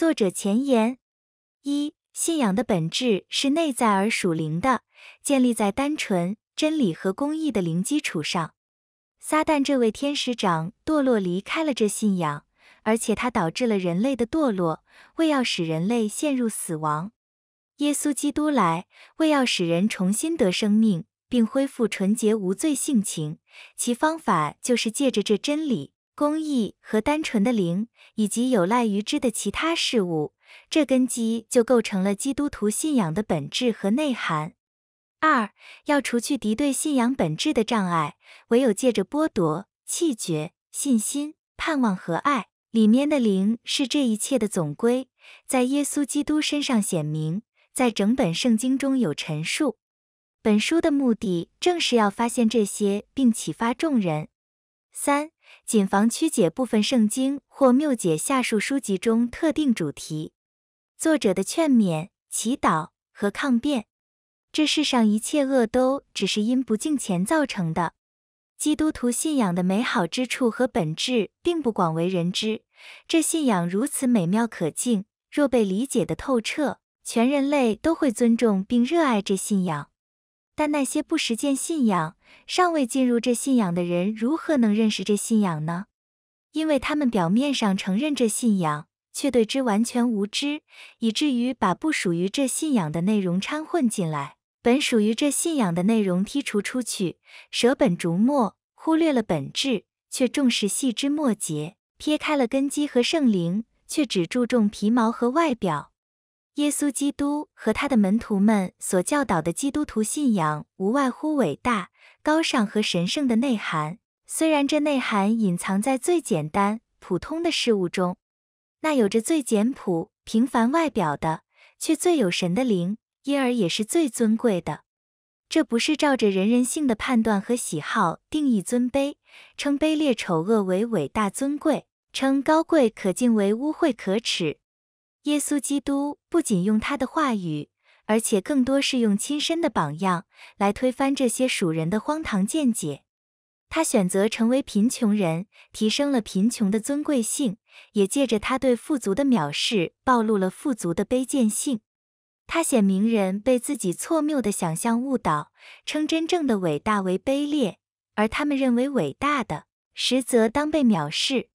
作者前言：一、信仰的本质是内在而属灵的，建立在单纯真理和公义的灵基础上。撒旦这位天使长堕落离开了这信仰，而且他导致了人类的堕落，为要使人类陷入死亡。耶稣基督来，为要使人重新得生命，并恢复纯洁无罪性情，其方法就是借着这真理。公益和单纯的灵，以及有赖于之的其他事物，这根基就构成了基督徒信仰的本质和内涵。二，要除去敌对信仰本质的障碍，唯有借着剥夺、弃绝信心、盼望和爱里面的灵，是这一切的总归，在耶稣基督身上显明，在整本圣经中有陈述。本书的目的正是要发现这些，并启发众人。三。谨防曲解部分圣经或谬解下述书籍中特定主题，作者的劝勉、祈祷和抗辩。这世上一切恶都只是因不敬虔造成的。基督徒信仰的美好之处和本质并不广为人知。这信仰如此美妙可敬，若被理解的透彻，全人类都会尊重并热爱这信仰。但那些不实践信仰、尚未进入这信仰的人，如何能认识这信仰呢？因为他们表面上承认这信仰，却对之完全无知，以至于把不属于这信仰的内容掺混进来，本属于这信仰的内容剔除出去，舍本逐末，忽略了本质，却重视细枝末节，撇开了根基和圣灵，却只注重皮毛和外表。耶稣基督和他的门徒们所教导的基督徒信仰，无外乎伟大、高尚和神圣的内涵。虽然这内涵隐藏在最简单、普通的事物中，那有着最简朴、平凡外表的，却最有神的灵，因而也是最尊贵的。这不是照着人人性的判断和喜好定义尊卑，称卑劣丑恶为伟大尊贵，称高贵可敬为污秽可耻。耶稣基督不仅用他的话语，而且更多是用亲身的榜样来推翻这些属人的荒唐见解。他选择成为贫穷人，提升了贫穷的尊贵性，也借着他对富足的藐视，暴露了富足的卑贱性。他显明人被自己错谬的想象误导，称真正的伟大为卑劣，而他们认为伟大的，实则当被藐视。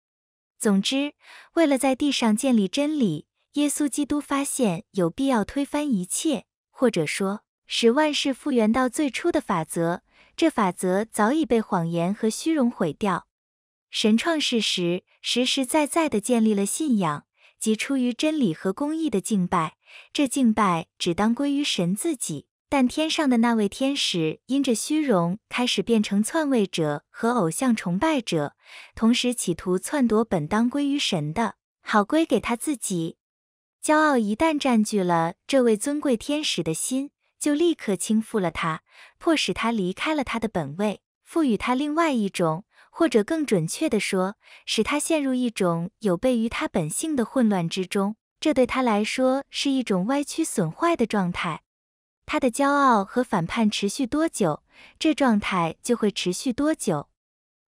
总之，为了在地上建立真理。耶稣基督发现有必要推翻一切，或者说使万事复原到最初的法则。这法则早已被谎言和虚荣毁掉。神创世时，实实在在地建立了信仰，即出于真理和公义的敬拜。这敬拜只当归于神自己。但天上的那位天使因着虚荣，开始变成篡位者和偶像崇拜者，同时企图篡夺本当归于神的好归给他自己。骄傲一旦占据了这位尊贵天使的心，就立刻倾覆了他，迫使他离开了他的本位，赋予他另外一种，或者更准确地说，使他陷入一种有悖于他本性的混乱之中。这对他来说是一种歪曲、损坏的状态。他的骄傲和反叛持续多久，这状态就会持续多久。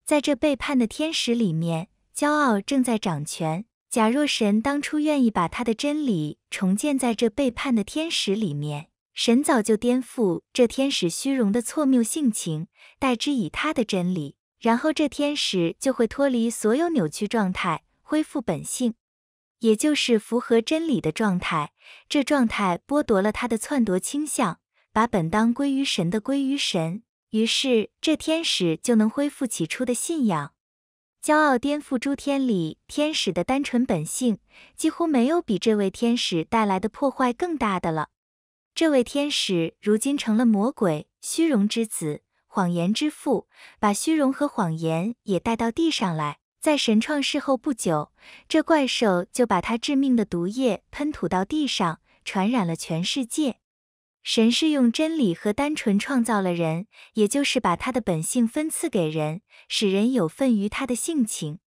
在这背叛的天使里面，骄傲正在掌权。假若神当初愿意把他的真理重建在这背叛的天使里面，神早就颠覆这天使虚荣的错谬性情，代之以他的真理，然后这天使就会脱离所有扭曲状态，恢复本性，也就是符合真理的状态。这状态剥夺了他的篡夺倾向，把本当归于神的归于神，于是这天使就能恢复起初的信仰。骄傲颠覆诸天里天使的单纯本性，几乎没有比这位天使带来的破坏更大的了。这位天使如今成了魔鬼，虚荣之子，谎言之父，把虚荣和谎言也带到地上来。在神创世后不久，这怪兽就把他致命的毒液喷吐到地上，传染了全世界。神是用真理和单纯创造了人，也就是把他的本性分赐给人，使人有份于他的性情。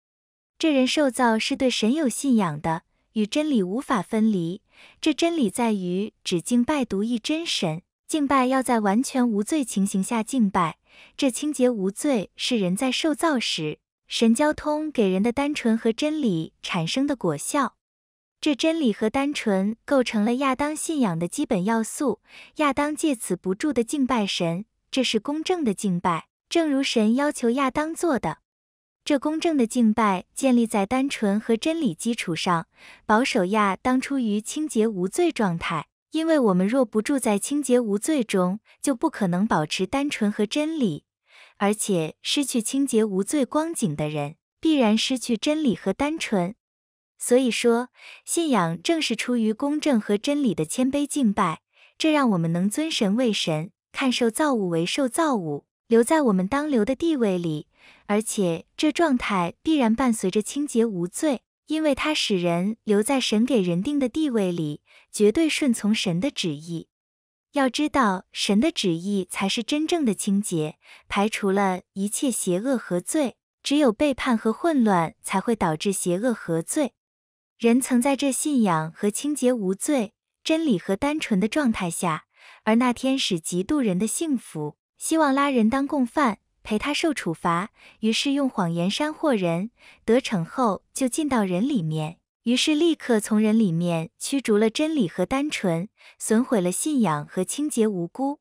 这人受造是对神有信仰的，与真理无法分离。这真理在于只敬拜独一真神，敬拜要在完全无罪情形下敬拜。这清洁无罪是人在受造时神交通给人的单纯和真理产生的果效。这真理和单纯构成了亚当信仰的基本要素。亚当借此不住的敬拜神，这是公正的敬拜，正如神要求亚当做的。这公正的敬拜建立在单纯和真理基础上，保守亚当出于清洁无罪状态。因为我们若不住在清洁无罪中，就不可能保持单纯和真理，而且失去清洁无罪光景的人，必然失去真理和单纯。所以说，信仰正是出于公正和真理的谦卑敬拜，这让我们能尊神为神，看受造物为受造物，留在我们当留的地位里。而且，这状态必然伴随着清洁无罪，因为它使人留在神给人定的地位里，绝对顺从神的旨意。要知道，神的旨意才是真正的清洁，排除了一切邪恶和罪。只有背叛和混乱才会导致邪恶和罪。人曾在这信仰和清洁无罪、真理和单纯的状态下，而那天使嫉妒人的幸福，希望拉人当共犯，陪他受处罚，于是用谎言煽惑人，得逞后就进到人里面，于是立刻从人里面驱逐了真理和单纯，损毁了信仰和清洁无辜，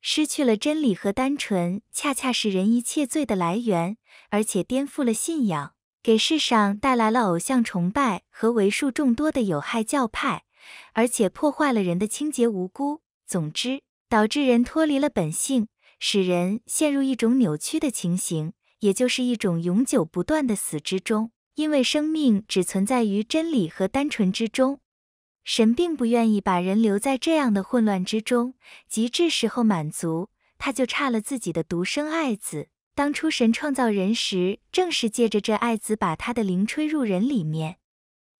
失去了真理和单纯，恰恰是人一切罪的来源，而且颠覆了信仰。给世上带来了偶像崇拜和为数众多的有害教派，而且破坏了人的清洁无辜。总之，导致人脱离了本性，使人陷入一种扭曲的情形，也就是一种永久不断的死之中。因为生命只存在于真理和单纯之中，神并不愿意把人留在这样的混乱之中。极致时候满足，他就差了自己的独生爱子。当初神创造人时，正是借着这爱子，把他的灵吹入人里面。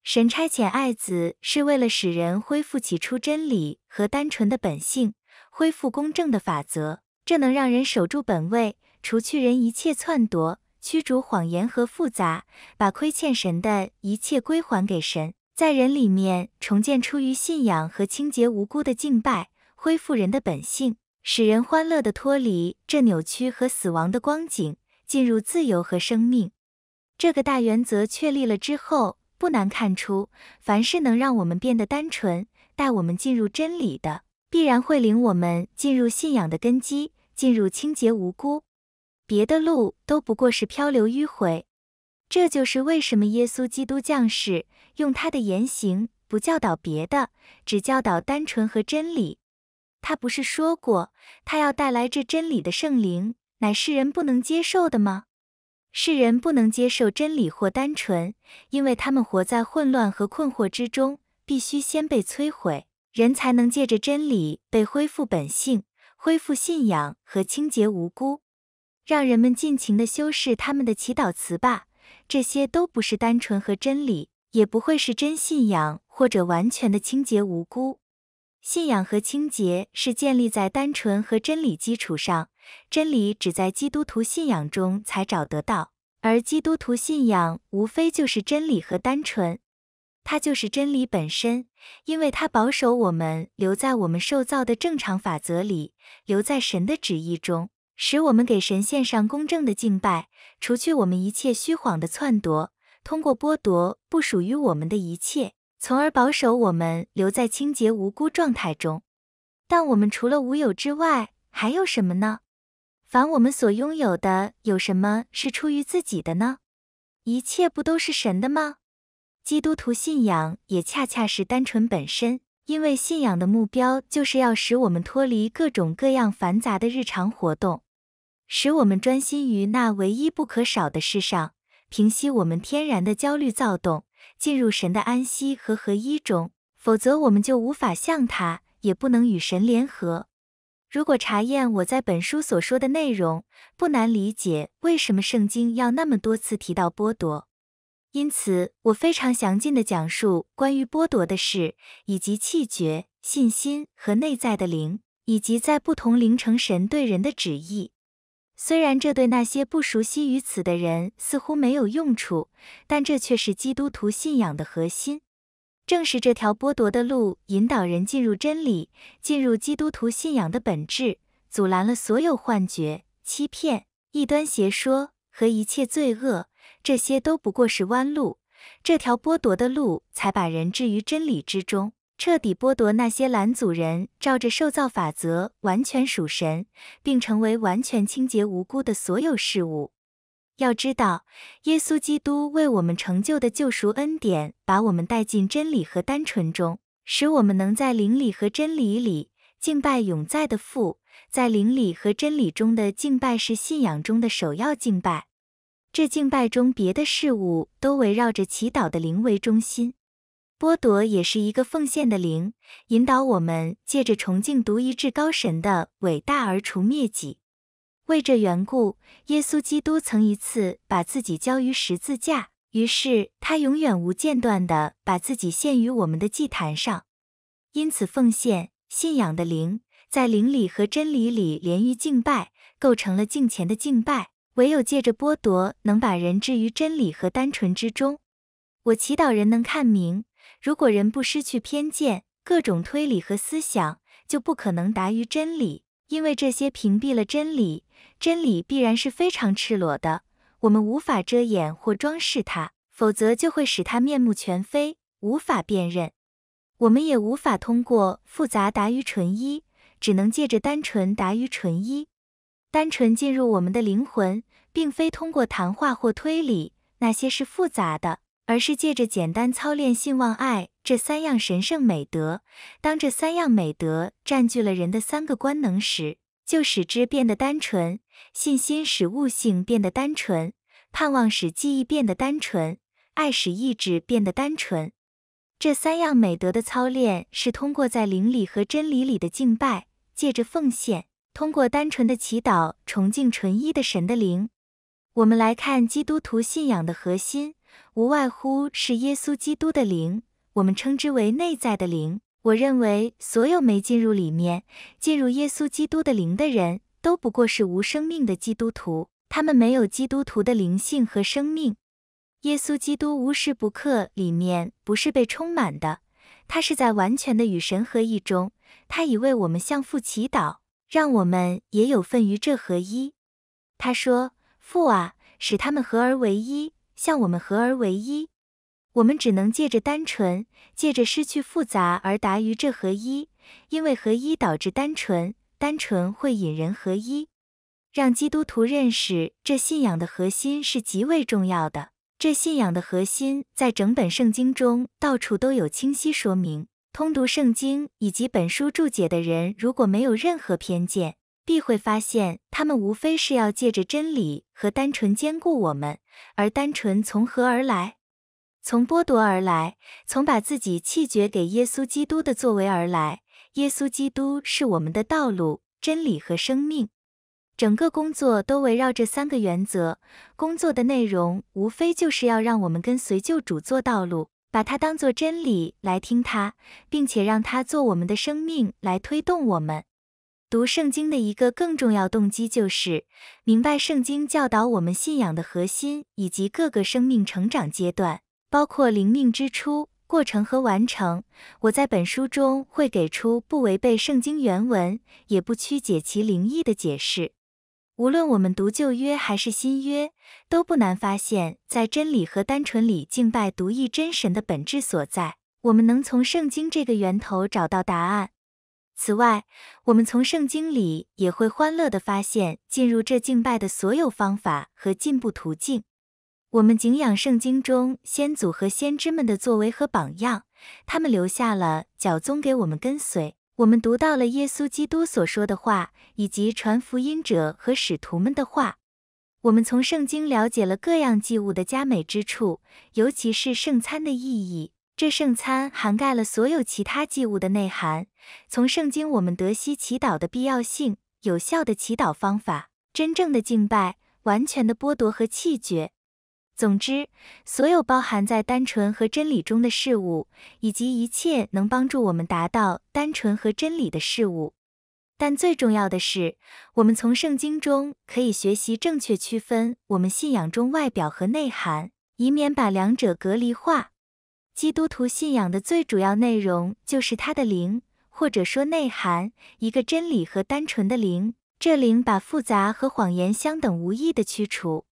神差遣爱子是为了使人恢复起初真理和单纯的本性，恢复公正的法则。这能让人守住本位，除去人一切篡夺、驱逐谎言和复杂，把亏欠神的一切归还给神，在人里面重建出于信仰和清洁无辜的敬拜，恢复人的本性。使人欢乐的脱离这扭曲和死亡的光景，进入自由和生命。这个大原则确立了之后，不难看出，凡是能让我们变得单纯，带我们进入真理的，必然会领我们进入信仰的根基，进入清洁无辜。别的路都不过是漂流迂回。这就是为什么耶稣基督降世，用他的言行不教导别的，只教导单纯和真理。他不是说过，他要带来这真理的圣灵，乃是人不能接受的吗？世人不能接受真理或单纯，因为他们活在混乱和困惑之中，必须先被摧毁，人才能借着真理被恢复本性，恢复信仰和清洁无辜。让人们尽情地修饰他们的祈祷词吧，这些都不是单纯和真理，也不会是真信仰或者完全的清洁无辜。信仰和清洁是建立在单纯和真理基础上。真理只在基督徒信仰中才找得到，而基督徒信仰无非就是真理和单纯，它就是真理本身，因为它保守我们留在我们受造的正常法则里，留在神的旨意中，使我们给神献上公正的敬拜，除去我们一切虚谎的篡夺，通过剥夺不属于我们的一切。从而保守我们留在清洁无辜状态中。但我们除了无有之外，还有什么呢？凡我们所拥有的，有什么是出于自己的呢？一切不都是神的吗？基督徒信仰也恰恰是单纯本身，因为信仰的目标就是要使我们脱离各种各样繁杂的日常活动，使我们专心于那唯一不可少的事上，平息我们天然的焦虑躁动。进入神的安息和合一中，否则我们就无法向他，也不能与神联合。如果查验我在本书所说的内容，不难理解为什么圣经要那么多次提到剥夺。因此，我非常详尽地讲述关于剥夺的事，以及气绝信心和内在的灵，以及在不同灵成神对人的旨意。虽然这对那些不熟悉于此的人似乎没有用处，但这却是基督徒信仰的核心。正是这条剥夺的路引导人进入真理，进入基督徒信仰的本质，阻拦了所有幻觉、欺骗、异端邪说和一切罪恶。这些都不过是弯路，这条剥夺的路才把人置于真理之中。彻底剥夺那些蓝祖人，照着受造法则完全属神，并成为完全清洁无辜的所有事物。要知道，耶稣基督为我们成就的救赎恩典，把我们带进真理和单纯中，使我们能在灵理和真理里敬拜永在的父。在灵理和真理中的敬拜是信仰中的首要敬拜。这敬拜中，别的事物都围绕着祈祷的灵为中心。剥夺也是一个奉献的灵，引导我们借着崇敬独一至高神的伟大而除灭己。为这缘故，耶稣基督曾一次把自己交于十字架，于是他永远无间断地把自己献于我们的祭坛上。因此，奉献信仰的灵在灵理和真理里连于敬拜，构成了敬前的敬拜。唯有借着剥夺，能把人置于真理和单纯之中。我祈祷人能看明。如果人不失去偏见，各种推理和思想就不可能达于真理，因为这些屏蔽了真理。真理必然是非常赤裸的，我们无法遮掩或装饰它，否则就会使它面目全非，无法辨认。我们也无法通过复杂达于纯一，只能借着单纯达于纯一。单纯进入我们的灵魂，并非通过谈话或推理，那些是复杂的。而是借着简单操练信望爱这三样神圣美德，当这三样美德占据了人的三个官能时，就使之变得单纯。信心使悟性变得单纯，盼望使记忆变得单纯，爱使意志变得单纯。这三样美德的操练是通过在灵里和真理里的敬拜，借着奉献，通过单纯的祈祷，崇敬纯一的神的灵。我们来看基督徒信仰的核心。无外乎是耶稣基督的灵，我们称之为内在的灵。我认为，所有没进入里面、进入耶稣基督的灵的人，都不过是无生命的基督徒。他们没有基督徒的灵性和生命。耶稣基督无时不刻里面不是被充满的，他是在完全的与神合一中。他已为我们向父祈祷，让我们也有份于这合一。他说：“父啊，使他们合而为一。”向我们合而为一，我们只能借着单纯，借着失去复杂而达于这合一。因为合一导致单纯，单纯会引人合一。让基督徒认识这信仰的核心是极为重要的。这信仰的核心在整本圣经中到处都有清晰说明。通读圣经以及本书注解的人，如果没有任何偏见，必会发现他们无非是要借着真理和单纯兼顾我们。而单纯从何而来？从剥夺而来，从把自己弃绝给耶稣基督的作为而来。耶稣基督是我们的道路、真理和生命。整个工作都围绕这三个原则。工作的内容无非就是要让我们跟随救主做道路，把它当作真理来听他，并且让他做我们的生命来推动我们。读圣经的一个更重要动机，就是明白圣经教导我们信仰的核心，以及各个生命成长阶段，包括灵命之初、过程和完成。我在本书中会给出不违背圣经原文，也不曲解其灵意的解释。无论我们读旧约还是新约，都不难发现，在真理和单纯里敬拜独一真神的本质所在。我们能从圣经这个源头找到答案。此外，我们从圣经里也会欢乐地发现进入这敬拜的所有方法和进步途径。我们敬仰圣经中先祖和先知们的作为和榜样，他们留下了教宗给我们跟随。我们读到了耶稣基督所说的话，以及传福音者和使徒们的话。我们从圣经了解了各样祭物的佳美之处，尤其是圣餐的意义。这圣餐涵盖了所有其他祭物的内涵。从圣经，我们得悉祈祷的必要性、有效的祈祷方法、真正的敬拜、完全的剥夺和弃绝。总之，所有包含在单纯和真理中的事物，以及一切能帮助我们达到单纯和真理的事物。但最重要的是，我们从圣经中可以学习正确区分我们信仰中外表和内涵，以免把两者隔离化。基督徒信仰的最主要内容就是它的灵，或者说内涵一个真理和单纯的灵。这灵把复杂和谎言相等无异的驱除，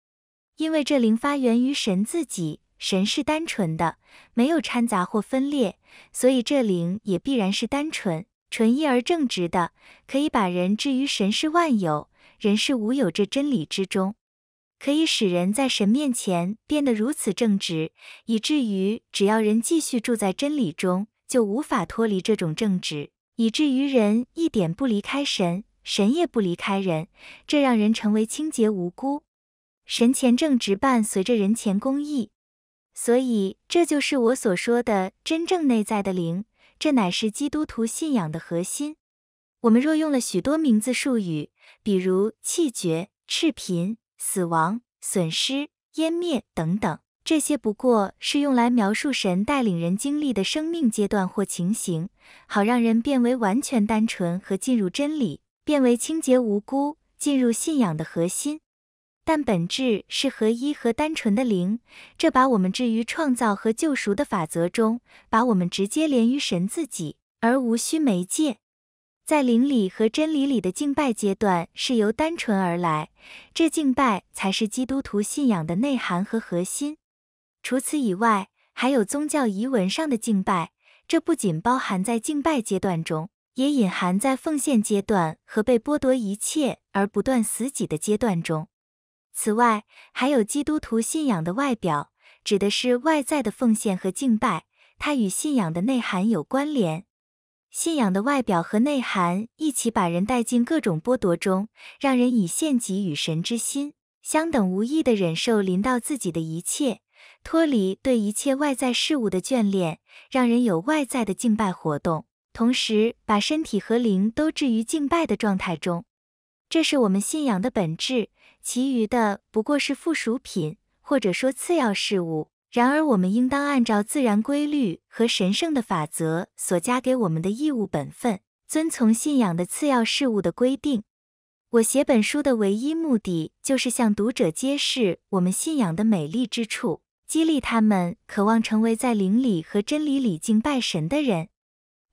因为这灵发源于神自己，神是单纯的，没有掺杂或分裂，所以这灵也必然是单纯、纯一而正直的，可以把人置于神是万有，人是无有这真理之中。可以使人在神面前变得如此正直，以至于只要人继续住在真理中，就无法脱离这种正直，以至于人一点不离开神，神也不离开人，这让人成为清洁无辜。神前正直伴随着人前公义，所以这就是我所说的真正内在的灵，这乃是基督徒信仰的核心。我们若用了许多名字术语，比如气绝、赤贫。死亡、损失、湮灭等等，这些不过是用来描述神带领人经历的生命阶段或情形，好让人变为完全单纯和进入真理，变为清洁无辜，进入信仰的核心。但本质是合一和单纯的灵，这把我们置于创造和救赎的法则中，把我们直接连于神自己，而无需媒介。在灵理和真理里的敬拜阶段是由单纯而来，这敬拜才是基督徒信仰的内涵和核心。除此以外，还有宗教遗文上的敬拜，这不仅包含在敬拜阶段中，也隐含在奉献阶段和被剥夺一切而不断死己的阶段中。此外，还有基督徒信仰的外表，指的是外在的奉献和敬拜，它与信仰的内涵有关联。信仰的外表和内涵一起把人带进各种剥夺中，让人以献祭与神之心相等无异的忍受临到自己的一切，脱离对一切外在事物的眷恋，让人有外在的敬拜活动，同时把身体和灵都置于敬拜的状态中。这是我们信仰的本质，其余的不过是附属品，或者说次要事物。然而，我们应当按照自然规律和神圣的法则所加给我们的义务本分，遵从信仰的次要事物的规定。我写本书的唯一目的，就是向读者揭示我们信仰的美丽之处，激励他们渴望成为在灵里和真理里敬拜神的人。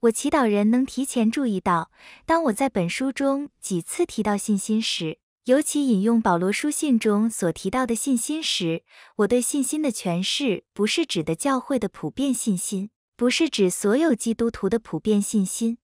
我祈祷人能提前注意到，当我在本书中几次提到信心时。尤其引用保罗书信中所提到的信心时，我对信心的诠释不是指的教会的普遍信心，不是指所有基督徒的普遍信心，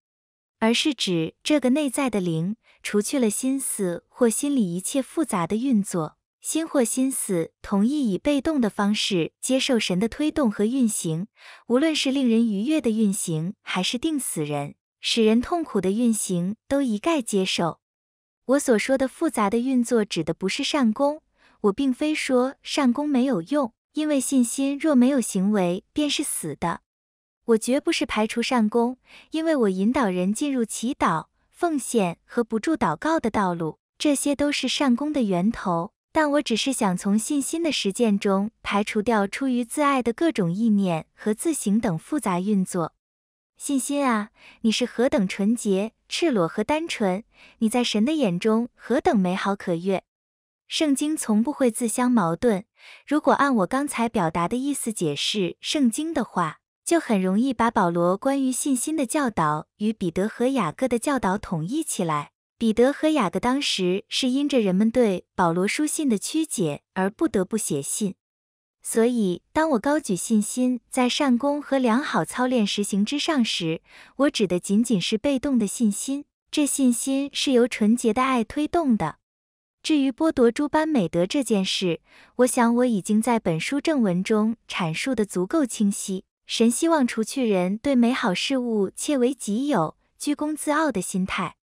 而是指这个内在的灵，除去了心思或心里一切复杂的运作，心或心思同意以被动的方式接受神的推动和运行，无论是令人愉悦的运行，还是定死人、使人痛苦的运行，都一概接受。我所说的复杂的运作，指的不是善功。我并非说善功没有用，因为信心若没有行为，便是死的。我绝不是排除善功，因为我引导人进入祈祷、奉献和不住祷告的道路，这些都是善功的源头。但我只是想从信心的实践中排除掉出于自爱的各种意念和自省等复杂运作。信心啊，你是何等纯洁、赤裸和单纯！你在神的眼中何等美好可悦！圣经从不会自相矛盾。如果按我刚才表达的意思解释圣经的话，就很容易把保罗关于信心的教导与彼得和雅各的教导统一起来。彼得和雅各当时是因着人们对保罗书信的曲解而不得不写信。所以，当我高举信心在善功和良好操练实行之上时，我指的仅仅是被动的信心，这信心是由纯洁的爱推动的。至于剥夺诸般美德这件事，我想我已经在本书正文中阐述的足够清晰。神希望除去人对美好事物窃为己有、居功自傲的心态。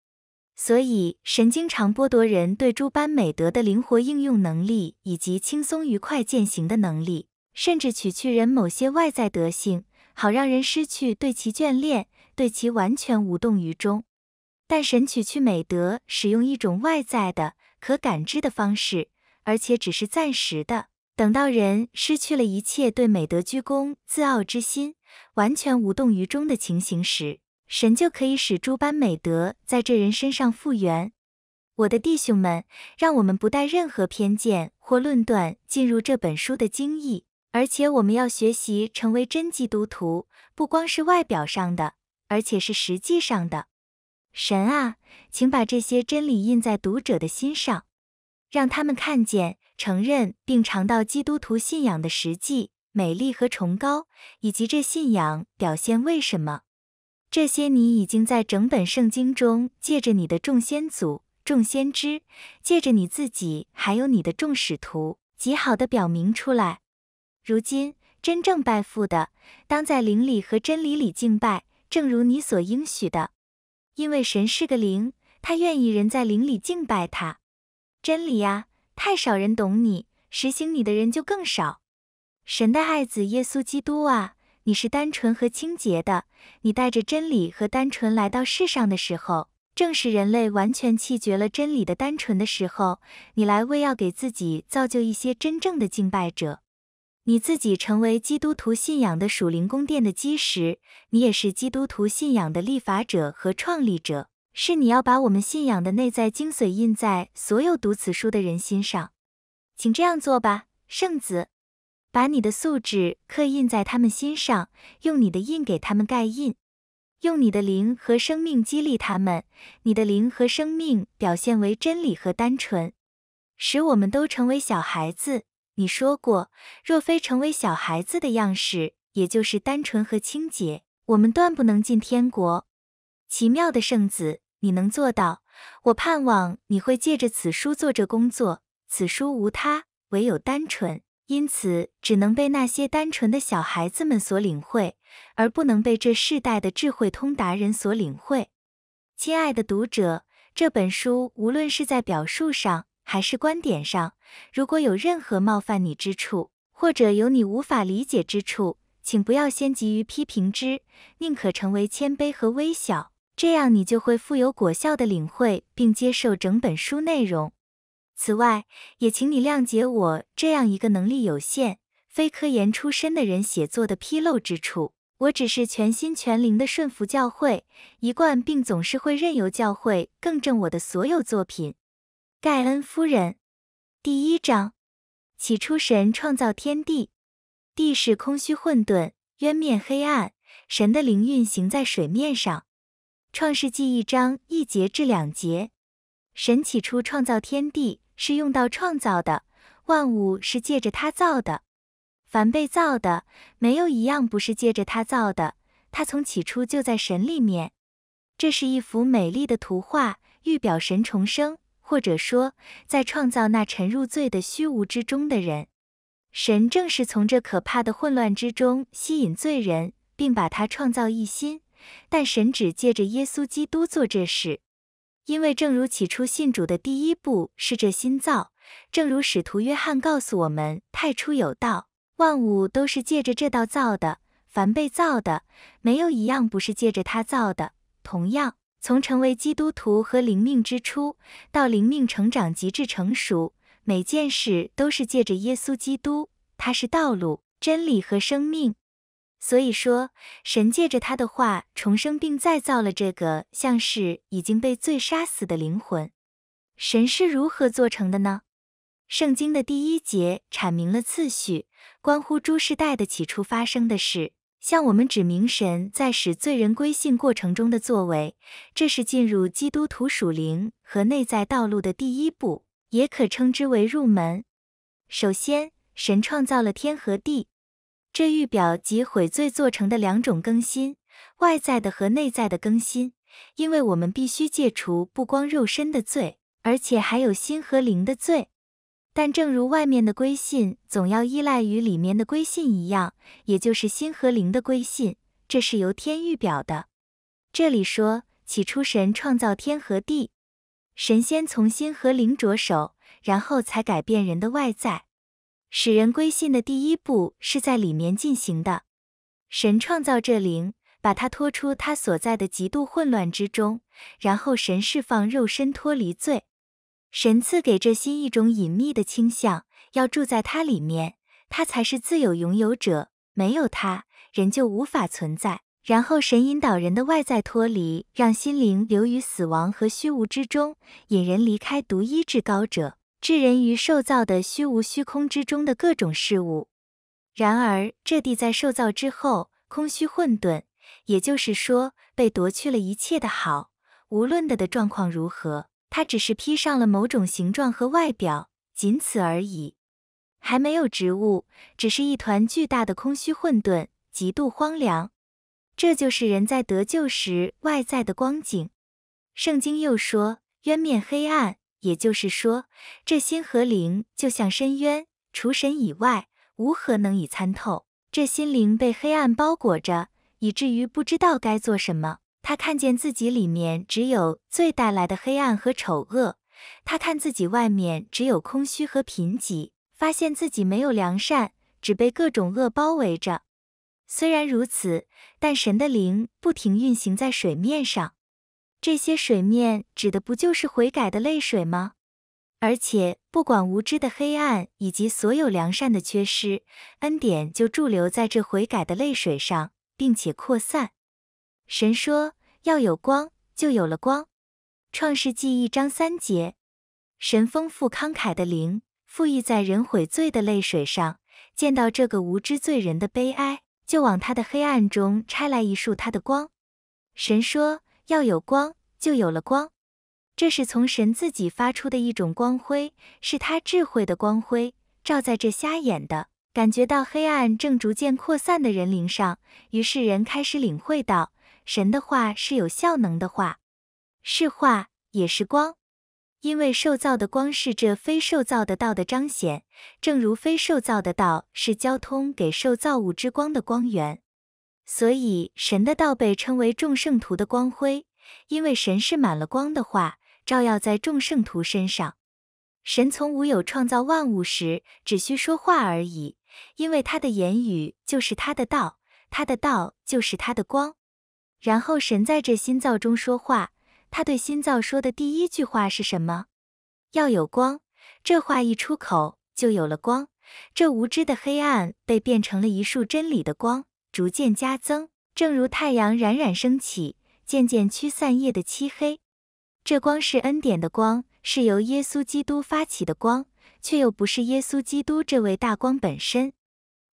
所以，神经常剥夺人对诸般美德的灵活应用能力，以及轻松愉快践行的能力，甚至取去人某些外在德性，好让人失去对其眷恋，对其完全无动于衷。但神取去美德，使用一种外在的、可感知的方式，而且只是暂时的。等到人失去了一切对美德鞠躬自傲之心，完全无动于衷的情形时，神就可以使诸般美德在这人身上复原。我的弟兄们，让我们不带任何偏见或论断进入这本书的精义，而且我们要学习成为真基督徒，不光是外表上的，而且是实际上的。神啊，请把这些真理印在读者的心上，让他们看见、承认并尝到基督徒信仰的实际美丽和崇高，以及这信仰表现为什么。这些你已经在整本圣经中，借着你的众先祖、众先知，借着你自己，还有你的众使徒，极好的表明出来。如今真正拜父的，当在灵里和真理里敬拜，正如你所应许的，因为神是个灵，他愿意人在灵里敬拜他。真理啊，太少人懂你，实行你的人就更少。神的爱子耶稣基督啊！你是单纯和清洁的，你带着真理和单纯来到世上的时候，正是人类完全弃绝了真理的单纯的时候。你来为要给自己造就一些真正的敬拜者，你自己成为基督徒信仰的属灵宫殿的基石。你也是基督徒信仰的立法者和创立者，是你要把我们信仰的内在精髓印在所有读此书的人心上。请这样做吧，圣子。把你的素质刻印在他们心上，用你的印给他们盖印，用你的灵和生命激励他们。你的灵和生命表现为真理和单纯，使我们都成为小孩子。你说过，若非成为小孩子的样式，也就是单纯和清洁，我们断不能进天国。奇妙的圣子，你能做到。我盼望你会借着此书做这工作。此书无他，唯有单纯。因此，只能被那些单纯的小孩子们所领会，而不能被这世代的智慧通达人所领会。亲爱的读者，这本书无论是在表述上还是观点上，如果有任何冒犯你之处，或者有你无法理解之处，请不要先急于批评之，宁可成为谦卑和微小，这样你就会富有果效的领会并接受整本书内容。此外，也请你谅解我这样一个能力有限、非科研出身的人写作的纰漏之处。我只是全心全灵的顺服教会，一贯并总是会任由教会更正我的所有作品。盖恩夫人，第一章：起初神创造天地，地是空虚混沌，渊面黑暗。神的灵运行在水面上。创世纪一章一节至两节：神起初创造天地。是用道创造的，万物是借着它造的，凡被造的，没有一样不是借着它造的。它从起初就在神里面。这是一幅美丽的图画，预表神重生，或者说在创造那沉入罪的虚无之中的人。神正是从这可怕的混乱之中吸引罪人，并把他创造一新，但神只借着耶稣基督做这事。因为，正如起初信主的第一步是这心造，正如使徒约翰告诉我们：“太初有道，万物都是借着这道造的，凡被造的，没有一样不是借着它造的。”同样，从成为基督徒和灵命之初，到灵命成长、极致成熟，每件事都是借着耶稣基督，他是道路、真理和生命。所以说，神借着他的话重生并再造了这个像是已经被罪杀死的灵魂。神是如何做成的呢？圣经的第一节阐明了次序，关乎诸世代的起初发生的事，向我们指明神在使罪人归信过程中的作为。这是进入基督徒属灵和内在道路的第一步，也可称之为入门。首先，神创造了天和地。这预表及悔罪做成的两种更新，外在的和内在的更新，因为我们必须戒除不光肉身的罪，而且还有心和灵的罪。但正如外面的归信总要依赖于里面的归信一样，也就是心和灵的归信，这是由天预表的。这里说，起初神创造天和地，神仙从心和灵着手，然后才改变人的外在。使人归信的第一步是在里面进行的。神创造这灵，把它拖出它所在的极度混乱之中，然后神释放肉身脱离罪。神赐给这心一种隐秘的倾向，要住在它里面，它才是自有拥有者。没有它，人就无法存在。然后神引导人的外在脱离，让心灵流于死亡和虚无之中，引人离开独一至高者。置人于受造的虚无虚空之中的各种事物。然而，这地在受造之后，空虚混沌，也就是说，被夺去了一切的好。无论它的状况如何，它只是披上了某种形状和外表，仅此而已。还没有植物，只是一团巨大的空虚混沌，极度荒凉。这就是人在得救时外在的光景。圣经又说：“渊面黑暗。”也就是说，这心和灵就像深渊，除神以外，无何能以参透。这心灵被黑暗包裹着，以至于不知道该做什么。他看见自己里面只有罪带来的黑暗和丑恶，他看自己外面只有空虚和贫瘠，发现自己没有良善，只被各种恶包围着。虽然如此，但神的灵不停运行在水面上。这些水面指的不就是悔改的泪水吗？而且不管无知的黑暗以及所有良善的缺失，恩典就驻留在这悔改的泪水上，并且扩散。神说要有光，就有了光。创世纪一章三节，神丰富慷慨的灵，赋予在人悔罪的泪水上，见到这个无知罪人的悲哀，就往他的黑暗中拆来一束他的光。神说。要有光，就有了光。这是从神自己发出的一种光辉，是他智慧的光辉，照在这瞎眼的感觉到黑暗正逐渐扩散的人灵上。于是人开始领会到，神的话是有效能的话，是话也是光。因为受造的光是这非受造的道的彰显，正如非受造的道是交通给受造物之光的光源。所以，神的道被称为众圣徒的光辉，因为神是满了光的话，照耀在众圣徒身上。神从无有创造万物时，只需说话而已，因为他的言语就是他的道，他的道就是他的光。然后，神在这心造中说话，他对心造说的第一句话是什么？要有光。这话一出口，就有了光，这无知的黑暗被变成了一束真理的光。逐渐加增，正如太阳冉冉升起，渐渐驱散夜的漆黑。这光是恩典的光，是由耶稣基督发起的光，却又不是耶稣基督这位大光本身。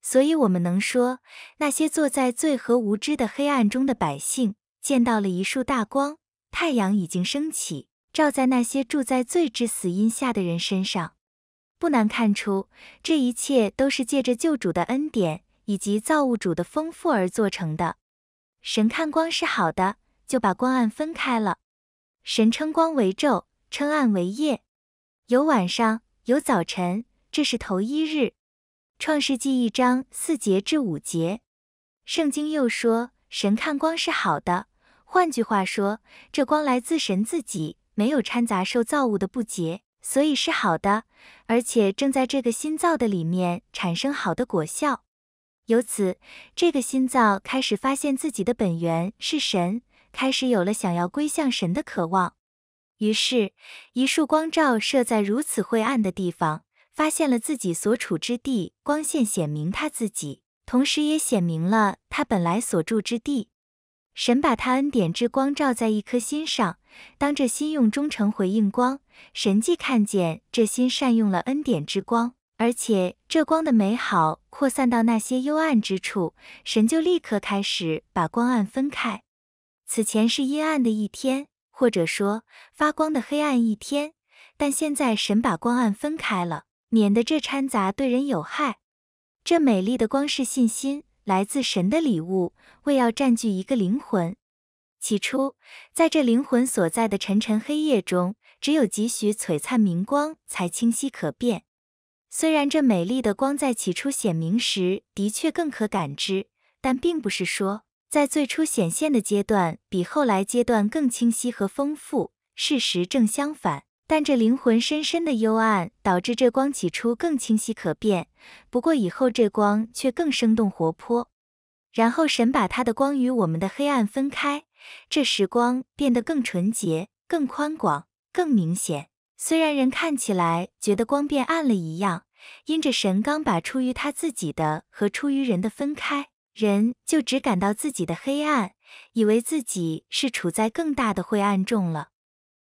所以，我们能说，那些坐在罪和无知的黑暗中的百姓，见到了一束大光。太阳已经升起，照在那些住在罪之死荫下的人身上。不难看出，这一切都是借着救主的恩典。以及造物主的丰富而做成的，神看光是好的，就把光暗分开了。神称光为昼，称暗为夜，有晚上，有早晨，这是头一日。创世纪一章四节至五节，圣经又说神看光是好的。换句话说，这光来自神自己，没有掺杂受造物的不洁，所以是好的，而且正在这个新造的里面产生好的果效。由此，这个心脏开始发现自己的本源是神，开始有了想要归向神的渴望。于是，一束光照射在如此晦暗的地方，发现了自己所处之地光线显明他自己，同时也显明了他本来所住之地。神把他恩典之光照在一颗心上，当这心用忠诚回应光，神既看见这心善用了恩典之光。而且这光的美好扩散到那些幽暗之处，神就立刻开始把光暗分开。此前是阴暗的一天，或者说发光的黑暗一天，但现在神把光暗分开了，免得这掺杂对人有害。这美丽的光是信心来自神的礼物，为要占据一个灵魂。起初，在这灵魂所在的沉沉黑夜中，只有几许璀璨明光才清晰可辨。虽然这美丽的光在起初显明时的确更可感知，但并不是说在最初显现的阶段比后来阶段更清晰和丰富。事实正相反，但这灵魂深深的幽暗导致这光起初更清晰可辨。不过以后这光却更生动活泼。然后神把他的光与我们的黑暗分开，这时光变得更纯洁、更宽广、更明显。虽然人看起来觉得光变暗了一样，因着神刚把出于他自己的和出于人的分开，人就只感到自己的黑暗，以为自己是处在更大的灰暗中了。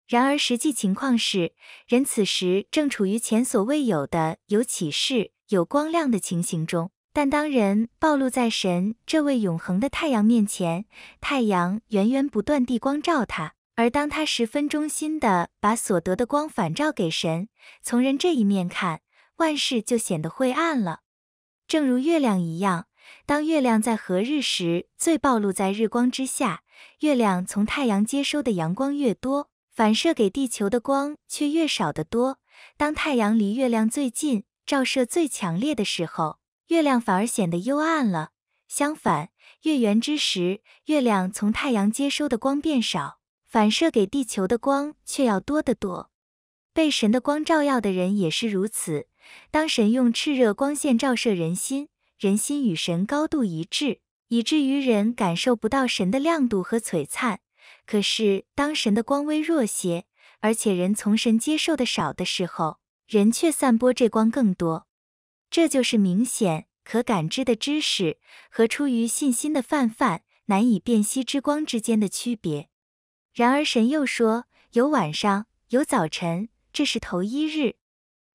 然而实际情况是，人此时正处于前所未有的有启示、有光亮的情形中。但当人暴露在神这位永恒的太阳面前，太阳源源不断地光照他。而当他十分忠心地把所得的光反照给神，从人这一面看，万事就显得晦暗了。正如月亮一样，当月亮在何日时最暴露在日光之下，月亮从太阳接收的阳光越多，反射给地球的光却越少得多。当太阳离月亮最近，照射最强烈的时候，月亮反而显得幽暗了。相反，月圆之时，月亮从太阳接收的光变少。反射给地球的光却要多得多。被神的光照耀的人也是如此。当神用炽热光线照射人心，人心与神高度一致，以至于人感受不到神的亮度和璀璨。可是，当神的光微弱些，而且人从神接受的少的时候，人却散播这光更多。这就是明显可感知的知识和出于信心的泛泛、难以辨析之光之间的区别。然而神又说：“有晚上，有早晨，这是头一日。”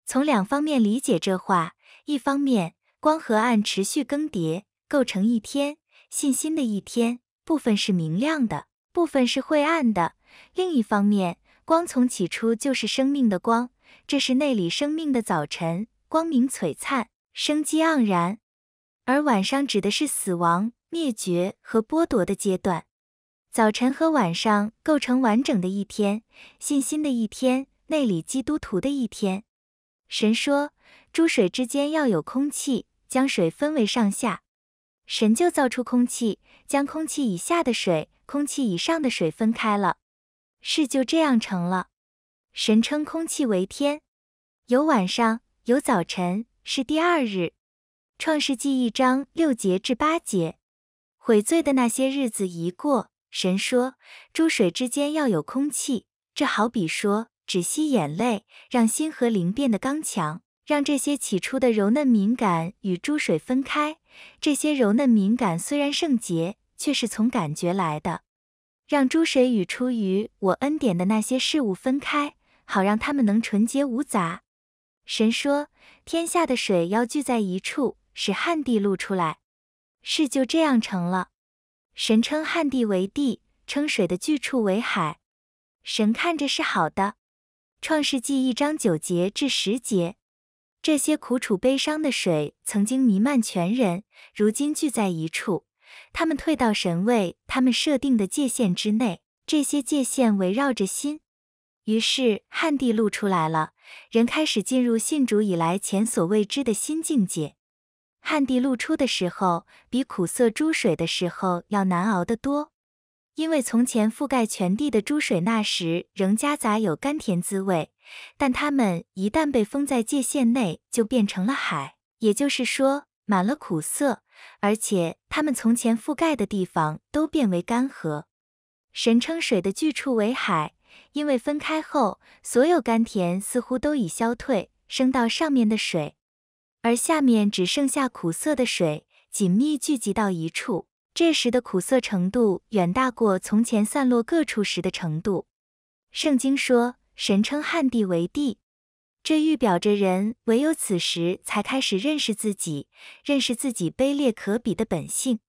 从两方面理解这话：一方面，光和暗持续更迭，构成一天；信心的一天，部分是明亮的，部分是晦暗的。另一方面，光从起初就是生命的光，这是内里生命的早晨，光明璀璨，生机盎然；而晚上指的是死亡、灭绝和剥夺的阶段。早晨和晚上构成完整的一天，信心的一天，内里基督徒的一天。神说，诸水之间要有空气，将水分为上下。神就造出空气，将空气以下的水、空气以上的水分开了。事就这样成了。神称空气为天，有晚上，有早晨，是第二日。创世纪一章六节至八节，悔罪的那些日子一过。神说：诸水之间要有空气，这好比说止息眼泪，让心和灵变得刚强，让这些起初的柔嫩敏感与诸水分开。这些柔嫩敏感虽然圣洁，却是从感觉来的，让诸水与出于我恩典的那些事物分开，好让它们能纯洁无杂。神说：天下的水要聚在一处，使旱地露出来。事就这样成了。神称旱地为地，称水的巨处为海。神看着是好的。创世纪一章九节至十节，这些苦楚悲伤的水曾经弥漫全人，如今聚在一处。他们退到神位他们设定的界限之内。这些界限围绕着心。于是旱地露出来了，人开始进入信主以来前所未知的新境界。旱地露出的时候，比苦涩猪水的时候要难熬得多，因为从前覆盖全地的猪水那时仍夹杂有甘甜滋味，但它们一旦被封在界限内，就变成了海，也就是说满了苦涩，而且它们从前覆盖的地方都变为干涸。神称水的巨处为海，因为分开后，所有甘甜似乎都已消退，升到上面的水。而下面只剩下苦涩的水，紧密聚集到一处。这时的苦涩程度远大过从前散落各处时的程度。圣经说，神称旱地为地，这预表着人唯有此时才开始认识自己，认识自己卑劣可鄙的本性。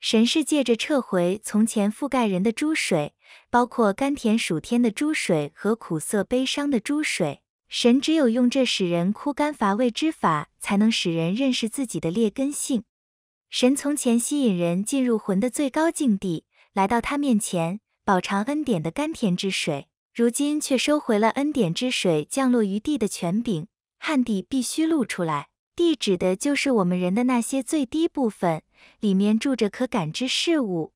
神是借着撤回从前覆盖人的诸水，包括甘甜暑天的诸水和苦涩悲伤的诸水。神只有用这使人枯干乏味之法，才能使人认识自己的劣根性。神从前吸引人进入魂的最高境地，来到他面前，饱尝恩典的甘甜之水；如今却收回了恩典之水降落于地的权柄，旱地必须露出来。地指的就是我们人的那些最低部分，里面住着可感知事物，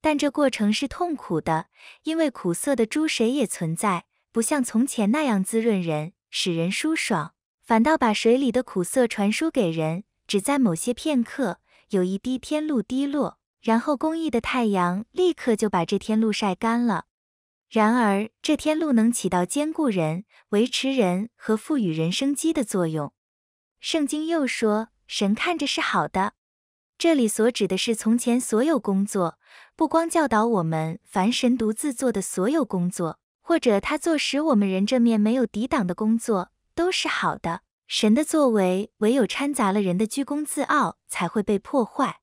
但这过程是痛苦的，因为苦涩的诸水也存在。不像从前那样滋润人，使人舒爽，反倒把水里的苦涩传输给人。只在某些片刻，有一滴天露滴落，然后公益的太阳立刻就把这天露晒干了。然而，这天露能起到兼顾人、维持人和赋予人生机的作用。圣经又说：“神看着是好的。”这里所指的是从前所有工作，不光教导我们，凡神独自做的所有工作。或者他做使我们人这面没有抵挡的工作都是好的。神的作为唯有掺杂了人的居功自傲才会被破坏，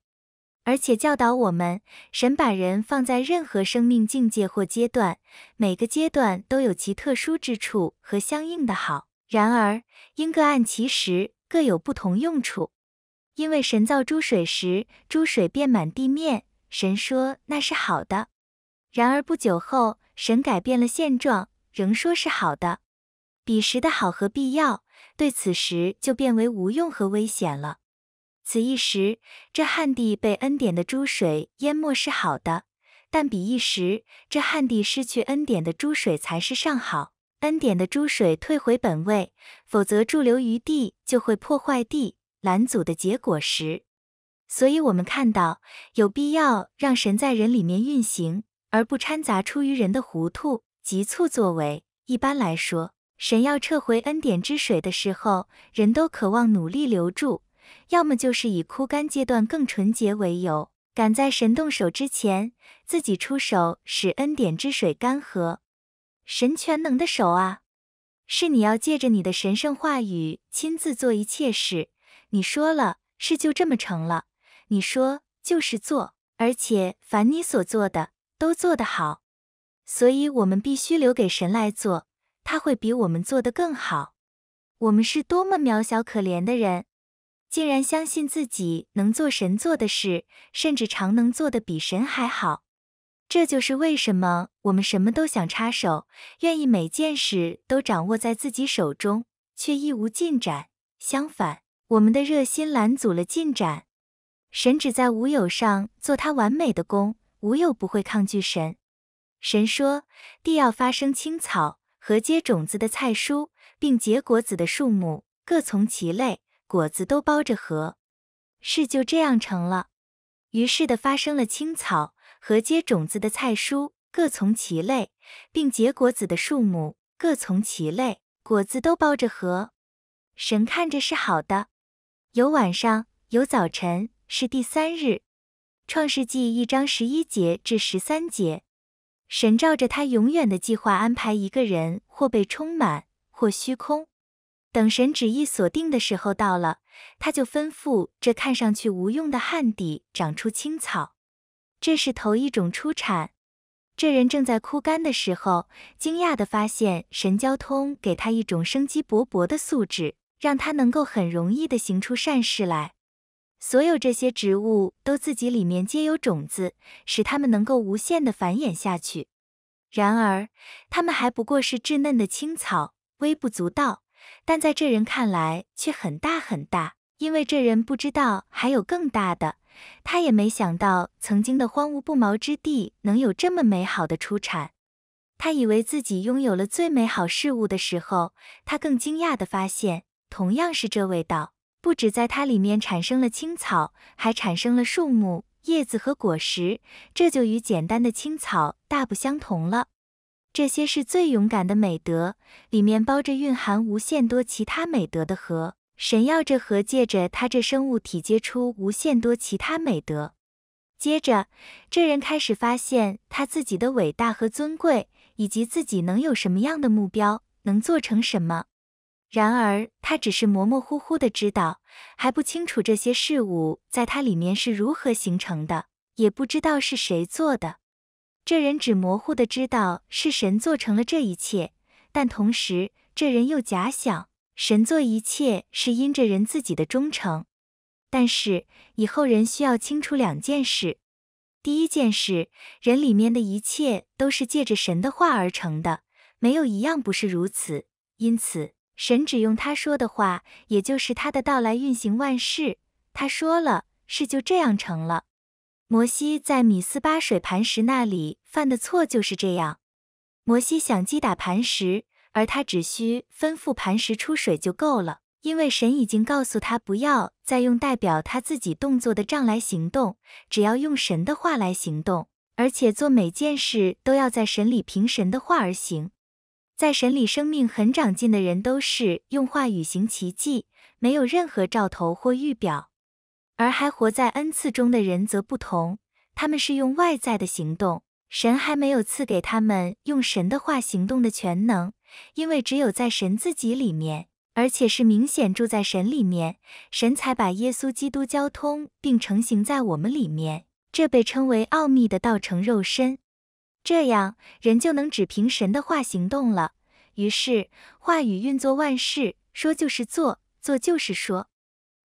而且教导我们，神把人放在任何生命境界或阶段，每个阶段都有其特殊之处和相应的好。然而应各按其时，各有不同用处。因为神造诸水时，诸水遍满地面，神说那是好的。然而不久后。神改变了现状，仍说是好的。彼时的好和必要，对此时就变为无用和危险了。此一时，这旱地被恩典的诸水淹没是好的；但彼一时，这旱地失去恩典的诸水才是上好。恩典的诸水退回本位，否则驻留于地就会破坏地，拦阻的结果时。所以我们看到，有必要让神在人里面运行。而不掺杂出于人的糊涂、急促作为。一般来说，神要撤回恩典之水的时候，人都渴望努力留住，要么就是以枯干阶段更纯洁为由，赶在神动手之前自己出手，使恩典之水干涸。神全能的手啊，是你要借着你的神圣话语亲自做一切事。你说了，事就这么成了；你说就是做，而且凡你所做的。都做得好，所以我们必须留给神来做，他会比我们做得更好。我们是多么渺小可怜的人，竟然相信自己能做神做的事，甚至常能做得比神还好。这就是为什么我们什么都想插手，愿意每件事都掌握在自己手中，却一无进展。相反，我们的热心拦阻了进展。神只在无有上做他完美的功，无有不会抗拒神。神说：“地要发生青草和结种子的菜蔬，并结果子的树木，各从其类。果子都包着核。”事就这样成了。于是的发生了青草和结种子的菜蔬，各从其类，并结果子的树木，各从其类。果子都包着核。神看着是好的。有晚上，有早晨，是第三日。创世纪一章十一节至十三节，神照着他永远的计划安排一个人，或被充满，或虚空。等神旨意锁定的时候到了，他就吩咐这看上去无用的旱地长出青草，这是头一种出产。这人正在枯干的时候，惊讶地发现神交通给他一种生机勃勃的素质，让他能够很容易地行出善事来。所有这些植物都自己里面皆有种子，使它们能够无限的繁衍下去。然而，它们还不过是稚嫩的青草，微不足道。但在这人看来却很大很大，因为这人不知道还有更大的。他也没想到曾经的荒芜不毛之地能有这么美好的出产。他以为自己拥有了最美好事物的时候，他更惊讶的发现，同样是这味道。不止在它里面产生了青草，还产生了树木、叶子和果实，这就与简单的青草大不相同了。这些是最勇敢的美德，里面包着蕴含无限多其他美德的核。神要这核借着他这生物体结出无限多其他美德。接着，这人开始发现他自己的伟大和尊贵，以及自己能有什么样的目标，能做成什么。然而，他只是模模糊糊地知道，还不清楚这些事物在它里面是如何形成的，也不知道是谁做的。这人只模糊地知道是神做成了这一切，但同时，这人又假想神做一切是因着人自己的忠诚。但是，以后人需要清楚两件事：第一件事，人里面的一切都是借着神的话而成的，没有一样不是如此。因此。神只用他说的话，也就是他的到来运行万事。他说了，事就这样成了。摩西在米斯巴水磐石那里犯的错就是这样。摩西想击打磐石，而他只需吩咐磐石出水就够了，因为神已经告诉他不要再用代表他自己动作的杖来行动，只要用神的话来行动，而且做每件事都要在神里凭神的话而行。在神里生命很长进的人，都是用话语行奇迹，没有任何兆头或预表；而还活在恩赐中的人则不同，他们是用外在的行动。神还没有赐给他们用神的话行动的全能，因为只有在神自己里面，而且是明显住在神里面，神才把耶稣基督交通并成型在我们里面，这被称为奥秘的道成肉身。这样，人就能只凭神的话行动了。于是，话语运作万事，说就是做，做就是说。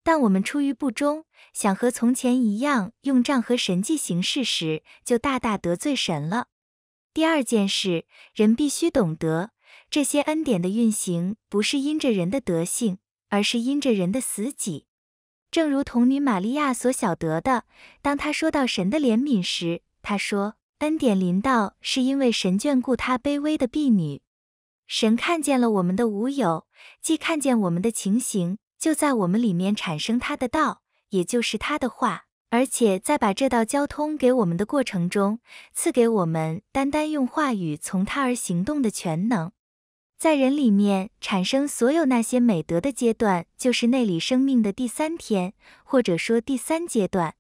但我们出于不忠，想和从前一样用杖和神迹行事时，就大大得罪神了。第二件事，人必须懂得，这些恩典的运行不是因着人的德性，而是因着人的死己。正如童女玛利亚所晓得的，当她说到神的怜悯时，她说。恩典临到，是因为神眷顾他卑微的婢女。神看见了我们的无有，既看见我们的情形，就在我们里面产生他的道，也就是他的话。而且在把这道交通给我们的过程中，赐给我们单单用话语从他而行动的全能。在人里面产生所有那些美德的阶段，就是内里生命的第三天，或者说第三阶段。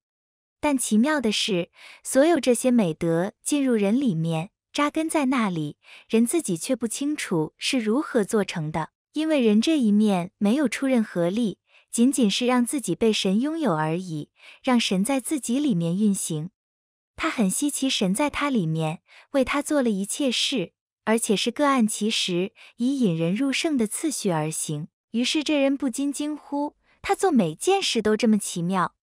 但奇妙的是，所有这些美德进入人里面，扎根在那里，人自己却不清楚是如何做成的。因为人这一面没有出任何力，仅仅是让自己被神拥有而已，让神在自己里面运行。他很稀奇，神在他里面为他做了一切事，而且是各按其时，以引人入胜的次序而行。于是这人不禁惊呼：他做每件事都这么奇妙。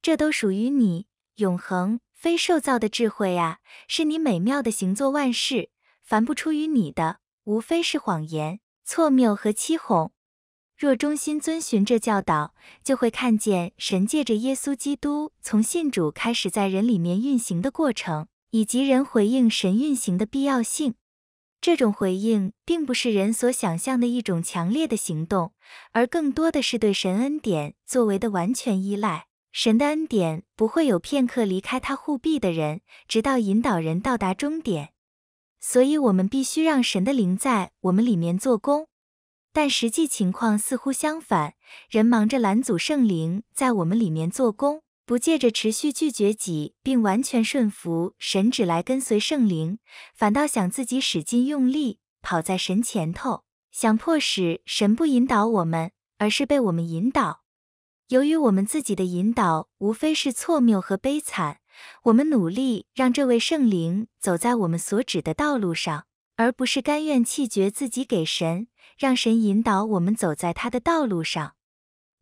这都属于你永恒非受造的智慧呀，是你美妙的行作。万事凡不出于你的，无非是谎言、错谬和欺哄。若忠心遵循这教导，就会看见神借着耶稣基督从信主开始在人里面运行的过程，以及人回应神运行的必要性。这种回应并不是人所想象的一种强烈的行动，而更多的是对神恩典作为的完全依赖。神的恩典不会有片刻离开他护庇的人，直到引导人到达终点。所以，我们必须让神的灵在我们里面做工。但实际情况似乎相反，人忙着拦阻圣灵在我们里面做工，不借着持续拒绝己，并完全顺服神旨来跟随圣灵，反倒想自己使劲用力跑在神前头，想迫使神不引导我们，而是被我们引导。由于我们自己的引导无非是错谬和悲惨，我们努力让这位圣灵走在我们所指的道路上，而不是甘愿弃绝自己给神，让神引导我们走在他的道路上。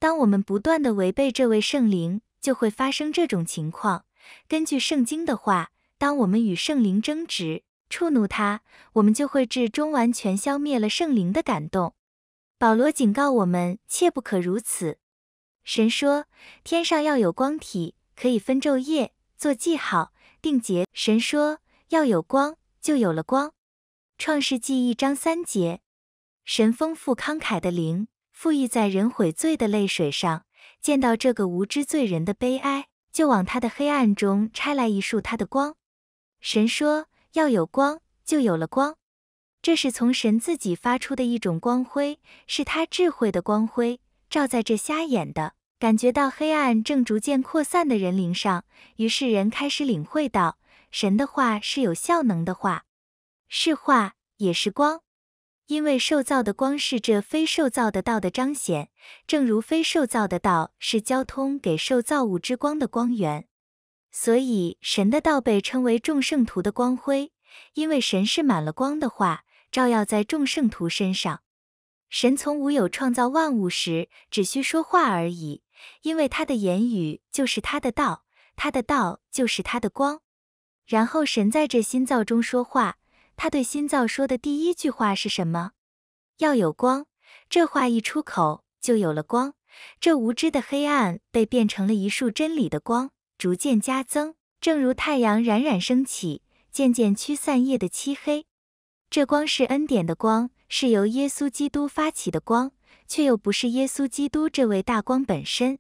当我们不断的违背这位圣灵，就会发生这种情况。根据圣经的话，当我们与圣灵争执、触怒他，我们就会至终完全消灭了圣灵的感动。保罗警告我们，切不可如此。神说，天上要有光体，可以分昼夜，做记号，定节。神说，要有光，就有了光。创世纪一章三节，神丰富慷慨的灵，富溢在人悔罪的泪水上，见到这个无知罪人的悲哀，就往他的黑暗中拆来一束他的光。神说，要有光，就有了光。这是从神自己发出的一种光辉，是他智慧的光辉，照在这瞎眼的。感觉到黑暗正逐渐扩散的人灵上，于是人开始领会到神的话是有效能的话，是话也是光，因为受造的光是这非受造的道的彰显，正如非受造的道是交通给受造物之光的光源，所以神的道被称为众圣徒的光辉，因为神是满了光的话，照耀在众圣徒身上。神从无有创造万物时，只需说话而已。因为他的言语就是他的道，他的道就是他的光。然后神在这心造中说话，他对心造说的第一句话是什么？要有光。这话一出口，就有了光。这无知的黑暗被变成了一束真理的光，逐渐加增，正如太阳冉冉升起，渐渐驱散夜的漆黑。这光是恩典的光，是由耶稣基督发起的光。却又不是耶稣基督这位大光本身，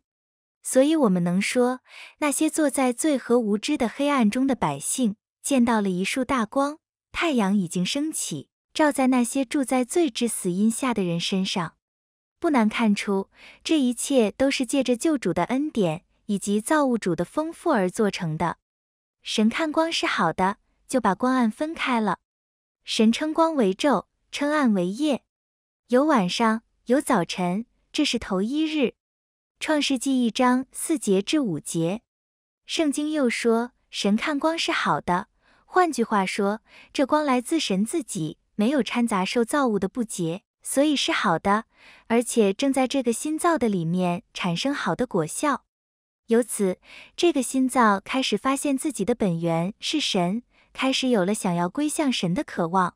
所以，我们能说那些坐在罪和无知的黑暗中的百姓见到了一束大光，太阳已经升起，照在那些住在罪之死荫下的人身上。不难看出，这一切都是借着救主的恩典以及造物主的丰富而做成的。神看光是好的，就把光暗分开了。神称光为昼，称暗为夜，有晚上。有早晨，这是头一日。创世纪一章四节至五节，圣经又说，神看光是好的。换句话说，这光来自神自己，没有掺杂受造物的不洁，所以是好的，而且正在这个新造的里面产生好的果效。由此，这个新造开始发现自己的本源是神，开始有了想要归向神的渴望。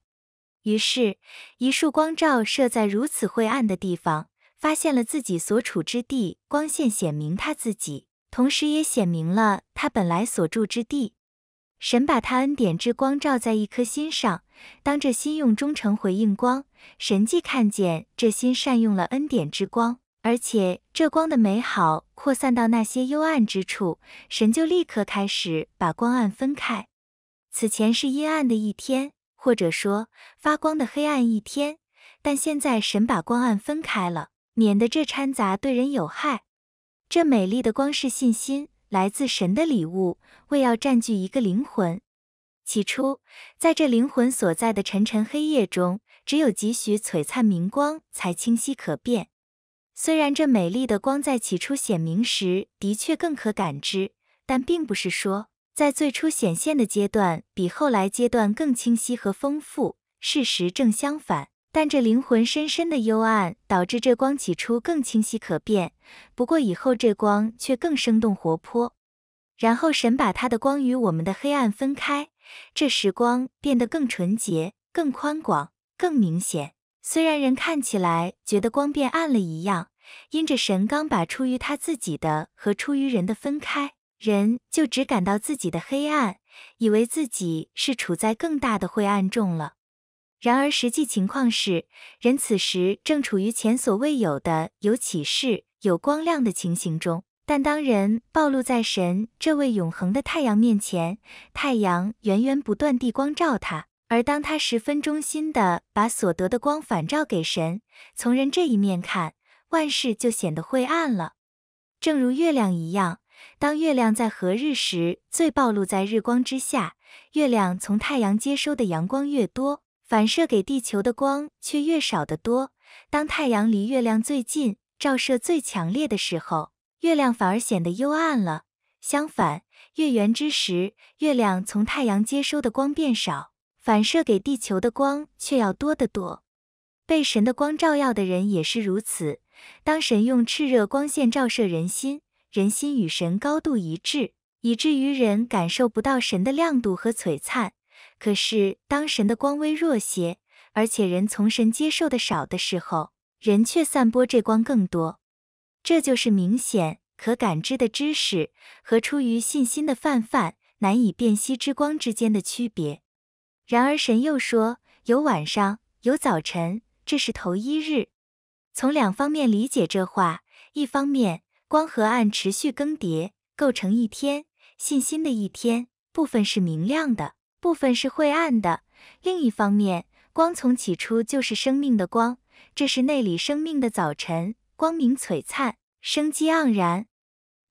于是，一束光照射在如此晦暗的地方，发现了自己所处之地光线显明他自己，同时也显明了他本来所住之地。神把他恩典之光照在一颗心上，当这心用忠诚回应光，神既看见这心善用了恩典之光，而且这光的美好扩散到那些幽暗之处，神就立刻开始把光暗分开。此前是阴暗的一天。或者说，发光的黑暗一天，但现在神把光暗分开了，免得这掺杂对人有害。这美丽的光是信心，来自神的礼物，为要占据一个灵魂。起初，在这灵魂所在的沉沉黑夜中，只有几许璀璨明光才清晰可辨。虽然这美丽的光在起初显明时的确更可感知，但并不是说。在最初显现的阶段，比后来阶段更清晰和丰富。事实正相反，但这灵魂深深的幽暗，导致这光起初更清晰可辨。不过以后这光却更生动活泼。然后神把他的光与我们的黑暗分开，这时光变得更纯洁、更宽广、更明显。虽然人看起来觉得光变暗了一样，因着神刚把出于他自己的和出于人的分开。人就只感到自己的黑暗，以为自己是处在更大的灰暗中了。然而实际情况是，人此时正处于前所未有的有启示、有光亮的情形中。但当人暴露在神这位永恒的太阳面前，太阳源源不断地光照他，而当他十分忠心地把所得的光反照给神，从人这一面看，万事就显得灰暗了，正如月亮一样。当月亮在合日时，最暴露在日光之下。月亮从太阳接收的阳光越多，反射给地球的光却越少得多。当太阳离月亮最近，照射最强烈的时候，月亮反而显得幽暗了。相反，月圆之时，月亮从太阳接收的光变少，反射给地球的光却要多得多。被神的光照耀的人也是如此。当神用炽热光线照射人心。人心与神高度一致，以至于人感受不到神的亮度和璀璨。可是，当神的光微弱些，而且人从神接受的少的时候，人却散播这光更多。这就是明显可感知的知识和出于信心的泛泛、难以辨析之光之间的区别。然而，神又说：“有晚上，有早晨。”这是头一日。从两方面理解这话：一方面，光和暗持续更迭，构成一天。信心的一天，部分是明亮的，部分是晦暗的。另一方面，光从起初就是生命的光，这是内里生命的早晨，光明璀璨，生机盎然。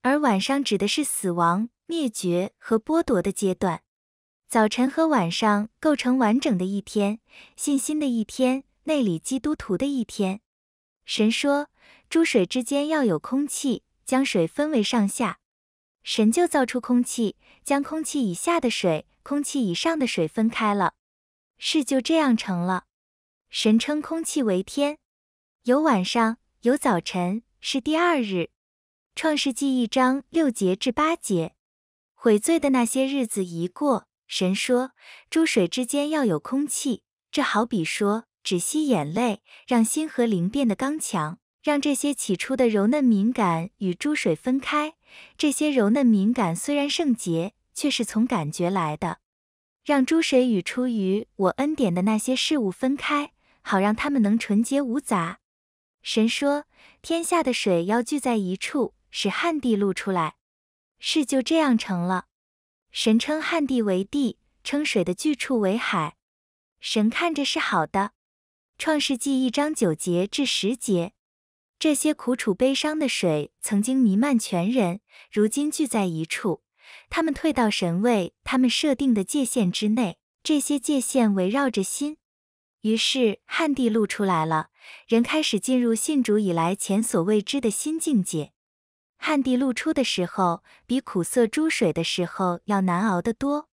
而晚上指的是死亡、灭绝和剥夺的阶段。早晨和晚上构成完整的一天，信心的一天，内里基督徒的一天。神说，诸水之间要有空气。将水分为上下，神就造出空气，将空气以下的水、空气以上的水分开了，事就这样成了。神称空气为天，有晚上，有早晨，是第二日。创世纪一章六节至八节，悔罪的那些日子一过，神说：诸水之间要有空气，这好比说只吸眼泪，让心和灵变得刚强。让这些起初的柔嫩敏感与珠水分开。这些柔嫩敏感虽然圣洁，却是从感觉来的。让珠水与出于我恩典的那些事物分开，好让它们能纯洁无杂。神说：天下的水要聚在一处，使旱地露出来。事就这样成了。神称旱地为地，称水的聚处为海。神看着是好的。创世纪一章九节至十节。这些苦楚悲伤的水曾经弥漫全人，如今聚在一处。他们退到神位他们设定的界限之内，这些界限围绕着心。于是旱地露出来了，人开始进入信主以来前所未知的新境界。旱地露出的时候，比苦涩诸水的时候要难熬得多，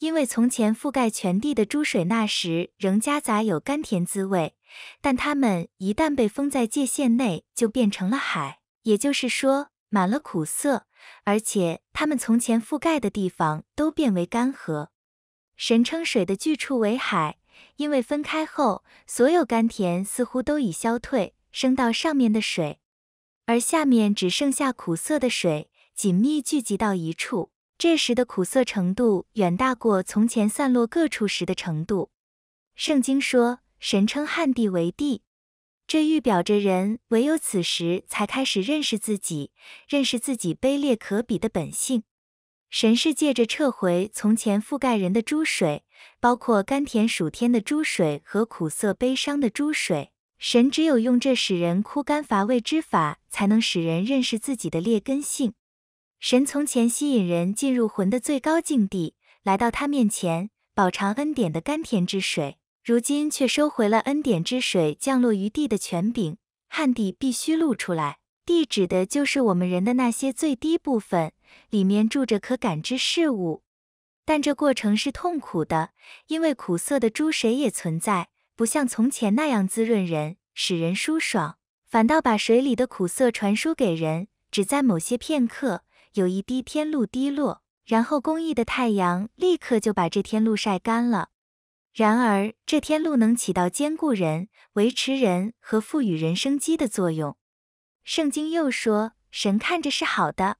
因为从前覆盖全地的诸水那时仍夹杂有甘甜滋味。但它们一旦被封在界限内，就变成了海，也就是说满了苦涩，而且它们从前覆盖的地方都变为干涸。神称水的巨处为海，因为分开后，所有甘甜似乎都已消退，升到上面的水，而下面只剩下苦涩的水，紧密聚集到一处。这时的苦涩程度远大过从前散落各处时的程度。圣经说。神称汉地为地，这预表着人唯有此时才开始认识自己，认识自己卑劣可鄙的本性。神是借着撤回从前覆盖人的诸水，包括甘甜暑天的诸水和苦涩悲伤的诸水。神只有用这使人枯干乏味之法，才能使人认识自己的劣根性。神从前吸引人进入魂的最高境地，来到他面前，饱尝恩典的甘甜之水。如今却收回了恩典之水降落于地的权柄，旱地必须露出来。地指的就是我们人的那些最低部分，里面住着可感知事物。但这过程是痛苦的，因为苦涩的诸水也存在，不像从前那样滋润人，使人舒爽，反倒把水里的苦涩传输给人。只在某些片刻，有一滴天露滴落，然后公益的太阳立刻就把这天露晒干了。然而，这天路能起到兼顾人、维持人和赋予人生机的作用。圣经又说：“神看着是好的。”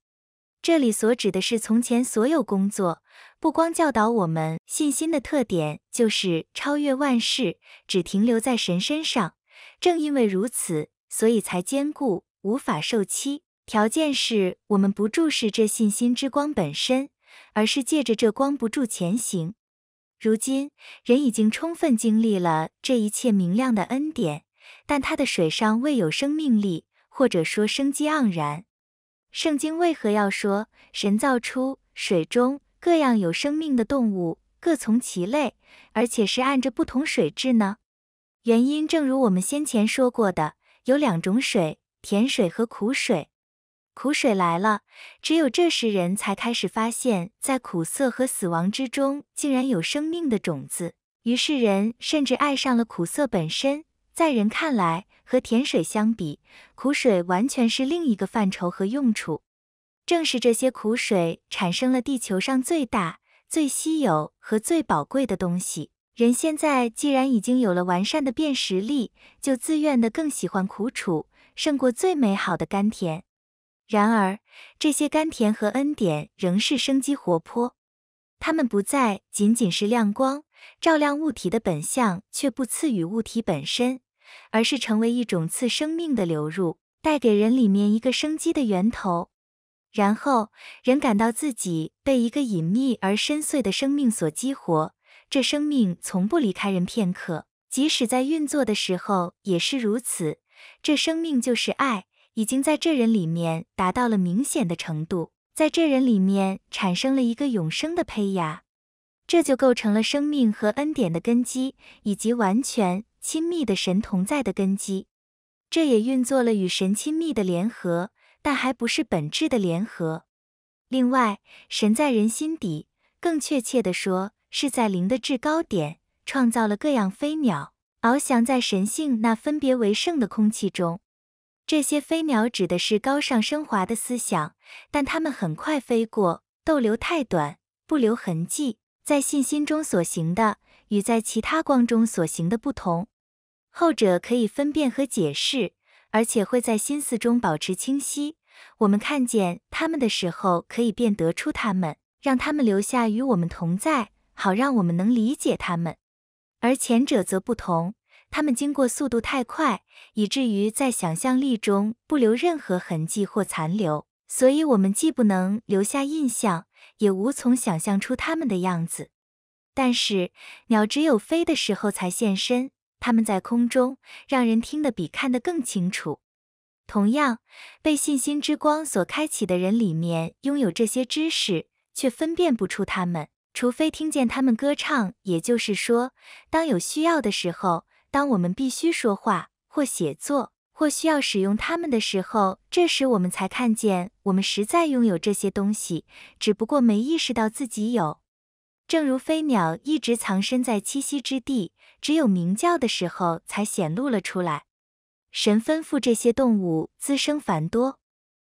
这里所指的是从前所有工作，不光教导我们，信心的特点就是超越万事，只停留在神身上。正因为如此，所以才坚固，无法受欺。条件是我们不注视这信心之光本身，而是借着这光不住前行。如今，人已经充分经历了这一切明亮的恩典，但它的水上未有生命力，或者说生机盎然。圣经为何要说神造出水中各样有生命的动物，各从其类，而且是按着不同水质呢？原因正如我们先前说过的，有两种水：甜水和苦水。苦水来了，只有这时人才开始发现，在苦涩和死亡之中，竟然有生命的种子。于是，人甚至爱上了苦涩本身。在人看来，和甜水相比，苦水完全是另一个范畴和用处。正是这些苦水，产生了地球上最大、最稀有和最宝贵的东西。人现在既然已经有了完善的辨识力，就自愿的更喜欢苦楚，胜过最美好的甘甜。然而，这些甘甜和恩典仍是生机活泼。它们不再仅仅是亮光，照亮物体的本相，却不赐予物体本身，而是成为一种赐生命的流入，带给人里面一个生机的源头。然后，人感到自己被一个隐秘而深邃的生命所激活。这生命从不离开人片刻，即使在运作的时候也是如此。这生命就是爱。已经在这人里面达到了明显的程度，在这人里面产生了一个永生的胚芽，这就构成了生命和恩典的根基，以及完全亲密的神同在的根基。这也运作了与神亲密的联合，但还不是本质的联合。另外，神在人心底，更确切地说是在灵的制高点，创造了各样飞鸟，翱翔在神性那分别为圣的空气中。这些飞鸟指的是高尚升华的思想，但它们很快飞过，逗留太短，不留痕迹。在信心中所行的与在其他光中所行的不同，后者可以分辨和解释，而且会在心思中保持清晰。我们看见他们的时候，可以辨得出他们，让他们留下与我们同在，好让我们能理解他们。而前者则不同。它们经过速度太快，以至于在想象力中不留任何痕迹或残留，所以我们既不能留下印象，也无从想象出它们的样子。但是鸟只有飞的时候才现身，它们在空中让人听得比看得更清楚。同样，被信心之光所开启的人里面拥有这些知识，却分辨不出它们，除非听见它们歌唱。也就是说，当有需要的时候。当我们必须说话或写作，或需要使用它们的时候，这时我们才看见，我们实在拥有这些东西，只不过没意识到自己有。正如飞鸟一直藏身在栖息之地，只有鸣叫的时候才显露了出来。神吩咐这些动物滋生繁多，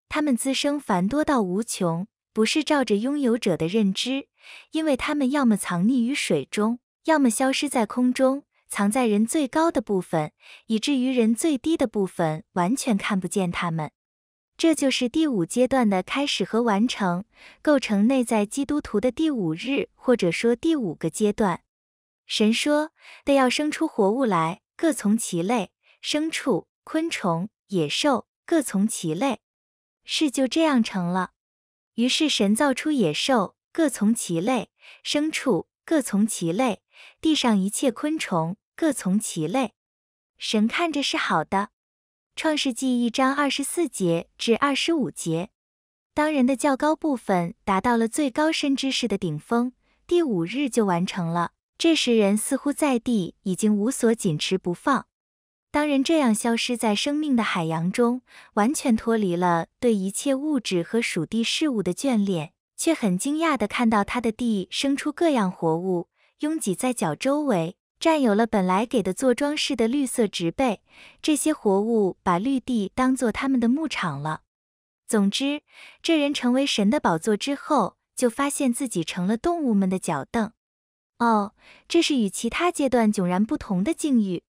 它们滋生繁多到无穷，不是照着拥有者的认知，因为它们要么藏匿于水中，要么消失在空中。藏在人最高的部分，以至于人最低的部分完全看不见它们。这就是第五阶段的开始和完成，构成内在基督徒的第五日，或者说第五个阶段。神说：“得要生出活物来，各从其类，牲畜、昆虫、野兽各从其类。”事就这样成了。于是神造出野兽各从其类，牲畜各从其类，地上一切昆虫。各从其类，神看着是好的。创世纪一章二十四节至二十五节，当人的较高部分达到了最高深知识的顶峰，第五日就完成了。这时人似乎在地已经无所紧持不放。当人这样消失在生命的海洋中，完全脱离了对一切物质和属地事物的眷恋，却很惊讶的看到他的地生出各样活物，拥挤在脚周围。占有了本来给的做装饰的绿色植被，这些活物把绿地当做他们的牧场了。总之，这人成为神的宝座之后，就发现自己成了动物们的脚凳。哦，这是与其他阶段迥然不同的境遇。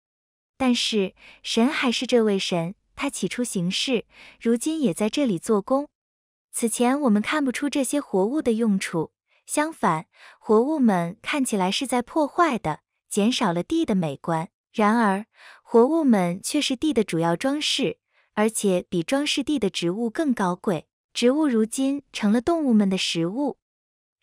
但是，神还是这位神，他起初行事，如今也在这里做工。此前我们看不出这些活物的用处，相反，活物们看起来是在破坏的。减少了地的美观，然而活物们却是地的主要装饰，而且比装饰地的植物更高贵。植物如今成了动物们的食物。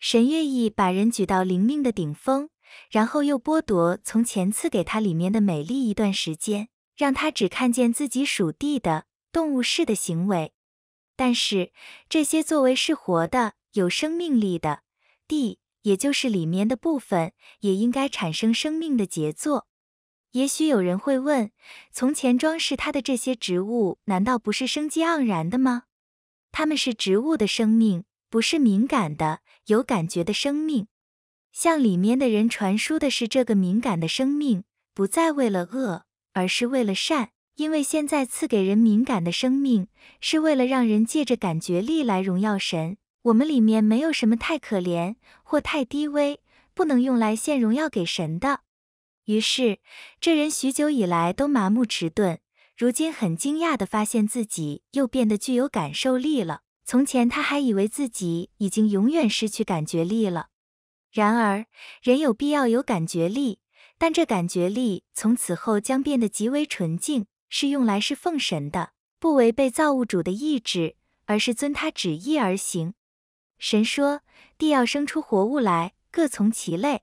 神愿意把人举到灵命的顶峰，然后又剥夺从前赐给他里面的美丽一段时间，让他只看见自己属地的动物式的行为。但是这些作为是活的、有生命力的地。也就是里面的部分也应该产生生命的杰作。也许有人会问：从前装饰它的这些植物，难道不是生机盎然的吗？它们是植物的生命，不是敏感的、有感觉的生命。向里面的人传输的是这个敏感的生命，不再为了恶，而是为了善。因为现在赐给人敏感的生命，是为了让人借着感觉力来荣耀神。我们里面没有什么太可怜或太低微，不能用来献荣耀给神的。于是这人许久以来都麻木迟钝，如今很惊讶地发现自己又变得具有感受力了。从前他还以为自己已经永远失去感觉力了。然而人有必要有感觉力，但这感觉力从此后将变得极为纯净，是用来是奉神的，不违背造物主的意志，而是遵他旨意而行。神说，地要生出活物来，各从其类，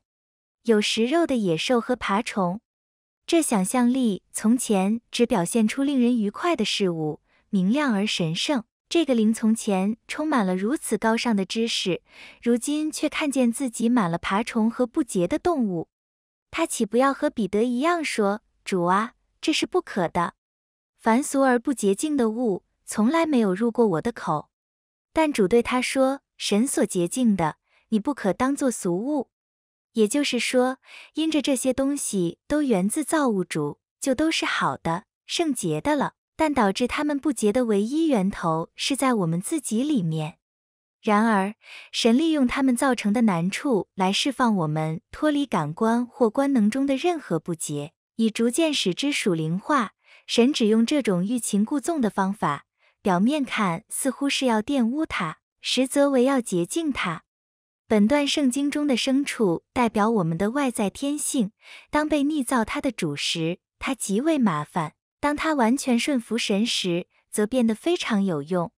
有食肉的野兽和爬虫。这想象力从前只表现出令人愉快的事物，明亮而神圣。这个灵从前充满了如此高尚的知识，如今却看见自己满了爬虫和不洁的动物，他岂不要和彼得一样说：“主啊，这是不可的！凡俗而不洁净的物，从来没有入过我的口。”但主对他说。神所洁净的，你不可当做俗物。也就是说，因着这些东西都源自造物主，就都是好的、圣洁的了。但导致他们不洁的唯一源头是在我们自己里面。然而，神利用他们造成的难处来释放我们脱离感官或官能中的任何不洁，以逐渐使之属灵化。神只用这种欲擒故纵的方法，表面看似乎是要玷污他。实则为要洁净它。本段圣经中的牲畜代表我们的外在天性，当被逆造它的主时，它极为麻烦；当它完全顺服神时，则变得非常有用。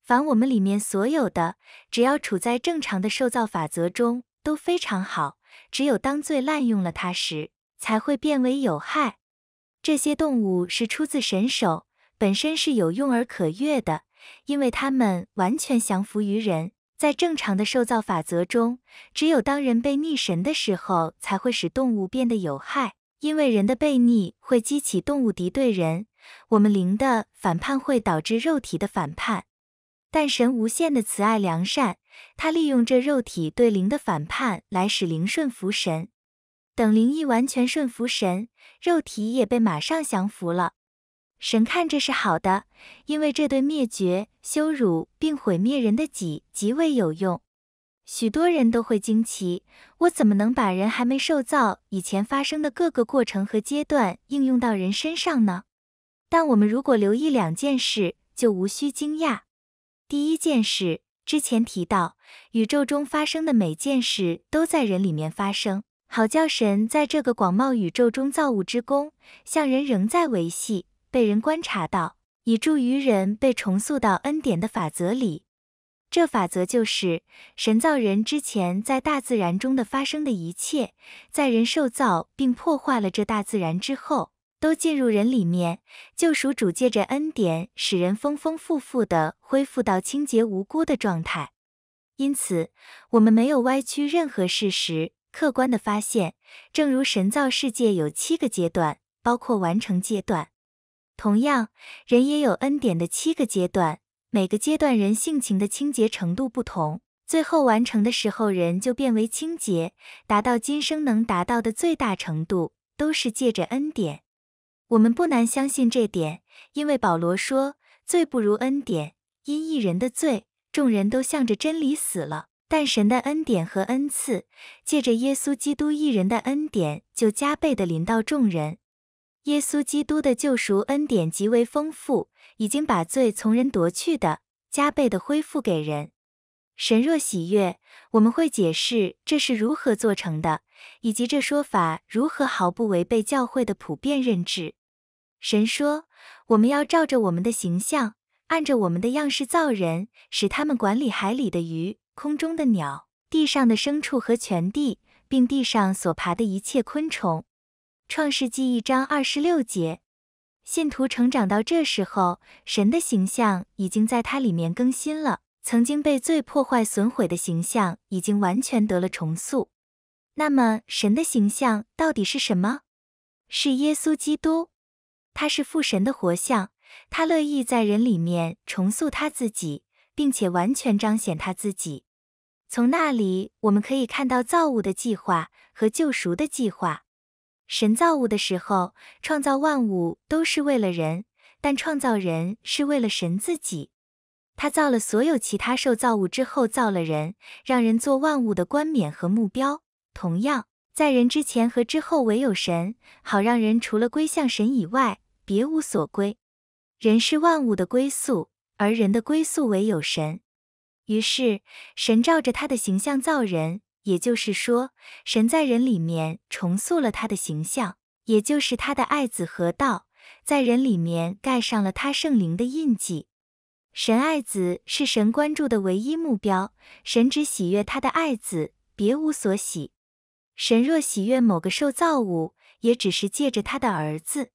凡我们里面所有的，只要处在正常的受造法则中，都非常好。只有当罪滥用了它时，才会变为有害。这些动物是出自神手，本身是有用而可悦的。因为他们完全降服于人，在正常的受造法则中，只有当人被逆神的时候，才会使动物变得有害。因为人的背逆会激起动物敌对人，我们灵的反叛会导致肉体的反叛。但神无限的慈爱良善，他利用这肉体对灵的反叛来使灵顺服神。等灵意完全顺服神，肉体也被马上降服了。神看这是好的，因为这对灭绝、羞辱并毁灭人的己极为有用。许多人都会惊奇，我怎么能把人还没受造以前发生的各个过程和阶段应用到人身上呢？但我们如果留意两件事，就无需惊讶。第一件事，之前提到，宇宙中发生的每件事都在人里面发生。好叫神在这个广袤宇宙中造物之功，向人仍在维系。被人观察到，以助于人被重塑到恩典的法则里。这法则就是神造人之前在大自然中的发生的一切，在人受造并破坏了这大自然之后，都进入人里面。救赎主借着恩典，使人丰丰富富的恢复到清洁无辜的状态。因此，我们没有歪曲任何事实，客观的发现，正如神造世界有七个阶段，包括完成阶段。同样，人也有恩典的七个阶段，每个阶段人性情的清洁程度不同。最后完成的时候，人就变为清洁，达到今生能达到的最大程度，都是借着恩典。我们不难相信这点，因为保罗说：“罪不如恩典，因一人的罪，众人都向着真理死了。但神的恩典和恩赐，借着耶稣基督一人的恩典，就加倍的临到众人。”耶稣基督的救赎恩典极为丰富，已经把罪从人夺去的，加倍的恢复给人。神若喜悦，我们会解释这是如何做成的，以及这说法如何毫不违背教会的普遍认知。神说：“我们要照着我们的形象，按着我们的样式造人，使他们管理海里的鱼、空中的鸟、地上的牲畜和全地，并地上所爬的一切昆虫。”创世纪一章二十六节，信徒成长到这时候，神的形象已经在他里面更新了。曾经被罪破坏损毁的形象，已经完全得了重塑。那么，神的形象到底是什么？是耶稣基督，他是父神的活像，他乐意在人里面重塑他自己，并且完全彰显他自己。从那里，我们可以看到造物的计划和救赎的计划。神造物的时候，创造万物都是为了人，但创造人是为了神自己。他造了所有其他受造物之后，造了人，让人做万物的冠冕和目标。同样，在人之前和之后，唯有神，好让人除了归向神以外，别无所归。人是万物的归宿，而人的归宿唯有神。于是，神照着他的形象造人。也就是说，神在人里面重塑了他的形象，也就是他的爱子和道，在人里面盖上了他圣灵的印记。神爱子是神关注的唯一目标，神只喜悦他的爱子，别无所喜。神若喜悦某个受造物，也只是借着他的儿子。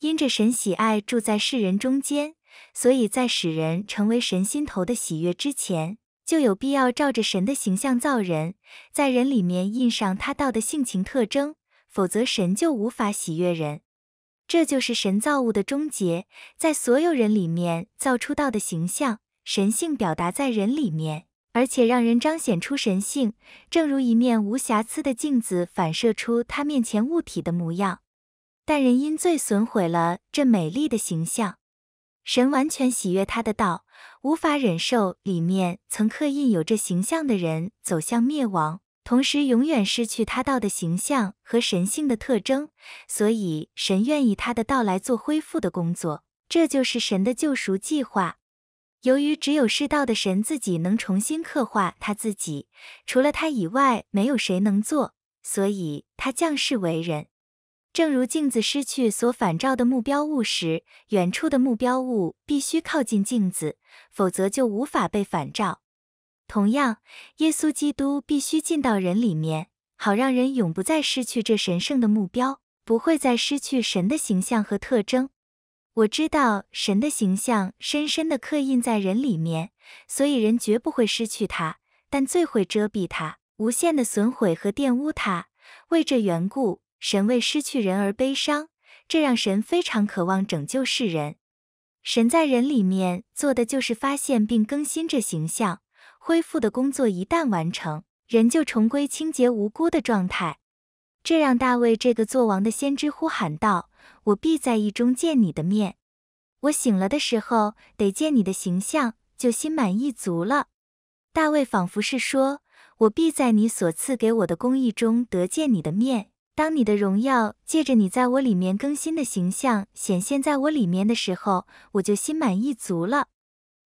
因着神喜爱住在世人中间，所以在使人成为神心头的喜悦之前。就有必要照着神的形象造人，在人里面印上他道的性情特征，否则神就无法喜悦人。这就是神造物的终结，在所有人里面造出道的形象，神性表达在人里面，而且让人彰显出神性，正如一面无瑕疵的镜子反射出他面前物体的模样。但人因罪损毁了这美丽的形象，神完全喜悦他的道。无法忍受里面曾刻印有这形象的人走向灭亡，同时永远失去他道的形象和神性的特征，所以神愿意他的到来做恢复的工作，这就是神的救赎计划。由于只有世道的神自己能重新刻画他自己，除了他以外没有谁能做，所以他降世为人。正如镜子失去所反照的目标物时，远处的目标物必须靠近镜子，否则就无法被反照。同样，耶稣基督必须进到人里面，好让人永不再失去这神圣的目标，不会再失去神的形象和特征。我知道神的形象深深地刻印在人里面，所以人绝不会失去它，但最会遮蔽它，无限的损毁和玷污它。为这缘故。神为失去人而悲伤，这让神非常渴望拯救世人。神在人里面做的就是发现并更新这形象，恢复的工作一旦完成，人就重归清洁无辜的状态。这让大卫这个作王的先知呼喊道：“我必在意中见你的面，我醒了的时候得见你的形象，就心满意足了。”大卫仿佛是说：“我必在你所赐给我的公义中得见你的面。”当你的荣耀借着你在我里面更新的形象显现在我里面的时候，我就心满意足了。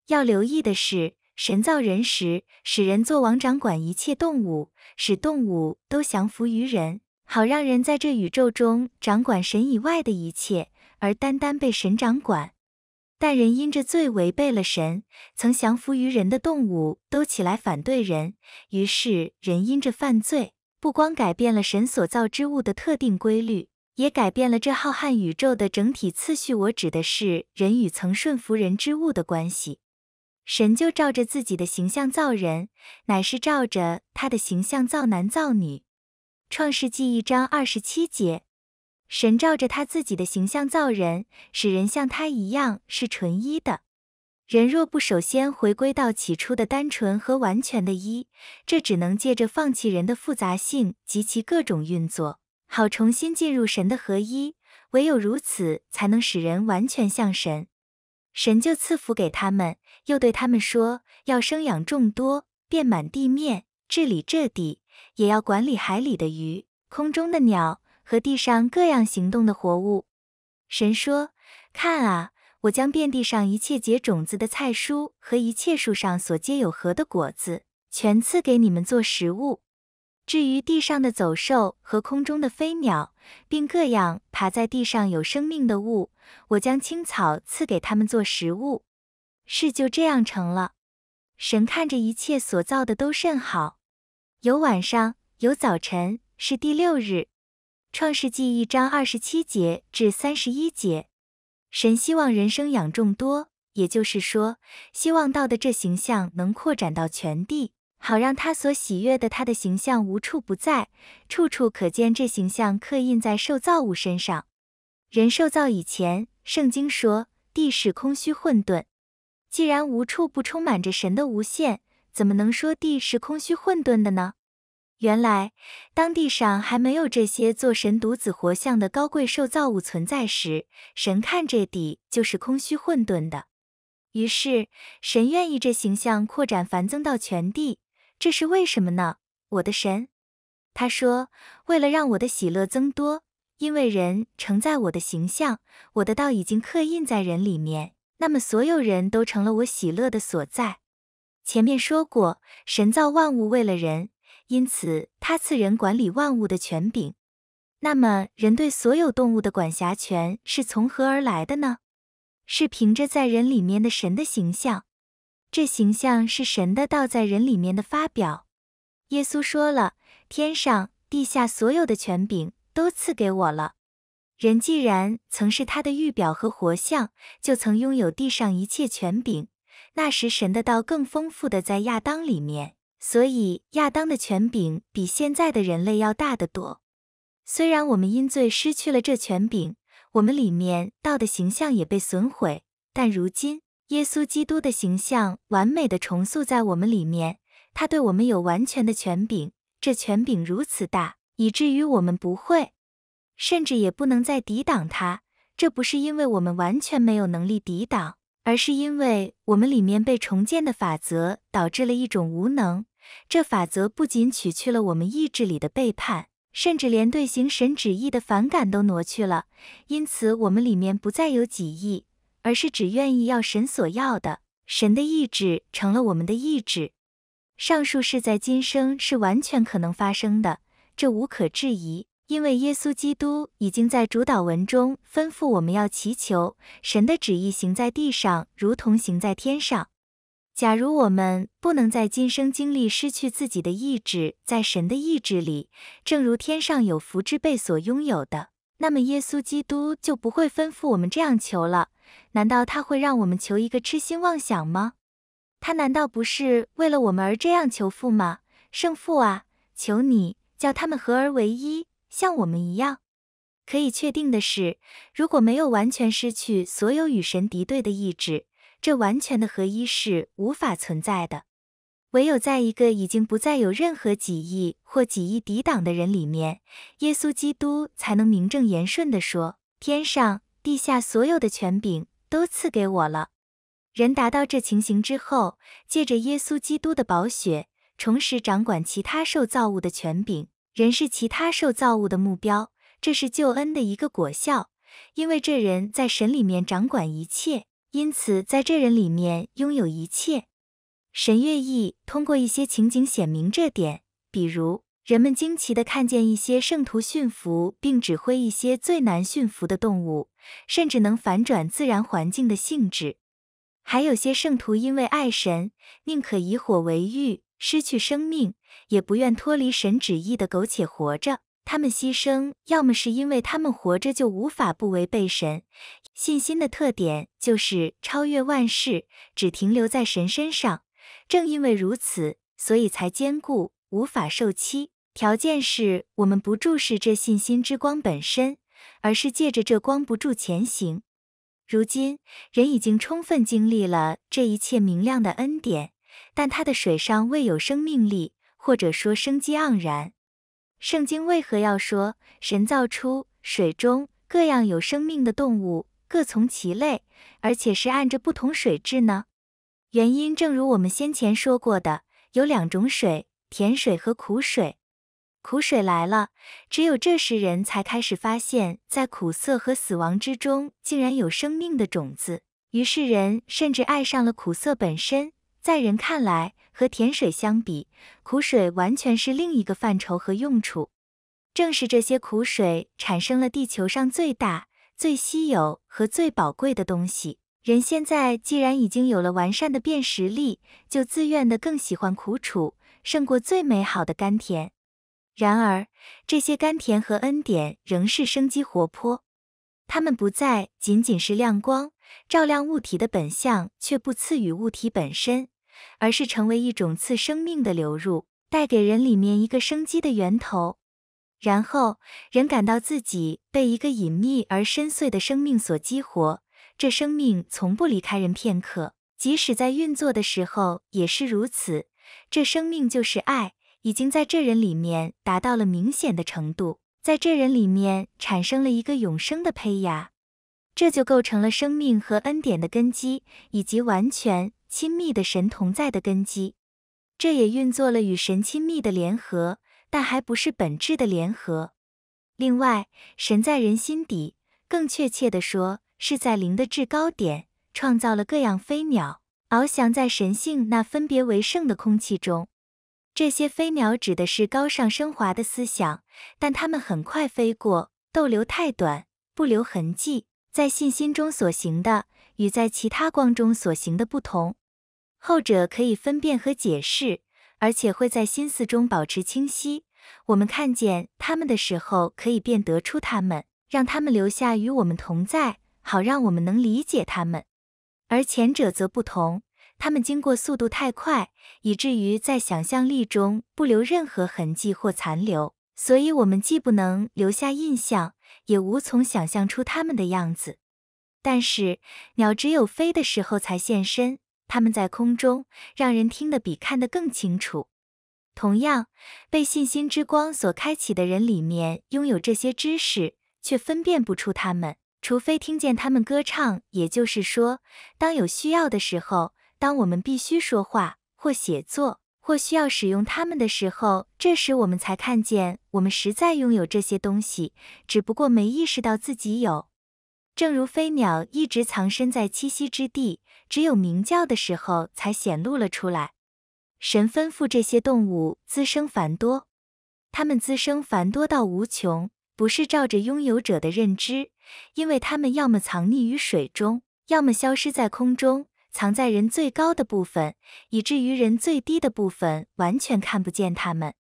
要留意的是，神造人时，使人做王，掌管一切动物，使动物都降服于人，好让人在这宇宙中掌管神以外的一切，而单单被神掌管。但人因着罪违背了神，曾降服于人的动物都起来反对人，于是人因着犯罪。不光改变了神所造之物的特定规律，也改变了这浩瀚宇宙的整体次序。我指的是人与曾顺服人之物的关系。神就照着自己的形象造人，乃是照着他的形象造男造女。创世纪一章二十七节：神照着他自己的形象造人，使人像他一样是纯一的。人若不首先回归到起初的单纯和完全的一，这只能借着放弃人的复杂性及其各种运作，好重新进入神的合一。唯有如此，才能使人完全像神。神就赐福给他们，又对他们说：“要生养众多，遍满地面，治理这地，也要管理海里的鱼、空中的鸟和地上各样行动的活物。”神说：“看啊！”我将遍地上一切结种子的菜蔬和一切树上所结有核的果子，全赐给你们做食物。至于地上的走兽和空中的飞鸟，并各样爬在地上有生命的物，我将青草赐给他们做食物。事就这样成了。神看着一切所造的都甚好。有晚上，有早晨，是第六日。创世纪一章二十七节至三十一节。神希望人生养众多，也就是说，希望道的这形象能扩展到全地，好让他所喜悦的他的形象无处不在，处处可见。这形象刻印在受造物身上。人受造以前，圣经说地是空虚混沌。既然无处不充满着神的无限，怎么能说地是空虚混沌的呢？原来，当地上还没有这些做神独子活像的高贵受造物存在时，神看这地就是空虚混沌的。于是，神愿意这形象扩展繁增到全地，这是为什么呢？我的神，他说，为了让我的喜乐增多，因为人承载我的形象，我的道已经刻印在人里面，那么所有人都成了我喜乐的所在。前面说过，神造万物为了人。因此，他赐人管理万物的权柄。那么，人对所有动物的管辖权是从何而来的呢？是凭着在人里面的神的形象，这形象是神的道在人里面的发表。耶稣说了：“天上、地下所有的权柄都赐给我了。”人既然曾是他的预表和活像，就曾拥有地上一切权柄。那时，神的道更丰富的在亚当里面。所以亚当的权柄比现在的人类要大得多。虽然我们因罪失去了这权柄，我们里面道的形象也被损毁，但如今耶稣基督的形象完美的重塑在我们里面，他对我们有完全的权柄。这权柄如此大，以至于我们不会，甚至也不能再抵挡它。这不是因为我们完全没有能力抵挡，而是因为我们里面被重建的法则导致了一种无能。这法则不仅取去了我们意志里的背叛，甚至连对行神旨意的反感都挪去了。因此，我们里面不再有己意，而是只愿意要神所要的。神的意志成了我们的意志。上述是在今生是完全可能发生的，这无可置疑，因为耶稣基督已经在主导文中吩咐我们要祈求神的旨意行在地上，如同行在天上。假如我们不能在今生经历失去自己的意志，在神的意志里，正如天上有福之辈所拥有的，那么耶稣基督就不会吩咐我们这样求了。难道他会让我们求一个痴心妄想吗？他难道不是为了我们而这样求父吗？圣父啊，求你叫他们合而为一，像我们一样。可以确定的是，如果没有完全失去所有与神敌对的意志。这完全的合一是无法存在的，唯有在一个已经不再有任何己意或己意抵挡的人里面，耶稣基督才能名正言顺地说：“天上、地下所有的权柄都赐给我了。”人达到这情形之后，借着耶稣基督的宝血，重拾掌管其他受造物的权柄。人是其他受造物的目标，这是救恩的一个果效，因为这人在神里面掌管一切。因此，在这人里面拥有一切。神乐意通过一些情景显明这点，比如人们惊奇地看见一些圣徒驯服并指挥一些最难驯服的动物，甚至能反转自然环境的性质。还有些圣徒因为爱神，宁可以火为玉，失去生命，也不愿脱离神旨意的苟且活着。他们牺牲，要么是因为他们活着就无法不违背神。信心的特点就是超越万事，只停留在神身上。正因为如此，所以才坚固，无法受欺。条件是我们不注视这信心之光本身，而是借着这光不住前行。如今，人已经充分经历了这一切明亮的恩典，但他的水上未有生命力，或者说生机盎然。圣经为何要说神造出水中各样有生命的动物？各从其类，而且是按着不同水质呢。原因正如我们先前说过的，有两种水：甜水和苦水。苦水来了，只有这时人才开始发现，在苦涩和死亡之中竟然有生命的种子。于是人甚至爱上了苦涩本身。在人看来，和甜水相比，苦水完全是另一个范畴和用处。正是这些苦水产生了地球上最大。最稀有和最宝贵的东西，人现在既然已经有了完善的辨识力，就自愿的更喜欢苦楚，胜过最美好的甘甜。然而，这些甘甜和恩典仍是生机活泼，它们不再仅仅是亮光，照亮物体的本相，却不赐予物体本身，而是成为一种赐生命的流入，带给人里面一个生机的源头。然后，人感到自己被一个隐秘而深邃的生命所激活，这生命从不离开人片刻，即使在运作的时候也是如此。这生命就是爱，已经在这人里面达到了明显的程度，在这人里面产生了一个永生的胚芽，这就构成了生命和恩典的根基，以及完全亲密的神同在的根基。这也运作了与神亲密的联合。但还不是本质的联合。另外，神在人心底，更确切的说，是在灵的制高点，创造了各样飞鸟，翱翔在神性那分别为圣的空气中。这些飞鸟指的是高尚升华的思想，但它们很快飞过，逗留太短，不留痕迹。在信心中所行的，与在其他光中所行的不同，后者可以分辨和解释。而且会在心思中保持清晰。我们看见他们的时候，可以辨得出他们，让他们留下与我们同在，好让我们能理解他们。而前者则不同，它们经过速度太快，以至于在想象力中不留任何痕迹或残留，所以我们既不能留下印象，也无从想象出他们的样子。但是鸟只有飞的时候才现身。他们在空中，让人听得比看得更清楚。同样，被信心之光所开启的人里面拥有这些知识，却分辨不出他们，除非听见他们歌唱。也就是说，当有需要的时候，当我们必须说话或写作或需要使用他们的时候，这时我们才看见我们实在拥有这些东西，只不过没意识到自己有。正如飞鸟一直藏身在栖息之地。只有鸣叫的时候才显露了出来。神吩咐这些动物滋生繁多，它们滋生繁多到无穷，不是照着拥有者的认知，因为它们要么藏匿于水中，要么消失在空中，藏在人最高的部分，以至于人最低的部分完全看不见它们。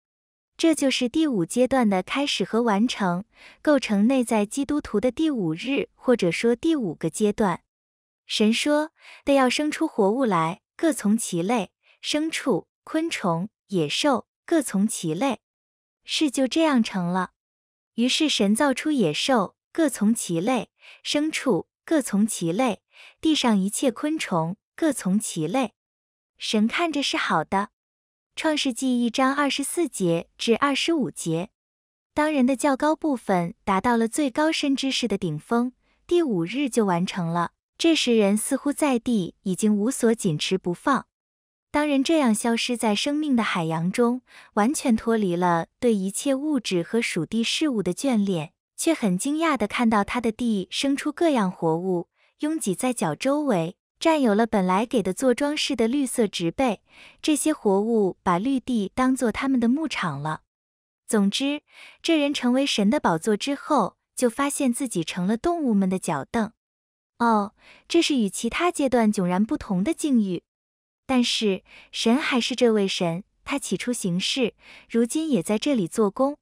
这就是第五阶段的开始和完成，构成内在基督徒的第五日，或者说第五个阶段。神说：“得要生出活物来，各从其类，牲畜、昆虫、野兽各从其类。”事就这样成了。于是神造出野兽各从其类，牲畜各从其类，地上一切昆虫各从其类。神看着是好的。创世纪一章二十四节至二十五节，当人的较高部分达到了最高深知识的顶峰，第五日就完成了。这时，人似乎在地已经无所紧持不放。当人这样消失在生命的海洋中，完全脱离了对一切物质和属地事物的眷恋，却很惊讶地看到他的地生出各样活物，拥挤在脚周围，占有了本来给的做装饰的绿色植被。这些活物把绿地当作他们的牧场了。总之，这人成为神的宝座之后，就发现自己成了动物们的脚凳。哦，这是与其他阶段迥然不同的境遇，但是神还是这位神，他起初行事，如今也在这里做工。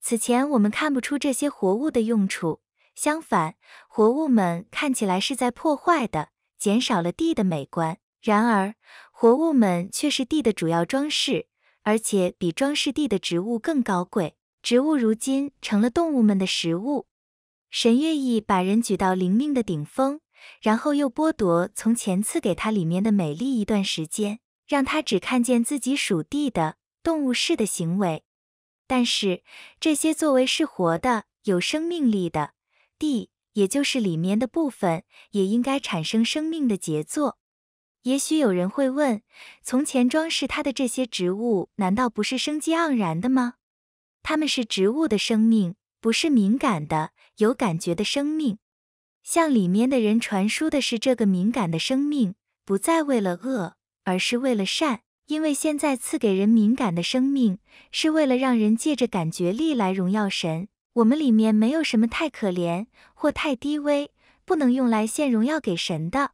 此前我们看不出这些活物的用处，相反，活物们看起来是在破坏的，减少了地的美观。然而，活物们却是地的主要装饰，而且比装饰地的植物更高贵。植物如今成了动物们的食物。神愿意把人举到灵命的顶峰，然后又剥夺从前赐给他里面的美丽一段时间，让他只看见自己属地的动物式的行为。但是这些作为是活的、有生命力的，地也就是里面的部分也应该产生生命的杰作。也许有人会问：从前装饰它的这些植物难道不是生机盎然的吗？它们是植物的生命，不是敏感的。有感觉的生命，向里面的人传输的是这个敏感的生命，不再为了恶，而是为了善。因为现在赐给人敏感的生命，是为了让人借着感觉力来荣耀神。我们里面没有什么太可怜或太低微，不能用来献荣耀给神的。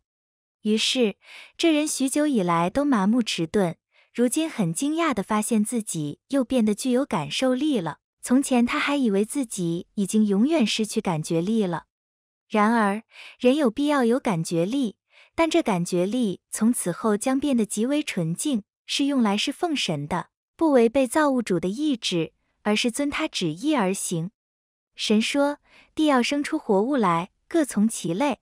于是，这人许久以来都麻木迟钝，如今很惊讶地发现自己又变得具有感受力了。从前他还以为自己已经永远失去感觉力了，然而人有必要有感觉力，但这感觉力从此后将变得极为纯净，是用来侍奉神的，不违背造物主的意志，而是遵他旨意而行。神说，地要生出活物来，各从其类，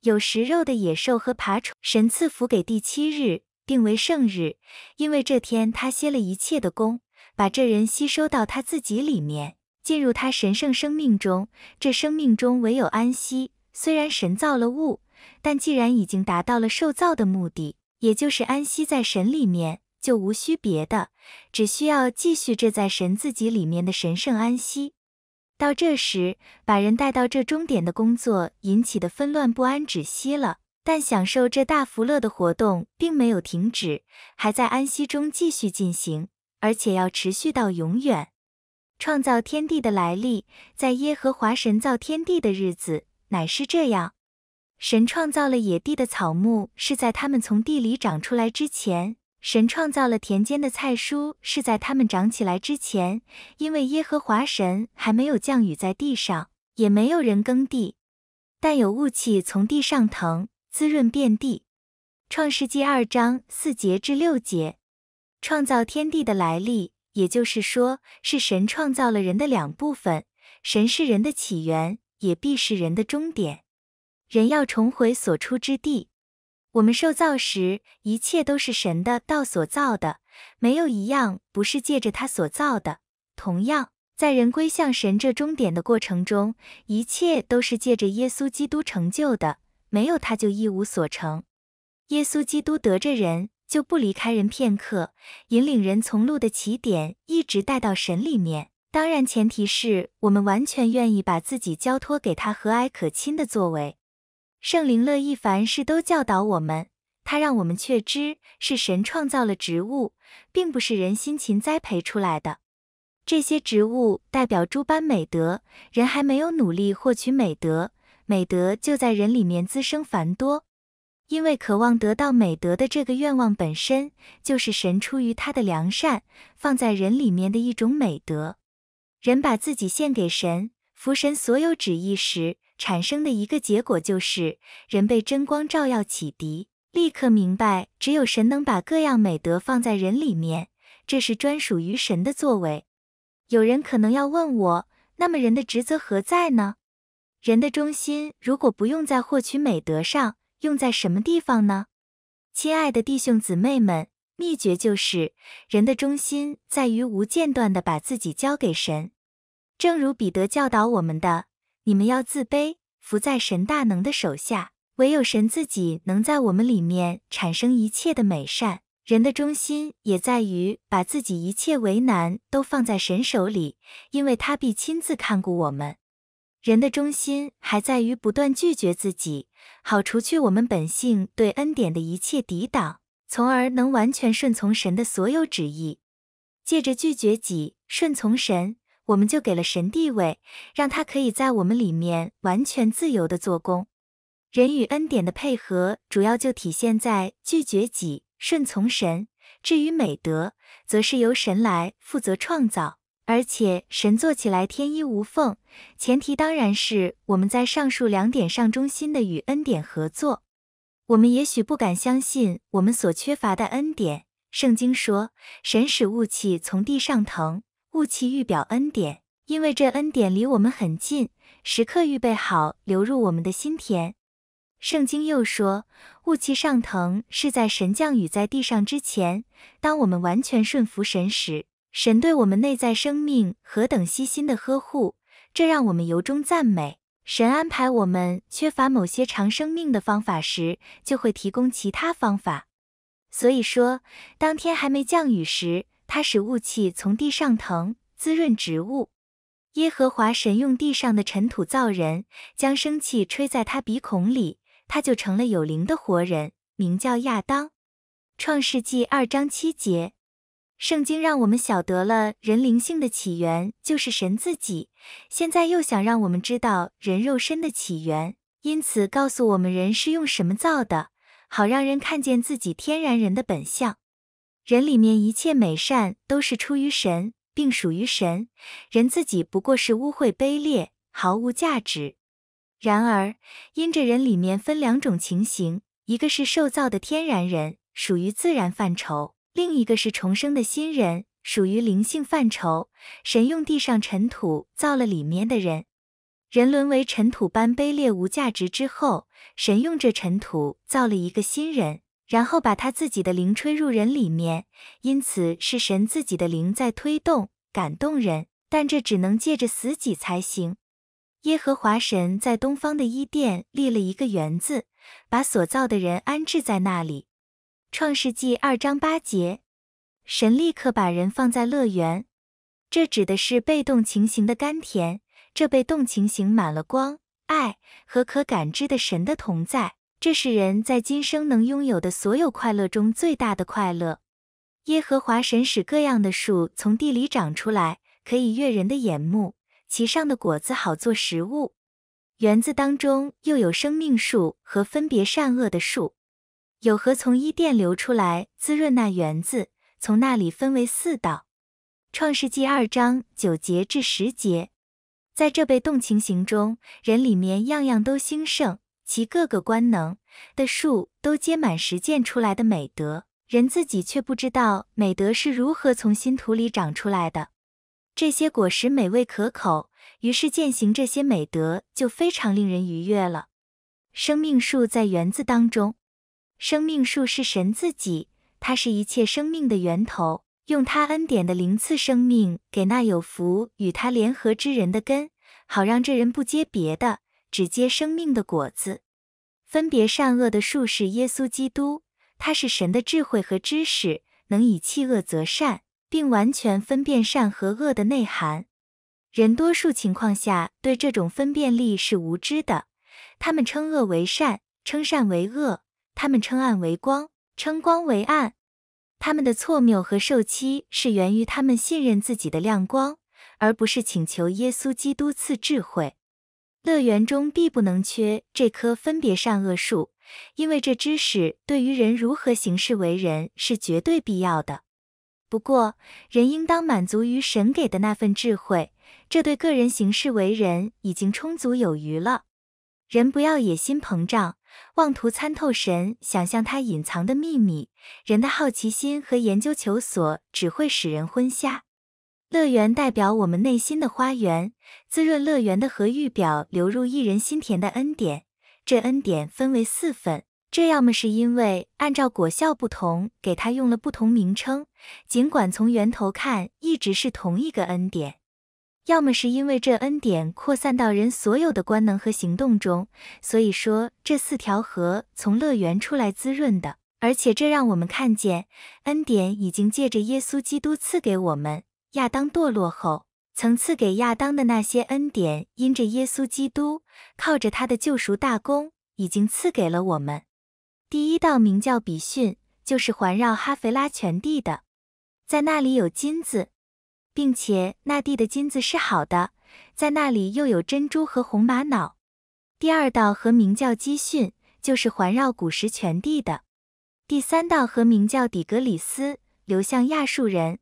有食肉的野兽和爬虫。神赐福给第七日，定为圣日，因为这天他歇了一切的功。把这人吸收到他自己里面，进入他神圣生命中。这生命中唯有安息。虽然神造了物，但既然已经达到了受造的目的，也就是安息在神里面，就无需别的，只需要继续这在神自己里面的神圣安息。到这时，把人带到这终点的工作引起的纷乱不安止息了，但享受这大福乐的活动并没有停止，还在安息中继续进行。而且要持续到永远。创造天地的来历，在耶和华神造天地的日子，乃是这样：神创造了野地的草木，是在它们从地里长出来之前；神创造了田间的菜蔬，是在它们长起来之前。因为耶和华神还没有降雨在地上，也没有人耕地，但有雾气从地上腾，滋润遍地。创世纪二章四节至六节。创造天地的来历，也就是说，是神创造了人的两部分。神是人的起源，也必是人的终点。人要重回所出之地。我们受造时，一切都是神的道所造的，没有一样不是借着他所造的。同样，在人归向神这终点的过程中，一切都是借着耶稣基督成就的，没有他就一无所成。耶稣基督得着人。就不离开人片刻，引领人从路的起点一直带到神里面。当然，前提是我们完全愿意把自己交托给他和蔼可亲的作为。圣灵乐意凡事都教导我们，他让我们确知是神创造了植物，并不是人辛勤栽培出来的。这些植物代表诸般美德，人还没有努力获取美德，美德就在人里面滋生繁多。因为渴望得到美德的这个愿望本身，就是神出于他的良善放在人里面的一种美德。人把自己献给神，服神所有旨意时，产生的一个结果就是，人被真光照耀启迪，立刻明白只有神能把各样美德放在人里面，这是专属于神的作为。有人可能要问我，那么人的职责何在呢？人的中心如果不用在获取美德上。用在什么地方呢？亲爱的弟兄姊妹们，秘诀就是人的中心在于无间断的把自己交给神，正如彼得教导我们的，你们要自卑，伏在神大能的手下，唯有神自己能在我们里面产生一切的美善。人的中心也在于把自己一切为难都放在神手里，因为他必亲自看顾我们。人的中心还在于不断拒绝自己，好除去我们本性对恩典的一切抵挡，从而能完全顺从神的所有旨意。借着拒绝己、顺从神，我们就给了神地位，让他可以在我们里面完全自由地做工。人与恩典的配合主要就体现在拒绝己、顺从神。至于美德，则是由神来负责创造。而且神做起来天衣无缝，前提当然是我们在上述两点上中心的与恩典合作。我们也许不敢相信我们所缺乏的恩典。圣经说，神使雾气从地上腾，雾气预表恩典，因为这恩典离我们很近，时刻预备好流入我们的心田。圣经又说，雾气上腾是在神降雨在地上之前，当我们完全顺服神时。神对我们内在生命何等悉心的呵护，这让我们由衷赞美。神安排我们缺乏某些长生命的方法时，就会提供其他方法。所以说，当天还没降雨时，他使雾气从地上腾，滋润植物。耶和华神用地上的尘土造人，将生气吹在他鼻孔里，他就成了有灵的活人，名叫亚当。创世纪二章七节。圣经让我们晓得了人灵性的起源就是神自己，现在又想让我们知道人肉身的起源，因此告诉我们人是用什么造的，好让人看见自己天然人的本相。人里面一切美善都是出于神，并属于神，人自己不过是污秽卑劣，毫无价值。然而，因着人里面分两种情形，一个是受造的天然人，属于自然范畴。另一个是重生的新人，属于灵性范畴。神用地上尘土造了里面的人，人沦为尘土般卑劣无价值之后，神用这尘土造了一个新人，然后把他自己的灵吹入人里面，因此是神自己的灵在推动、感动人，但这只能借着死己才行。耶和华神在东方的伊甸立了一个园子，把所造的人安置在那里。创世纪二章八节，神立刻把人放在乐园，这指的是被动情形的甘甜，这被动情形满了光、爱和可感知的神的同在，这是人在今生能拥有的所有快乐中最大的快乐。耶和华神使各样的树从地里长出来，可以悦人的眼目，其上的果子好做食物。园子当中又有生命树和分别善恶的树。有何从伊甸流出来，滋润那园子，从那里分为四道。创世纪二章九节至十节，在这被动情形中，人里面样样都兴盛，其各个官能的树都结满实践出来的美德，人自己却不知道美德是如何从新土里长出来的。这些果实美味可口，于是践行这些美德就非常令人愉悦了。生命树在园子当中。生命树是神自己，它是一切生命的源头，用它恩典的灵赐生命给那有福与他联合之人的根，好让这人不结别的，只结生命的果子。分别善恶的树是耶稣基督，他是神的智慧和知识，能以弃恶择善，并完全分辨善和恶的内涵。人多数情况下对这种分辨力是无知的，他们称恶为善，称善为恶。他们称暗为光，称光为暗。他们的错谬和受欺是源于他们信任自己的亮光，而不是请求耶稣基督赐智慧。乐园中必不能缺这棵分别善恶树，因为这知识对于人如何行事为人是绝对必要的。不过，人应当满足于神给的那份智慧，这对个人行事为人已经充足有余了。人不要野心膨胀。妄图参透神，想象他隐藏的秘密，人的好奇心和研究求索只会使人昏瞎。乐园代表我们内心的花园，滋润乐园的和玉表流入一人心田的恩典，这恩典分为四份。这要么是因为按照果效不同，给它用了不同名称，尽管从源头看一直是同一个恩典。要么是因为这恩典扩散到人所有的官能和行动中，所以说这四条河从乐园出来滋润的，而且这让我们看见，恩典已经借着耶稣基督赐给我们。亚当堕落后，曾赐给亚当的那些恩典，因着耶稣基督，靠着他的救赎大功，已经赐给了我们。第一道名叫比逊，就是环绕哈菲拉全地的，在那里有金子。并且那地的金子是好的，在那里又有珍珠和红玛瑙。第二道河名叫基逊，就是环绕古时全地的。第三道河名叫底格里斯，流向亚述人。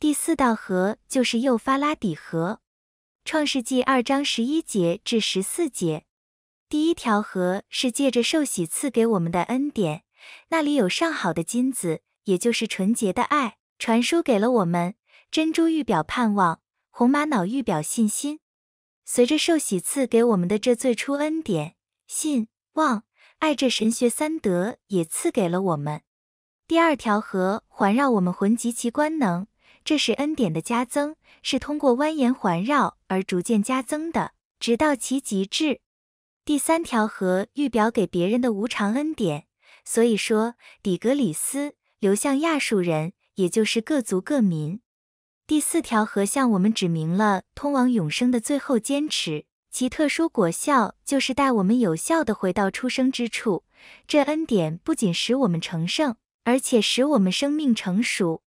第四道河就是幼发拉底河。创世纪二章十一节至十四节，第一条河是借着受洗赐给我们的恩典，那里有上好的金子，也就是纯洁的爱，传输给了我们。珍珠欲表盼望，红玛瑙欲表信心。随着受洗赐给我们的这最初恩典、信望爱这神学三德，也赐给了我们。第二条河环绕我们魂及其官能，这是恩典的加增，是通过蜿蜒环绕而逐渐加增的，直到其极致。第三条河预表给别人的无常恩典，所以说底格里斯流向亚述人，也就是各族各民。第四条河向我们指明了通往永生的最后坚持，其特殊果效就是带我们有效地回到出生之处。这恩典不仅使我们成圣，而且使我们生命成熟。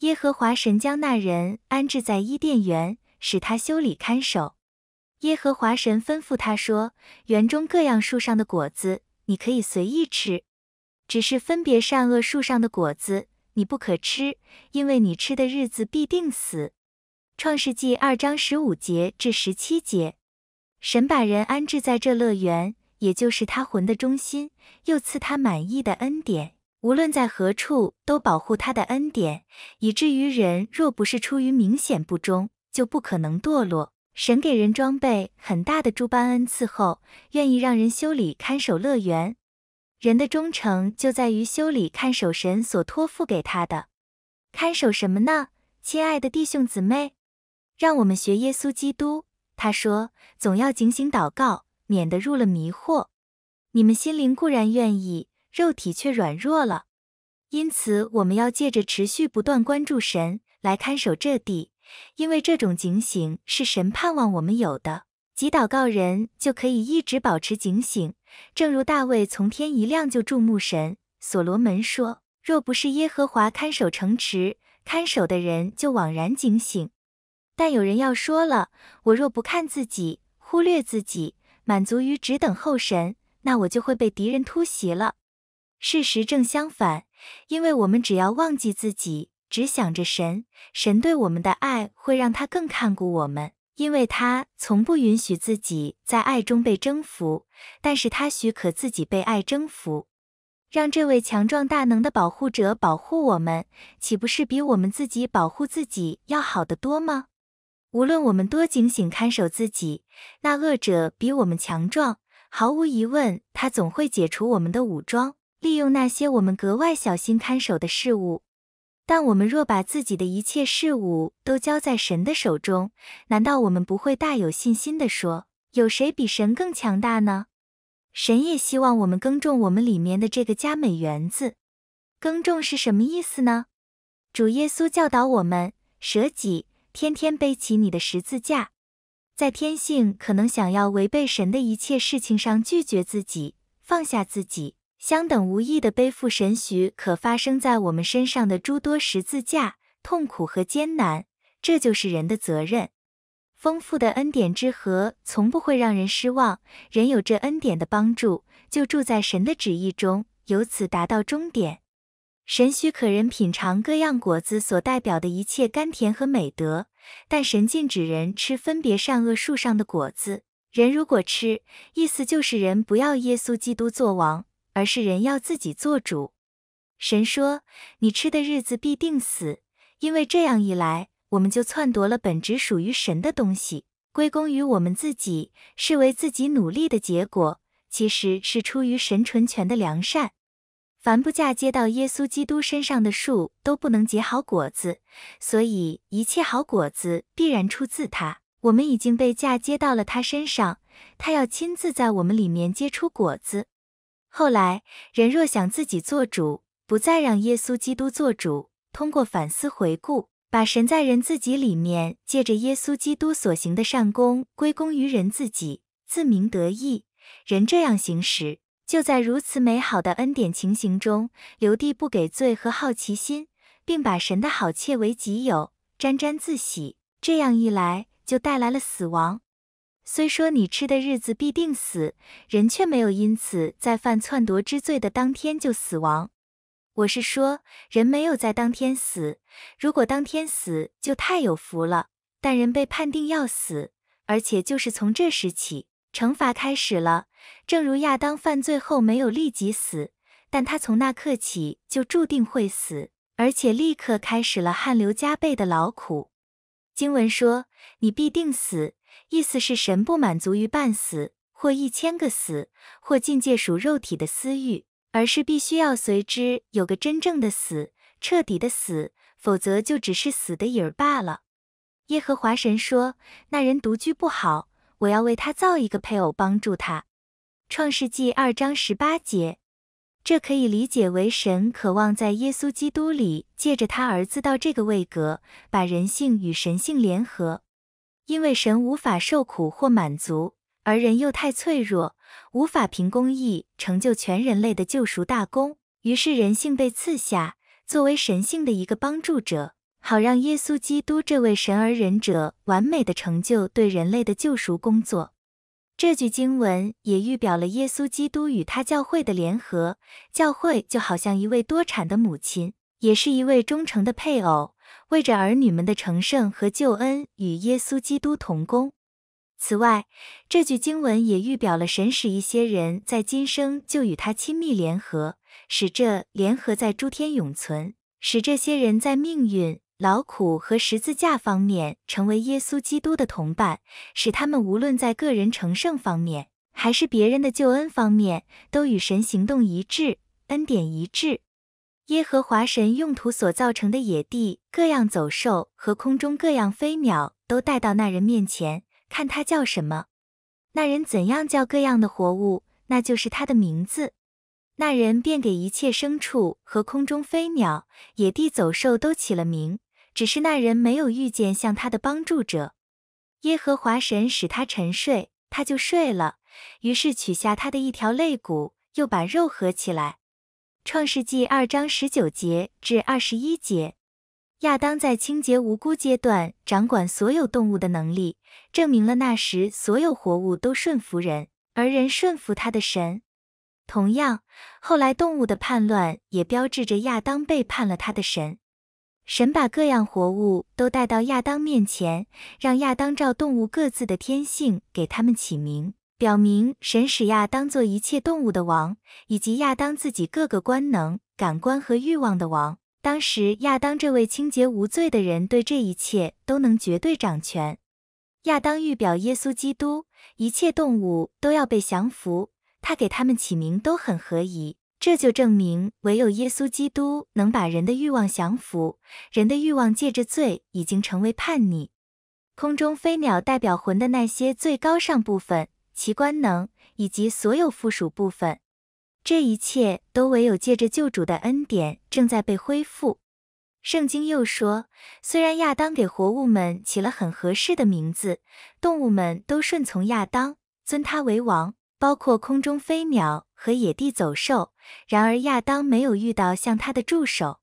耶和华神将那人安置在伊甸园，使他修理看守。耶和华神吩咐他说：“园中各样树上的果子，你可以随意吃，只是分别善恶树上的果子。”你不可吃，因为你吃的日子必定死。创世纪二章十五节至十七节，神把人安置在这乐园，也就是他魂的中心，又赐他满意的恩典，无论在何处都保护他的恩典，以至于人若不是出于明显不忠，就不可能堕落。神给人装备很大的诸般恩赐后，愿意让人修理看守乐园。人的忠诚就在于修理看守神所托付给他的。看守什么呢？亲爱的弟兄姊妹，让我们学耶稣基督。他说，总要警醒祷告，免得入了迷惑。你们心灵固然愿意，肉体却软弱了。因此，我们要借着持续不断关注神来看守这地，因为这种警醒是神盼望我们有的。及祷告人就可以一直保持警醒，正如大卫从天一亮就注目神。所罗门说：“若不是耶和华看守城池，看守的人就枉然警醒。”但有人要说了：“我若不看自己，忽略自己，满足于只等候神，那我就会被敌人突袭了。”事实正相反，因为我们只要忘记自己，只想着神，神对我们的爱会让他更看顾我们。因为他从不允许自己在爱中被征服，但是他许可自己被爱征服。让这位强壮大能的保护者保护我们，岂不是比我们自己保护自己要好得多吗？无论我们多警醒看守自己，那恶者比我们强壮，毫无疑问，他总会解除我们的武装，利用那些我们格外小心看守的事物。但我们若把自己的一切事物都交在神的手中，难道我们不会大有信心地说，有谁比神更强大呢？神也希望我们耕种我们里面的这个佳美园子。耕种是什么意思呢？主耶稣教导我们，舍己，天天背起你的十字架，在天性可能想要违背神的一切事情上，拒绝自己，放下自己。相等无异的背负神许可发生在我们身上的诸多十字架痛苦和艰难，这就是人的责任。丰富的恩典之河从不会让人失望。人有这恩典的帮助，就住在神的旨意中，由此达到终点。神许可人品尝各样果子所代表的一切甘甜和美德，但神禁止人吃分别善恶树上的果子。人如果吃，意思就是人不要耶稣基督做王。而是人要自己做主。神说：“你吃的日子必定死，因为这样一来，我们就篡夺了本只属于神的东西，归功于我们自己，视为自己努力的结果，其实是出于神纯全的良善。凡不嫁接到耶稣基督身上的树，都不能结好果子。所以一切好果子必然出自他。我们已经被嫁接到了他身上，他要亲自在我们里面结出果子。”后来，人若想自己做主，不再让耶稣基督做主，通过反思回顾，把神在人自己里面借着耶稣基督所行的善功归功于人自己，自鸣得意。人这样行时，就在如此美好的恩典情形中留地不给罪和好奇心，并把神的好窃为己有，沾沾自喜。这样一来，就带来了死亡。虽说你吃的日子必定死，人却没有因此在犯篡夺之罪的当天就死亡。我是说，人没有在当天死。如果当天死，就太有福了。但人被判定要死，而且就是从这时起，惩罚开始了。正如亚当犯罪后没有立即死，但他从那刻起就注定会死，而且立刻开始了汗流浃背的劳苦。经文说：“你必定死。”意思是神不满足于半死或一千个死或境界属肉体的私欲，而是必须要随之有个真正的死，彻底的死，否则就只是死的影儿罢了。耶和华神说，那人独居不好，我要为他造一个配偶帮助他。创世纪二章十八节，这可以理解为神渴望在耶稣基督里借着他儿子到这个位格，把人性与神性联合。因为神无法受苦或满足，而人又太脆弱，无法凭公义成就全人类的救赎大功，于是人性被赐下作为神性的一个帮助者，好让耶稣基督这位神而仁者完美的成就对人类的救赎工作。这句经文也预表了耶稣基督与他教会的联合，教会就好像一位多产的母亲，也是一位忠诚的配偶。为着儿女们的成圣和救恩，与耶稣基督同工。此外，这句经文也预表了神使一些人在今生就与他亲密联合，使这联合在诸天永存，使这些人在命运、劳苦和十字架方面成为耶稣基督的同伴，使他们无论在个人成圣方面，还是别人的救恩方面，都与神行动一致，恩典一致。耶和华神用土所造成的野地各样走兽和空中各样飞鸟都带到那人面前，看他叫什么，那人怎样叫各样的活物，那就是他的名字。那人便给一切牲畜和空中飞鸟、野地走兽都起了名，只是那人没有遇见像他的帮助者。耶和华神使他沉睡，他就睡了，于是取下他的一条肋骨，又把肉合起来。创世纪二章十九节至二十一节，亚当在清洁无辜阶段掌管所有动物的能力，证明了那时所有活物都顺服人，而人顺服他的神。同样，后来动物的叛乱也标志着亚当背叛了他的神。神把各样活物都带到亚当面前，让亚当照动物各自的天性给他们起名。表明神使亚当做一切动物的王，以及亚当自己各个官能、感官和欲望的王。当时亚当这位清洁无罪的人对这一切都能绝对掌权。亚当预表耶稣基督，一切动物都要被降服，他给他们起名都很合宜，这就证明唯有耶稣基督能把人的欲望降服。人的欲望借着罪已经成为叛逆。空中飞鸟代表魂的那些最高尚部分。其官能以及所有附属部分，这一切都唯有借着救主的恩典正在被恢复。圣经又说，虽然亚当给活物们起了很合适的名字，动物们都顺从亚当，尊他为王，包括空中飞鸟和野地走兽。然而亚当没有遇到像他的助手。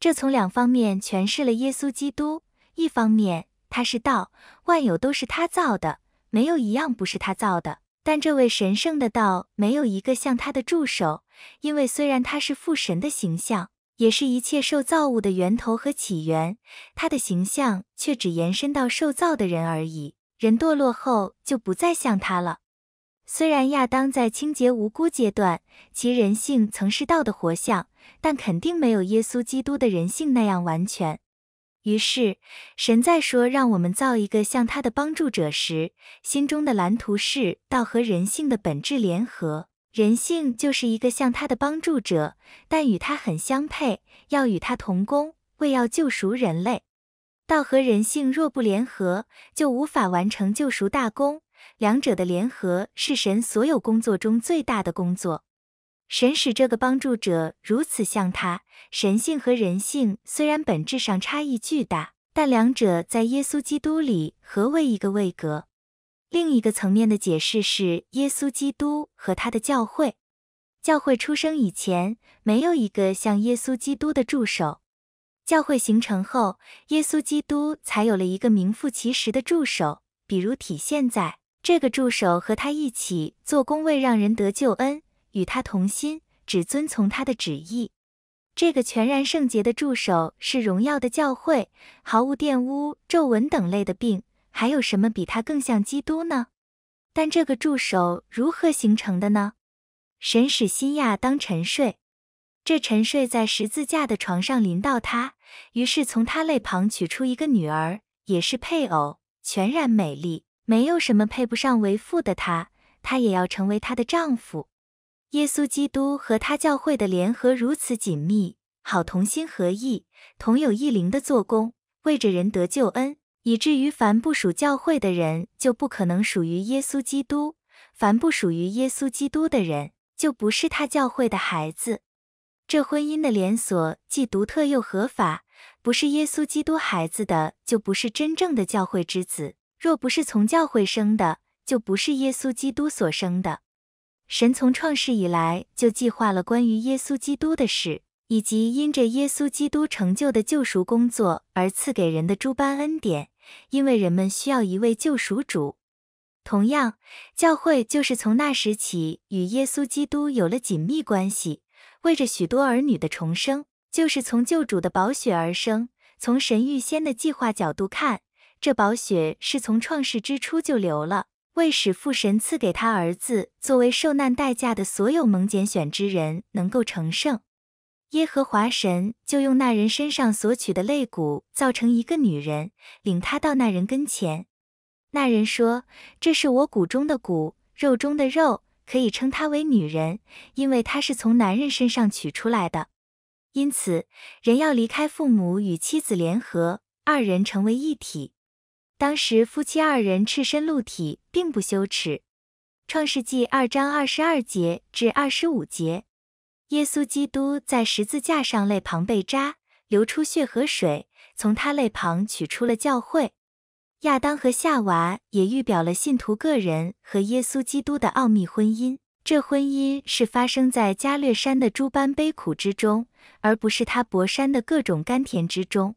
这从两方面诠释了耶稣基督：一方面他是道，万有都是他造的。没有一样不是他造的，但这位神圣的道没有一个像他的助手，因为虽然他是父神的形象，也是一切受造物的源头和起源，他的形象却只延伸到受造的人而已。人堕落后就不再像他了。虽然亚当在清洁无辜阶段，其人性曾是道的活像，但肯定没有耶稣基督的人性那样完全。于是，神在说让我们造一个像他的帮助者时，心中的蓝图是道和人性的本质联合。人性就是一个像他的帮助者，但与他很相配，要与他同工，为要救赎人类。道和人性若不联合，就无法完成救赎大功。两者的联合是神所有工作中最大的工作。神使这个帮助者如此像他，神性和人性虽然本质上差异巨大，但两者在耶稣基督里合为一个位格。另一个层面的解释是，耶稣基督和他的教会，教会出生以前没有一个像耶稣基督的助手，教会形成后，耶稣基督才有了一个名副其实的助手，比如体现在这个助手和他一起做工位，让人得救恩。与他同心，只遵从他的旨意。这个全然圣洁的助手是荣耀的教会，毫无玷污、皱纹等类的病。还有什么比他更像基督呢？但这个助手如何形成的呢？神使新亚当沉睡，这沉睡在十字架的床上临到他，于是从他肋旁取出一个女儿，也是配偶，全然美丽，没有什么配不上为父的他。他也要成为他的丈夫。耶稣基督和他教会的联合如此紧密，好同心合意，同有异灵的做工，为着人得救恩。以至于凡不属教会的人，就不可能属于耶稣基督；凡不属于耶稣基督的人，就不是他教会的孩子。这婚姻的连锁既独特又合法，不是耶稣基督孩子的，就不是真正的教会之子；若不是从教会生的，就不是耶稣基督所生的。神从创世以来就计划了关于耶稣基督的事，以及因着耶稣基督成就的救赎工作而赐给人的诸般恩典，因为人们需要一位救赎主。同样，教会就是从那时起与耶稣基督有了紧密关系，为着许多儿女的重生，就是从救主的宝血而生。从神预先的计划角度看，这宝血是从创世之初就流了。为使父神赐给他儿子作为受难代价的所有蒙拣选之人能够成圣，耶和华神就用那人身上所取的肋骨造成一个女人，领他到那人跟前。那人说：“这是我骨中的骨，肉中的肉，可以称他为女人，因为他是从男人身上取出来的。”因此，人要离开父母与妻子联合，二人成为一体。当时夫妻二人赤身露体，并不羞耻。创世纪二章二十二节至二十五节，耶稣基督在十字架上肋旁被扎，流出血和水，从他肋旁取出了教会。亚当和夏娃也预表了信徒个人和耶稣基督的奥秘婚姻，这婚姻是发生在加略山的诸般悲苦之中，而不是他博山的各种甘甜之中。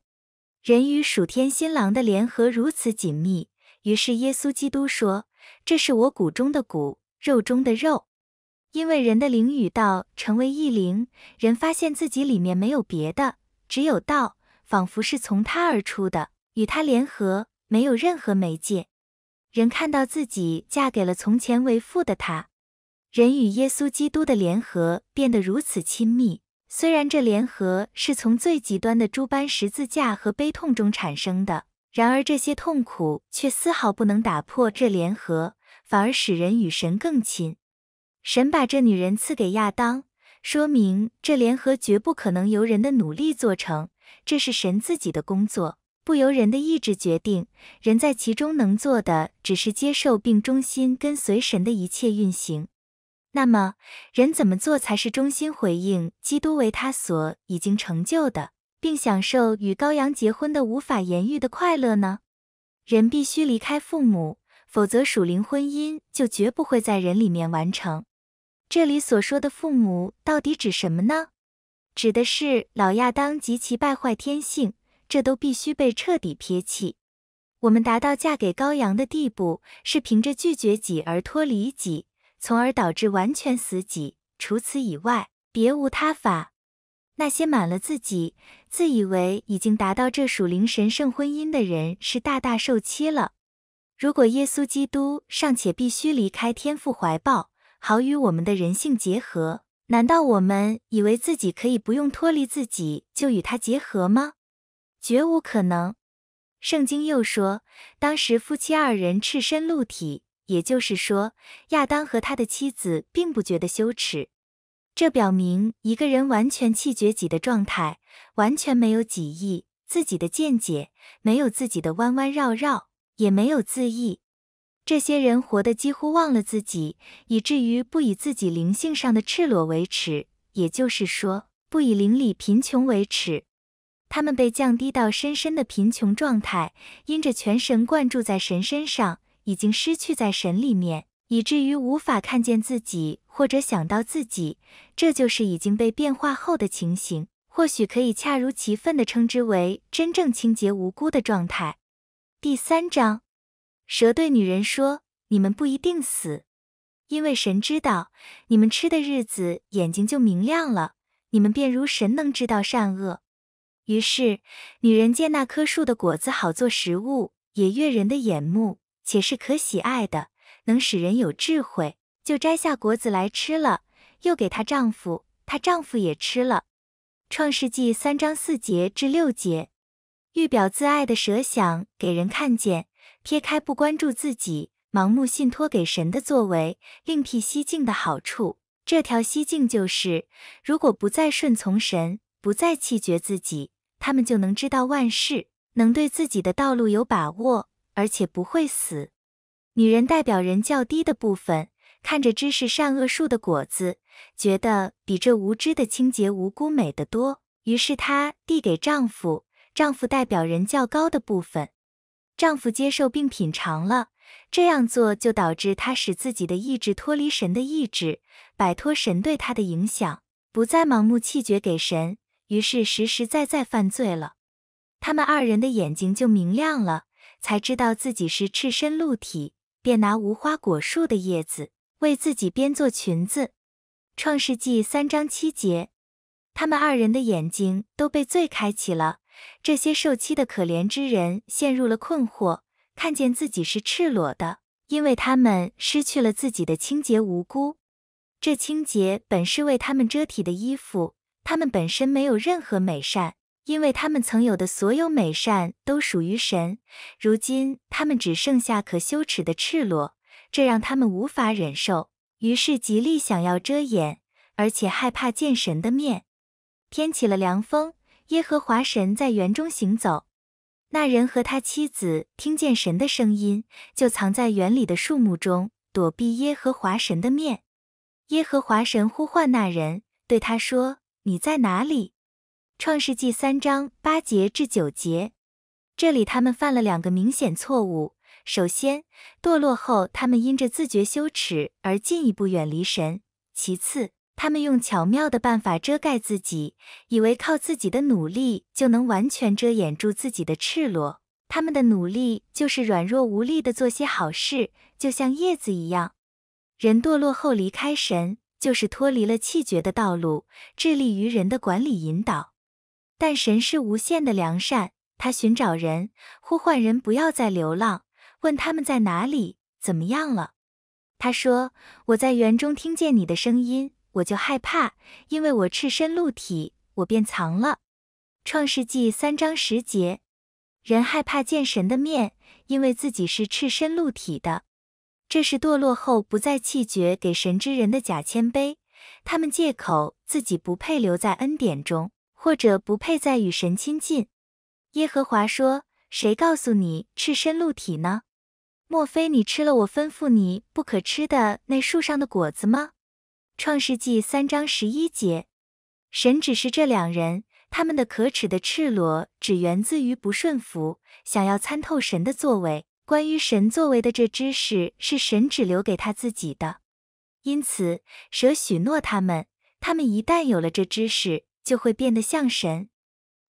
人与属天新郎的联合如此紧密，于是耶稣基督说：“这是我骨中的骨，肉中的肉。”因为人的灵与道成为一灵，人发现自己里面没有别的，只有道，仿佛是从他而出的，与他联合，没有任何媒介。人看到自己嫁给了从前为父的他，人与耶稣基督的联合变得如此亲密。虽然这联合是从最极端的诸般十字架和悲痛中产生的，然而这些痛苦却丝毫不能打破这联合，反而使人与神更亲。神把这女人赐给亚当，说明这联合绝不可能由人的努力做成，这是神自己的工作，不由人的意志决定。人在其中能做的，只是接受并忠心跟随神的一切运行。那么，人怎么做才是忠心回应基督为他所已经成就的，并享受与羔羊结婚的无法言喻的快乐呢？人必须离开父母，否则属灵婚姻就绝不会在人里面完成。这里所说的父母到底指什么呢？指的是老亚当及其败坏天性，这都必须被彻底撇弃。我们达到嫁给羔羊的地步，是凭着拒绝己而脱离己。从而导致完全死寂，除此以外别无他法。那些满了自己，自以为已经达到这属灵神圣婚姻的人，是大大受欺了。如果耶稣基督尚且必须离开天父怀抱，好与我们的人性结合，难道我们以为自己可以不用脱离自己，就与他结合吗？绝无可能。圣经又说，当时夫妻二人赤身露体。也就是说，亚当和他的妻子并不觉得羞耻，这表明一个人完全弃绝己的状态，完全没有己意、自己的见解，没有自己的弯弯绕绕，也没有自意。这些人活得几乎忘了自己，以至于不以自己灵性上的赤裸为耻，也就是说，不以邻里贫穷为耻。他们被降低到深深的贫穷状态，因着全神贯注在神身上。已经失去在神里面，以至于无法看见自己或者想到自己，这就是已经被变化后的情形。或许可以恰如其分的称之为真正清洁无辜的状态。第三章，蛇对女人说：“你们不一定死，因为神知道你们吃的日子眼睛就明亮了，你们便如神能知道善恶。”于是女人见那棵树的果子好做食物，也悦人的眼目。且是可喜爱的，能使人有智慧，就摘下果子来吃了，又给她丈夫，她丈夫也吃了。创世纪三章四节至六节，欲表自爱的蛇想给人看见，撇开不关注自己，盲目信托给神的作为，另辟蹊径的好处。这条蹊径就是，如果不再顺从神，不再气绝自己，他们就能知道万事，能对自己的道路有把握。而且不会死。女人代表人较低的部分，看着知识善恶树的果子，觉得比这无知的清洁无辜美得多，于是她递给丈夫。丈夫代表人较高的部分，丈夫接受并品尝了。这样做就导致他使自己的意志脱离神的意志，摆脱神对他的影响，不再盲目气绝给神，于是实实在在犯罪了。他们二人的眼睛就明亮了。才知道自己是赤身露体，便拿无花果树的叶子为自己编做裙子。创世纪三章七节，他们二人的眼睛都被罪开启了。这些受欺的可怜之人陷入了困惑，看见自己是赤裸的，因为他们失去了自己的清洁无辜。这清洁本是为他们遮体的衣服，他们本身没有任何美善。因为他们曾有的所有美善都属于神，如今他们只剩下可羞耻的赤裸，这让他们无法忍受，于是极力想要遮掩，而且害怕见神的面。天起了凉风，耶和华神在园中行走，那人和他妻子听见神的声音，就藏在园里的树木中，躲避耶和华神的面。耶和华神呼唤那人，对他说：“你在哪里？”创世纪三章八节至九节，这里他们犯了两个明显错误。首先，堕落后，他们因着自觉羞耻而进一步远离神；其次，他们用巧妙的办法遮盖自己，以为靠自己的努力就能完全遮掩住自己的赤裸。他们的努力就是软弱无力的做些好事，就像叶子一样。人堕落后离开神，就是脱离了气绝的道路，致力于人的管理引导。但神是无限的良善，他寻找人，呼唤人，不要再流浪，问他们在哪里，怎么样了。他说：“我在园中听见你的声音，我就害怕，因为我赤身露体，我便藏了。”创世纪三章十节，人害怕见神的面，因为自己是赤身露体的。这是堕落后不再弃绝给神之人的假谦卑，他们借口自己不配留在恩典中。或者不配再与神亲近，耶和华说：“谁告诉你赤身露体呢？莫非你吃了我吩咐你不可吃的那树上的果子吗？”创世纪三章十一节，神只是这两人，他们的可耻的赤裸只源自于不顺服，想要参透神的作为。关于神作为的这知识是神只留给他自己的，因此蛇许诺他们，他们一旦有了这知识。就会变得像神。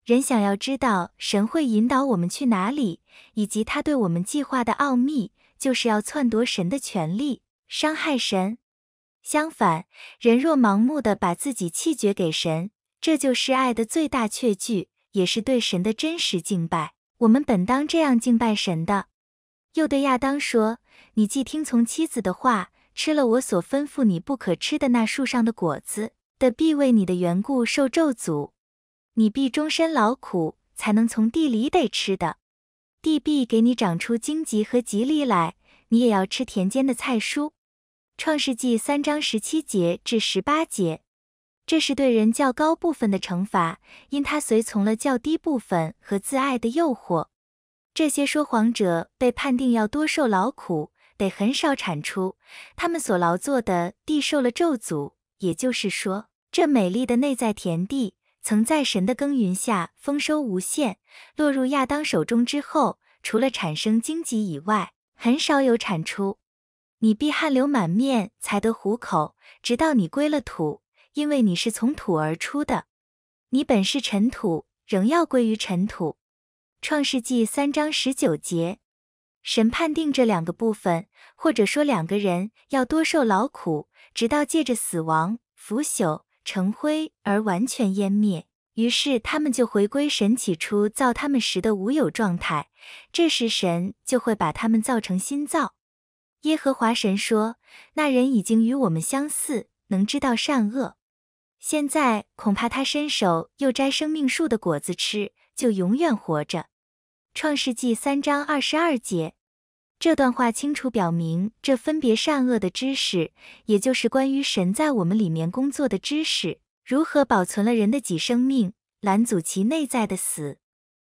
人想要知道神会引导我们去哪里，以及他对我们计划的奥秘，就是要篡夺神的权利，伤害神。相反，人若盲目的把自己弃绝给神，这就是爱的最大确据，也是对神的真实敬拜。我们本当这样敬拜神的。又对亚当说：“你既听从妻子的话，吃了我所吩咐你不可吃的那树上的果子。”的必为你的缘故受咒诅，你必终身劳苦才能从地里得吃的。地必给你长出荆棘和吉利来，你也要吃田间的菜蔬。创世纪三章十七节至十八节，这是对人较高部分的惩罚，因他随从了较低部分和自爱的诱惑。这些说谎者被判定要多受劳苦，得很少产出。他们所劳作的地受了咒诅，也就是说。这美丽的内在田地，曾在神的耕耘下丰收无限。落入亚当手中之后，除了产生荆棘以外，很少有产出。你必汗流满面才得糊口，直到你归了土，因为你是从土而出的。你本是尘土，仍要归于尘土。创世纪三章十九节，神判定这两个部分，或者说两个人要多受劳苦，直到借着死亡腐朽。成灰而完全湮灭，于是他们就回归神起初造他们时的无有状态。这时神就会把他们造成新造。耶和华神说：“那人已经与我们相似，能知道善恶。现在恐怕他伸手又摘生命树的果子吃，就永远活着。”创世纪三章二十二节。这段话清楚表明，这分别善恶的知识，也就是关于神在我们里面工作的知识，如何保存了人的己生命，拦阻其内在的死。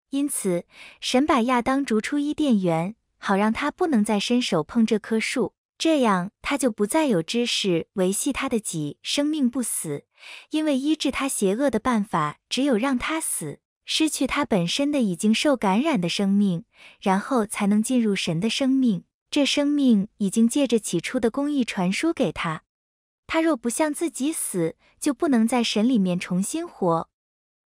因此，神把亚当逐出伊甸园，好让他不能再伸手碰这棵树，这样他就不再有知识维系他的己生命不死，因为医治他邪恶的办法只有让他死。失去他本身的已经受感染的生命，然后才能进入神的生命。这生命已经借着起初的公义传输给他。他若不向自己死，就不能在神里面重新活。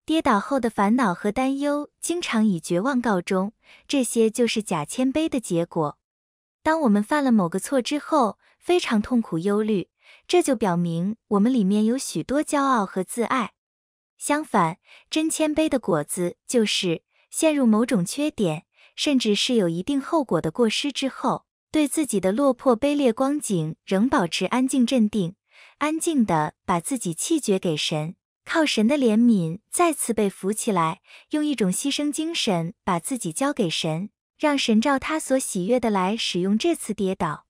跌倒后的烦恼和担忧，经常以绝望告终。这些就是假谦卑的结果。当我们犯了某个错之后，非常痛苦忧虑，这就表明我们里面有许多骄傲和自爱。相反，真谦卑的果子就是陷入某种缺点，甚至是有一定后果的过失之后，对自己的落魄、卑劣光景仍保持安静、镇定，安静地把自己弃绝给神，靠神的怜悯再次被扶起来，用一种牺牲精神把自己交给神，让神照他所喜悦的来使用这次跌倒。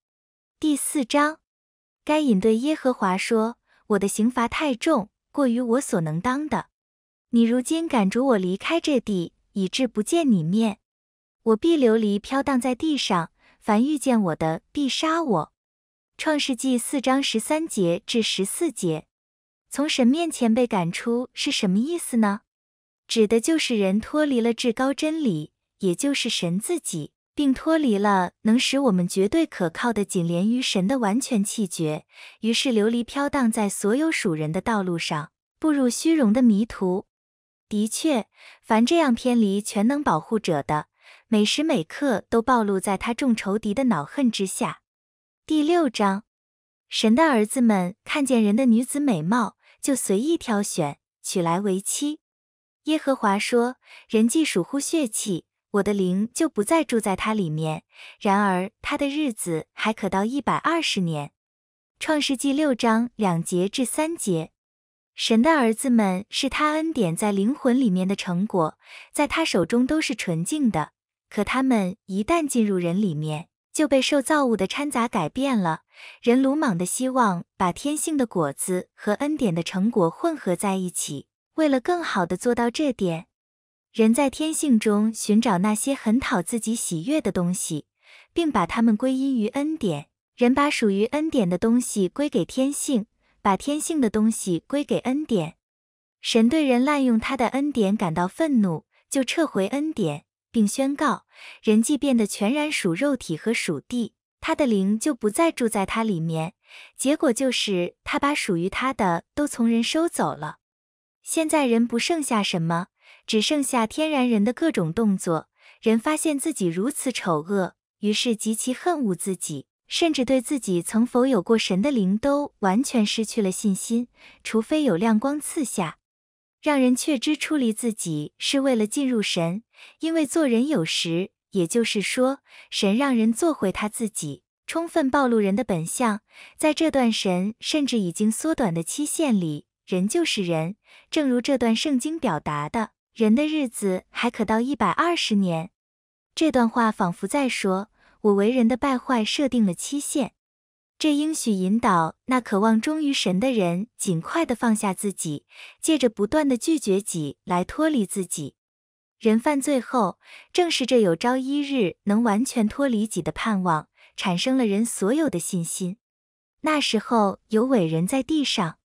第四章，该隐对耶和华说：“我的刑罚太重。”过于我所能当的，你如今赶逐我离开这地，以致不见你面，我必流离飘荡在地上，凡遇见我的必杀我。创世纪四章十三节至十四节，从神面前被赶出是什么意思呢？指的就是人脱离了至高真理，也就是神自己。并脱离了能使我们绝对可靠的紧连于神的完全气绝，于是流离飘荡在所有属人的道路上，步入虚荣的迷途。的确，凡这样偏离全能保护者的，每时每刻都暴露在他众仇敌的恼恨之下。第六章，神的儿子们看见人的女子美貌，就随意挑选，娶来为妻。耶和华说，人既属乎血气。我的灵就不再住在他里面，然而他的日子还可到一百二十年。创世纪六章两节至三节，神的儿子们是他恩典在灵魂里面的成果，在他手中都是纯净的。可他们一旦进入人里面，就被受造物的掺杂改变了。人鲁莽的希望把天性的果子和恩典的成果混合在一起，为了更好的做到这点。人在天性中寻找那些很讨自己喜悦的东西，并把它们归因于恩典。人把属于恩典的东西归给天性，把天性的东西归给恩典。神对人滥用他的恩典感到愤怒，就撤回恩典，并宣告：人既变得全然属肉体和属地，他的灵就不再住在他里面。结果就是他把属于他的都从人收走了。现在人不剩下什么。只剩下天然人的各种动作，人发现自己如此丑恶，于是极其恨恶自己，甚至对自己曾否有过神的灵都完全失去了信心。除非有亮光刺下，让人确知出离自己是为了进入神，因为做人有时，也就是说，神让人做回他自己，充分暴露人的本相。在这段神甚至已经缩短的期限里，人就是人，正如这段圣经表达的。人的日子还可到一百二十年。这段话仿佛在说，我为人的败坏设定了期限。这应许引导那渴望忠于神的人，尽快的放下自己，借着不断的拒绝己来脱离自己。人犯罪后，正是这有朝一日能完全脱离己的盼望，产生了人所有的信心。那时候有伟人在地上。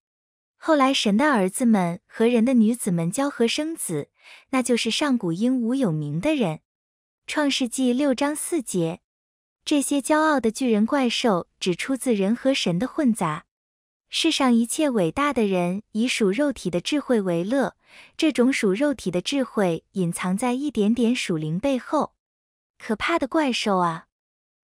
后来，神的儿子们和人的女子们交合生子，那就是上古英武有名的人。创世纪六章四节，这些骄傲的巨人怪兽只出自人和神的混杂。世上一切伟大的人以属肉体的智慧为乐，这种属肉体的智慧隐藏在一点点属灵背后。可怕的怪兽啊！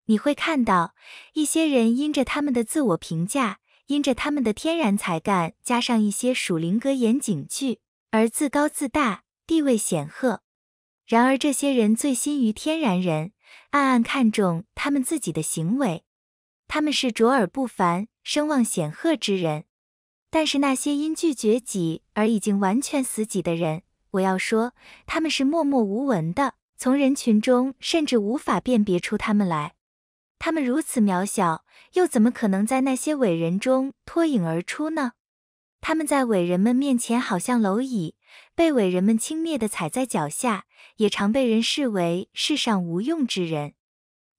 你会看到一些人因着他们的自我评价。因着他们的天然才干，加上一些属灵格言警句，而自高自大，地位显赫。然而，这些人醉心于天然人，暗暗看重他们自己的行为。他们是卓尔不凡、声望显赫之人。但是，那些因拒绝己而已经完全死己的人，我要说，他们是默默无闻的，从人群中甚至无法辨别出他们来。他们如此渺小，又怎么可能在那些伟人中脱颖而出呢？他们在伟人们面前好像蝼蚁，被伟人们轻蔑地踩在脚下，也常被人视为世上无用之人。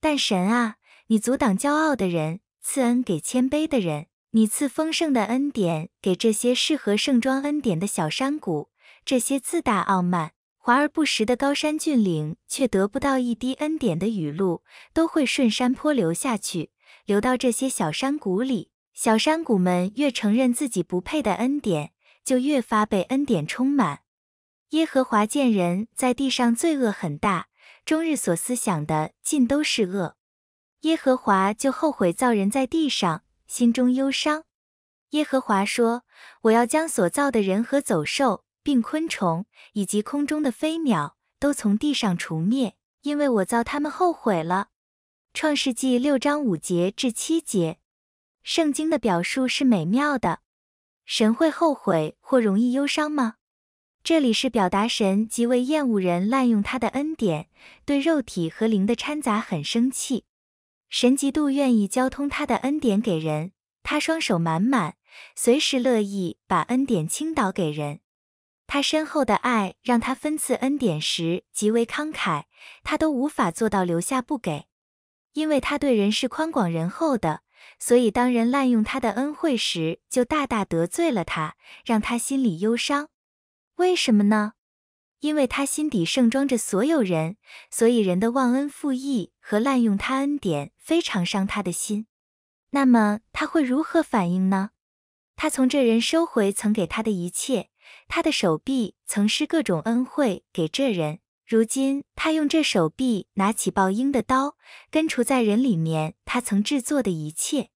但神啊，你阻挡骄傲的人，赐恩给谦卑的人，你赐丰盛的恩典给这些适合盛装恩典的小山谷，这些自大傲慢。华而不实的高山峻岭，却得不到一滴恩典的雨露，都会顺山坡流下去，流到这些小山谷里。小山谷们越承认自己不配的恩典，就越发被恩典充满。耶和华见人在地上罪恶很大，终日所思想的尽都是恶，耶和华就后悔造人在地上，心中忧伤。耶和华说：“我要将所造的人和走兽。”病昆虫以及空中的飞鸟都从地上除灭，因为我造他们后悔了。创世纪六章五节至七节，圣经的表述是美妙的。神会后悔或容易忧伤吗？这里是表达神极为厌恶人滥用他的恩典，对肉体和灵的掺杂很生气。神极度愿意交通他的恩典给人，他双手满满，随时乐意把恩典倾倒给人。他深厚的爱让他分赐恩典时极为慷慨，他都无法做到留下不给，因为他对人是宽广仁厚的，所以当人滥用他的恩惠时，就大大得罪了他，让他心里忧伤。为什么呢？因为他心底盛装着所有人，所以人的忘恩负义和滥用他恩典非常伤他的心。那么他会如何反应呢？他从这人收回曾给他的一切。他的手臂曾施各种恩惠给这人，如今他用这手臂拿起报应的刀，根除在人里面他曾制作的一切。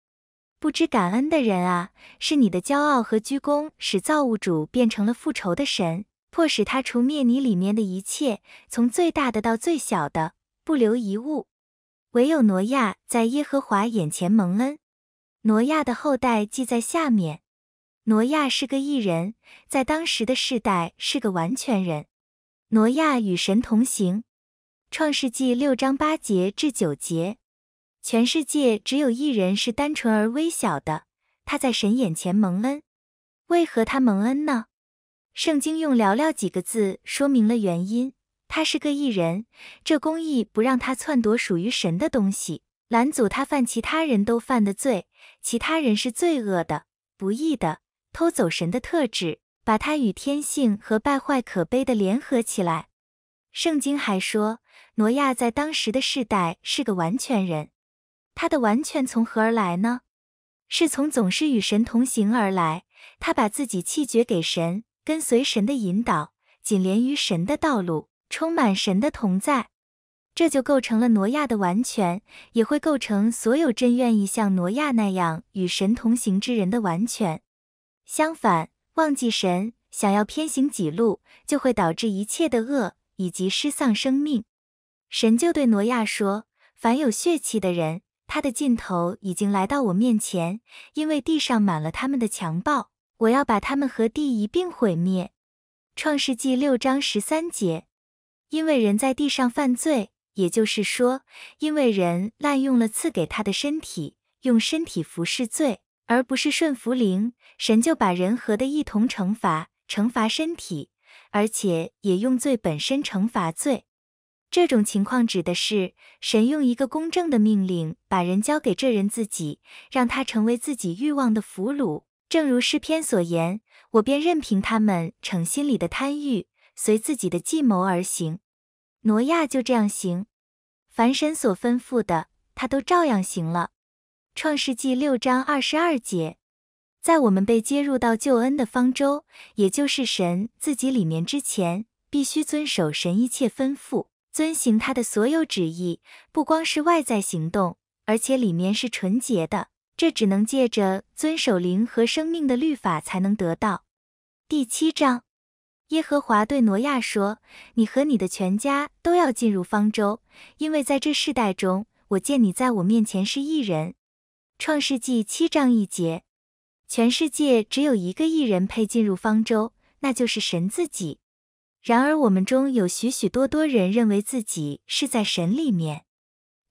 不知感恩的人啊，是你的骄傲和鞠躬使造物主变成了复仇的神，迫使他除灭你里面的一切，从最大的到最小的，不留一物。唯有挪亚在耶和华眼前蒙恩，挪亚的后代记在下面。挪亚是个异人，在当时的世代是个完全人。挪亚与神同行，《创世纪》六章八节至九节。全世界只有一人是单纯而微小的，他在神眼前蒙恩。为何他蒙恩呢？圣经用寥寥几个字说明了原因：他是个异人，这公义不让他篡夺属于神的东西，拦阻他犯其他人都犯的罪。其他人是罪恶的、不义的。偷走神的特质，把他与天性和败坏可悲的联合起来。圣经还说，挪亚在当时的世代是个完全人。他的完全从何而来呢？是从总是与神同行而来。他把自己弃绝给神，跟随神的引导，紧连于神的道路，充满神的同在。这就构成了挪亚的完全，也会构成所有真愿意像挪亚那样与神同行之人的完全。相反，忘记神，想要偏行己路，就会导致一切的恶以及失丧生命。神就对挪亚说：“凡有血气的人，他的尽头已经来到我面前，因为地上满了他们的强暴，我要把他们和地一并毁灭。”创世纪六章十三节。因为人在地上犯罪，也就是说，因为人滥用了赐给他的身体，用身体服侍罪。而不是顺服灵，神就把人和的一同惩罚，惩罚身体，而且也用罪本身惩罚罪。这种情况指的是神用一个公正的命令把人交给这人自己，让他成为自己欲望的俘虏。正如诗篇所言：“我便任凭他们逞心里的贪欲，随自己的计谋而行。”挪亚就这样行，凡神所吩咐的，他都照样行了。创世纪六章二十二节，在我们被接入到救恩的方舟，也就是神自己里面之前，必须遵守神一切吩咐，遵行他的所有旨意，不光是外在行动，而且里面是纯洁的。这只能借着遵守灵和生命的律法才能得到。第七章，耶和华对挪亚说：“你和你的全家都要进入方舟，因为在这世代中，我见你在我面前是一人。”创世纪七章一节，全世界只有一个艺人配进入方舟，那就是神自己。然而我们中有许许多多人认为自己是在神里面。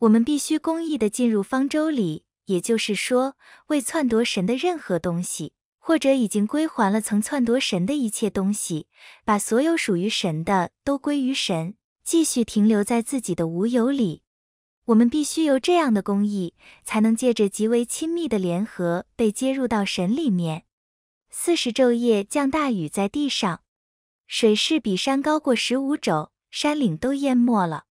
我们必须公义的进入方舟里，也就是说，未篡夺神的任何东西，或者已经归还了曾篡夺神的一切东西，把所有属于神的都归于神，继续停留在自己的无有里。我们必须由这样的工艺，才能借着极为亲密的联合被接入到神里面。四十昼夜降大雨在地上，水势比山高过十五肘，山岭都淹没了。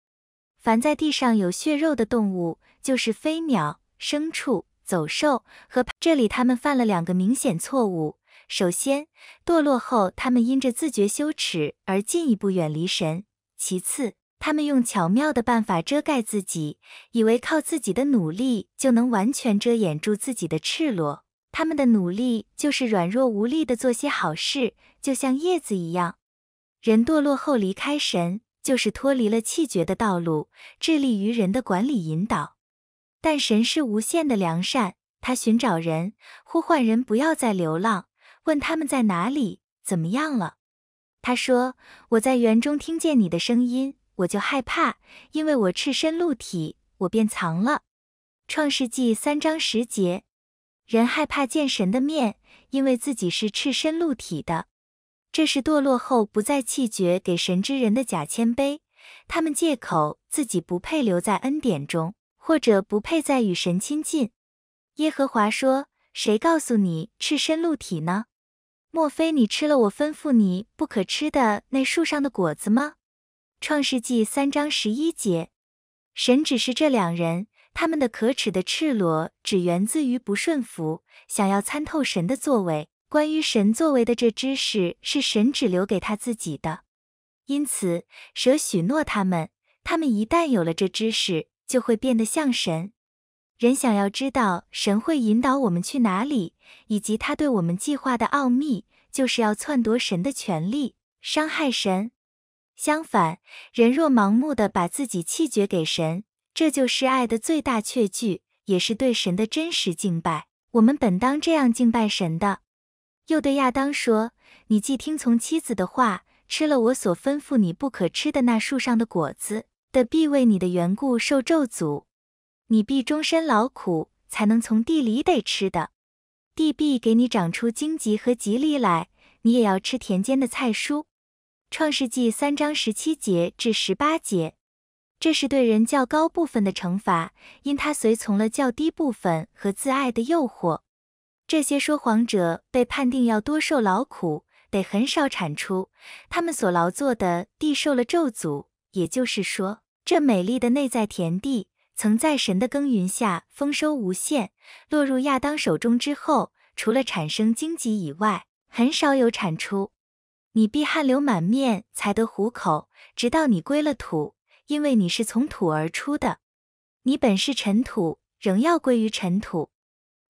凡在地上有血肉的动物，就是飞鸟、牲畜、走兽和……这里他们犯了两个明显错误：首先，堕落后他们因着自觉羞耻而进一步远离神；其次，他们用巧妙的办法遮盖自己，以为靠自己的努力就能完全遮掩住自己的赤裸。他们的努力就是软弱无力的做些好事，就像叶子一样。人堕落后离开神，就是脱离了气绝的道路，致力于人的管理引导。但神是无限的良善，他寻找人，呼唤人不要再流浪，问他们在哪里，怎么样了。他说：“我在园中听见你的声音。”我就害怕，因为我赤身露体，我便藏了。创世纪三章十节，人害怕见神的面，因为自己是赤身露体的。这是堕落后不再弃绝给神之人的假谦卑，他们借口自己不配留在恩典中，或者不配再与神亲近。耶和华说：“谁告诉你赤身露体呢？莫非你吃了我吩咐你不可吃的那树上的果子吗？”创世纪三章十一节，神指示这两人，他们的可耻的赤裸只源自于不顺服，想要参透神的作为。关于神作为的这知识是神只留给他自己的，因此蛇许诺他们，他们一旦有了这知识，就会变得像神。人想要知道神会引导我们去哪里，以及他对我们计划的奥秘，就是要篡夺神的权利，伤害神。相反，人若盲目的把自己弃绝给神，这就是爱的最大确据，也是对神的真实敬拜。我们本当这样敬拜神的。又对亚当说：“你既听从妻子的话，吃了我所吩咐你不可吃的那树上的果子的，必为你的缘故受咒诅；你必终身劳苦，才能从地里得吃的。地必给你长出荆棘和棘藜来，你也要吃田间的菜蔬。”创世纪三章十七节至十八节，这是对人较高部分的惩罚，因他随从了较低部分和自爱的诱惑。这些说谎者被判定要多受劳苦，得很少产出。他们所劳作的地受了咒诅，也就是说，这美丽的内在田地曾在神的耕耘下丰收无限，落入亚当手中之后，除了产生荆棘以外，很少有产出。你必汗流满面才得糊口，直到你归了土，因为你是从土而出的。你本是尘土，仍要归于尘土。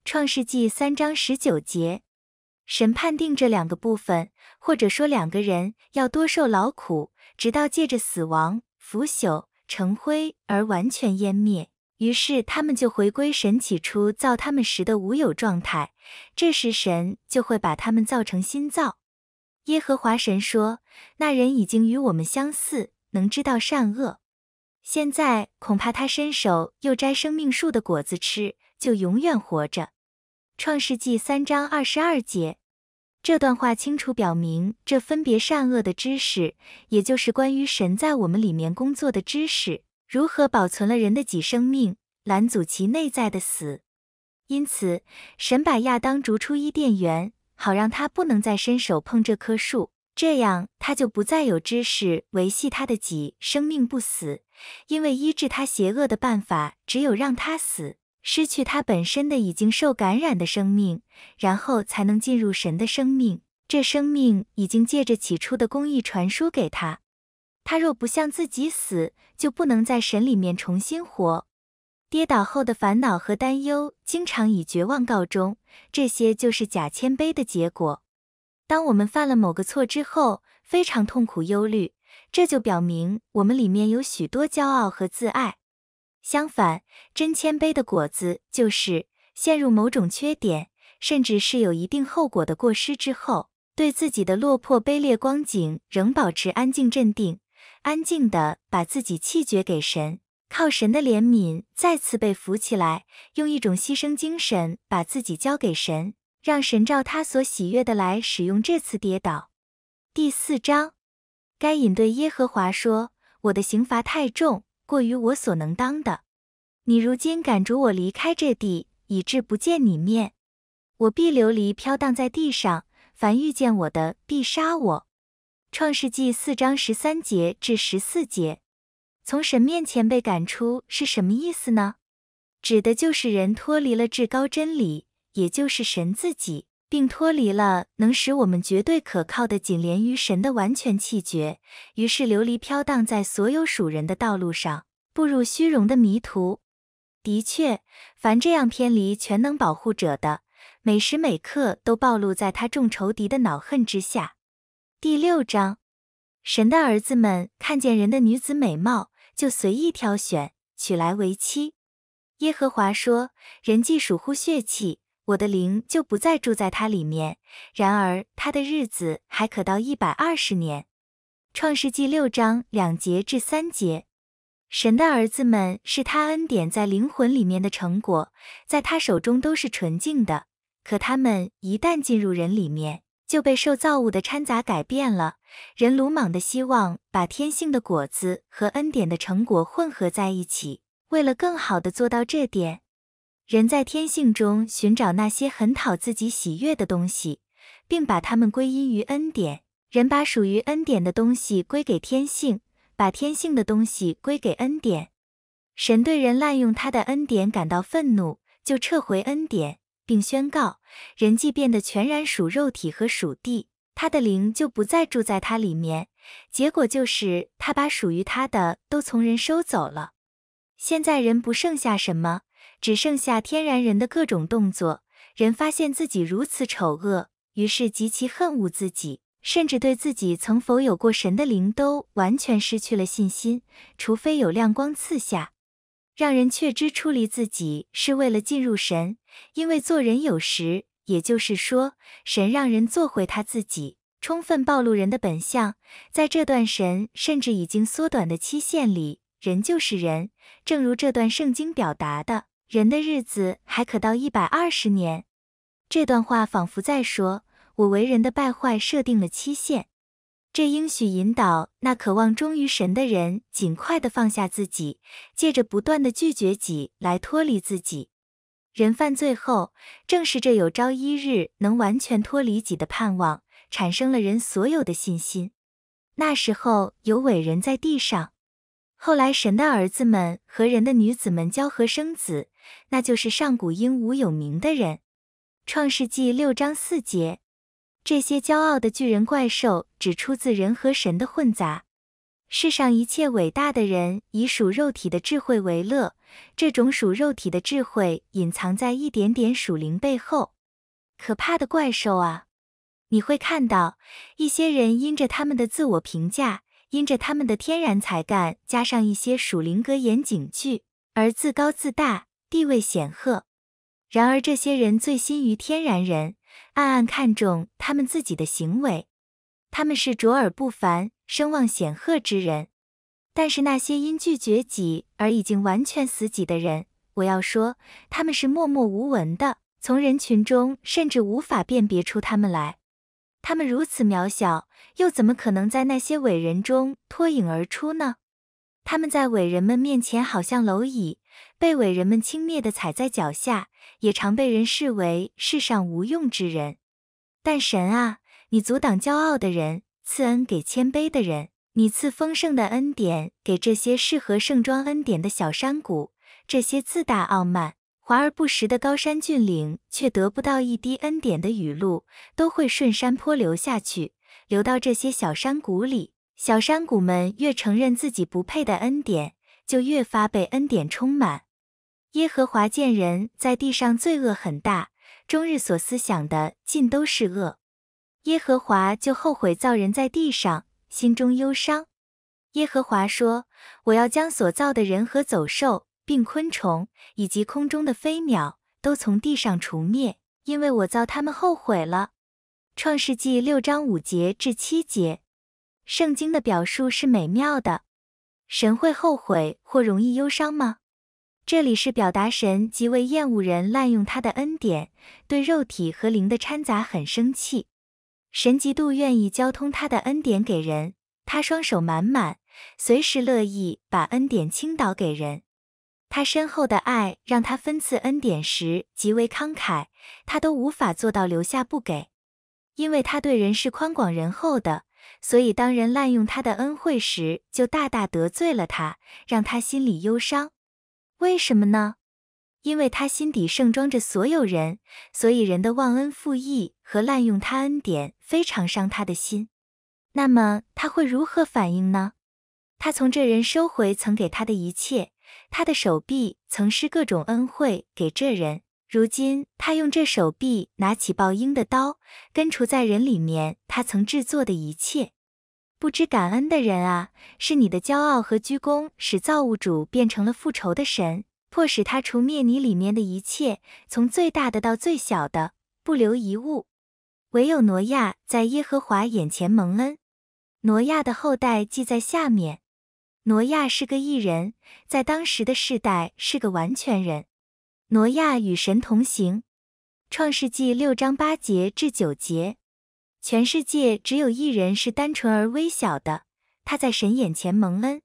创世纪三章十九节，神判定这两个部分，或者说两个人，要多受劳苦，直到借着死亡、腐朽成灰而完全湮灭。于是他们就回归神起初造他们时的无有状态。这时神就会把他们造成新造。耶和华神说：“那人已经与我们相似，能知道善恶。现在恐怕他伸手又摘生命树的果子吃，就永远活着。”创世纪三章二十二节。这段话清楚表明，这分别善恶的知识，也就是关于神在我们里面工作的知识，如何保存了人的己生命，拦阻其内在的死。因此，神把亚当逐出伊甸园。好让他不能再伸手碰这棵树，这样他就不再有知识维系他的己生命不死。因为医治他邪恶的办法，只有让他死，失去他本身的已经受感染的生命，然后才能进入神的生命。这生命已经借着起初的公义传输给他。他若不向自己死，就不能在神里面重新活。跌倒后的烦恼和担忧，经常以绝望告终。这些就是假谦卑的结果。当我们犯了某个错之后，非常痛苦忧虑，这就表明我们里面有许多骄傲和自爱。相反，真谦卑的果子就是陷入某种缺点，甚至是有一定后果的过失之后，对自己的落魄卑劣光景仍保持安静镇定，安静地把自己弃绝给神。靠神的怜悯，再次被扶起来，用一种牺牲精神把自己交给神，让神照他所喜悦的来使用这次跌倒。第四章，该隐对耶和华说：“我的刑罚太重，过于我所能当的。你如今赶逐我离开这地，以致不见你面，我必流离飘荡在地上。凡遇见我的，必杀我。”创世纪四章十三节至十四节。从神面前被赶出是什么意思呢？指的就是人脱离了至高真理，也就是神自己，并脱离了能使我们绝对可靠的紧连于神的完全气绝，于是流离飘荡在所有属人的道路上，步入虚荣的迷途。的确，凡这样偏离全能保护者的，每时每刻都暴露在他众仇敌的恼恨之下。第六章，神的儿子们看见人的女子美貌。就随意挑选，娶来为妻。耶和华说：“人既属乎血气，我的灵就不再住在他里面；然而他的日子还可到一百二十年。”创世纪六章两节至三节，神的儿子们是他恩典在灵魂里面的成果，在他手中都是纯净的。可他们一旦进入人里面。就被受造物的掺杂改变了。人鲁莽的希望把天性的果子和恩典的成果混合在一起，为了更好的做到这点，人在天性中寻找那些很讨自己喜悦的东西，并把它们归因于恩典。人把属于恩典的东西归给天性，把天性的东西归给恩典。神对人滥用他的恩典感到愤怒，就撤回恩典。并宣告，人既变得全然属肉体和属地，他的灵就不再住在他里面。结果就是，他把属于他的都从人收走了。现在人不剩下什么，只剩下天然人的各种动作。人发现自己如此丑恶，于是极其恨恶自己，甚至对自己曾否有过神的灵都完全失去了信心，除非有亮光刺下。让人确知出离自己是为了进入神，因为做人有时，也就是说，神让人做回他自己，充分暴露人的本相。在这段神甚至已经缩短的期限里，人就是人，正如这段圣经表达的：“人的日子还可到一百二十年。”这段话仿佛在说：“我为人的败坏设定了期限。”这应许引导那渴望忠于神的人，尽快的放下自己，借着不断的拒绝己来脱离自己。人犯罪后，正是这有朝一日能完全脱离己的盼望，产生了人所有的信心。那时候有伟人在地上。后来神的儿子们和人的女子们交合生子，那就是上古鹦鹉有名的人。创世纪六章四节。这些骄傲的巨人怪兽只出自人和神的混杂。世上一切伟大的人以属肉体的智慧为乐，这种属肉体的智慧隐藏在一点点属灵背后。可怕的怪兽啊！你会看到一些人因着他们的自我评价，因着他们的天然才干，加上一些属灵格言警句，而自高自大，地位显赫。然而，这些人醉心于天然人。暗暗看重他们自己的行为，他们是卓尔不凡、声望显赫之人。但是那些因拒绝己而已经完全死己的人，我要说他们是默默无闻的，从人群中甚至无法辨别出他们来。他们如此渺小，又怎么可能在那些伟人中脱颖而出呢？他们在伟人们面前好像蝼蚁，被伟人们轻蔑地踩在脚下。也常被人视为世上无用之人，但神啊，你阻挡骄傲的人，赐恩给谦卑的人。你赐丰盛的恩典给这些适合盛装恩典的小山谷，这些自大、傲慢、华而不实的高山峻岭，却得不到一滴恩典的雨露，都会顺山坡流下去，流到这些小山谷里。小山谷们越承认自己不配的恩典，就越发被恩典充满。耶和华见人在地上罪恶很大，终日所思想的尽都是恶，耶和华就后悔造人在地上，心中忧伤。耶和华说：“我要将所造的人和走兽，并昆虫，以及空中的飞鸟，都从地上除灭，因为我造他们后悔了。”创世纪六章五节至七节，圣经的表述是美妙的。神会后悔或容易忧伤吗？这里是表达神极为厌恶人滥用他的恩典，对肉体和灵的掺杂很生气。神极度愿意交通他的恩典给人，他双手满满，随时乐意把恩典倾倒给人。他深厚的爱让他分赐恩典时极为慷慨，他都无法做到留下不给，因为他对人是宽广仁厚的，所以当人滥用他的恩惠时，就大大得罪了他，让他心里忧伤。为什么呢？因为他心底盛装着所有人，所以人的忘恩负义和滥用他恩典非常伤他的心。那么他会如何反应呢？他从这人收回曾给他的一切，他的手臂曾施各种恩惠给这人，如今他用这手臂拿起报应的刀，根除在人里面他曾制作的一切。不知感恩的人啊，是你的骄傲和鞠躬使造物主变成了复仇的神，迫使他除灭你里面的一切，从最大的到最小的，不留一物。唯有挪亚在耶和华眼前蒙恩。挪亚的后代记在下面。挪亚是个异人，在当时的世代是个完全人。挪亚与神同行。创世纪六章八节至九节。全世界只有一人是单纯而微小的，他在神眼前蒙恩。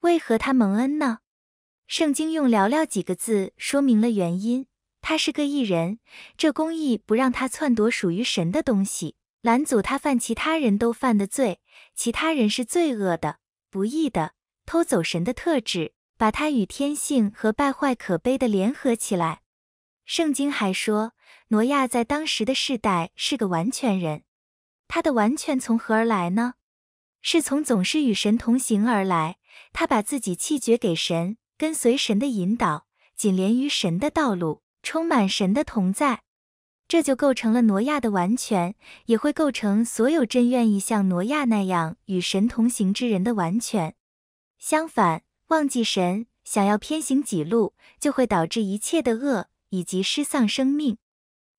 为何他蒙恩呢？圣经用寥寥几个字说明了原因：他是个异人，这公义不让他篡夺属于神的东西，拦阻他犯其他人都犯的罪。其他人是罪恶的、不义的，偷走神的特质，把他与天性和败坏、可悲的联合起来。圣经还说，挪亚在当时的世代是个完全人。他的完全从何而来呢？是从总是与神同行而来。他把自己弃绝给神，跟随神的引导，紧连于神的道路，充满神的同在。这就构成了挪亚的完全，也会构成所有真愿意像挪亚那样与神同行之人的完全。相反，忘记神，想要偏行己路，就会导致一切的恶以及失丧生命。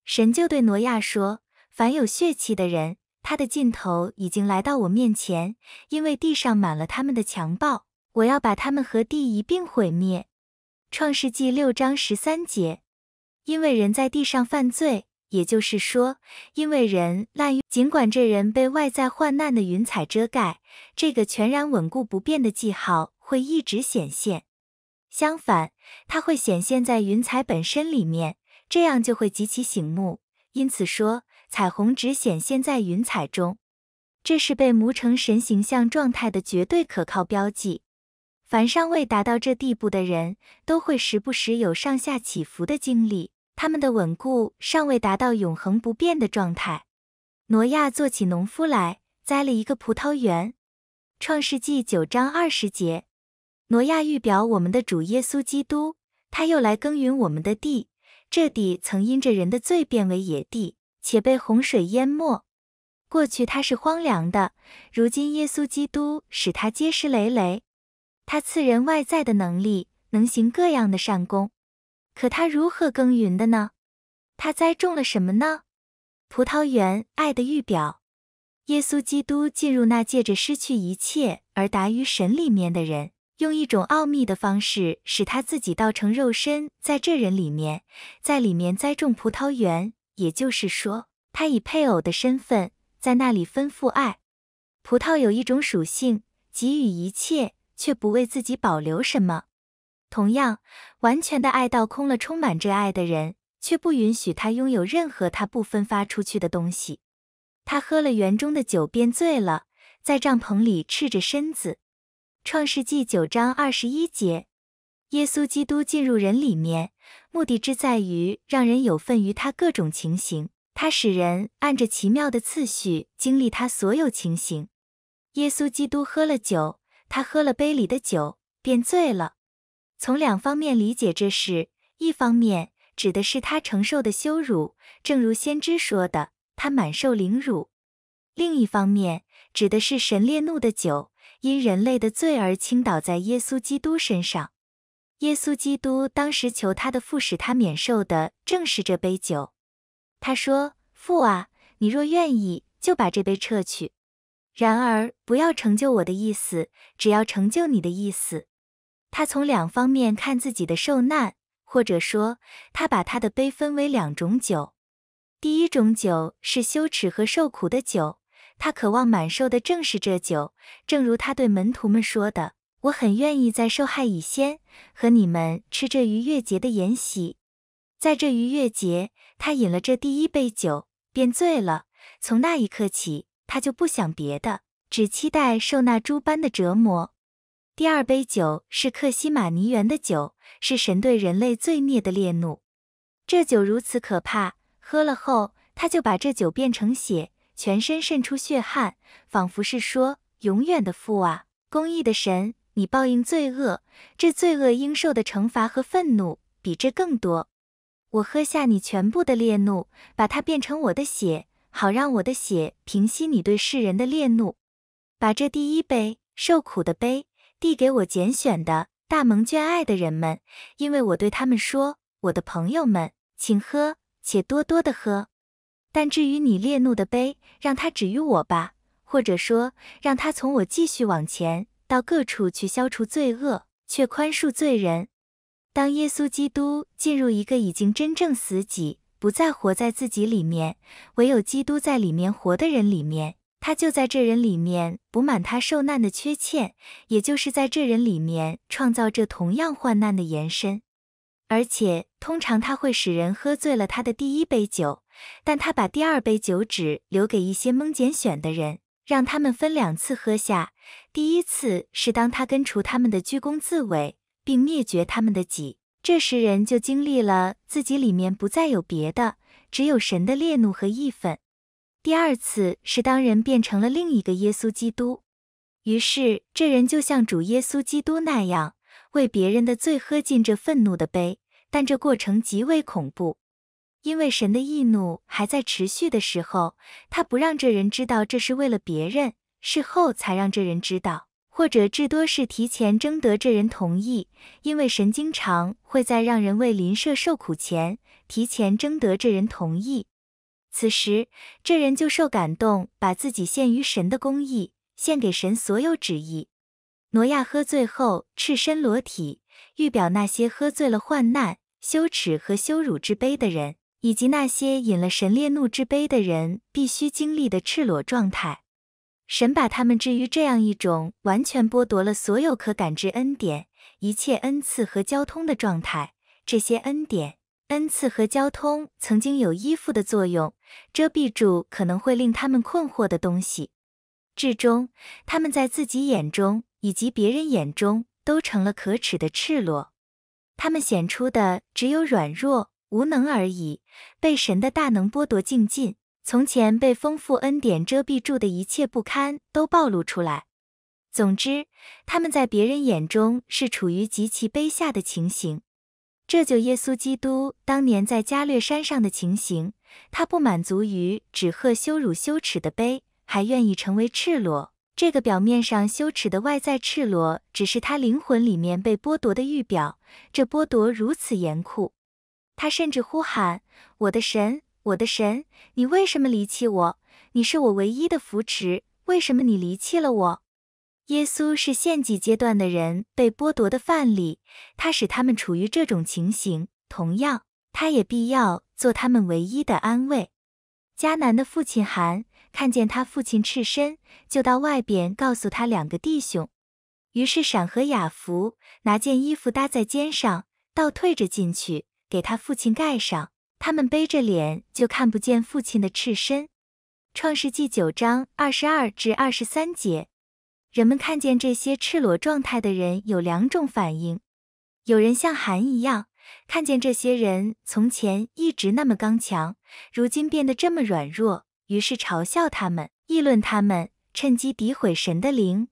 神就对挪亚说：“凡有血气的人。”他的尽头已经来到我面前，因为地上满了他们的强暴，我要把他们和地一并毁灭。创世纪六章十三节，因为人在地上犯罪，也就是说，因为人滥用。尽管这人被外在患难的云彩遮盖，这个全然稳固不变的记号会一直显现。相反，它会显现在云彩本身里面，这样就会极其醒目。因此说。彩虹只显现在云彩中，这是被磨成神形象状态的绝对可靠标记。凡尚未达到这地步的人，都会时不时有上下起伏的经历，他们的稳固尚未达到永恒不变的状态。挪亚做起农夫来，栽了一个葡萄园。创世纪九章二十节，挪亚预表我们的主耶稣基督，他又来耕耘我们的地，这地曾因着人的罪变为野地。且被洪水淹没。过去它是荒凉的，如今耶稣基督使他结实累累。他赐人外在的能力，能行各样的善功。可他如何耕耘的呢？他栽种了什么呢？葡萄园，爱的预表。耶稣基督进入那借着失去一切而达于神里面的人，用一种奥秘的方式，使他自己倒成肉身，在这人里面，在里面栽种葡萄园。也就是说，他以配偶的身份在那里吩咐爱。葡萄有一种属性，给予一切却不为自己保留什么。同样，完全的爱到空了，充满着爱的人，却不允许他拥有任何他不分发出去的东西。他喝了园中的酒，便醉了，在帐篷里赤着身子。创世纪九章二十一节，耶稣基督进入人里面。目的之在于让人有份于他各种情形，他使人按着奇妙的次序经历他所有情形。耶稣基督喝了酒，他喝了杯里的酒，便醉了。从两方面理解这事：一方面指的是他承受的羞辱，正如先知说的，他满受凌辱；另一方面指的是神烈怒的酒，因人类的罪而倾倒在耶稣基督身上。耶稣基督当时求他的父使他免受的正是这杯酒。他说：“父啊，你若愿意，就把这杯撤去。然而不要成就我的意思，只要成就你的意思。”他从两方面看自己的受难，或者说，他把他的悲分为两种酒。第一种酒是羞耻和受苦的酒，他渴望满受的正是这酒，正如他对门徒们说的。我很愿意在受害以先和你们吃这逾越节的筵席，在这逾越节，他饮了这第一杯酒，便醉了。从那一刻起，他就不想别的，只期待受那诸般的折磨。第二杯酒是克西玛尼园的酒，是神对人类罪孽的烈怒。这酒如此可怕，喝了后，他就把这酒变成血，全身渗出血汗，仿佛是说永远的父啊，公义的神。你报应罪恶，这罪恶应受的惩罚和愤怒比这更多。我喝下你全部的烈怒，把它变成我的血，好让我的血平息你对世人的烈怒。把这第一杯受苦的杯递给我拣选的大蒙眷爱的人们，因为我对他们说：“我的朋友们，请喝，且多多的喝。”但至于你烈怒的杯，让它止于我吧，或者说，让它从我继续往前。到各处去消除罪恶，却宽恕罪人。当耶稣基督进入一个已经真正死己、不再活在自己里面，唯有基督在里面活的人里面，他就在这人里面补满他受难的缺欠，也就是在这人里面创造这同样患难的延伸。而且通常他会使人喝醉了他的第一杯酒，但他把第二杯酒只留给一些蒙拣选的人，让他们分两次喝下。第一次是当他根除他们的居功自伟，并灭绝他们的己，这时人就经历了自己里面不再有别的，只有神的烈怒和义愤。第二次是当人变成了另一个耶稣基督，于是这人就像主耶稣基督那样，为别人的罪喝尽这愤怒的杯。但这过程极为恐怖，因为神的义怒还在持续的时候，他不让这人知道这是为了别人。事后才让这人知道，或者至多是提前征得这人同意，因为神经常会在让人为邻舍受苦前，提前征得这人同意。此时，这人就受感动，把自己献于神的公义，献给神所有旨意。挪亚喝醉后赤身裸体，欲表那些喝醉了患难、羞耻和羞辱之悲的人，以及那些引了神烈怒之悲的人必须经历的赤裸状态。神把他们置于这样一种完全剥夺了所有可感知恩典、一切恩赐和交通的状态。这些恩典、恩赐和交通曾经有依附的作用，遮蔽住可能会令他们困惑的东西。至终，他们在自己眼中以及别人眼中都成了可耻的赤裸。他们显出的只有软弱、无能而已。被神的大能剥夺净尽。从前被丰富恩典遮蔽住的一切不堪都暴露出来。总之，他们在别人眼中是处于极其卑下的情形。这就耶稣基督当年在加略山上的情形。他不满足于只喝羞辱羞耻的杯，还愿意成为赤裸。这个表面上羞耻的外在赤裸，只是他灵魂里面被剥夺的预表。这剥夺如此严酷，他甚至呼喊：“我的神！”我的神，你为什么离弃我？你是我唯一的扶持，为什么你离弃了我？耶稣是献祭阶段的人被剥夺的范例，他使他们处于这种情形，同样，他也必要做他们唯一的安慰。迦南的父亲韩看见他父亲赤身，就到外边告诉他两个弟兄。于是闪和雅弗拿件衣服搭在肩上，倒退着进去，给他父亲盖上。他们背着脸，就看不见父亲的赤身。创世纪九章二十二至二十三节，人们看见这些赤裸状态的人有两种反应：有人像寒一样，看见这些人从前一直那么刚强，如今变得这么软弱，于是嘲笑他们，议论他们，趁机诋毁神的灵；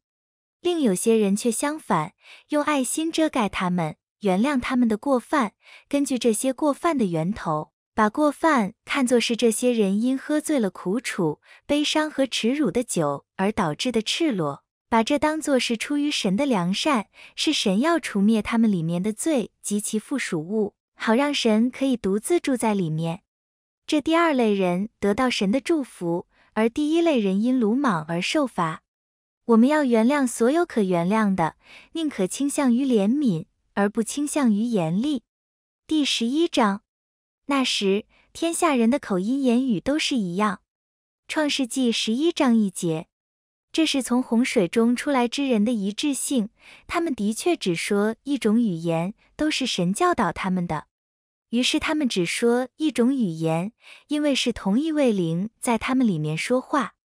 另有些人却相反，用爱心遮盖他们，原谅他们的过犯。根据这些过犯的源头。把过犯看作是这些人因喝醉了苦楚、悲伤和耻辱的酒而导致的赤裸，把这当作是出于神的良善，是神要除灭他们里面的罪及其附属物，好让神可以独自住在里面。这第二类人得到神的祝福，而第一类人因鲁莽而受罚。我们要原谅所有可原谅的，宁可倾向于怜悯而不倾向于严厉。第十一章。那时，天下人的口音言语都是一样，《创世纪十一章一节，这是从洪水中出来之人的一致性。他们的确只说一种语言，都是神教导他们的。于是他们只说一种语言，因为是同一位灵在他们里面说话。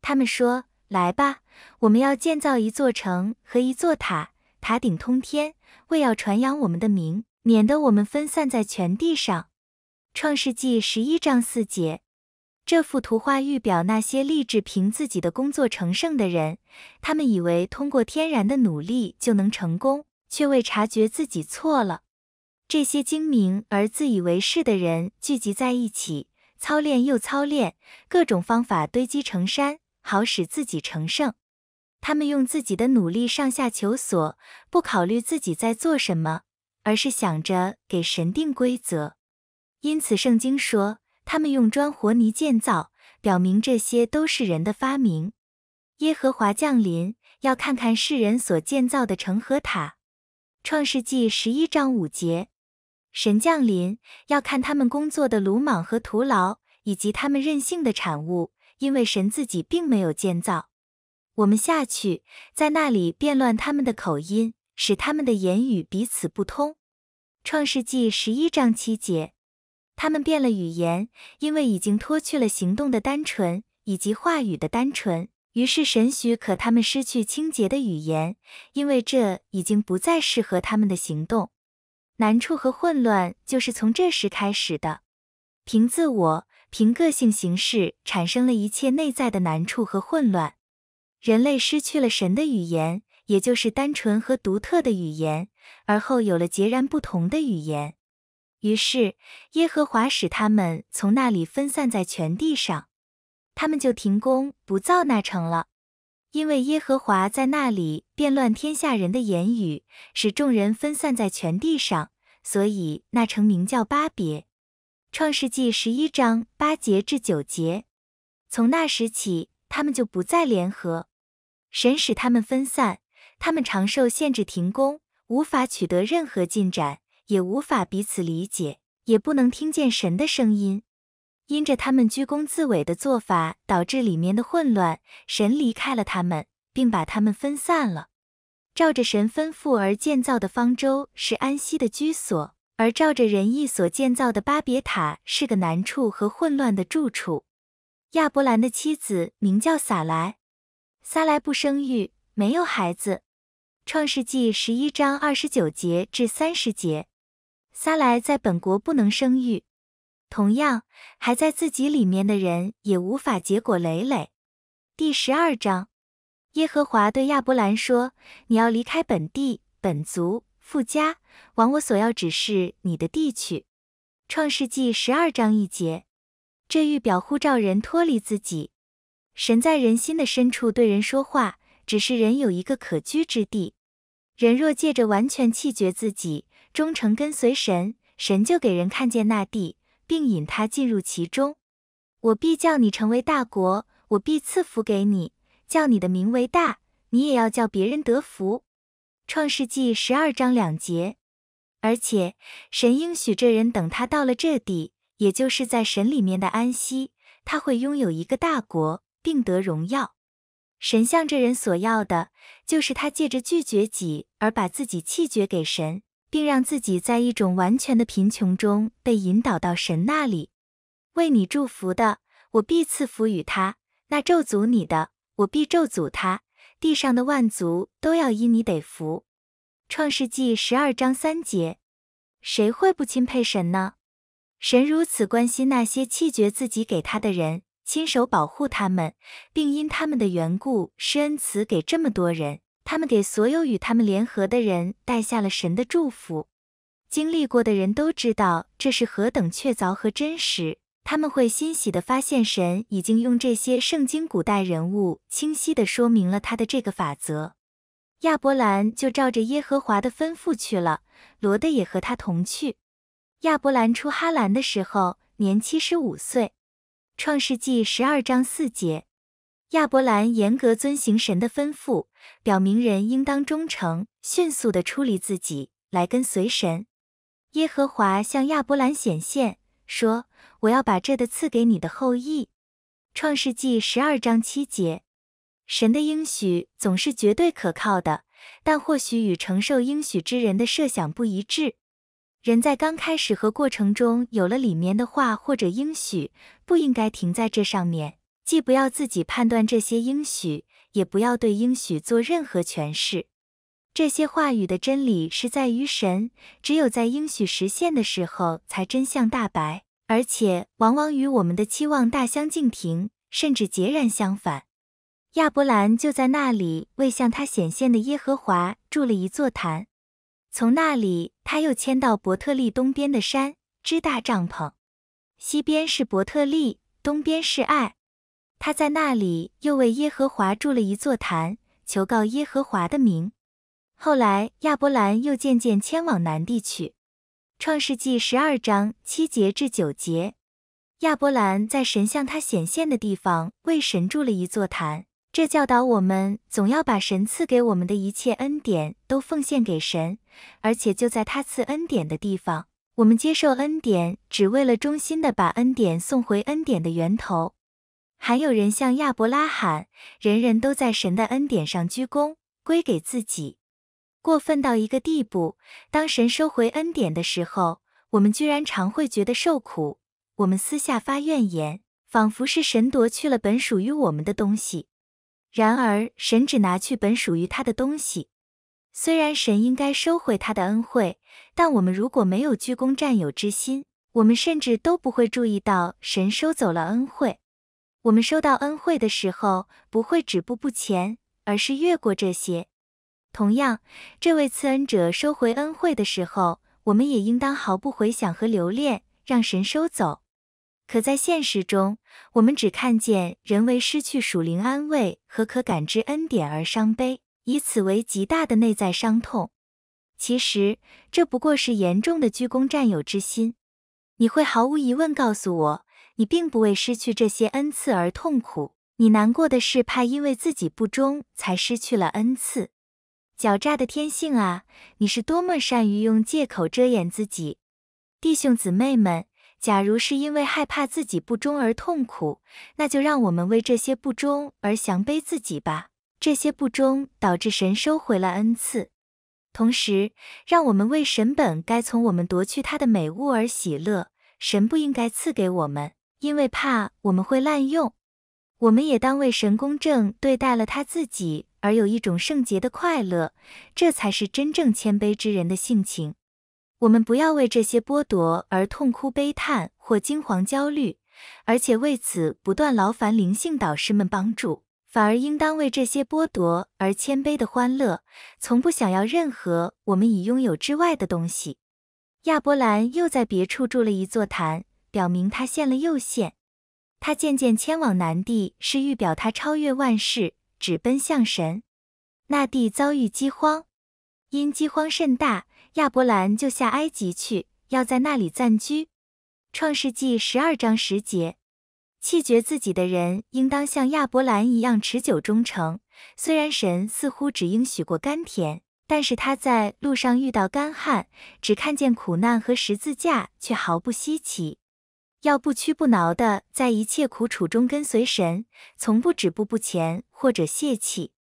他们说：“来吧，我们要建造一座城和一座塔，塔顶通天，为要传扬我们的名，免得我们分散在全地上。”创世纪十一章四节，这幅图画预表那些立志凭自己的工作成圣的人，他们以为通过天然的努力就能成功，却未察觉自己错了。这些精明而自以为是的人聚集在一起，操练又操练，各种方法堆积成山，好使自己成圣。他们用自己的努力上下求索，不考虑自己在做什么，而是想着给神定规则。因此，圣经说他们用砖和泥建造，表明这些都是人的发明。耶和华降临，要看看世人所建造的城和塔。创世纪十一章五节，神降临，要看他们工作的鲁莽和徒劳，以及他们任性的产物，因为神自己并没有建造。我们下去，在那里变乱他们的口音，使他们的言语彼此不通。创世纪十一章七节。他们变了语言，因为已经脱去了行动的单纯以及话语的单纯，于是神许可他们失去清洁的语言，因为这已经不再适合他们的行动。难处和混乱就是从这时开始的，凭自我、凭个性形式产生了一切内在的难处和混乱。人类失去了神的语言，也就是单纯和独特的语言，而后有了截然不同的语言。于是耶和华使他们从那里分散在全地上，他们就停工不造那城了，因为耶和华在那里变乱天下人的言语，使众人分散在全地上，所以那城名叫巴别。创世纪十一章八节至九节，从那时起他们就不再联合，神使他们分散，他们常受限制停工，无法取得任何进展。也无法彼此理解，也不能听见神的声音，因着他们居功自伟的做法，导致里面的混乱。神离开了他们，并把他们分散了。照着神吩咐而建造的方舟是安息的居所，而照着仁义所建造的巴别塔是个难处和混乱的住处。亚伯兰的妻子名叫撒莱，撒莱不生育，没有孩子。创世纪十一章二十九节至三十节。撒来在本国不能生育，同样还在自己里面的人也无法结果累累。第十二章，耶和华对亚伯兰说：“你要离开本地、本族、富家，往我所要指示你的地去。”创世纪十二章一节，这预表呼召人脱离自己，神在人心的深处对人说话，只是人有一个可居之地，人若借着完全弃绝自己。忠诚跟随神，神就给人看见那地，并引他进入其中。我必叫你成为大国，我必赐福给你，叫你的名为大，你也要叫别人得福。创世纪十二章两节。而且神应许这人，等他到了这地，也就是在神里面的安息，他会拥有一个大国，并得荣耀。神向这人所要的，就是他借着拒绝己，而把自己弃绝给神。并让自己在一种完全的贫穷中被引导到神那里。为你祝福的，我必赐福与他；那咒诅你的，我必咒诅他。地上的万族都要因你得福。创世纪十二章三节。谁会不钦佩神呢？神如此关心那些弃绝自己给他的人，亲手保护他们，并因他们的缘故施恩慈给这么多人。他们给所有与他们联合的人带下了神的祝福。经历过的人都知道这是何等确凿和真实。他们会欣喜地发现，神已经用这些圣经古代人物清晰地说明了他的这个法则。亚伯兰就照着耶和华的吩咐去了，罗德也和他同去。亚伯兰出哈兰的时候，年七十五岁。创世纪十二章四节。亚伯兰严格遵行神的吩咐，表明人应当忠诚、迅速地出离自己来跟随神。耶和华向亚伯兰显现，说：“我要把这的赐给你的后裔。”创世纪十二章七节。神的应许总是绝对可靠的，但或许与承受应许之人的设想不一致。人在刚开始和过程中有了里面的话或者应许，不应该停在这上面。既不要自己判断这些应许，也不要对应许做任何诠释。这些话语的真理是在于神，只有在应许实现的时候才真相大白，而且往往与我们的期望大相径庭，甚至截然相反。亚伯兰就在那里为向他显现的耶和华筑了一座坛，从那里他又迁到伯特利东边的山支大帐篷，西边是伯特利，东边是爱。他在那里又为耶和华筑了一座坛，求告耶和华的名。后来亚伯兰又渐渐迁往南地去。创世纪十二章七节至九节，亚伯兰在神向他显现的地方为神筑了一座坛。这教导我们，总要把神赐给我们的一切恩典都奉献给神，而且就在他赐恩典的地方，我们接受恩典，只为了忠心的把恩典送回恩典的源头。还有人向亚伯拉罕，人人都在神的恩典上鞠躬归给自己，过分到一个地步。当神收回恩典的时候，我们居然常会觉得受苦。我们私下发怨言，仿佛是神夺去了本属于我们的东西。然而，神只拿去本属于他的东西。虽然神应该收回他的恩惠，但我们如果没有鞠躬占有之心，我们甚至都不会注意到神收走了恩惠。我们收到恩惠的时候，不会止步不前，而是越过这些。同样，这位赐恩者收回恩惠的时候，我们也应当毫不回想和留恋，让神收走。可在现实中，我们只看见人为失去属灵安慰和可感知恩典而伤悲，以此为极大的内在伤痛。其实，这不过是严重的居功占有之心。你会毫无疑问告诉我。你并不为失去这些恩赐而痛苦，你难过的是怕因为自己不忠才失去了恩赐。狡诈的天性啊，你是多么善于用借口遮掩自己！弟兄姊妹们，假如是因为害怕自己不忠而痛苦，那就让我们为这些不忠而降卑自己吧。这些不忠导致神收回了恩赐，同时让我们为神本该从我们夺去他的美物而喜乐。神不应该赐给我们。因为怕我们会滥用，我们也当为神公正对待了他自己而有一种圣洁的快乐，这才是真正谦卑之人的性情。我们不要为这些剥夺而痛哭悲叹或惊惶焦虑，而且为此不断劳烦灵性导师们帮助，反而应当为这些剥夺而谦卑的欢乐，从不想要任何我们已拥有之外的东西。亚伯兰又在别处筑了一座坛。表明他献了又献，他渐渐迁往南地，是欲表他超越万事，直奔向神。那地遭遇饥荒，因饥荒甚大，亚伯兰就下埃及去，要在那里暂居。创世纪十二章十节，弃绝自己的人，应当像亚伯兰一样持久忠诚。虽然神似乎只应许过甘甜，但是他在路上遇到干旱，只看见苦难和十字架，却毫不稀奇。要不屈不挠的在一切苦楚中跟随神，从不止步不前或者泄气。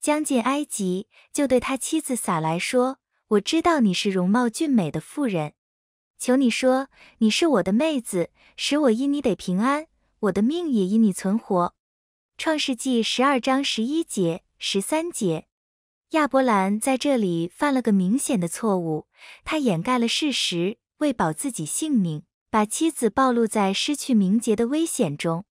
将近埃及，就对他妻子撒来说，我知道你是容貌俊美的妇人，求你说你是我的妹子，使我因你得平安，我的命也因你存活。创世纪十二章十一节、十三节，亚伯兰在这里犯了个明显的错误，他掩盖了事实，为保自己性命。把妻子暴露在失去名节的危险中。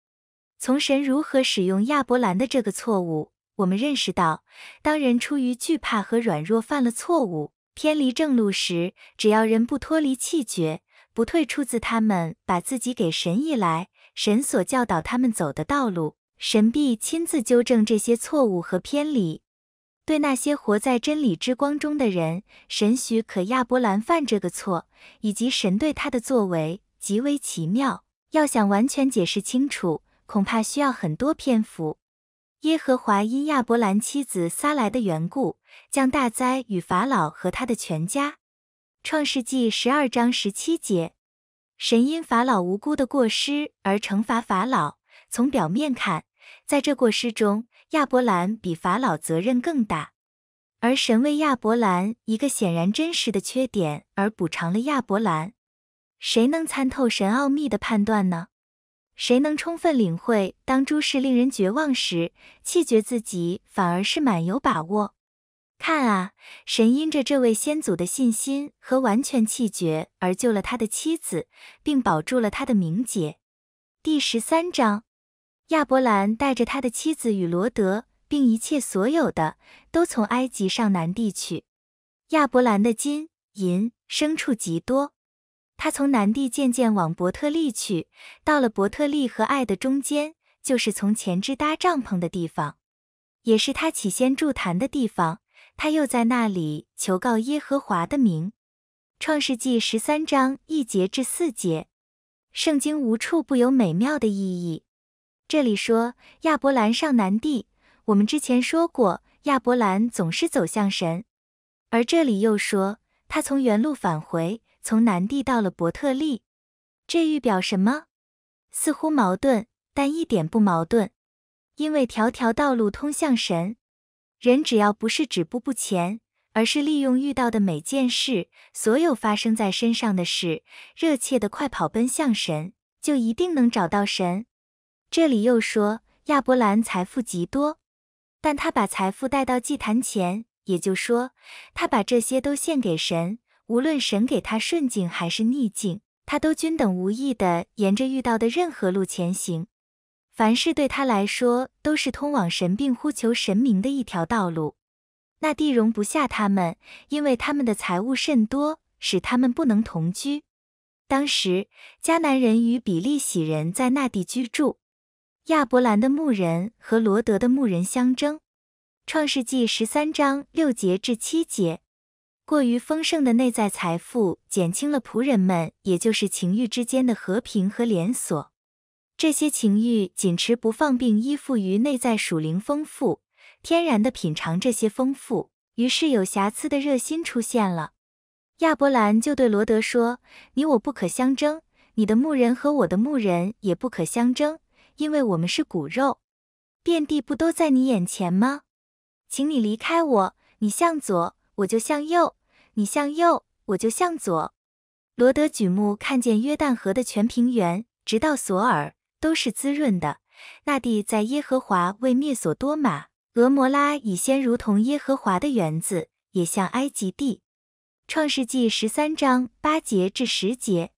从神如何使用亚伯兰的这个错误，我们认识到，当人出于惧怕和软弱犯了错误、偏离正路时，只要人不脱离气绝、不退出自他们把自己给神以来，神所教导他们走的道路，神必亲自纠正这些错误和偏离。对那些活在真理之光中的人，神许可亚伯兰犯这个错，以及神对他的作为。极为奇妙，要想完全解释清楚，恐怕需要很多篇幅。耶和华因亚伯兰妻子撒来的缘故，将大灾与法老和他的全家。创世纪十二章十七节，神因法老无辜的过失而惩罚法老。从表面看，在这过失中，亚伯兰比法老责任更大，而神为亚伯兰一个显然真实的缺点而补偿了亚伯兰。谁能参透神奥秘的判断呢？谁能充分领会当诸事令人绝望时，气绝自己反而是满有把握？看啊，神因着这位先祖的信心和完全气绝而救了他的妻子，并保住了他的名节。第十三章，亚伯兰带着他的妻子与罗德，并一切所有的，都从埃及上南地去。亚伯兰的金银牲畜极多。他从南地渐渐往伯特利去，到了伯特利和爱的中间，就是从前支搭帐篷的地方，也是他起先筑坛的地方。他又在那里求告耶和华的名。创世纪十三章一节至四节，圣经无处不有美妙的意义。这里说亚伯兰上南地，我们之前说过亚伯兰总是走向神，而这里又说他从原路返回。从南地到了伯特利，这预表什么？似乎矛盾，但一点不矛盾，因为条条道路通向神。人只要不是止步不前，而是利用遇到的每件事，所有发生在身上的事，热切的快跑奔向神，就一定能找到神。这里又说亚伯兰财富极多，但他把财富带到祭坛前，也就说他把这些都献给神。无论神给他顺境还是逆境，他都均等无意地沿着遇到的任何路前行。凡事对他来说都是通往神并呼求神明的一条道路。那地容不下他们，因为他们的财物甚多，使他们不能同居。当时迦南人与比利喜人在那地居住。亚伯兰的牧人和罗德的牧人相争。创世纪十三章六节至七节。过于丰盛的内在财富减轻了仆人们，也就是情欲之间的和平和连锁。这些情欲紧持不放，并依附于内在属灵丰富，天然的品尝这些丰富，于是有瑕疵的热心出现了。亚伯兰就对罗德说：“你我不可相争，你的牧人和我的牧人也不可相争，因为我们是骨肉。遍地不都在你眼前吗？请你离开我，你向左。”我就向右，你向右，我就向左。罗德举目看见约旦河的全平原，直到索尔，都是滋润的。那地在耶和华为灭索多玛、俄摩拉以先，如同耶和华的园子，也像埃及地。创世纪十三章八节至十节。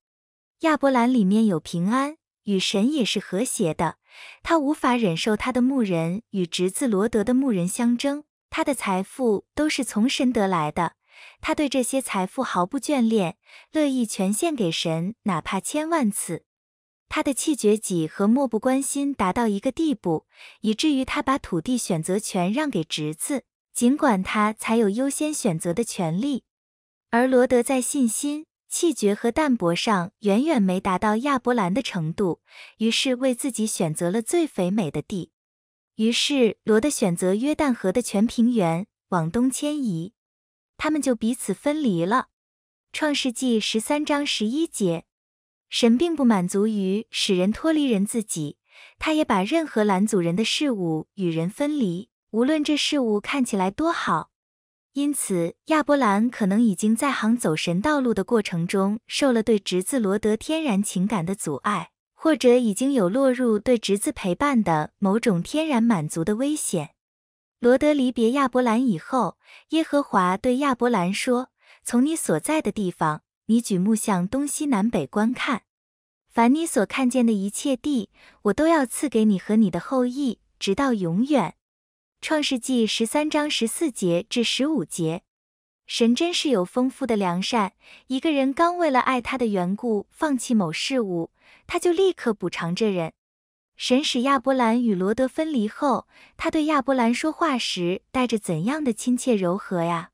亚伯兰里面有平安，与神也是和谐的。他无法忍受他的牧人与侄子罗德的牧人相争。他的财富都是从神得来的，他对这些财富毫不眷恋，乐意全献给神，哪怕千万次。他的气绝己和漠不关心达到一个地步，以至于他把土地选择权让给侄子，尽管他才有优先选择的权利。而罗德在信心、气绝和淡泊上远远没达到亚伯兰的程度，于是为自己选择了最肥美的地。于是，罗德选择约旦河的全平原往东迁移，他们就彼此分离了。创世纪十三章十一节，神并不满足于使人脱离人自己，他也把任何拦阻人的事物与人分离，无论这事物看起来多好。因此，亚伯兰可能已经在行走神道路的过程中受了对侄子罗德天然情感的阻碍。或者已经有落入对侄子陪伴的某种天然满足的危险。罗德离别亚伯兰以后，耶和华对亚伯兰说：“从你所在的地方，你举目向东西南北观看，凡你所看见的一切地，我都要赐给你和你的后裔，直到永远。”创世纪十三章十四节至十五节，神真是有丰富的良善。一个人刚为了爱他的缘故放弃某事物。他就立刻补偿这人。神使亚伯兰与罗德分离后，他对亚伯兰说话时带着怎样的亲切柔和呀？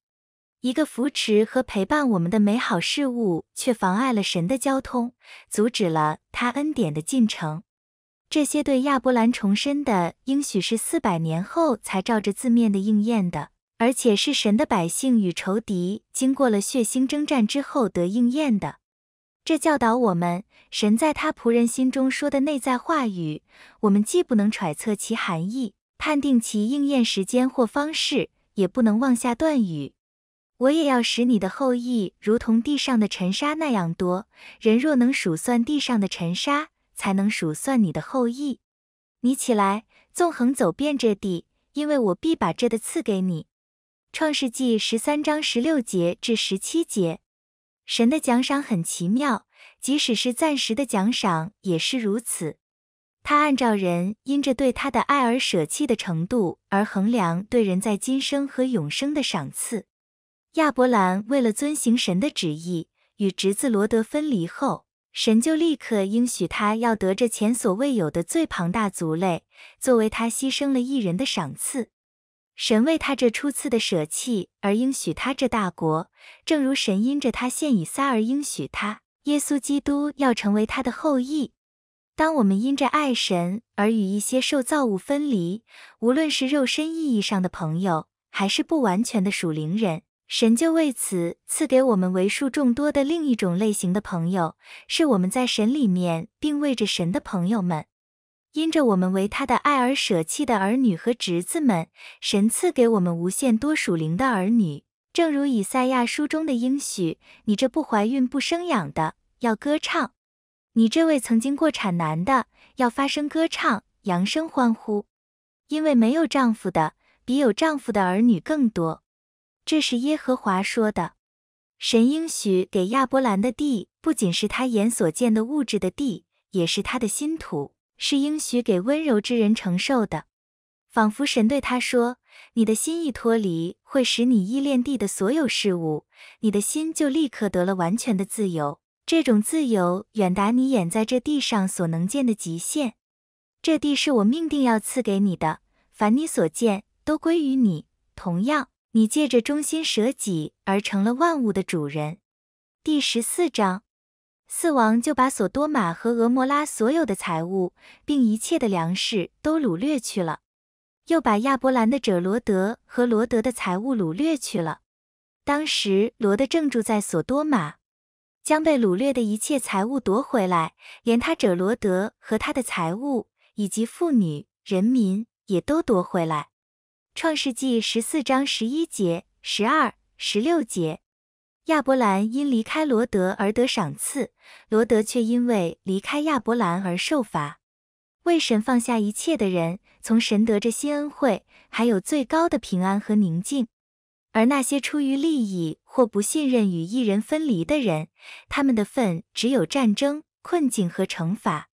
一个扶持和陪伴我们的美好事物，却妨碍了神的交通，阻止了他恩典的进程。这些对亚伯兰重申的，应许是四百年后才照着字面的应验的，而且是神的百姓与仇敌经过了血腥征战之后得应验的。这教导我们，神在他仆人心中说的内在话语，我们既不能揣测其含义，判定其应验时间或方式，也不能妄下断语。我也要使你的后裔如同地上的尘沙那样多，人若能数算地上的尘沙，才能数算你的后裔。你起来，纵横走遍这地，因为我必把这的赐给你。创世纪十三章十六节至十七节。神的奖赏很奇妙，即使是暂时的奖赏也是如此。他按照人因着对他的爱而舍弃的程度而衡量对人在今生和永生的赏赐。亚伯兰为了遵行神的旨意，与侄子罗德分离后，神就立刻应许他要得这前所未有的最庞大族类，作为他牺牲了一人的赏赐。神为他这初次的舍弃而应许他这大国，正如神因着他现已撒而应许他，耶稣基督要成为他的后裔。当我们因着爱神而与一些受造物分离，无论是肉身意义上的朋友，还是不完全的属灵人，神就为此赐给我们为数众多的另一种类型的朋友，是我们在神里面并为着神的朋友们。因着我们为他的爱而舍弃的儿女和侄子们，神赐给我们无限多属灵的儿女，正如以赛亚书中的应许：你这不怀孕不生养的，要歌唱；你这位曾经过产难的，要发声歌唱，扬声欢呼。因为没有丈夫的，比有丈夫的儿女更多。这是耶和华说的。神应许给亚伯兰的地，不仅是他眼所见的物质的地，也是他的新土。是应许给温柔之人承受的，仿佛神对他说：“你的心一脱离，会使你依恋地的所有事物，你的心就立刻得了完全的自由。这种自由远达你眼在这地上所能见的极限。这地是我命定要赐给你的，凡你所见都归于你。同样，你借着忠心舍己而成了万物的主人。”第十四章。四王就把索多玛和俄摩拉所有的财物，并一切的粮食都掳掠去了，又把亚伯兰的者罗德和罗德的财物掳掠去了。当时罗德正住在索多玛，将被掳掠的一切财物夺回来，连他者罗德和他的财物以及妇女人民也都夺回来。创世纪十四章十一节、十二、十六节。亚伯兰因离开罗德而得赏赐，罗德却因为离开亚伯兰而受罚。为神放下一切的人，从神得着新恩惠，还有最高的平安和宁静；而那些出于利益或不信任与一人分离的人，他们的份只有战争、困境和惩罚。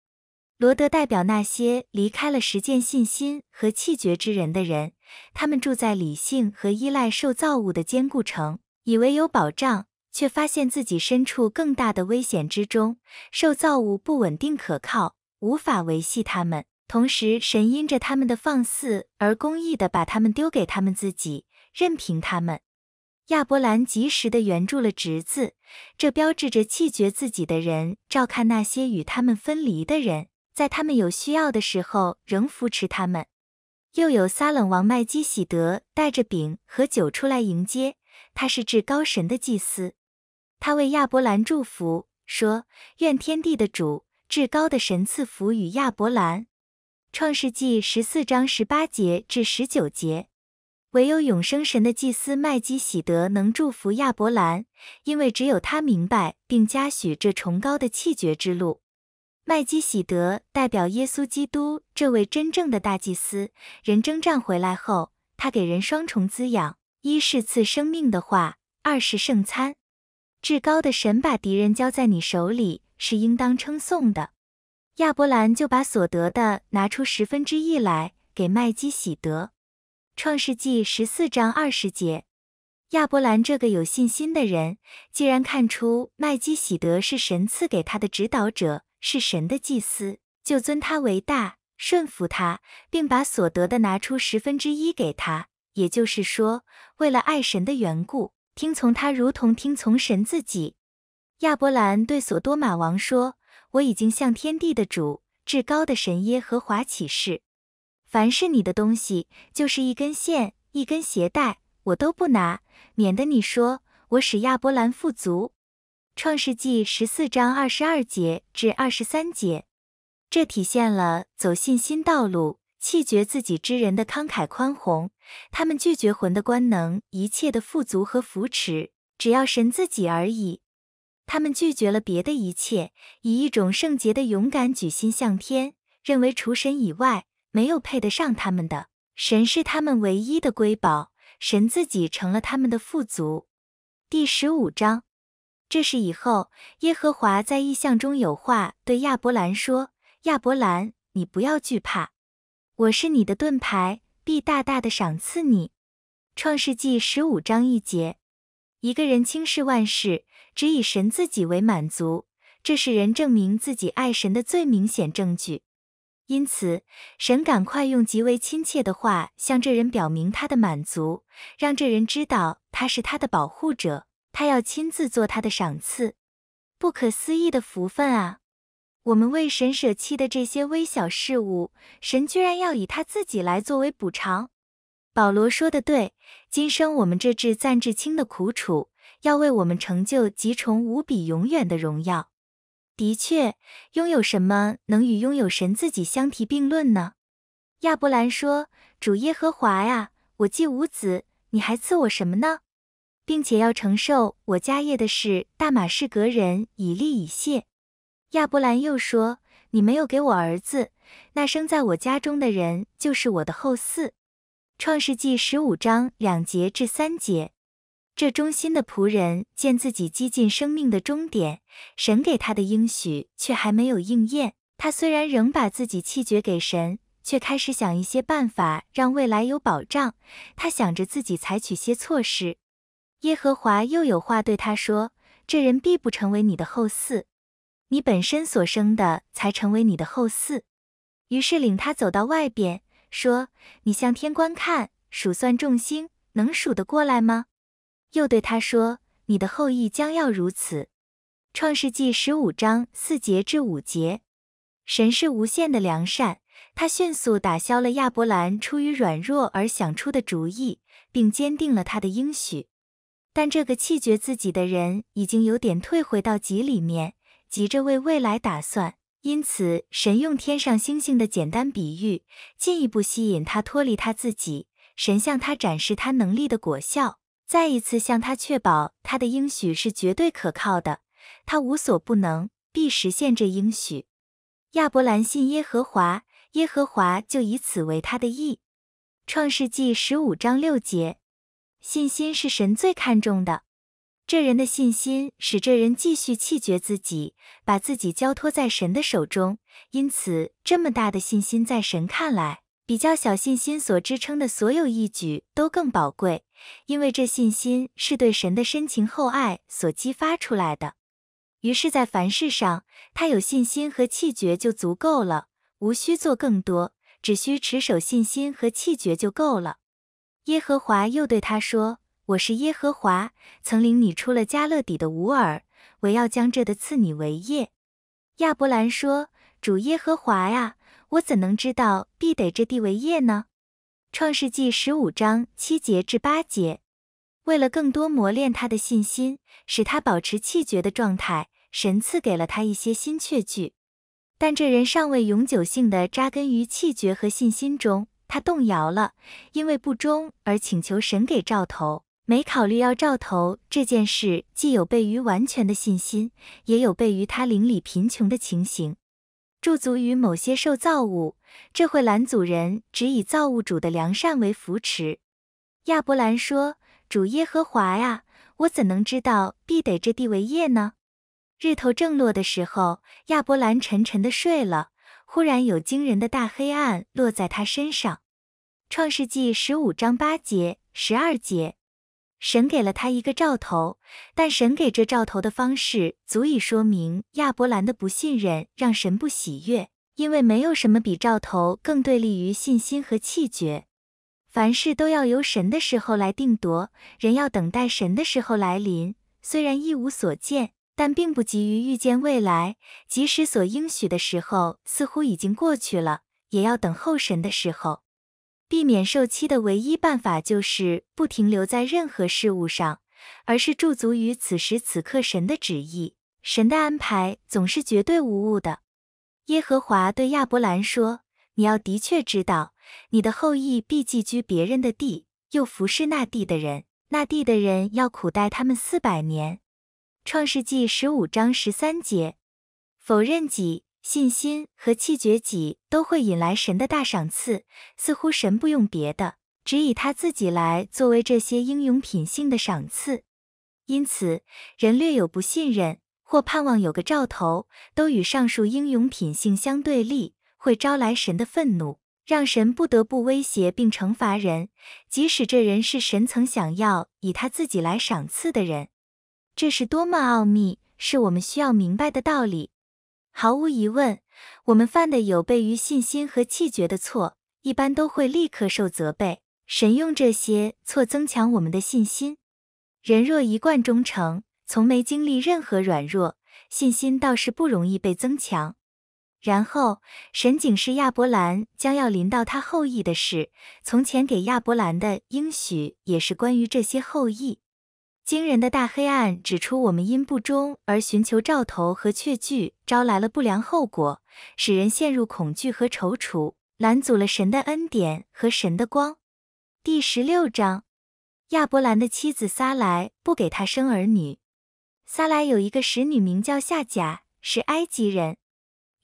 罗德代表那些离开了实践信心和气绝之人的人，他们住在理性和依赖受造物的坚固城。以为有保障，却发现自己身处更大的危险之中。受造物不稳定、可靠，无法维系他们。同时，神因着他们的放肆而公义地把他们丢给他们自己，任凭他们。亚伯兰及时地援助了侄子，这标志着弃绝自己的人照看那些与他们分离的人，在他们有需要的时候仍扶持他们。又有撒冷王麦基喜德带着饼和酒出来迎接。他是至高神的祭司，他为亚伯兰祝福，说：“愿天地的主，至高的神赐福与亚伯兰。”创世纪十四章十八节至十九节，唯有永生神的祭司麦基喜德能祝福亚伯兰，因为只有他明白并嘉许这崇高的弃绝之路。麦基喜德代表耶稣基督这位真正的大祭司。人征战回来后，他给人双重滋养。一是赐生命的话，二是圣餐。至高的神把敌人交在你手里，是应当称颂的。亚伯兰就把所得的拿出十分之一来给麦基洗德。创世纪十四章二十节。亚伯兰这个有信心的人，既然看出麦基洗德是神赐给他的指导者，是神的祭司，就尊他为大，顺服他，并把所得的拿出十分之一给他。也就是说，为了爱神的缘故，听从他如同听从神自己。亚伯兰对索多玛王说：“我已经向天地的主、至高的神耶和华起誓，凡是你的东西，就是一根线、一根鞋带，我都不拿，免得你说我使亚伯兰富足。”创世纪十四章二十二节至二十三节，这体现了走信心道路。弃绝自己之人的慷慨宽宏，他们拒绝魂的官能，一切的富足和扶持，只要神自己而已。他们拒绝了别的一切，以一种圣洁的勇敢举心向天，认为除神以外没有配得上他们的。神是他们唯一的瑰宝，神自己成了他们的富足。第十五章，这是以后耶和华在异象中有话对亚伯兰说：“亚伯兰，你不要惧怕。”我是你的盾牌，必大大的赏赐你。创世纪十五章一节，一个人轻视万事，只以神自己为满足，这是人证明自己爱神的最明显证据。因此，神赶快用极为亲切的话向这人表明他的满足，让这人知道他是他的保护者，他要亲自做他的赏赐。不可思议的福分啊！我们为神舍弃的这些微小事物，神居然要以他自己来作为补偿。保罗说的对，今生我们这至暂至轻的苦楚，要为我们成就极重无比永远的荣耀。的确，拥有什么能与拥有神自己相提并论呢？亚伯兰说：“主耶和华呀，我既无子，你还赐我什么呢？”并且要承受我家业的是大马士革人以利以谢。亚伯兰又说：“你没有给我儿子，那生在我家中的人就是我的后嗣。”创世纪十五章两节至三节。这忠心的仆人见自己接近生命的终点，神给他的应许却还没有应验。他虽然仍把自己弃绝给神，却开始想一些办法让未来有保障。他想着自己采取些措施。耶和华又有话对他说：“这人必不成为你的后嗣。”你本身所生的才成为你的后嗣，于是领他走到外边，说：“你向天观看，数算众星，能数得过来吗？”又对他说：“你的后裔将要如此。”创世纪十五章四节至五节，神是无限的良善，他迅速打消了亚伯兰出于软弱而想出的主意，并坚定了他的应许。但这个气绝自己的人已经有点退回到己里面。急着为未来打算，因此神用天上星星的简单比喻，进一步吸引他脱离他自己。神向他展示他能力的果效，再一次向他确保他的应许是绝对可靠的。他无所不能，必实现这应许。亚伯兰信耶和华，耶和华就以此为他的义。创世纪十五章六节，信心是神最看重的。这人的信心使这人继续弃绝自己，把自己交托在神的手中。因此，这么大的信心在神看来，比较小信心所支撑的所有一举都更宝贵，因为这信心是对神的深情厚爱所激发出来的。于是，在凡事上，他有信心和气绝就足够了，无需做更多，只需持守信心和气绝就够了。耶和华又对他说。我是耶和华，曾领你出了加勒底的吾尔，我要将这的赐你为业。亚伯兰说：“主耶和华呀，我怎能知道必得这地为业呢？”创世纪十五章七节至八节。为了更多磨练他的信心，使他保持气绝的状态，神赐给了他一些新却句。但这人尚未永久性的扎根于气绝和信心中，他动摇了，因为不忠而请求神给兆头。没考虑要照头这件事，既有悖于完全的信心，也有悖于他邻里贫穷的情形。驻足于某些受造物，这会拦族人只以造物主的良善为扶持。亚伯兰说：“主耶和华呀，我怎能知道必得这地为业呢？”日头正落的时候，亚伯兰沉沉的睡了，忽然有惊人的大黑暗落在他身上。创世纪十五章八节、十二节。神给了他一个兆头，但神给这兆头的方式，足以说明亚伯兰的不信任让神不喜悦，因为没有什么比兆头更对立于信心和气绝。凡事都要由神的时候来定夺，人要等待神的时候来临。虽然一无所见，但并不急于预见未来，即使所应许的时候似乎已经过去了，也要等候神的时候。避免受欺的唯一办法就是不停留在任何事物上，而是驻足于此时此刻神的旨意。神的安排总是绝对无误的。耶和华对亚伯兰说：“你要的确知道，你的后裔必寄居别人的地，又服侍那地的人。那地的人要苦待他们四百年。”创世纪十五章十三节。否认己。信心和气绝己都会引来神的大赏赐，似乎神不用别的，只以他自己来作为这些英勇品性的赏赐。因此，人略有不信任或盼望有个兆头，都与上述英勇品性相对立，会招来神的愤怒，让神不得不威胁并惩罚人，即使这人是神曾想要以他自己来赏赐的人。这是多么奥秘，是我们需要明白的道理。毫无疑问，我们犯的有悖于信心和气绝的错，一般都会立刻受责备。神用这些错增强我们的信心。人若一贯忠诚，从没经历任何软弱，信心倒是不容易被增强。然后，神警示亚伯兰将要临到他后裔的事。从前给亚伯兰的应许也是关于这些后裔。惊人的大黑暗指出，我们因不忠而寻求兆头和确据，招来了不良后果，使人陷入恐惧和踌躇，拦阻了神的恩典和神的光。第十六章，亚伯兰的妻子撒莱不给他生儿女。撒莱有一个使女，名叫夏甲，是埃及人。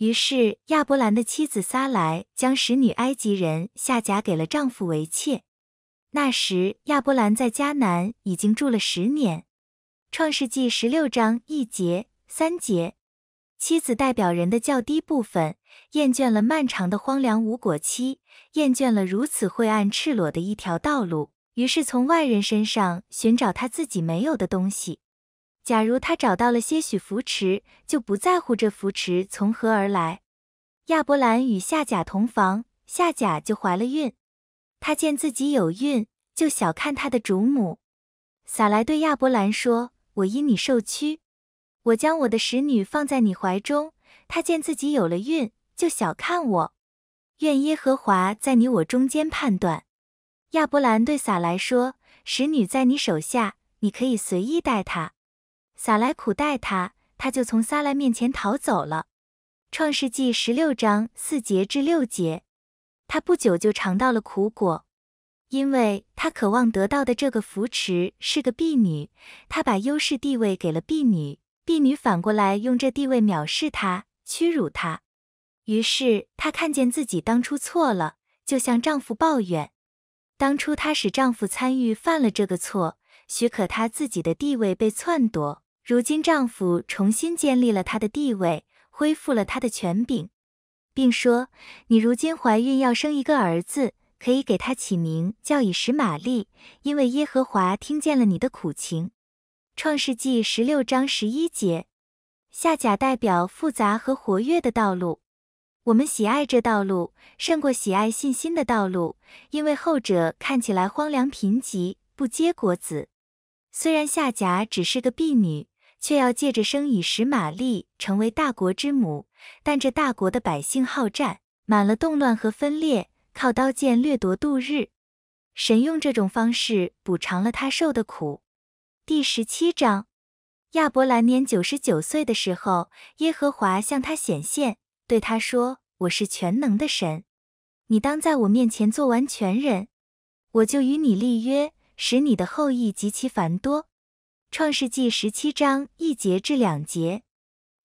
于是亚伯兰的妻子撒莱将使女埃及人夏甲给了丈夫为妾。那时，亚伯兰在迦南已经住了十年。创世纪十六章一节三节，妻子代表人的较低部分，厌倦了漫长的荒凉无果期，厌倦了如此晦暗赤裸的一条道路，于是从外人身上寻找他自己没有的东西。假如他找到了些许扶持，就不在乎这扶持从何而来。亚伯兰与夏甲同房，夏甲就怀了孕。他见自己有孕，就小看他的主母。撒来对亚伯兰说：“我因你受屈，我将我的使女放在你怀中。”他见自己有了孕，就小看我。愿耶和华在你我中间判断。亚伯兰对撒来说：“使女在你手下，你可以随意待她。”撒来苦待他，他就从撒来面前逃走了。创世纪十六章四节至六节。她不久就尝到了苦果，因为她渴望得到的这个扶持是个婢女，她把优势地位给了婢女，婢女反过来用这地位藐视她、屈辱她。于是她看见自己当初错了，就向丈夫抱怨：当初她使丈夫参与犯了这个错，许可她自己的地位被篡夺，如今丈夫重新建立了她的地位，恢复了她的权柄。并说：“你如今怀孕要生一个儿子，可以给他起名叫以实玛利，因为耶和华听见了你的苦情。”创世纪十六章十一节。夏甲代表复杂和活跃的道路，我们喜爱这道路胜过喜爱信心的道路，因为后者看起来荒凉贫瘠，不结果子。虽然夏甲只是个婢女。却要借着生以十马力成为大国之母，但这大国的百姓好战，满了动乱和分裂，靠刀剑掠夺度日。神用这种方式补偿了他受的苦。第十七章，亚伯兰年九十九岁的时候，耶和华向他显现，对他说：“我是全能的神，你当在我面前做完全人，我就与你立约，使你的后裔极其繁多。”创世纪十七章一节至两节，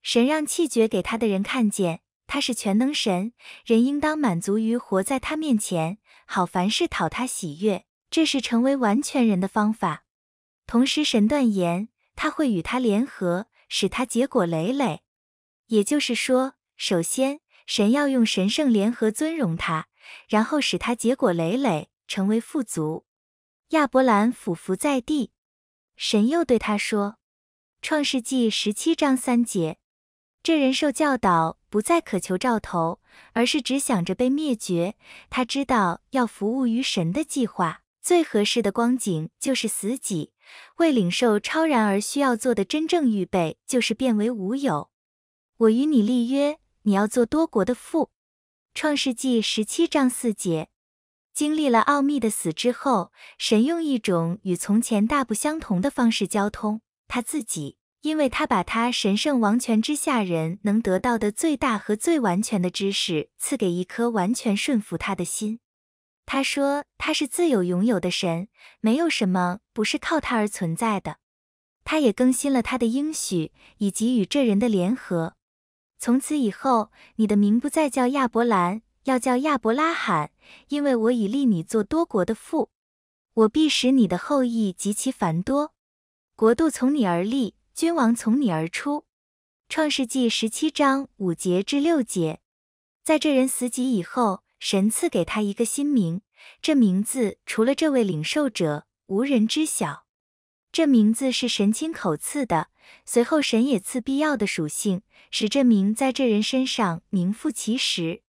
神让气绝给他的人看见，他是全能神，人应当满足于活在他面前，好凡事讨他喜悦，这是成为完全人的方法。同时，神断言他会与他联合，使他结果累累。也就是说，首先神要用神圣联合尊荣他，然后使他结果累累，成为富足。亚伯兰俯伏在地。神又对他说，《创世纪十七章三节，这人受教导不再渴求照头，而是只想着被灭绝。他知道要服务于神的计划，最合适的光景就是死己。为领受超然而需要做的真正预备，就是变为无有。我与你立约，你要做多国的父，《创世纪十七章四节。经历了奥秘的死之后，神用一种与从前大不相同的方式交通他自己，因为他把他神圣王权之下人能得到的最大和最完全的知识赐给一颗完全顺服他的心。他说他是自有拥有的神，没有什么不是靠他而存在的。他也更新了他的应许以及与这人的联合。从此以后，你的名不再叫亚伯兰。要叫亚伯拉罕，因为我已立你做多国的父，我必使你的后裔极其繁多，国度从你而立，君王从你而出。创世纪十七章五节至六节，在这人死几以后，神赐给他一个新名，这名字除了这位领受者无人知晓，这名字是神亲口赐的，随后神也赐必要的属性，使这名在这人身上名副其实。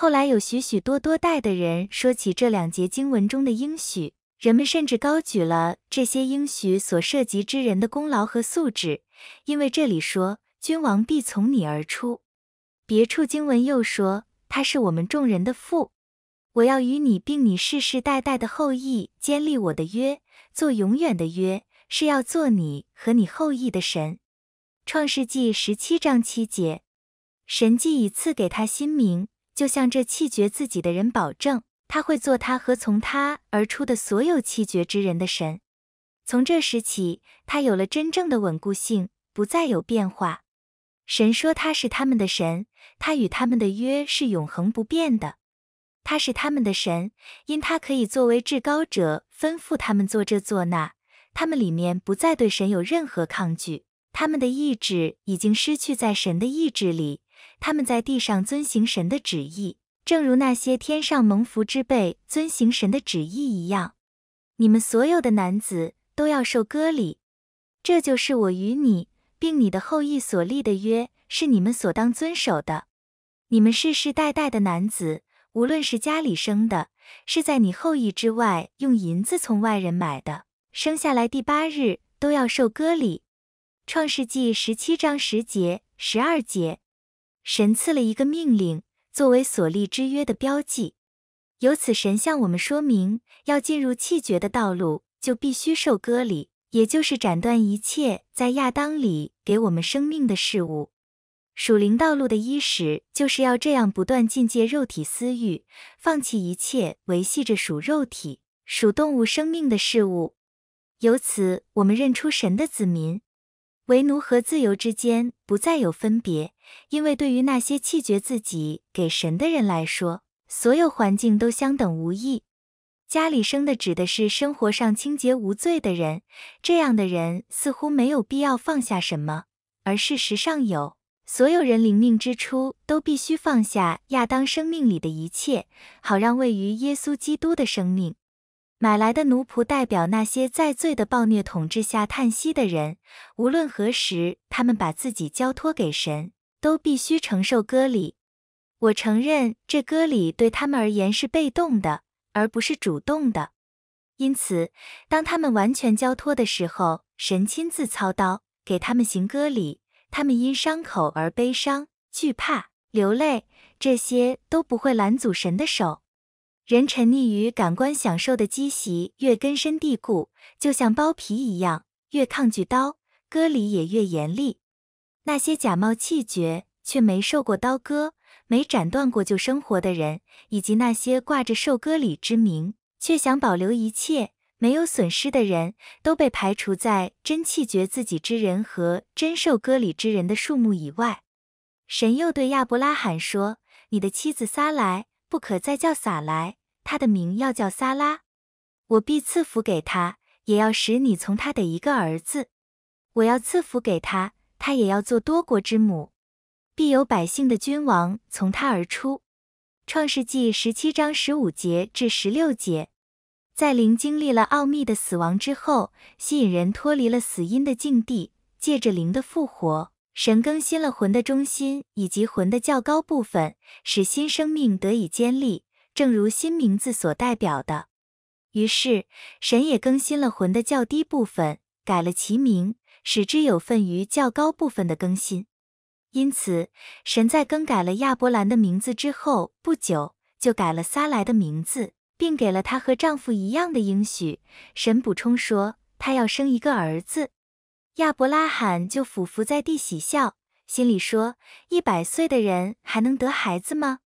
后来有许许多多代的人说起这两节经文中的应许，人们甚至高举了这些应许所涉及之人的功劳和素质，因为这里说君王必从你而出，别处经文又说他是我们众人的父，我要与你并你世世代代的后裔坚立我的约，做永远的约，是要做你和你后裔的神。创世纪十七章七节，神既已赐给他新名。就向这弃绝自己的人保证，他会做他和从他而出的所有弃绝之人的神。从这时起，他有了真正的稳固性，不再有变化。神说他是他们的神，他与他们的约是永恒不变的。他是他们的神，因他可以作为至高者吩咐他们做这做那。他们里面不再对神有任何抗拒，他们的意志已经失去在神的意志里。他们在地上遵行神的旨意，正如那些天上蒙福之辈遵行神的旨意一样。你们所有的男子都要受割礼，这就是我与你并你的后裔所立的约，是你们所当遵守的。你们世世代代的男子，无论是家里生的，是在你后裔之外用银子从外人买的，生下来第八日都要受割礼。创世纪十七章十节、十二节。神赐了一个命令，作为所立之约的标记。由此，神向我们说明，要进入气绝的道路，就必须受割礼，也就是斩断一切在亚当里给我们生命的事物。属灵道路的伊始，就是要这样不断进阶肉体私欲，放弃一切维系着属肉体、属动物生命的事物。由此，我们认出神的子民，为奴和自由之间不再有分别。因为对于那些弃绝自己给神的人来说，所有环境都相等无异。家里生的指的是生活上清洁无罪的人，这样的人似乎没有必要放下什么，而事实上有。所有人灵命之初都必须放下亚当生命里的一切，好让位于耶稣基督的生命。买来的奴仆代表那些在罪的暴虐统治下叹息的人，无论何时他们把自己交托给神。都必须承受割礼。我承认，这割礼对他们而言是被动的，而不是主动的。因此，当他们完全交托的时候，神亲自操刀给他们行割礼。他们因伤口而悲伤、惧怕、流泪，这些都不会拦阻神的手。人沉溺于感官享受的积习越根深蒂固，就像剥皮一样，越抗拒刀割礼也越严厉。那些假冒弃绝却没受过刀割、没斩断过旧生活的人，以及那些挂着受割礼之名却想保留一切、没有损失的人，都被排除在真弃绝自己之人和真受割礼之人的数目以外。神又对亚伯拉罕说：“你的妻子撒来不可再叫撒来，她的名要叫撒拉。我必赐福给她，也要使你从她的一个儿子。我要赐福给她。”他也要做多国之母，必有百姓的君王从他而出。创世纪十七章十五节至十六节，在灵经历了奥秘的死亡之后，吸引人脱离了死因的境地，借着灵的复活，神更新了魂的中心以及魂的较高部分，使新生命得以建立，正如新名字所代表的。于是，神也更新了魂的较低部分，改了其名。使之有份于较高部分的更新，因此神在更改了亚伯兰的名字之后不久，就改了撒来的名字，并给了他和丈夫一样的应许。神补充说，他要生一个儿子。亚伯拉罕就俯伏在地喜笑，心里说：一百岁的人还能得孩子吗？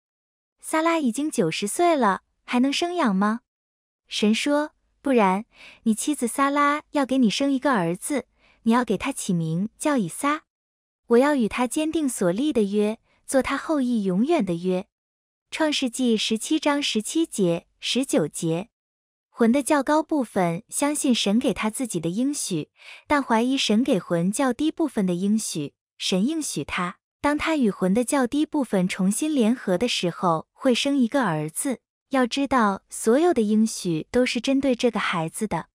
撒拉已经九十岁了，还能生养吗？神说：不然，你妻子撒拉要给你生一个儿子。你要给他起名叫以撒，我要与他坚定所立的约，做他后裔永远的约。创世纪十七章十七节、十九节，魂的较高部分相信神给他自己的应许，但怀疑神给魂较低部分的应许。神应许他，当他与魂的较低部分重新联合的时候，会生一个儿子。要知道，所有的应许都是针对这个孩子的。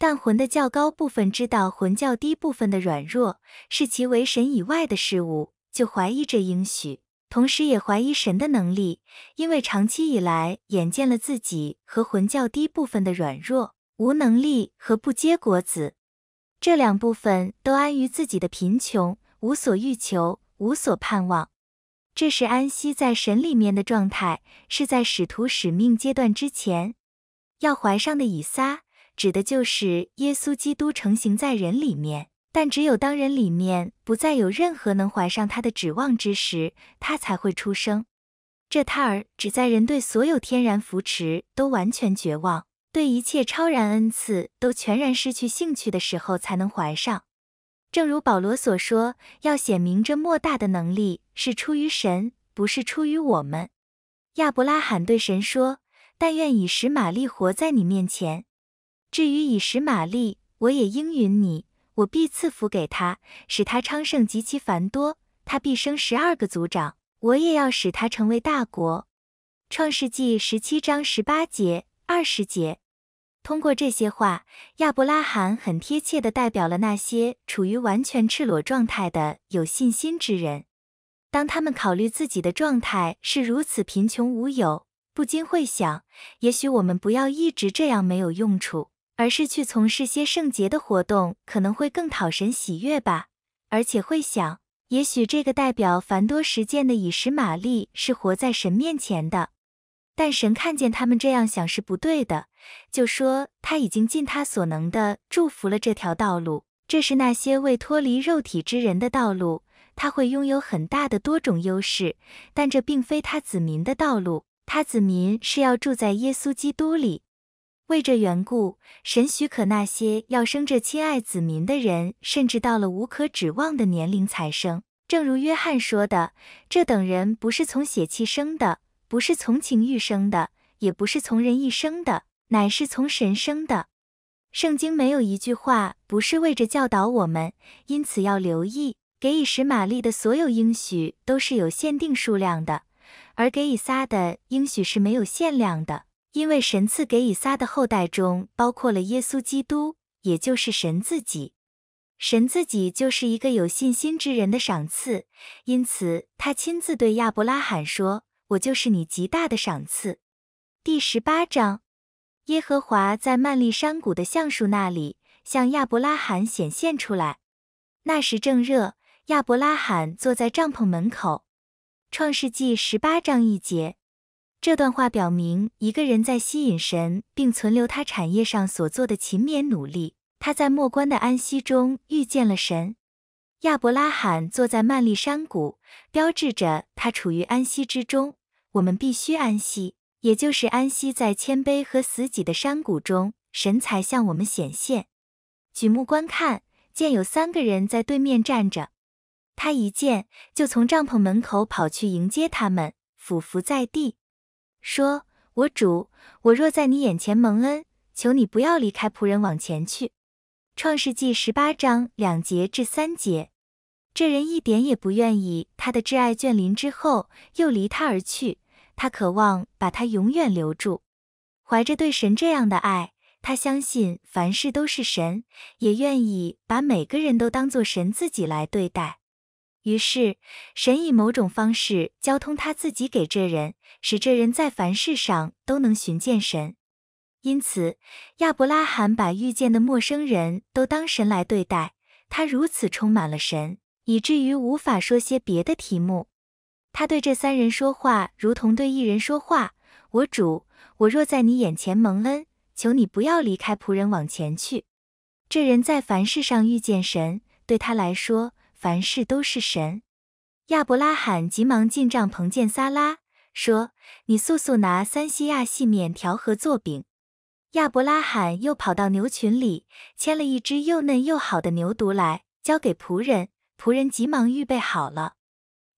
但魂的较高部分知道魂较低部分的软弱视其为神以外的事物，就怀疑这应许，同时也怀疑神的能力，因为长期以来眼见了自己和魂较低部分的软弱、无能力和不结果子。这两部分都安于自己的贫穷，无所欲求，无所盼望。这是安息在神里面的状态，是在使徒使命阶段之前要怀上的以撒。指的就是耶稣基督成形在人里面，但只有当人里面不再有任何能怀上他的指望之时，他才会出生。这胎儿只在人对所有天然扶持都完全绝望，对一切超然恩赐都全然失去兴趣的时候才能怀上。正如保罗所说，要显明这莫大的能力是出于神，不是出于我们。亚伯拉罕对神说：“但愿以实玛丽活在你面前。”至于以实玛利，我也应允你，我必赐福给他，使他昌盛极其繁多，他必生十二个族长，我也要使他成为大国。创世纪十七章十八节二十节。通过这些话，亚伯拉罕很贴切地代表了那些处于完全赤裸状态的有信心之人。当他们考虑自己的状态是如此贫穷无有，不禁会想：也许我们不要一直这样没有用处。而是去从事些圣洁的活动，可能会更讨神喜悦吧。而且会想，也许这个代表繁多实践的以实玛利是活在神面前的。但神看见他们这样想是不对的，就说他已经尽他所能的祝福了这条道路。这是那些未脱离肉体之人的道路，他会拥有很大的多种优势。但这并非他子民的道路，他子民是要住在耶稣基督里。为这缘故，神许可那些要生这亲爱子民的人，甚至到了无可指望的年龄才生。正如约翰说的，这等人不是从血气生的，不是从情欲生的，也不是从人一生的，乃是从神生的。圣经没有一句话不是为着教导我们，因此要留意：给以实玛利的所有应许都是有限定数量的，而给以撒的应许是没有限量的。因为神赐给以撒的后代中包括了耶稣基督，也就是神自己。神自己就是一个有信心之人的赏赐，因此他亲自对亚伯拉罕说：“我就是你极大的赏赐。”第十八章，耶和华在曼利山谷的橡树那里向亚伯拉罕显现出来。那时正热，亚伯拉罕坐在帐篷门口。创世纪十八章一节。这段话表明，一个人在吸引神并存留他产业上所做的勤勉努力，他在末关的安息中遇见了神。亚伯拉罕坐在曼利山谷，标志着他处于安息之中。我们必须安息，也就是安息在谦卑和死寂的山谷中，神才向我们显现。举目观看，见有三个人在对面站着，他一见就从帐篷门口跑去迎接他们，俯伏在地。说：“我主，我若在你眼前蒙恩，求你不要离开仆人往前去。”创世纪十八章两节至三节。这人一点也不愿意他的挚爱眷临之后又离他而去，他渴望把他永远留住。怀着对神这样的爱，他相信凡事都是神，也愿意把每个人都当作神自己来对待。于是，神以某种方式交通他自己给这人，使这人在凡事上都能寻见神。因此，亚伯拉罕把遇见的陌生人都当神来对待，他如此充满了神，以至于无法说些别的题目。他对这三人说话，如同对一人说话。我主，我若在你眼前蒙恩，求你不要离开仆人往前去。这人在凡事上遇见神，对他来说。凡事都是神。亚伯拉罕急忙进帐篷见撒拉，说：“你速速拿三西亚细面调和做饼。”亚伯拉罕又跑到牛群里，牵了一只又嫩又好的牛犊来，交给仆人。仆人急忙预备好了。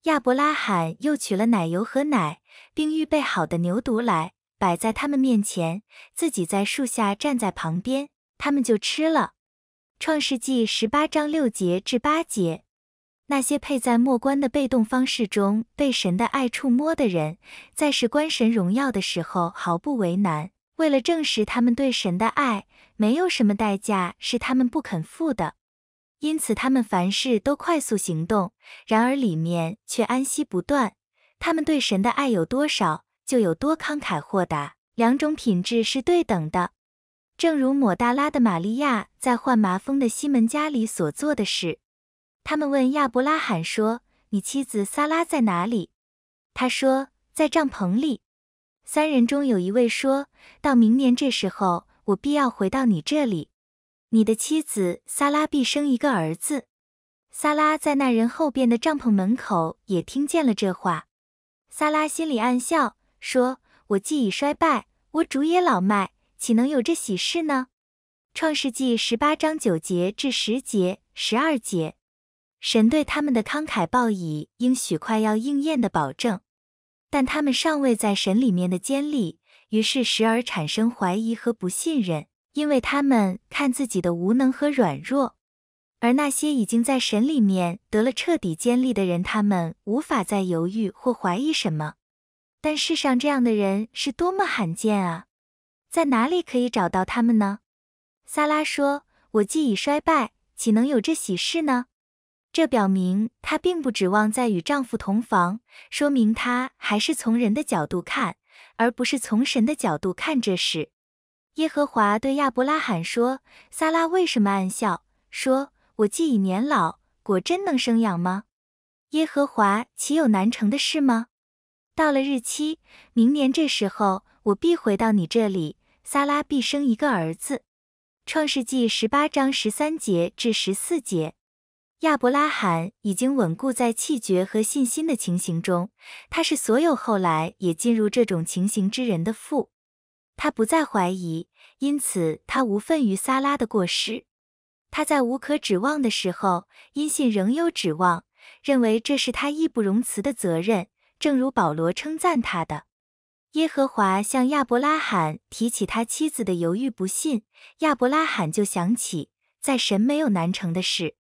亚伯拉罕又取了奶油和奶，并预备好的牛犊来，摆在他们面前，自己在树下站在旁边。他们就吃了。创世纪十八章六节至八节。那些配在末关的被动方式中被神的爱触摸的人，在是观神荣耀的时候毫不为难。为了证实他们对神的爱，没有什么代价是他们不肯付的。因此，他们凡事都快速行动，然而里面却安息不断。他们对神的爱有多少，就有多慷慨豁达。两种品质是对等的，正如抹大拉的玛利亚在患麻风的西门家里所做的事。他们问亚伯拉罕说：“你妻子撒拉在哪里？”他说：“在帐篷里。”三人中有一位说：“到明年这时候，我必要回到你这里，你的妻子撒拉必生一个儿子。”撒拉在那人后边的帐篷门口也听见了这话。撒拉心里暗笑，说：“我既已衰败，我主也老迈，岂能有这喜事呢？”创世纪十八章九节至十节、十二节。神对他们的慷慨报以应许快要应验的保证，但他们尚未在神里面的坚立，于是时而产生怀疑和不信任，因为他们看自己的无能和软弱。而那些已经在神里面得了彻底坚立的人，他们无法再犹豫或怀疑什么。但世上这样的人是多么罕见啊！在哪里可以找到他们呢？萨拉说：“我既已衰败，岂能有这喜事呢？”这表明她并不指望再与丈夫同房，说明她还是从人的角度看，而不是从神的角度看这事。耶和华对亚伯拉罕说：“撒拉为什么暗笑？说我既已年老，果真能生养吗？耶和华岂有难成的事吗？到了日期，明年这时候，我必回到你这里，撒拉必生一个儿子。”创世纪十八章十三节至十四节。亚伯拉罕已经稳固在气绝和信心的情形中，他是所有后来也进入这种情形之人的父。他不再怀疑，因此他无愤于撒拉的过失。他在无可指望的时候，因信仍有指望，认为这是他义不容辞的责任。正如保罗称赞他的，耶和华向亚伯拉罕提起他妻子的犹豫不信，亚伯拉罕就想起在神没有难成的事。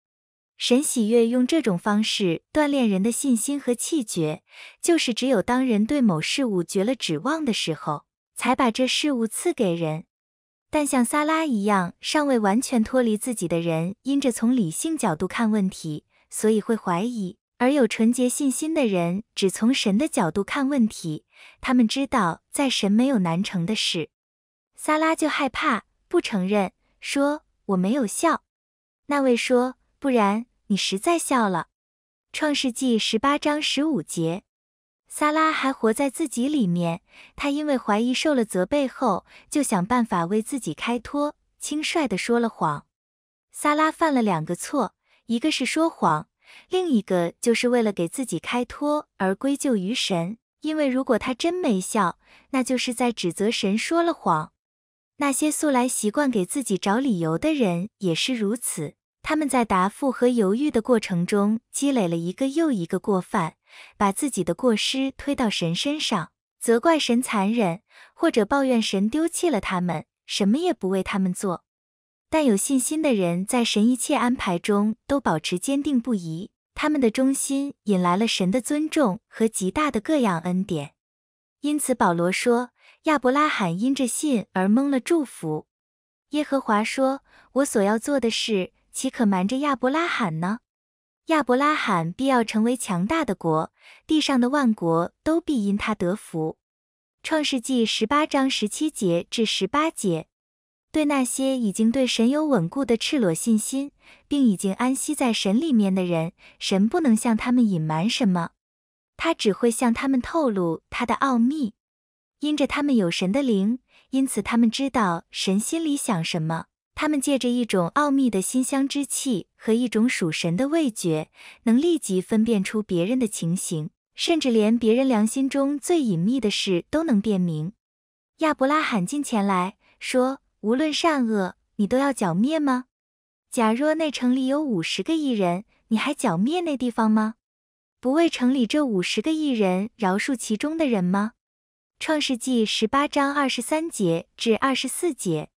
神喜悦用这种方式锻炼人的信心和气绝，就是只有当人对某事物绝了指望的时候，才把这事物赐给人。但像萨拉一样尚未完全脱离自己的人，因着从理性角度看问题，所以会怀疑；而有纯洁信心的人，只从神的角度看问题，他们知道在神没有难成的事。萨拉就害怕，不承认，说我没有笑。那位说。不然，你实在笑了。创世纪十八章十五节，萨拉还活在自己里面。他因为怀疑受了责备后，就想办法为自己开脱，轻率地说了谎。萨拉犯了两个错，一个是说谎，另一个就是为了给自己开脱而归咎于神。因为如果他真没笑，那就是在指责神说了谎。那些素来习惯给自己找理由的人也是如此。他们在答复和犹豫的过程中积累了一个又一个过犯，把自己的过失推到神身上，责怪神残忍，或者抱怨神丢弃了他们，什么也不为他们做。但有信心的人在神一切安排中都保持坚定不移，他们的忠心引来了神的尊重和极大的各样恩典。因此，保罗说：“亚伯拉罕因着信而蒙了祝福。”耶和华说：“我所要做的事。”岂可瞒着亚伯拉罕呢？亚伯拉罕必要成为强大的国，地上的万国都必因他得福。创世纪十八章十七节至十八节，对那些已经对神有稳固的赤裸信心，并已经安息在神里面的人，神不能向他们隐瞒什么，他只会向他们透露他的奥秘，因着他们有神的灵，因此他们知道神心里想什么。他们借着一种奥秘的馨香之气和一种属神的味觉，能立即分辨出别人的情形，甚至连别人良心中最隐秘的事都能辨明。亚伯拉罕进前来说：“无论善恶，你都要剿灭吗？假若那城里有五十个艺人，你还剿灭那地方吗？不为城里这五十个艺人饶恕其中的人吗？”创世纪十八章二十三节至二十四节。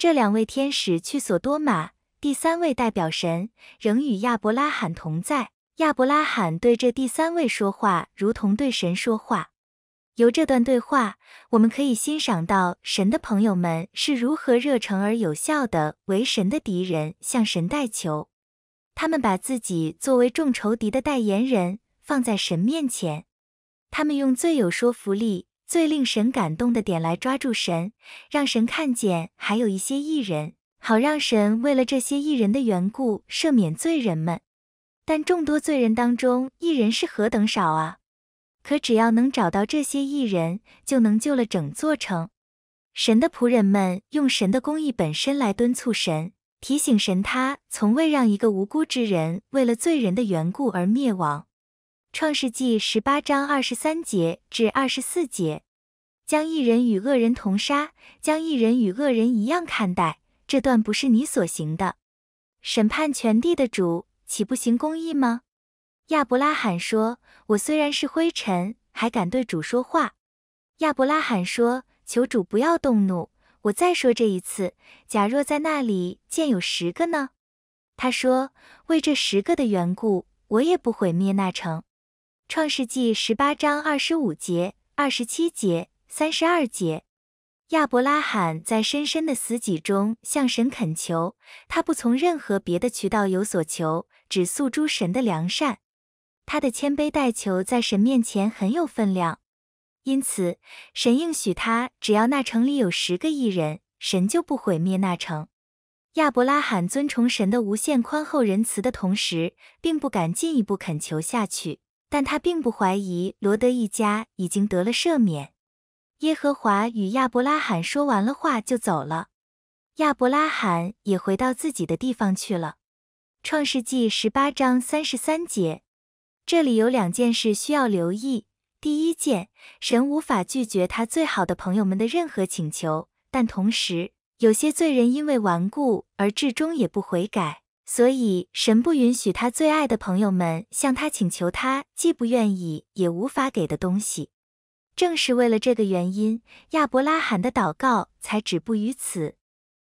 这两位天使去索多玛，第三位代表神仍与亚伯拉罕同在。亚伯拉罕对这第三位说话，如同对神说话。由这段对话，我们可以欣赏到神的朋友们是如何热诚而有效的为神的敌人向神代求。他们把自己作为众仇敌的代言人放在神面前，他们用最有说服力。最令神感动的点，来抓住神，让神看见还有一些异人，好让神为了这些异人的缘故赦免罪人们。但众多罪人当中，异人是何等少啊！可只要能找到这些异人，就能救了整座城。神的仆人们用神的公义本身来敦促神，提醒神，他从未让一个无辜之人为了罪人的缘故而灭亡。创世纪十八章二十三节至二十四节，将一人与恶人同杀，将一人与恶人一样看待。这段不是你所行的，审判全地的主岂不行公义吗？亚伯拉罕说：“我虽然是灰尘，还敢对主说话。”亚伯拉罕说：“求主不要动怒，我再说这一次。假若在那里见有十个呢？”他说：“为这十个的缘故，我也不毁灭那城。”创世纪十八章二十五节、二十七节、三十二节，亚伯拉罕在深深的死寂中向神恳求，他不从任何别的渠道有所求，只诉诸神的良善。他的谦卑代求在神面前很有分量，因此神应许他，只要那城里有十个艺人，神就不毁灭那城。亚伯拉罕尊崇神的无限宽厚仁慈的同时，并不敢进一步恳求下去。但他并不怀疑罗德一家已经得了赦免。耶和华与亚伯拉罕说完了话就走了，亚伯拉罕也回到自己的地方去了。创世纪十八章三十三节，这里有两件事需要留意：第一件，神无法拒绝他最好的朋友们的任何请求；但同时，有些罪人因为顽固而至终也不悔改。所以，神不允许他最爱的朋友们向他请求他既不愿意也无法给的东西。正是为了这个原因，亚伯拉罕的祷告才止步于此。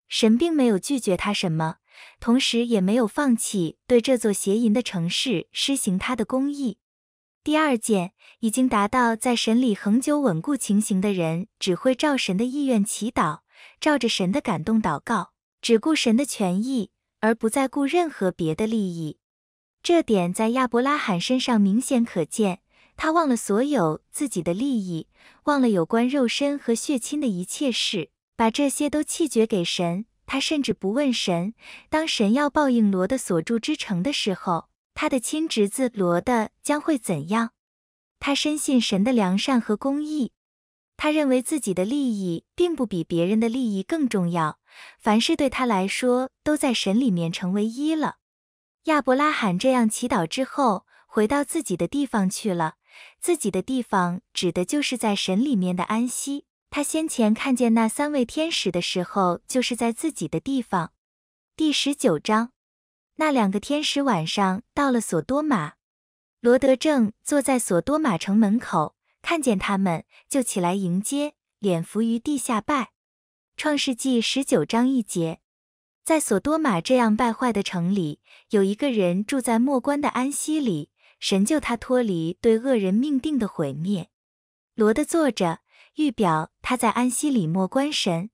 神并没有拒绝他什么，同时也没有放弃对这座邪淫的城市施行他的公义。第二件，已经达到在神里恒久稳固情形的人，只会照神的意愿祈祷，照着神的感动祷告，只顾神的权益。而不再顾任何别的利益，这点在亚伯拉罕身上明显可见。他忘了所有自己的利益，忘了有关肉身和血亲的一切事，把这些都弃绝给神。他甚至不问神，当神要报应罗的所住之城的时候，他的亲侄子罗的将会怎样？他深信神的良善和公义，他认为自己的利益并不比别人的利益更重要。凡事对他来说都在神里面成为一了。亚伯拉罕这样祈祷之后，回到自己的地方去了。自己的地方指的就是在神里面的安息。他先前看见那三位天使的时候，就是在自己的地方。第十九章，那两个天使晚上到了索多玛，罗德正坐在索多玛城门口，看见他们就起来迎接，脸伏于地下拜。创世纪十九章一节，在索多玛这样败坏的城里，有一个人住在末关的安息里，神救他脱离对恶人命定的毁灭。罗的坐着，预表他在安息里末关神。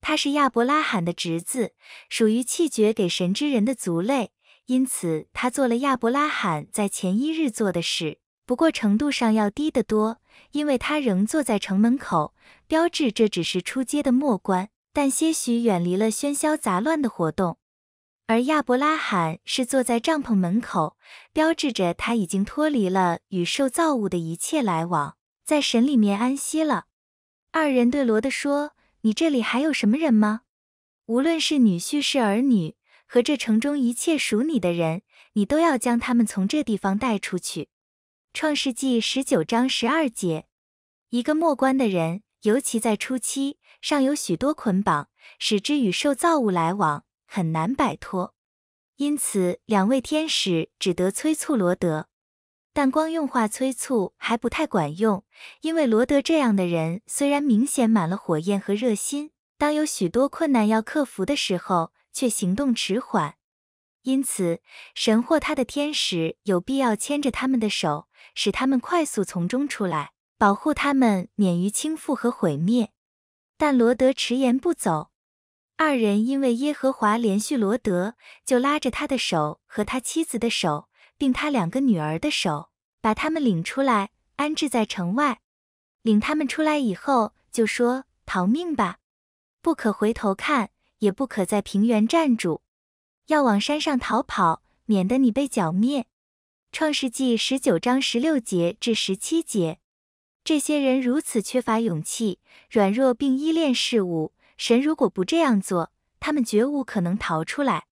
他是亚伯拉罕的侄子，属于弃绝给神之人的族类，因此他做了亚伯拉罕在前一日做的事，不过程度上要低得多。因为他仍坐在城门口，标志这只是出街的末关，但些许远离了喧嚣杂乱的活动；而亚伯拉罕是坐在帐篷门口，标志着他已经脱离了与受造物的一切来往，在神里面安息了。二人对罗德说：“你这里还有什么人吗？无论是女婿是儿女，和这城中一切属你的人，你都要将他们从这地方带出去。”创世纪十九章十二节，一个末关的人，尤其在初期，尚有许多捆绑，使之与受造物来往，很难摆脱。因此，两位天使只得催促罗德。但光用话催促还不太管用，因为罗德这样的人，虽然明显满了火焰和热心，当有许多困难要克服的时候，却行动迟缓。因此，神或他的天使有必要牵着他们的手，使他们快速从中出来，保护他们免于倾覆和毁灭。但罗德迟延不走，二人因为耶和华连续罗德，就拉着他的手和他妻子的手，并他两个女儿的手，把他们领出来，安置在城外。领他们出来以后，就说：“逃命吧，不可回头看，也不可在平原站住。”要往山上逃跑，免得你被剿灭。创世纪十九章十六节至十七节，这些人如此缺乏勇气、软弱并依恋事物，神如果不这样做，他们绝无可能逃出来。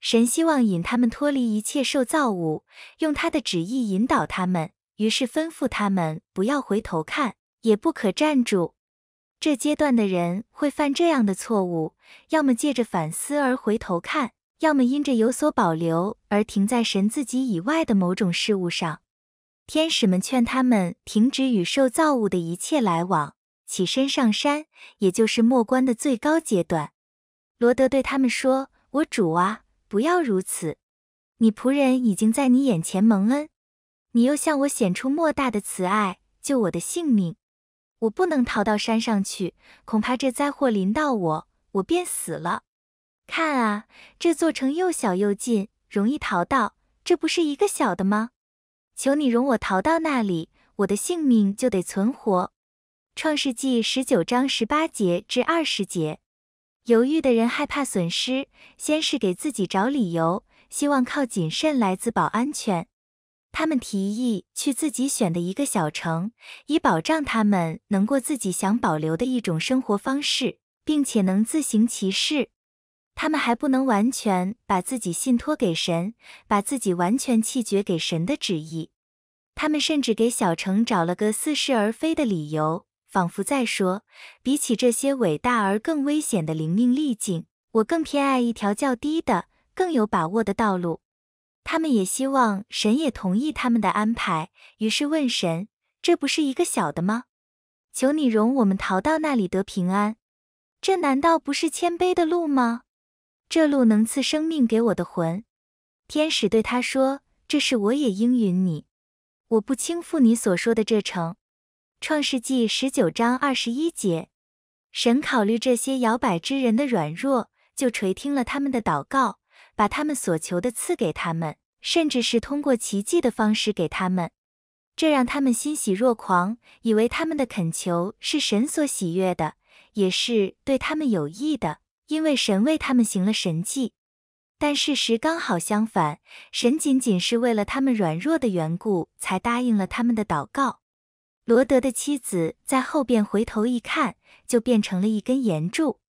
神希望引他们脱离一切受造物，用他的旨意引导他们。于是吩咐他们不要回头看，也不可站住。这阶段的人会犯这样的错误：要么借着反思而回头看。要么因着有所保留而停在神自己以外的某种事物上，天使们劝他们停止与受造物的一切来往，起身上山，也就是末关的最高阶段。罗德对他们说：“我主啊，不要如此，你仆人已经在你眼前蒙恩，你又向我显出莫大的慈爱，救我的性命。我不能逃到山上去，恐怕这灾祸临到我，我便死了。”看啊，这座城又小又近，容易逃到。这不是一个小的吗？求你容我逃到那里，我的性命就得存活。创世纪十九章十八节至二十节，犹豫的人害怕损失，先是给自己找理由，希望靠谨慎来自保安全。他们提议去自己选的一个小城，以保障他们能过自己想保留的一种生活方式，并且能自行其事。他们还不能完全把自己信托给神，把自己完全弃绝给神的旨意。他们甚至给小城找了个似是而非的理由，仿佛在说，比起这些伟大而更危险的灵命历境，我更偏爱一条较低的、更有把握的道路。他们也希望神也同意他们的安排，于是问神：“这不是一个小的吗？求你容我们逃到那里得平安。这难道不是谦卑的路吗？”这路能赐生命给我的魂，天使对他说：“这事我也应允你，我不轻负你所说的这城。”创世纪十九章二十一节，神考虑这些摇摆之人的软弱，就垂听了他们的祷告，把他们所求的赐给他们，甚至是通过奇迹的方式给他们，这让他们欣喜若狂，以为他们的恳求是神所喜悦的，也是对他们有益的。因为神为他们行了神迹，但事实刚好相反，神仅仅是为了他们软弱的缘故才答应了他们的祷告。罗德的妻子在后边回头一看，就变成了一根岩柱。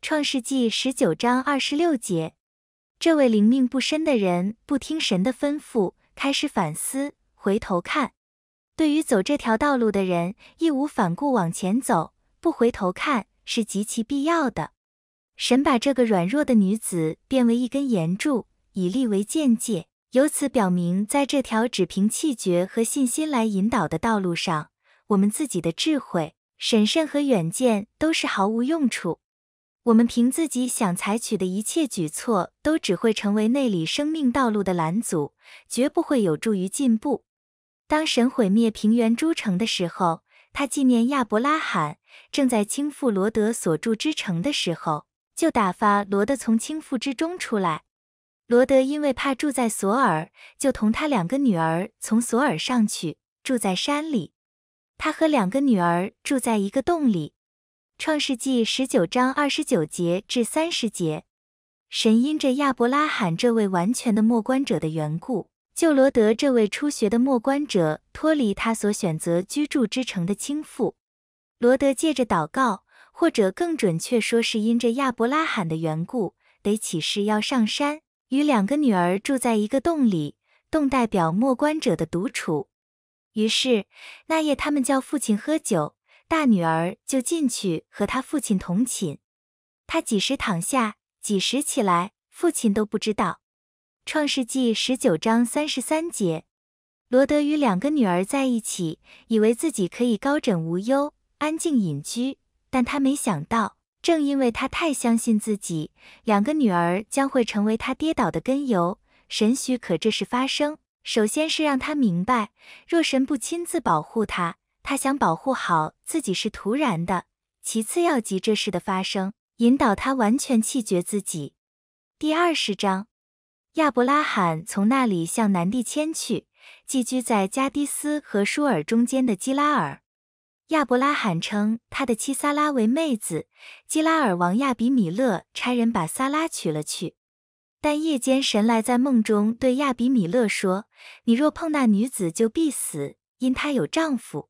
创世纪十九章二十六节，这位灵命不深的人不听神的吩咐，开始反思，回头看。对于走这条道路的人，义无反顾往前走，不回头看是极其必要的。神把这个软弱的女子变为一根岩柱，以立为界界，由此表明，在这条只凭气决和信心来引导的道路上，我们自己的智慧、审慎和远见都是毫无用处。我们凭自己想采取的一切举措，都只会成为内里生命道路的拦阻，绝不会有助于进步。当神毁灭平原诸城的时候，他纪念亚伯拉罕；正在倾覆罗德所筑之城的时候。就打发罗德从倾覆之中出来。罗德因为怕住在索尔，就同他两个女儿从索尔上去住在山里。他和两个女儿住在一个洞里。创世纪十九章二十九节至三十节，神因着亚伯拉罕这位完全的默观者的缘故，救罗德这位初学的默观者脱离他所选择居住之城的倾覆。罗德借着祷告。或者更准确说，是因着亚伯拉罕的缘故，得起誓要上山，与两个女儿住在一个洞里。洞代表莫关者的独处。于是那夜，他们叫父亲喝酒，大女儿就进去和他父亲同寝。他几时躺下，几时起来，父亲都不知道。创世纪十九章三十三节，罗德与两个女儿在一起，以为自己可以高枕无忧，安静隐居。但他没想到，正因为他太相信自己，两个女儿将会成为他跌倒的根由。神许可这事发生，首先是让他明白，若神不亲自保护他，他想保护好自己是徒然的；其次要急这事的发生，引导他完全弃绝自己。第二十章，亚伯拉罕从那里向南地迁去，寄居在加迪斯和舒尔中间的基拉尔。亚伯拉罕称他的妻萨拉为妹子，基拉尔王亚比米勒差人把萨拉娶了去，但夜间神来在梦中对亚比米勒说：“你若碰那女子，就必死，因她有丈夫。”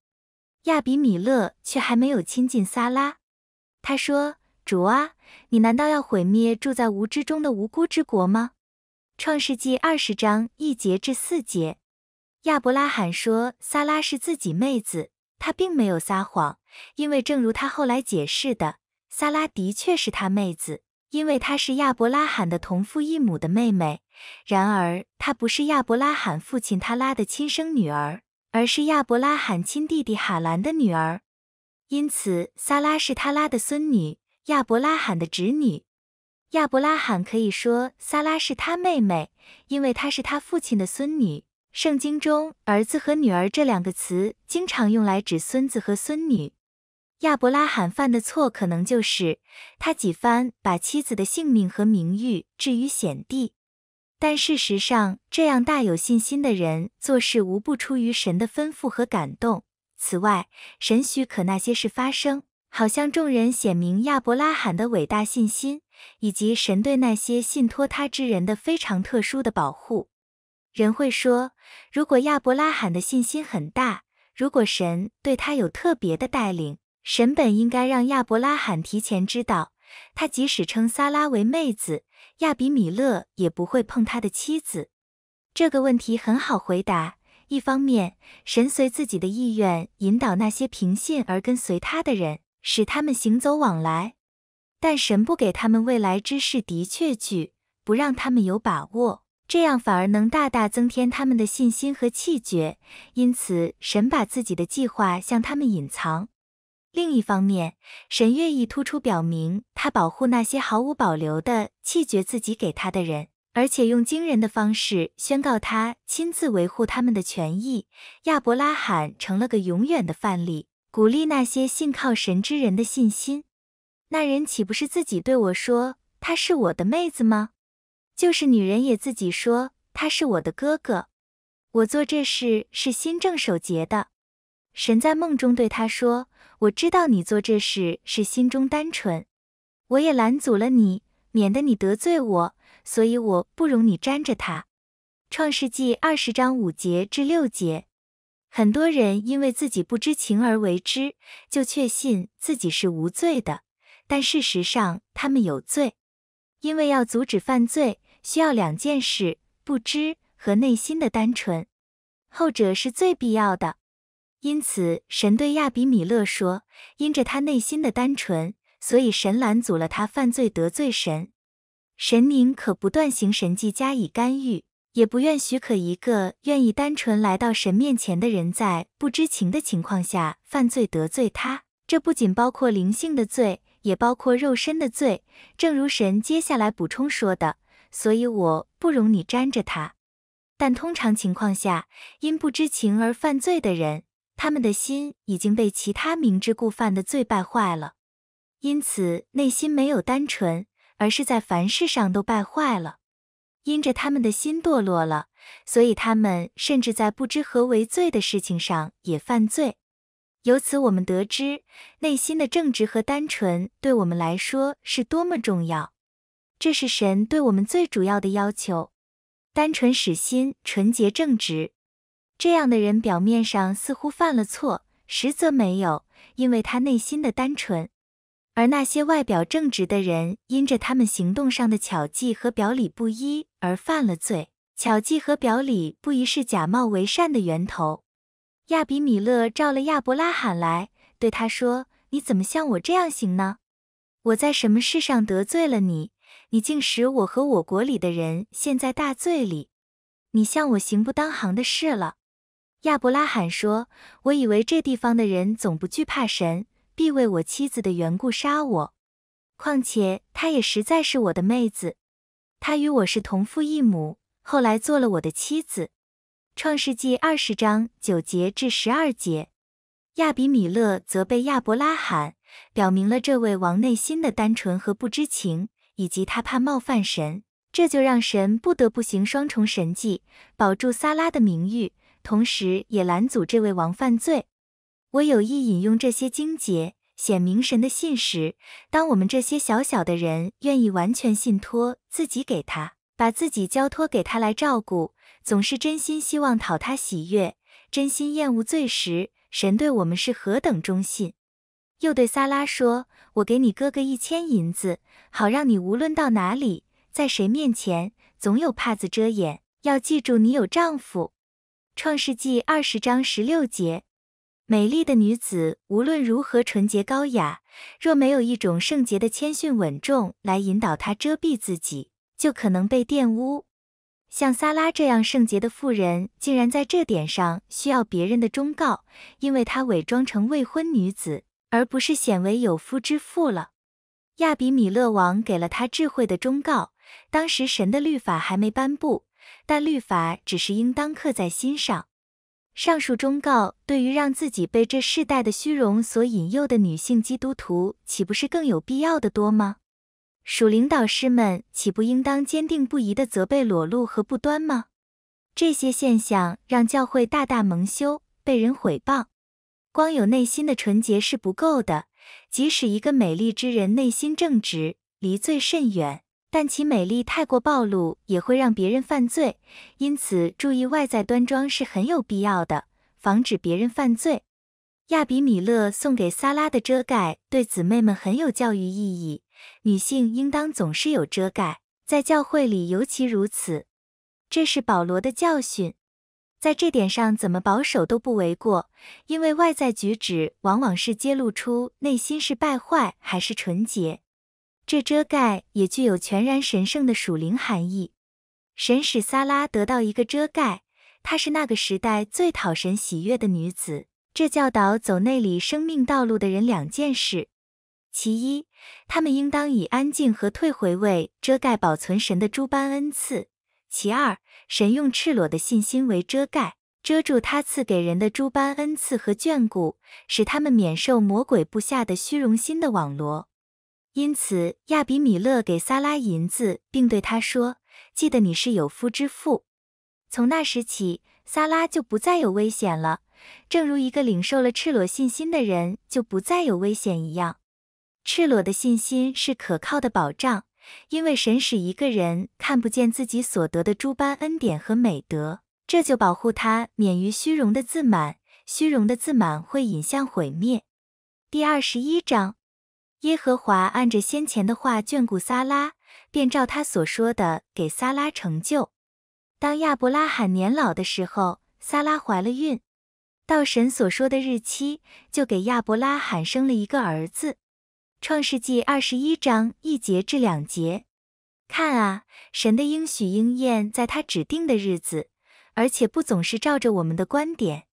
亚比米勒却还没有亲近萨拉。他说：“主啊，你难道要毁灭住在无知中的无辜之国吗？”创世纪二十章一节至四节，亚伯拉罕说萨拉是自己妹子。他并没有撒谎，因为正如他后来解释的，萨拉的确是他妹子，因为她是亚伯拉罕的同父异母的妹妹。然而，她不是亚伯拉罕父亲他拉的亲生女儿，而是亚伯拉罕亲弟弟哈兰的女儿，因此萨拉是他拉的孙女，亚伯拉罕的侄女。亚伯拉罕可以说萨拉是他妹妹，因为她是他父亲的孙女。圣经中“儿子”和“女儿”这两个词经常用来指孙子和孙女。亚伯拉罕犯的错，可能就是他几番把妻子的性命和名誉置于险地。但事实上，这样大有信心的人做事无不出于神的吩咐和感动。此外，神许可那些事发生，好像众人显明亚伯拉罕的伟大信心，以及神对那些信托他之人的非常特殊的保护。人会说，如果亚伯拉罕的信心很大，如果神对他有特别的带领，神本应该让亚伯拉罕提前知道，他即使称撒拉为妹子，亚比米勒也不会碰他的妻子。这个问题很好回答。一方面，神随自己的意愿引导那些平信而跟随他的人，使他们行走往来；但神不给他们未来之事的确据，不让他们有把握。这样反而能大大增添他们的信心和气绝。因此神把自己的计划向他们隐藏。另一方面，神愿意突出表明他保护那些毫无保留的弃绝自己给他的人，而且用惊人的方式宣告他亲自维护他们的权益。亚伯拉罕成了个永远的范例，鼓励那些信靠神之人的信心。那人岂不是自己对我说她是我的妹子吗？就是女人也自己说他是我的哥哥，我做这事是心正守节的。神在梦中对他说：“我知道你做这事是心中单纯，我也拦阻了你，免得你得罪我，所以我不容你沾着他。”创世纪二十章五节至六节，很多人因为自己不知情而为之，就确信自己是无罪的，但事实上他们有罪，因为要阻止犯罪。需要两件事：不知和内心的单纯，后者是最必要的。因此，神对亚比米勒说：“因着他内心的单纯，所以神拦阻了他犯罪得罪神。神宁可不断行神迹加以干预，也不愿许可一个愿意单纯来到神面前的人在不知情的情况下犯罪得罪他。这不仅包括灵性的罪，也包括肉身的罪。正如神接下来补充说的。”所以我不容你沾着他。但通常情况下，因不知情而犯罪的人，他们的心已经被其他明知故犯的罪败坏了，因此内心没有单纯，而是在凡事上都败坏了。因着他们的心堕落了，所以他们甚至在不知何为罪的事情上也犯罪。由此我们得知，内心的正直和单纯对我们来说是多么重要。这是神对我们最主要的要求，单纯使心纯洁正直。这样的人表面上似乎犯了错，实则没有，因为他内心的单纯。而那些外表正直的人，因着他们行动上的巧计和表里不一而犯了罪。巧计和表里不一是假冒为善的源头。亚比米勒召了亚伯拉罕来，对他说：“你怎么像我这样行呢？我在什么事上得罪了你？”你竟使我和我国里的人陷在大罪里，你向我行不当行的事了。亚伯拉罕说：“我以为这地方的人总不惧怕神，必为我妻子的缘故杀我。况且她也实在是我的妹子，她与我是同父异母，后来做了我的妻子。”创世纪二十章九节至十二节，亚比米勒责备亚伯拉罕，表明了这位王内心的单纯和不知情。以及他怕冒犯神，这就让神不得不行双重神迹，保住萨拉的名誉，同时也拦阻这位王犯罪。我有意引用这些经节，显明神的信实。当我们这些小小的人愿意完全信托自己给他，把自己交托给他来照顾，总是真心希望讨他喜悦，真心厌恶罪时，神对我们是何等忠信。又对萨拉说。我给你哥哥一千银子，好让你无论到哪里，在谁面前，总有帕子遮掩。要记住，你有丈夫。创世纪二十章十六节，美丽的女子无论如何纯洁高雅，若没有一种圣洁的谦逊稳重来引导她遮蔽自己，就可能被玷污。像萨拉这样圣洁的妇人，竟然在这点上需要别人的忠告，因为她伪装成未婚女子。而不是显为有夫之妇了。亚比米勒王给了他智慧的忠告。当时神的律法还没颁布，但律法只是应当刻在心上。上述忠告对于让自己被这世代的虚荣所引诱的女性基督徒，岂不是更有必要的多吗？属领导师们岂不应当坚定不移的责备裸露和不端吗？这些现象让教会大大蒙羞，被人毁谤。光有内心的纯洁是不够的，即使一个美丽之人内心正直，离罪甚远，但其美丽太过暴露也会让别人犯罪。因此，注意外在端庄是很有必要的，防止别人犯罪。亚比米勒送给萨拉的遮盖对姊妹们很有教育意义，女性应当总是有遮盖，在教会里尤其如此。这是保罗的教训。在这点上，怎么保守都不为过，因为外在举止往往是揭露出内心是败坏还是纯洁。这遮盖也具有全然神圣的属灵含义。神使萨拉得到一个遮盖，她是那个时代最讨神喜悦的女子。这教导走内里生命道路的人两件事：其一，他们应当以安静和退回位遮盖，保存神的诸般恩赐。其二，神用赤裸的信心为遮盖，遮住他赐给人的诸般恩赐和眷顾，使他们免受魔鬼布下的虚荣心的网罗。因此，亚比米勒给撒拉银子，并对他说：“记得你是有夫之妇。”从那时起，撒拉就不再有危险了，正如一个领受了赤裸信心的人就不再有危险一样。赤裸的信心是可靠的保障。因为神使一个人看不见自己所得的诸般恩典和美德，这就保护他免于虚荣的自满。虚荣的自满会引向毁灭。第二十一章，耶和华按着先前的话眷顾撒拉，便照他所说的给撒拉成就。当亚伯拉罕年老的时候，撒拉怀了孕，到神所说的日期，就给亚伯拉罕生了一个儿子。创世纪二十一章一节至两节，看啊，神的应许应验在他指定的日子，而且不总是照着我们的观点。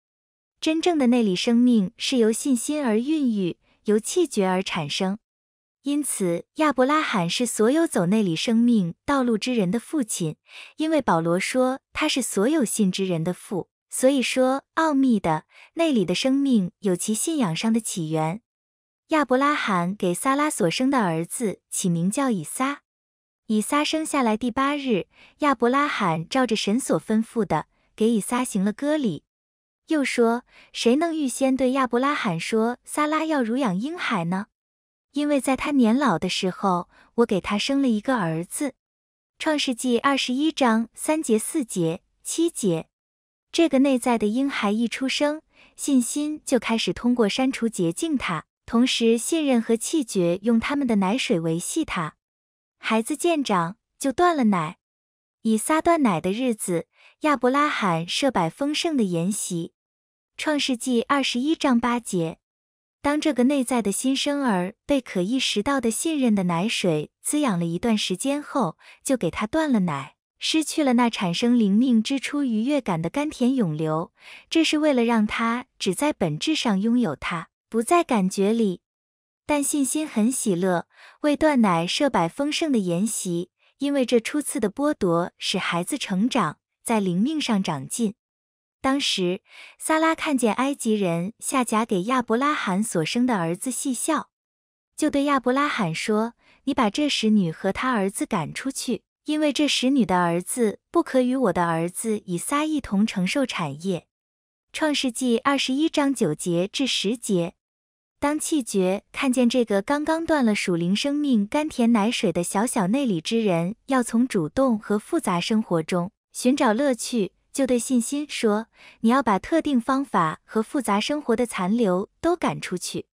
真正的内里生命是由信心而孕育，由气绝而产生。因此，亚伯拉罕是所有走内里生命道路之人的父亲，因为保罗说他是所有信之人的父。所以说，奥秘的内里的生命有其信仰上的起源。亚伯拉罕给撒拉所生的儿子起名叫以撒。以撒生下来第八日，亚伯拉罕照着神所吩咐的，给以撒行了割礼，又说：“谁能预先对亚伯拉罕说撒拉要乳养婴孩呢？因为在他年老的时候，我给他生了一个儿子。”创世纪二十一章三节、四节、七节，这个内在的婴孩一出生，信心就开始通过删除捷径他。同时，信任和气绝用他们的奶水维系他。孩子见长，就断了奶。以撒断奶的日子，亚伯拉罕设摆丰盛的筵席。创世纪二十一章八节：当这个内在的新生儿被可意识到的信任的奶水滋养了一段时间后，就给他断了奶，失去了那产生灵命之初愉悦感的甘甜涌流。这是为了让他只在本质上拥有它。不在感觉里，但信心很喜乐。为断奶设摆丰盛的筵席，因为这初次的剥夺使孩子成长，在灵命上长进。当时，萨拉看见埃及人下甲给亚伯拉罕所生的儿子细笑，就对亚伯拉罕说：“你把这使女和她儿子赶出去，因为这使女的儿子不可与我的儿子以撒一同承受产业。”创世纪二十一章九节至十节。当气绝看见这个刚刚断了属灵生命甘甜奶水的小小内里之人要从主动和复杂生活中寻找乐趣，就对信心说：“你要把特定方法和复杂生活的残留都赶出去，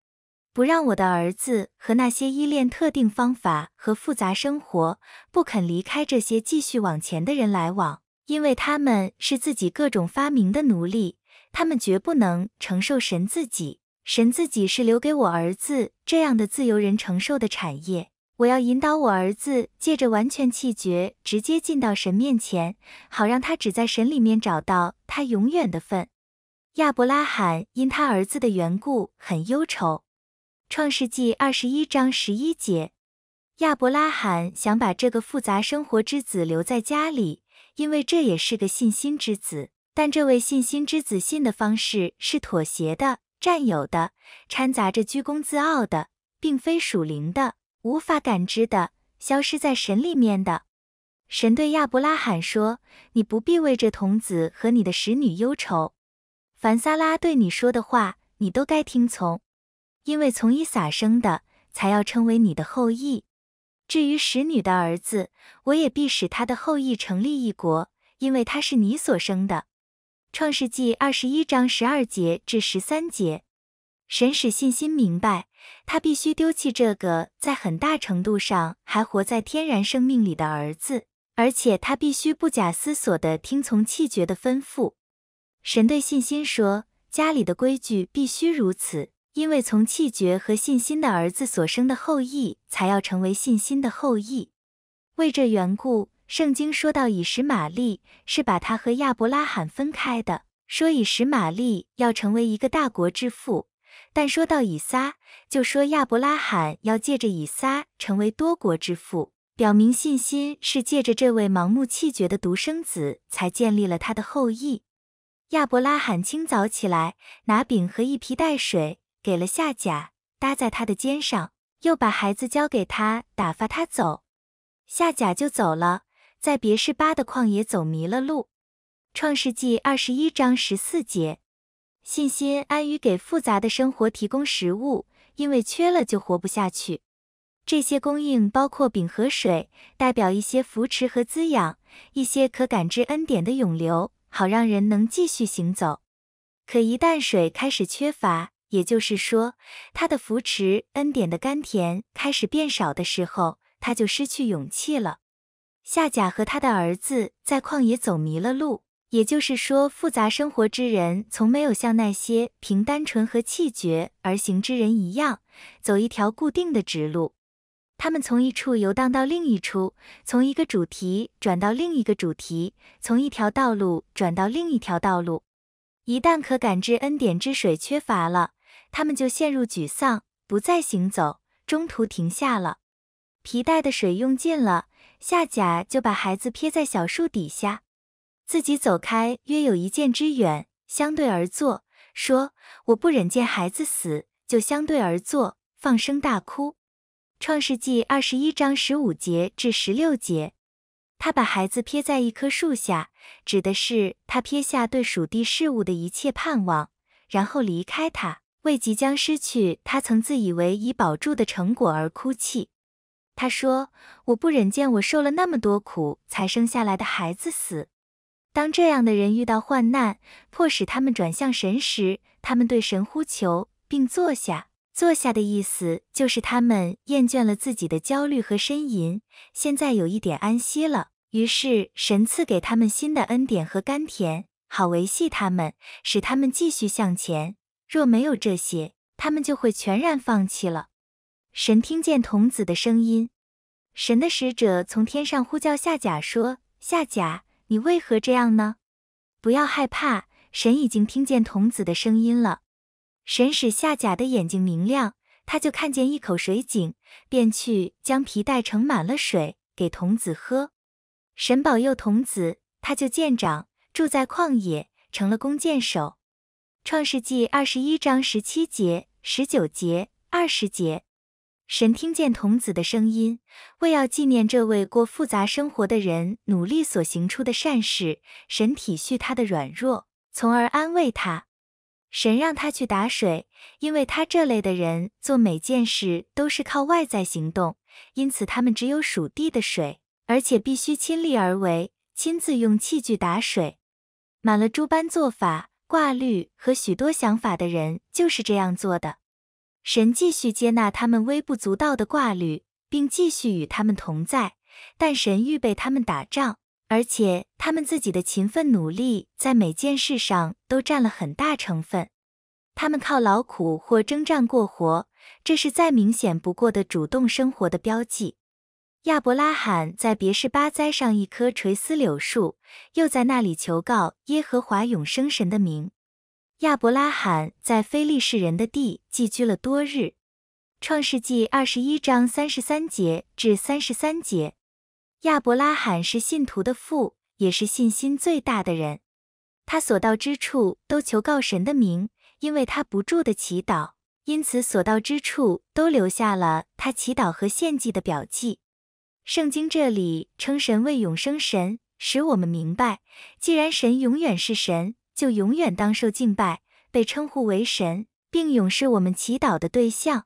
不让我的儿子和那些依恋特定方法和复杂生活不肯离开这些继续往前的人来往，因为他们是自己各种发明的奴隶，他们绝不能承受神自己。”神自己是留给我儿子这样的自由人承受的产业，我要引导我儿子借着完全气绝，直接进到神面前，好让他只在神里面找到他永远的份。亚伯拉罕因他儿子的缘故很忧愁。创世纪二十一章十一节，亚伯拉罕想把这个复杂生活之子留在家里，因为这也是个信心之子，但这位信心之子信的方式是妥协的。占有的，掺杂着居功自傲的，并非属灵的，无法感知的，消失在神里面的。神对亚伯拉罕说：“你不必为这童子和你的使女忧愁，凡撒拉对你说的话，你都该听从，因为从伊撒生的，才要称为你的后裔。至于使女的儿子，我也必使他的后裔成立一国，因为他是你所生的。”创世纪二十一章十二节至十三节，神使信心明白，他必须丢弃这个在很大程度上还活在天然生命里的儿子，而且他必须不假思索地听从气绝的吩咐。神对信心说：“家里的规矩必须如此，因为从气绝和信心的儿子所生的后裔，才要成为信心的后裔。为这缘故。”圣经说到以实玛利是把他和亚伯拉罕分开的，说以实玛利要成为一个大国之父，但说到以撒，就说亚伯拉罕要借着以撒成为多国之父，表明信心是借着这位盲目气绝的独生子才建立了他的后裔。亚伯拉罕清早起来，拿饼和一皮带水给了夏甲，搭在他的肩上，又把孩子交给他，打发他走。夏甲就走了。在别是巴的旷野走迷了路，《创世纪二十一章十四节，信心安于给复杂的生活提供食物，因为缺了就活不下去。这些供应包括饼和水，代表一些扶持和滋养，一些可感知恩典的涌流，好让人能继续行走。可一旦水开始缺乏，也就是说，它的扶持恩典的甘甜开始变少的时候，它就失去勇气了。夏甲和他的儿子在旷野走迷了路，也就是说，复杂生活之人从没有像那些凭单纯和气绝而行之人一样走一条固定的直路。他们从一处游荡到另一处，从一个主题转到另一个主题，从一条道路转到另一条道路。一旦可感知恩典之水缺乏了，他们就陷入沮丧，不再行走，中途停下了。皮带的水用尽了。夏甲就把孩子撇在小树底下，自己走开约有一箭之远，相对而坐，说：“我不忍见孩子死，就相对而坐，放声大哭。”创世纪二十一章十五节至十六节，他把孩子撇在一棵树下，指的是他撇下对属地事物的一切盼望，然后离开他，为即将失去他曾自以为已保住的成果而哭泣。他说：“我不忍见我受了那么多苦才生下来的孩子死。当这样的人遇到患难，迫使他们转向神时，他们对神呼求，并坐下。坐下的意思就是他们厌倦了自己的焦虑和呻吟，现在有一点安息了。于是神赐给他们新的恩典和甘甜，好维系他们，使他们继续向前。若没有这些，他们就会全然放弃了。”神听见童子的声音，神的使者从天上呼叫夏甲说：“夏甲，你为何这样呢？不要害怕，神已经听见童子的声音了。”神使夏甲的眼睛明亮，他就看见一口水井，便去将皮带盛满了水给童子喝。神保佑童子，他就见长，住在旷野，成了弓箭手。创世纪二十一章十七节、十九节、二十节。神听见童子的声音，为要纪念这位过复杂生活的人努力所行出的善事，神体恤他的软弱，从而安慰他。神让他去打水，因为他这类的人做每件事都是靠外在行动，因此他们只有属地的水，而且必须亲力而为，亲自用器具打水。满了诸般做法、卦律和许多想法的人就是这样做的。神继续接纳他们微不足道的挂虑，并继续与他们同在。但神预备他们打仗，而且他们自己的勤奋努力在每件事上都占了很大成分。他们靠劳苦或征战过活，这是再明显不过的主动生活的标记。亚伯拉罕在别是巴栽上一棵垂丝柳树，又在那里求告耶和华永生神的名。亚伯拉罕在非利士人的地寄居了多日。创世纪二十一章三十三节至三十三节，亚伯拉罕是信徒的父，也是信心最大的人。他所到之处都求告神的名，因为他不住的祈祷，因此所到之处都留下了他祈祷和献祭的标记。圣经这里称神为永生神，使我们明白，既然神永远是神。就永远当受敬拜，被称呼为神，并永是我们祈祷的对象。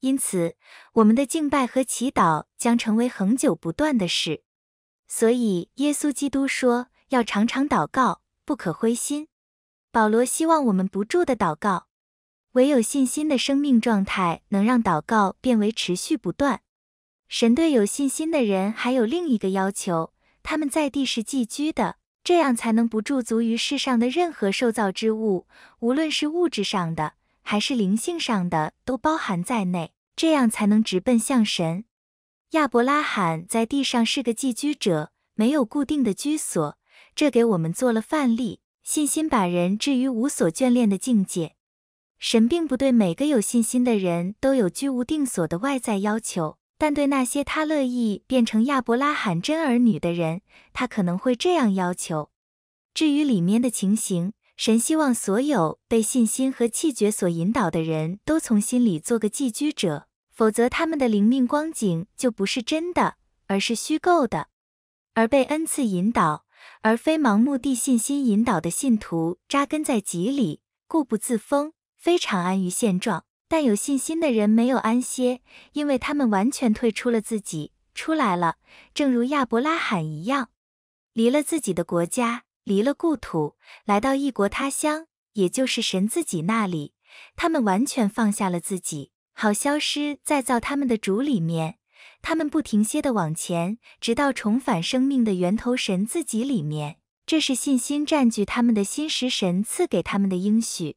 因此，我们的敬拜和祈祷将成为恒久不断的事。所以，耶稣基督说要常常祷告，不可灰心。保罗希望我们不住的祷告。唯有信心的生命状态能让祷告变为持续不断。神对有信心的人还有另一个要求：他们在地是寄居的。这样才能不驻足于世上的任何受造之物，无论是物质上的还是灵性上的，都包含在内。这样才能直奔向神。亚伯拉罕在地上是个寄居者，没有固定的居所，这给我们做了范例。信心把人置于无所眷恋的境界。神并不对每个有信心的人都有居无定所的外在要求。但对那些他乐意变成亚伯拉罕真儿女的人，他可能会这样要求。至于里面的情形，神希望所有被信心和气绝所引导的人都从心里做个寄居者，否则他们的灵命光景就不是真的，而是虚构的。而被恩赐引导，而非盲目的信心引导的信徒，扎根在集里，固步自封，非常安于现状。但有信心的人没有安歇，因为他们完全退出了自己，出来了，正如亚伯拉罕一样，离了自己的国家，离了故土，来到异国他乡，也就是神自己那里。他们完全放下了自己，好消失在造他们的主里面。他们不停歇地往前，直到重返生命的源头神自己里面。这是信心占据他们的新时，神赐给他们的应许。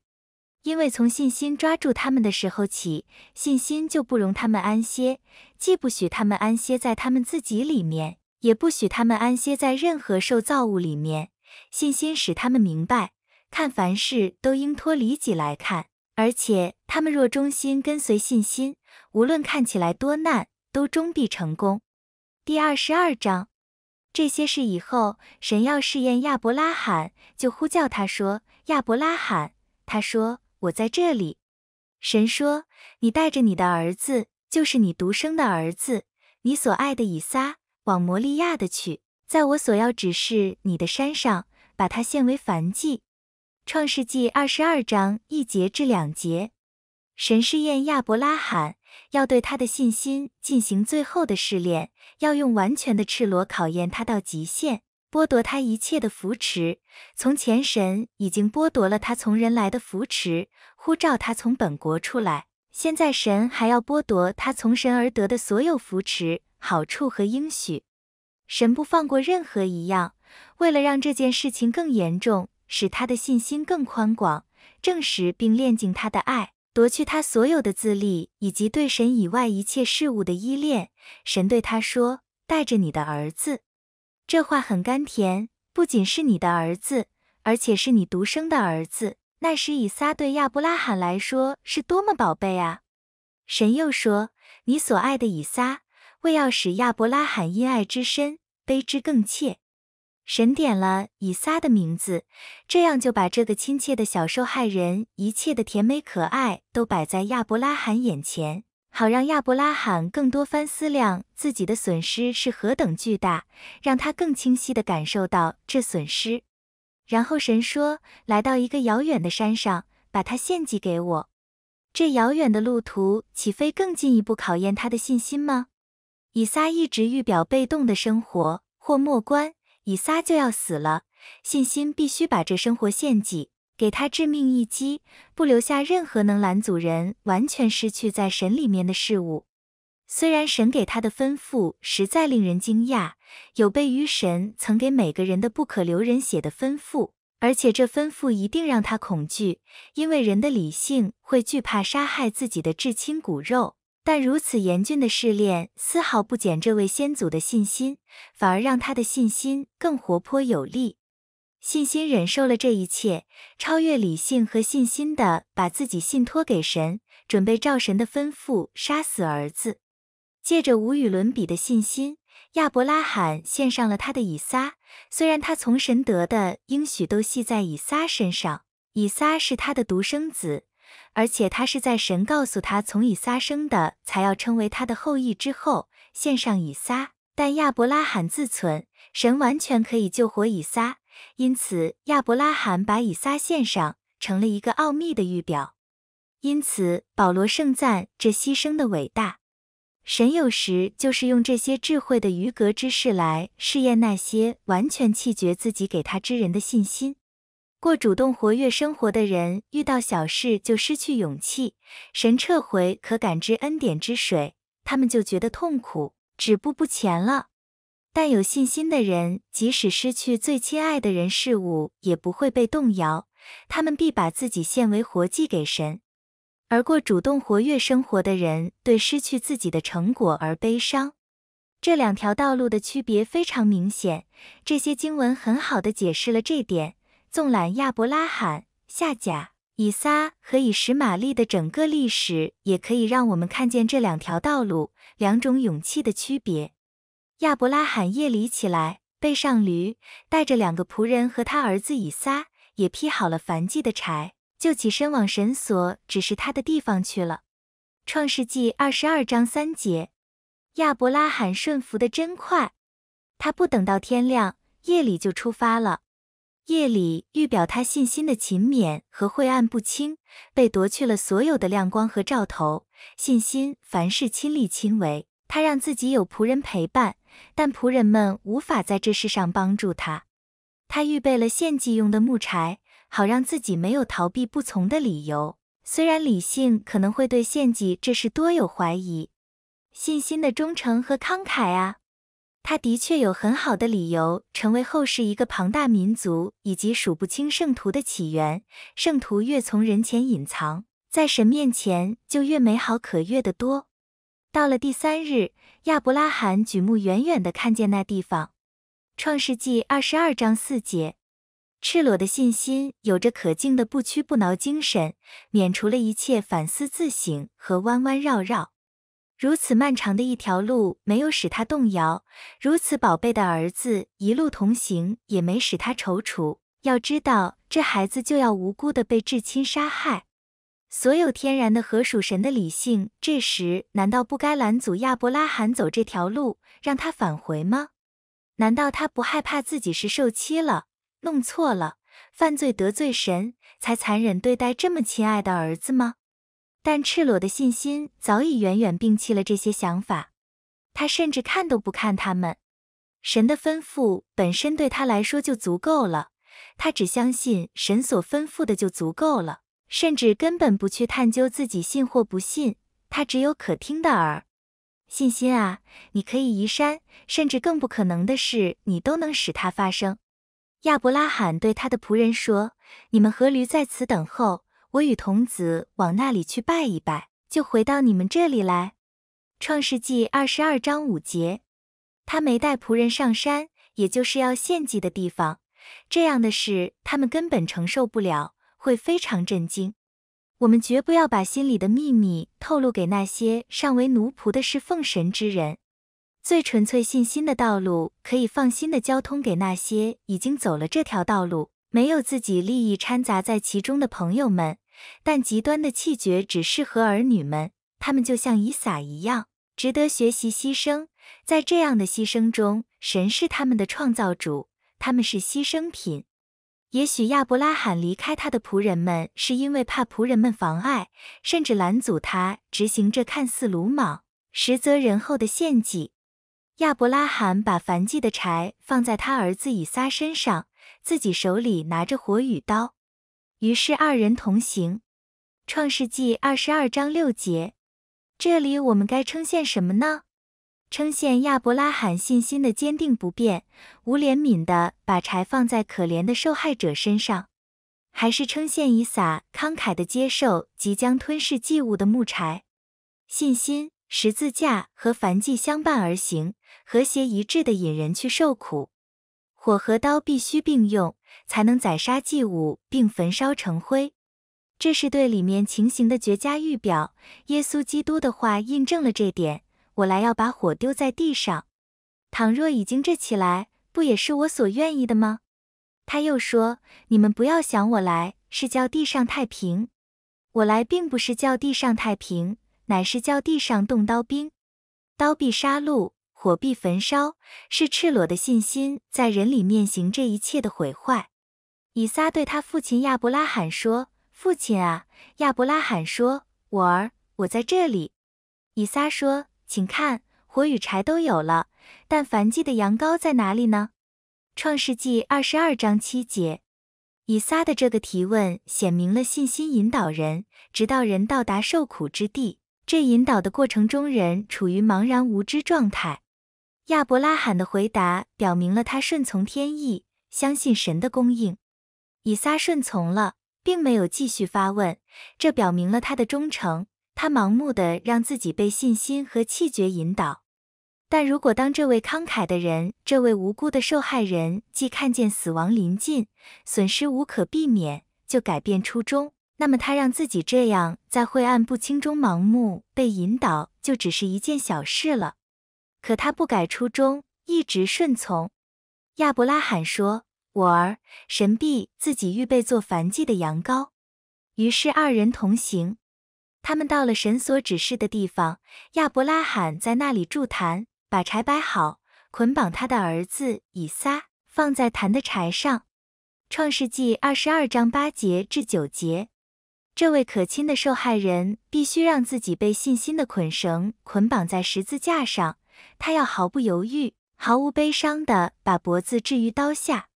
因为从信心抓住他们的时候起，信心就不容他们安歇，既不许他们安歇在他们自己里面，也不许他们安歇在任何受造物里面。信心使他们明白，看凡事都应脱离己来看，而且他们若忠心跟随信心，无论看起来多难，都终必成功。第二十二章，这些事以后，神要试验亚伯拉罕，就呼叫他说：“亚伯拉罕。”他说。我在这里，神说：“你带着你的儿子，就是你独生的儿子，你所爱的以撒，往摩利亚的去，在我所要指示你的山上，把他献为凡祭。”创世纪二十二章一节至两节，神试验亚伯拉罕，要对他的信心进行最后的试炼，要用完全的赤裸考验他到极限。剥夺他一切的扶持，从前神已经剥夺了他从人来的扶持，呼召他从本国出来。现在神还要剥夺他从神而得的所有扶持、好处和应许，神不放过任何一样。为了让这件事情更严重，使他的信心更宽广，证实并炼净他的爱，夺去他所有的自立以及对神以外一切事物的依恋。神对他说：“带着你的儿子。”这话很甘甜，不仅是你的儿子，而且是你独生的儿子。那时以撒对亚伯拉罕来说是多么宝贝啊！神又说：“你所爱的以撒，为要使亚伯拉罕因爱之深，悲之更切。”神点了以撒的名字，这样就把这个亲切的小受害人一切的甜美可爱都摆在亚伯拉罕眼前。好让亚伯拉罕更多番思量自己的损失是何等巨大，让他更清晰地感受到这损失。然后神说，来到一个遥远的山上，把他献祭给我。这遥远的路途，岂非更进一步考验他的信心吗？以撒一直预表被动的生活或末关，以撒就要死了，信心必须把这生活献祭。给他致命一击，不留下任何能拦阻人完全失去在神里面的事物。虽然神给他的吩咐实在令人惊讶，有悖于神曾给每个人的不可留人血的吩咐，而且这吩咐一定让他恐惧，因为人的理性会惧怕杀害自己的至亲骨肉。但如此严峻的试炼丝毫不减这位先祖的信心，反而让他的信心更活泼有力。信心忍受了这一切，超越理性和信心的，把自己信托给神，准备照神的吩咐杀死儿子。借着无与伦比的信心，亚伯拉罕献上了他的以撒。虽然他从神得的应许都系在以撒身上，以撒是他的独生子，而且他是在神告诉他从以撒生的才要称为他的后裔之后献上以撒，但亚伯拉罕自存，神完全可以救活以撒。因此，亚伯拉罕把以撒献上，成了一个奥秘的预表。因此，保罗盛赞这牺牲的伟大。神有时就是用这些智慧的愚格之事来试验那些完全弃绝自己给他之人的信心。过主动活跃生活的人，遇到小事就失去勇气。神撤回可感知恩典之水，他们就觉得痛苦，止步不前了。但有信心的人，即使失去最亲爱的人事物，也不会被动摇。他们必把自己献为活祭给神。而过主动活跃生活的人，对失去自己的成果而悲伤。这两条道路的区别非常明显。这些经文很好的解释了这点。纵览亚伯拉罕、夏甲、以撒和以实玛利的整个历史，也可以让我们看见这两条道路、两种勇气的区别。亚伯拉罕夜里起来，背上驴，带着两个仆人和他儿子以撒，也劈好了燔祭的柴，就起身往神所指示他的地方去了。创世纪二十二章三节，亚伯拉罕顺服的真快，他不等到天亮，夜里就出发了。夜里预表他信心的勤勉和晦暗不清，被夺去了所有的亮光和兆头。信心凡事亲力亲为，他让自己有仆人陪伴。但仆人们无法在这事上帮助他。他预备了献祭用的木柴，好让自己没有逃避不从的理由。虽然理性可能会对献祭这事多有怀疑，信心的忠诚和慷慨啊，他的确有很好的理由成为后世一个庞大民族以及数不清圣徒的起源。圣徒越从人前隐藏，在神面前就越美好可悦得多。到了第三日，亚伯拉罕举目远远地看见那地方。创世纪二十二章四节，赤裸的信心有着可敬的不屈不挠精神，免除了一切反思自省和弯弯绕绕。如此漫长的一条路没有使他动摇，如此宝贝的儿子一路同行也没使他踌躇。要知道，这孩子就要无辜的被至亲杀害。所有天然的和属神的理性，这时难道不该拦阻亚伯拉罕走这条路，让他返回吗？难道他不害怕自己是受欺了、弄错了、犯罪得罪神，才残忍对待这么亲爱的儿子吗？但赤裸的信心早已远远摒弃了这些想法，他甚至看都不看他们。神的吩咐本身对他来说就足够了，他只相信神所吩咐的就足够了。甚至根本不去探究自己信或不信，他只有可听的耳。信心啊，你可以移山，甚至更不可能的事，你都能使它发生。亚伯拉罕对他的仆人说：“你们和驴在此等候，我与童子往那里去拜一拜，就回到你们这里来。”创世纪二十二章五节。他没带仆人上山，也就是要献祭的地方，这样的事他们根本承受不了。会非常震惊。我们绝不要把心里的秘密透露给那些尚为奴仆的是奉神之人。最纯粹信心的道路，可以放心的交通给那些已经走了这条道路、没有自己利益掺杂在其中的朋友们。但极端的气绝只适合儿女们，他们就像以撒一样，值得学习牺牲。在这样的牺牲中，神是他们的创造主，他们是牺牲品。也许亚伯拉罕离开他的仆人们，是因为怕仆人们妨碍，甚至拦阻他执行这看似鲁莽，实则仁厚的献祭。亚伯拉罕把燔祭的柴放在他儿子以撒身上，自己手里拿着火与刀，于是二人同行。创世纪二十二章六节，这里我们该称羡什么呢？称羡亚伯拉罕信心的坚定不变，无怜悯的把柴放在可怜的受害者身上，还是称羡以撒慷慨的接受即将吞噬祭物的木柴，信心、十字架和凡祭相伴而行，和谐一致的引人去受苦，火和刀必须并用才能宰杀祭物并焚烧成灰，这是对里面情形的绝佳预表。耶稣基督的话印证了这点。我来要把火丢在地上，倘若已经这起来，不也是我所愿意的吗？他又说：“你们不要想我来是叫地上太平，我来并不是叫地上太平，乃是叫地上动刀兵，刀必杀戮，火必焚烧，是赤裸的信心在人里面行这一切的毁坏。”以撒对他父亲亚伯拉罕说：“父亲啊！”亚伯拉罕说：“我儿，我在这里。”以撒说。请看，火与柴都有了，但凡殖的羊羔在哪里呢？创世纪二十二章七节，以撒的这个提问，显明了信心引导人，直到人到达受苦之地。这引导的过程中，人处于茫然无知状态。亚伯拉罕的回答表明了他顺从天意，相信神的供应。以撒顺从了，并没有继续发问，这表明了他的忠诚。他盲目的让自己被信心和气绝引导，但如果当这位慷慨的人、这位无辜的受害人既看见死亡临近，损失无可避免，就改变初衷，那么他让自己这样在晦暗不清中盲目被引导，就只是一件小事了。可他不改初衷，一直顺从。亚伯拉罕说：“我儿，神必自己预备做燔祭的羊羔。”于是二人同行。他们到了神所指示的地方，亚伯拉罕在那里筑坛，把柴摆好，捆绑他的儿子以撒，放在坛的柴上。创世纪二十二章八节至九节，这位可亲的受害人必须让自己被信心的捆绳捆绑在十字架上，他要毫不犹豫、毫无悲伤地把脖子置于刀下。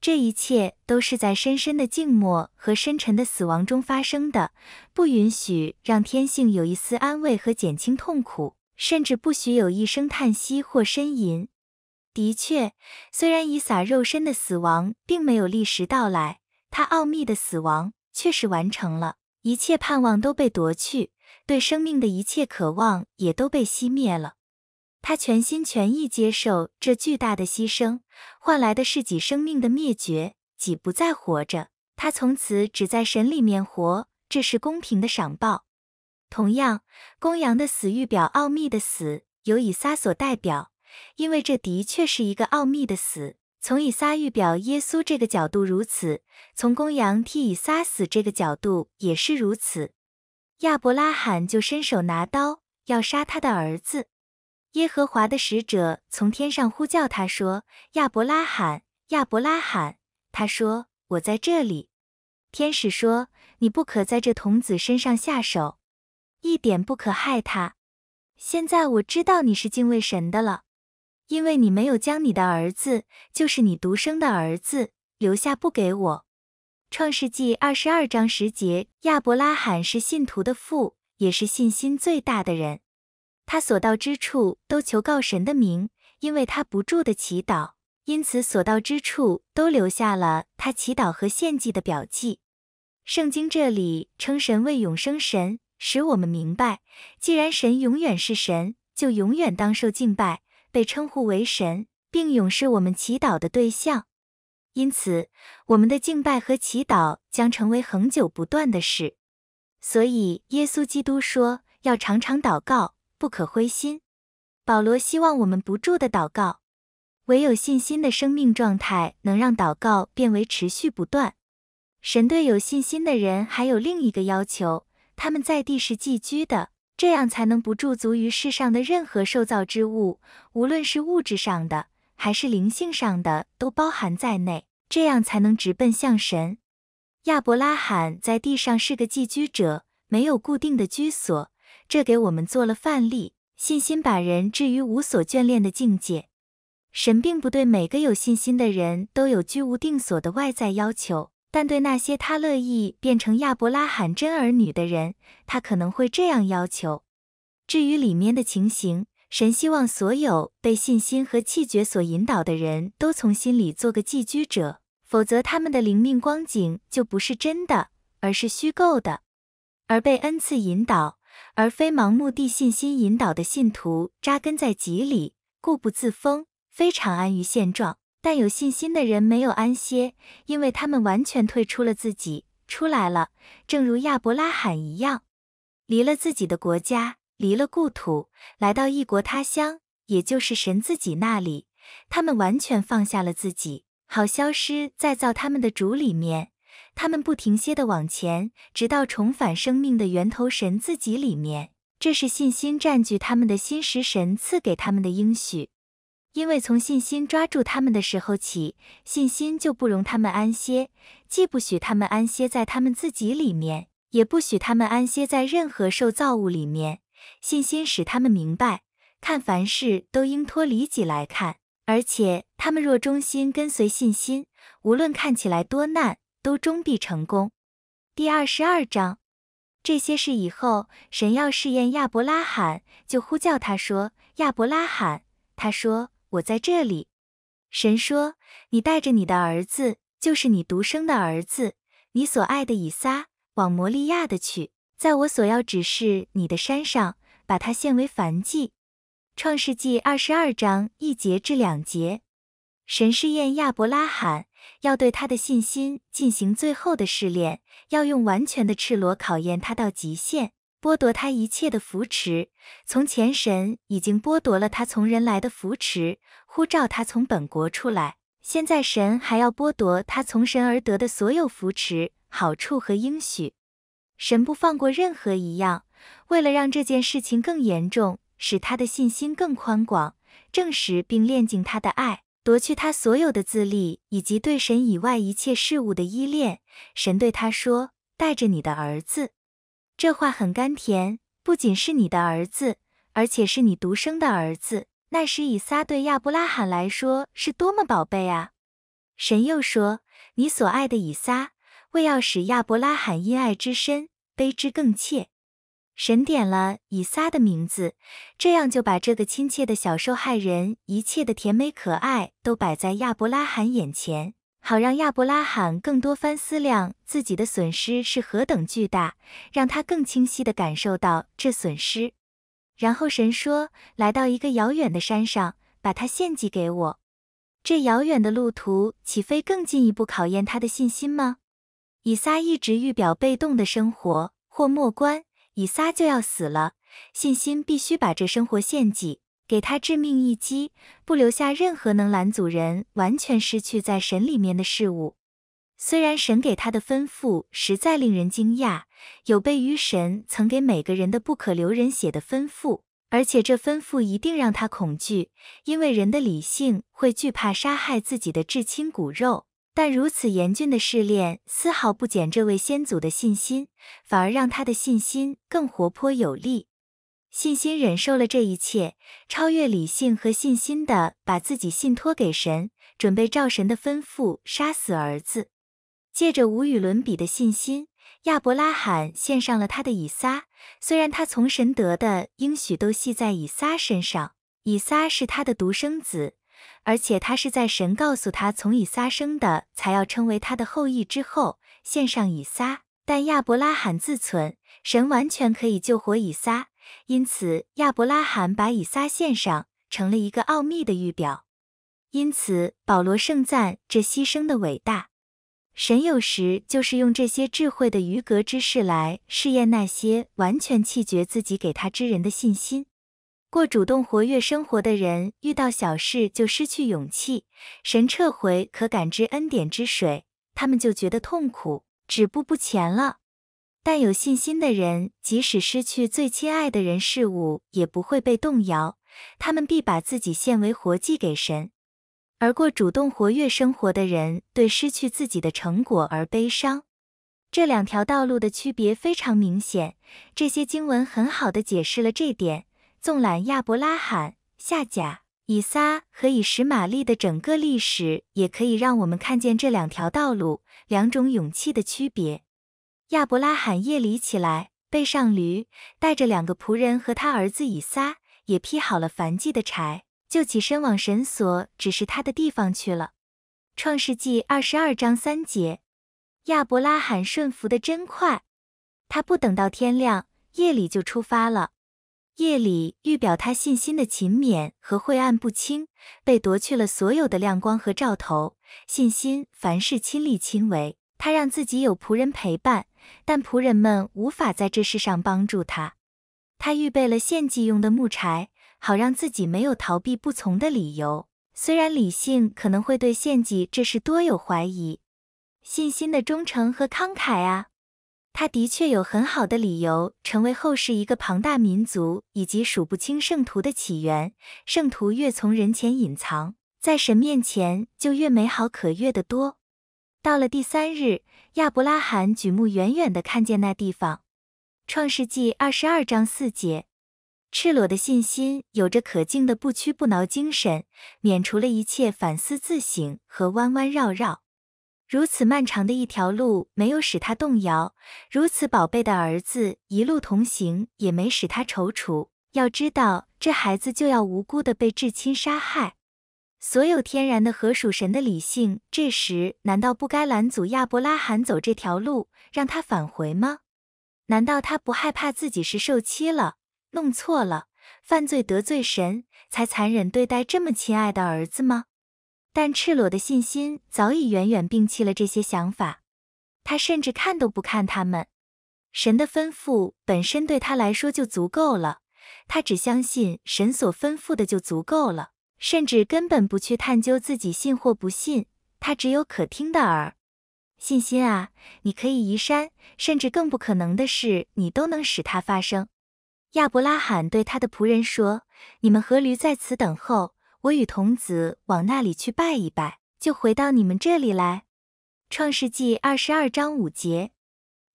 这一切都是在深深的静默和深沉的死亡中发生的，不允许让天性有一丝安慰和减轻痛苦，甚至不许有一声叹息或呻吟。的确，虽然以撒肉身的死亡并没有立时到来，他奥秘的死亡确实完成了，一切盼望都被夺去，对生命的一切渴望也都被熄灭了。他全心全意接受这巨大的牺牲，换来的是己生命的灭绝，己不再活着。他从此只在神里面活，这是公平的赏报。同样，公羊的死预表奥秘的死，由以撒所代表，因为这的确是一个奥秘的死。从以撒预表耶稣这个角度如此，从公羊替以撒死这个角度也是如此。亚伯拉罕就伸手拿刀要杀他的儿子。耶和华的使者从天上呼叫他说：“亚伯拉罕，亚伯拉罕！”他说：“我在这里。”天使说：“你不可在这童子身上下手，一点不可害他。现在我知道你是敬畏神的了，因为你没有将你的儿子，就是你独生的儿子留下不给我。”创世纪二十二章十节：亚伯拉罕是信徒的父，也是信心最大的人。他所到之处都求告神的名，因为他不住的祈祷，因此所到之处都留下了他祈祷和献祭的表记。圣经这里称神为永生神，使我们明白，既然神永远是神，就永远当受敬拜，被称呼为神，并永是我们祈祷的对象。因此，我们的敬拜和祈祷将成为恒久不断的事。所以，耶稣基督说要常常祷告。不可灰心，保罗希望我们不住的祷告，唯有信心的生命状态能让祷告变为持续不断。神对有信心的人还有另一个要求，他们在地是寄居的，这样才能不驻足于世上的任何受造之物，无论是物质上的还是灵性上的，都包含在内，这样才能直奔向神。亚伯拉罕在地上是个寄居者，没有固定的居所。这给我们做了范例，信心把人置于无所眷恋的境界。神并不对每个有信心的人都有居无定所的外在要求，但对那些他乐意变成亚伯拉罕真儿女的人，他可能会这样要求。至于里面的情形，神希望所有被信心和气决所引导的人都从心里做个寄居者，否则他们的灵命光景就不是真的，而是虚构的。而被恩赐引导。而非盲目地信心引导的信徒扎根在吉里，固步自封，非常安于现状。但有信心的人没有安歇，因为他们完全退出了自己，出来了，正如亚伯拉罕一样，离了自己的国家，离了故土，来到异国他乡，也就是神自己那里。他们完全放下了自己，好消失在造他们的主里面。他们不停歇地往前，直到重返生命的源头神自己里面。这是信心占据他们的心时神赐给他们的应许，因为从信心抓住他们的时候起，信心就不容他们安歇，既不许他们安歇在他们自己里面，也不许他们安歇在任何受造物里面。信心使他们明白，看凡事都应脱离己来看，而且他们若忠心跟随信心，无论看起来多难。都终必成功。第二十二章，这些事以后，神要试验亚伯拉罕，就呼叫他说：“亚伯拉罕。”他说：“我在这里。”神说：“你带着你的儿子，就是你独生的儿子，你所爱的以撒，往摩利亚的去，在我所要指示你的山上，把它献为凡祭。”创世纪二十二章一节至两节，神试验亚伯拉罕。要对他的信心进行最后的试炼，要用完全的赤裸考验他到极限，剥夺他一切的扶持。从前神已经剥夺了他从人来的扶持，呼召他从本国出来。现在神还要剥夺他从神而得的所有扶持、好处和应许。神不放过任何一样，为了让这件事情更严重，使他的信心更宽广，证实并练尽他的爱。夺去他所有的自立以及对神以外一切事物的依恋，神对他说：“带着你的儿子。”这话很甘甜，不仅是你的儿子，而且是你独生的儿子。那时以撒对亚伯拉罕来说是多么宝贝啊！神又说：“你所爱的以撒，为要使亚伯拉罕因爱之深，悲之更切。”神点了以撒的名字，这样就把这个亲切的小受害人一切的甜美可爱都摆在亚伯拉罕眼前，好让亚伯拉罕更多番思量自己的损失是何等巨大，让他更清晰地感受到这损失。然后神说：“来到一个遥远的山上，把他献祭给我。”这遥远的路途岂非更进一步考验他的信心吗？以撒一直预表被动的生活或末观。以撒就要死了，信心必须把这生活献祭给他致命一击，不留下任何能拦阻人完全失去在神里面的事物。虽然神给他的吩咐实在令人惊讶，有悖于神曾给每个人的不可留人血的吩咐，而且这吩咐一定让他恐惧，因为人的理性会惧怕杀害自己的至亲骨肉。但如此严峻的试炼丝毫不减这位先祖的信心，反而让他的信心更活泼有力。信心忍受了这一切，超越理性和信心的，把自己信托给神，准备照神的吩咐杀死儿子。借着无与伦比的信心，亚伯拉罕献上了他的以撒。虽然他从神得的应许都系在以撒身上，以撒是他的独生子。而且他是在神告诉他从以撒生的才要称为他的后裔之后献上以撒，但亚伯拉罕自存，神完全可以救活以撒，因此亚伯拉罕把以撒献上成了一个奥秘的预表，因此保罗盛赞这牺牲的伟大。神有时就是用这些智慧的愚格之事来试验那些完全弃绝自己给他之人的信心。过主动活跃生活的人，遇到小事就失去勇气，神撤回可感知恩典之水，他们就觉得痛苦，止步不前了。但有信心的人，即使失去最亲爱的人事物，也不会被动摇，他们必把自己献为活祭给神。而过主动活跃生活的人，对失去自己的成果而悲伤。这两条道路的区别非常明显，这些经文很好的解释了这点。纵览亚伯拉罕、夏甲、以撒和以实玛利的整个历史，也可以让我们看见这两条道路、两种勇气的区别。亚伯拉罕夜里起来，背上驴，带着两个仆人和他儿子以撒，也劈好了燔祭的柴，就起身往神所指示他的地方去了。创世纪二十二章三节。亚伯拉罕顺服的真快，他不等到天亮，夜里就出发了。夜里，预表他信心的勤勉和晦暗不清，被夺去了所有的亮光和兆头。信心凡事亲力亲为，他让自己有仆人陪伴，但仆人们无法在这世上帮助他。他预备了献祭用的木柴，好让自己没有逃避不从的理由。虽然理性可能会对献祭这事多有怀疑，信心的忠诚和慷慨啊！他的确有很好的理由成为后世一个庞大民族以及数不清圣徒的起源。圣徒越从人前隐藏，在神面前就越美好可悦的多。到了第三日，亚伯拉罕举目远远地看见那地方。创世纪二十二章四节。赤裸的信心有着可敬的不屈不挠精神，免除了一切反思自省和弯弯绕绕。如此漫长的一条路没有使他动摇，如此宝贝的儿子一路同行也没使他踌躇。要知道，这孩子就要无辜的被至亲杀害。所有天然的河鼠神的理性，这时难道不该拦阻亚伯拉罕走这条路，让他返回吗？难道他不害怕自己是受欺了、弄错了、犯罪得罪神，才残忍对待这么亲爱的儿子吗？但赤裸的信心早已远远摒弃了这些想法，他甚至看都不看他们。神的吩咐本身对他来说就足够了，他只相信神所吩咐的就足够了，甚至根本不去探究自己信或不信。他只有可听的耳。信心啊，你可以移山，甚至更不可能的事，你都能使它发生。亚伯拉罕对他的仆人说：“你们和驴在此等候。”我与童子往那里去拜一拜，就回到你们这里来。创世纪二十二章五节，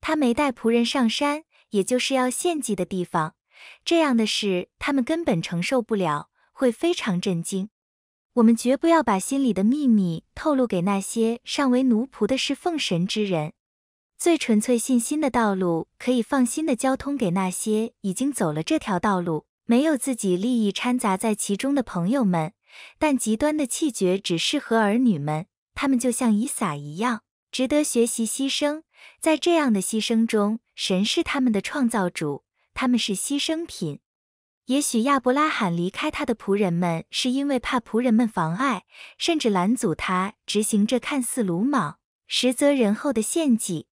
他没带仆人上山，也就是要献祭的地方。这样的事，他们根本承受不了，会非常震惊。我们绝不要把心里的秘密透露给那些尚为奴仆的侍奉神之人。最纯粹信心的道路，可以放心的交通给那些已经走了这条道路。没有自己利益掺杂在其中的朋友们，但极端的气绝只适合儿女们，他们就像以撒一样，值得学习牺牲。在这样的牺牲中，神是他们的创造主，他们是牺牲品。也许亚伯拉罕离开他的仆人们，是因为怕仆人们妨碍，甚至拦阻他执行这看似鲁莽，实则仁厚的献祭。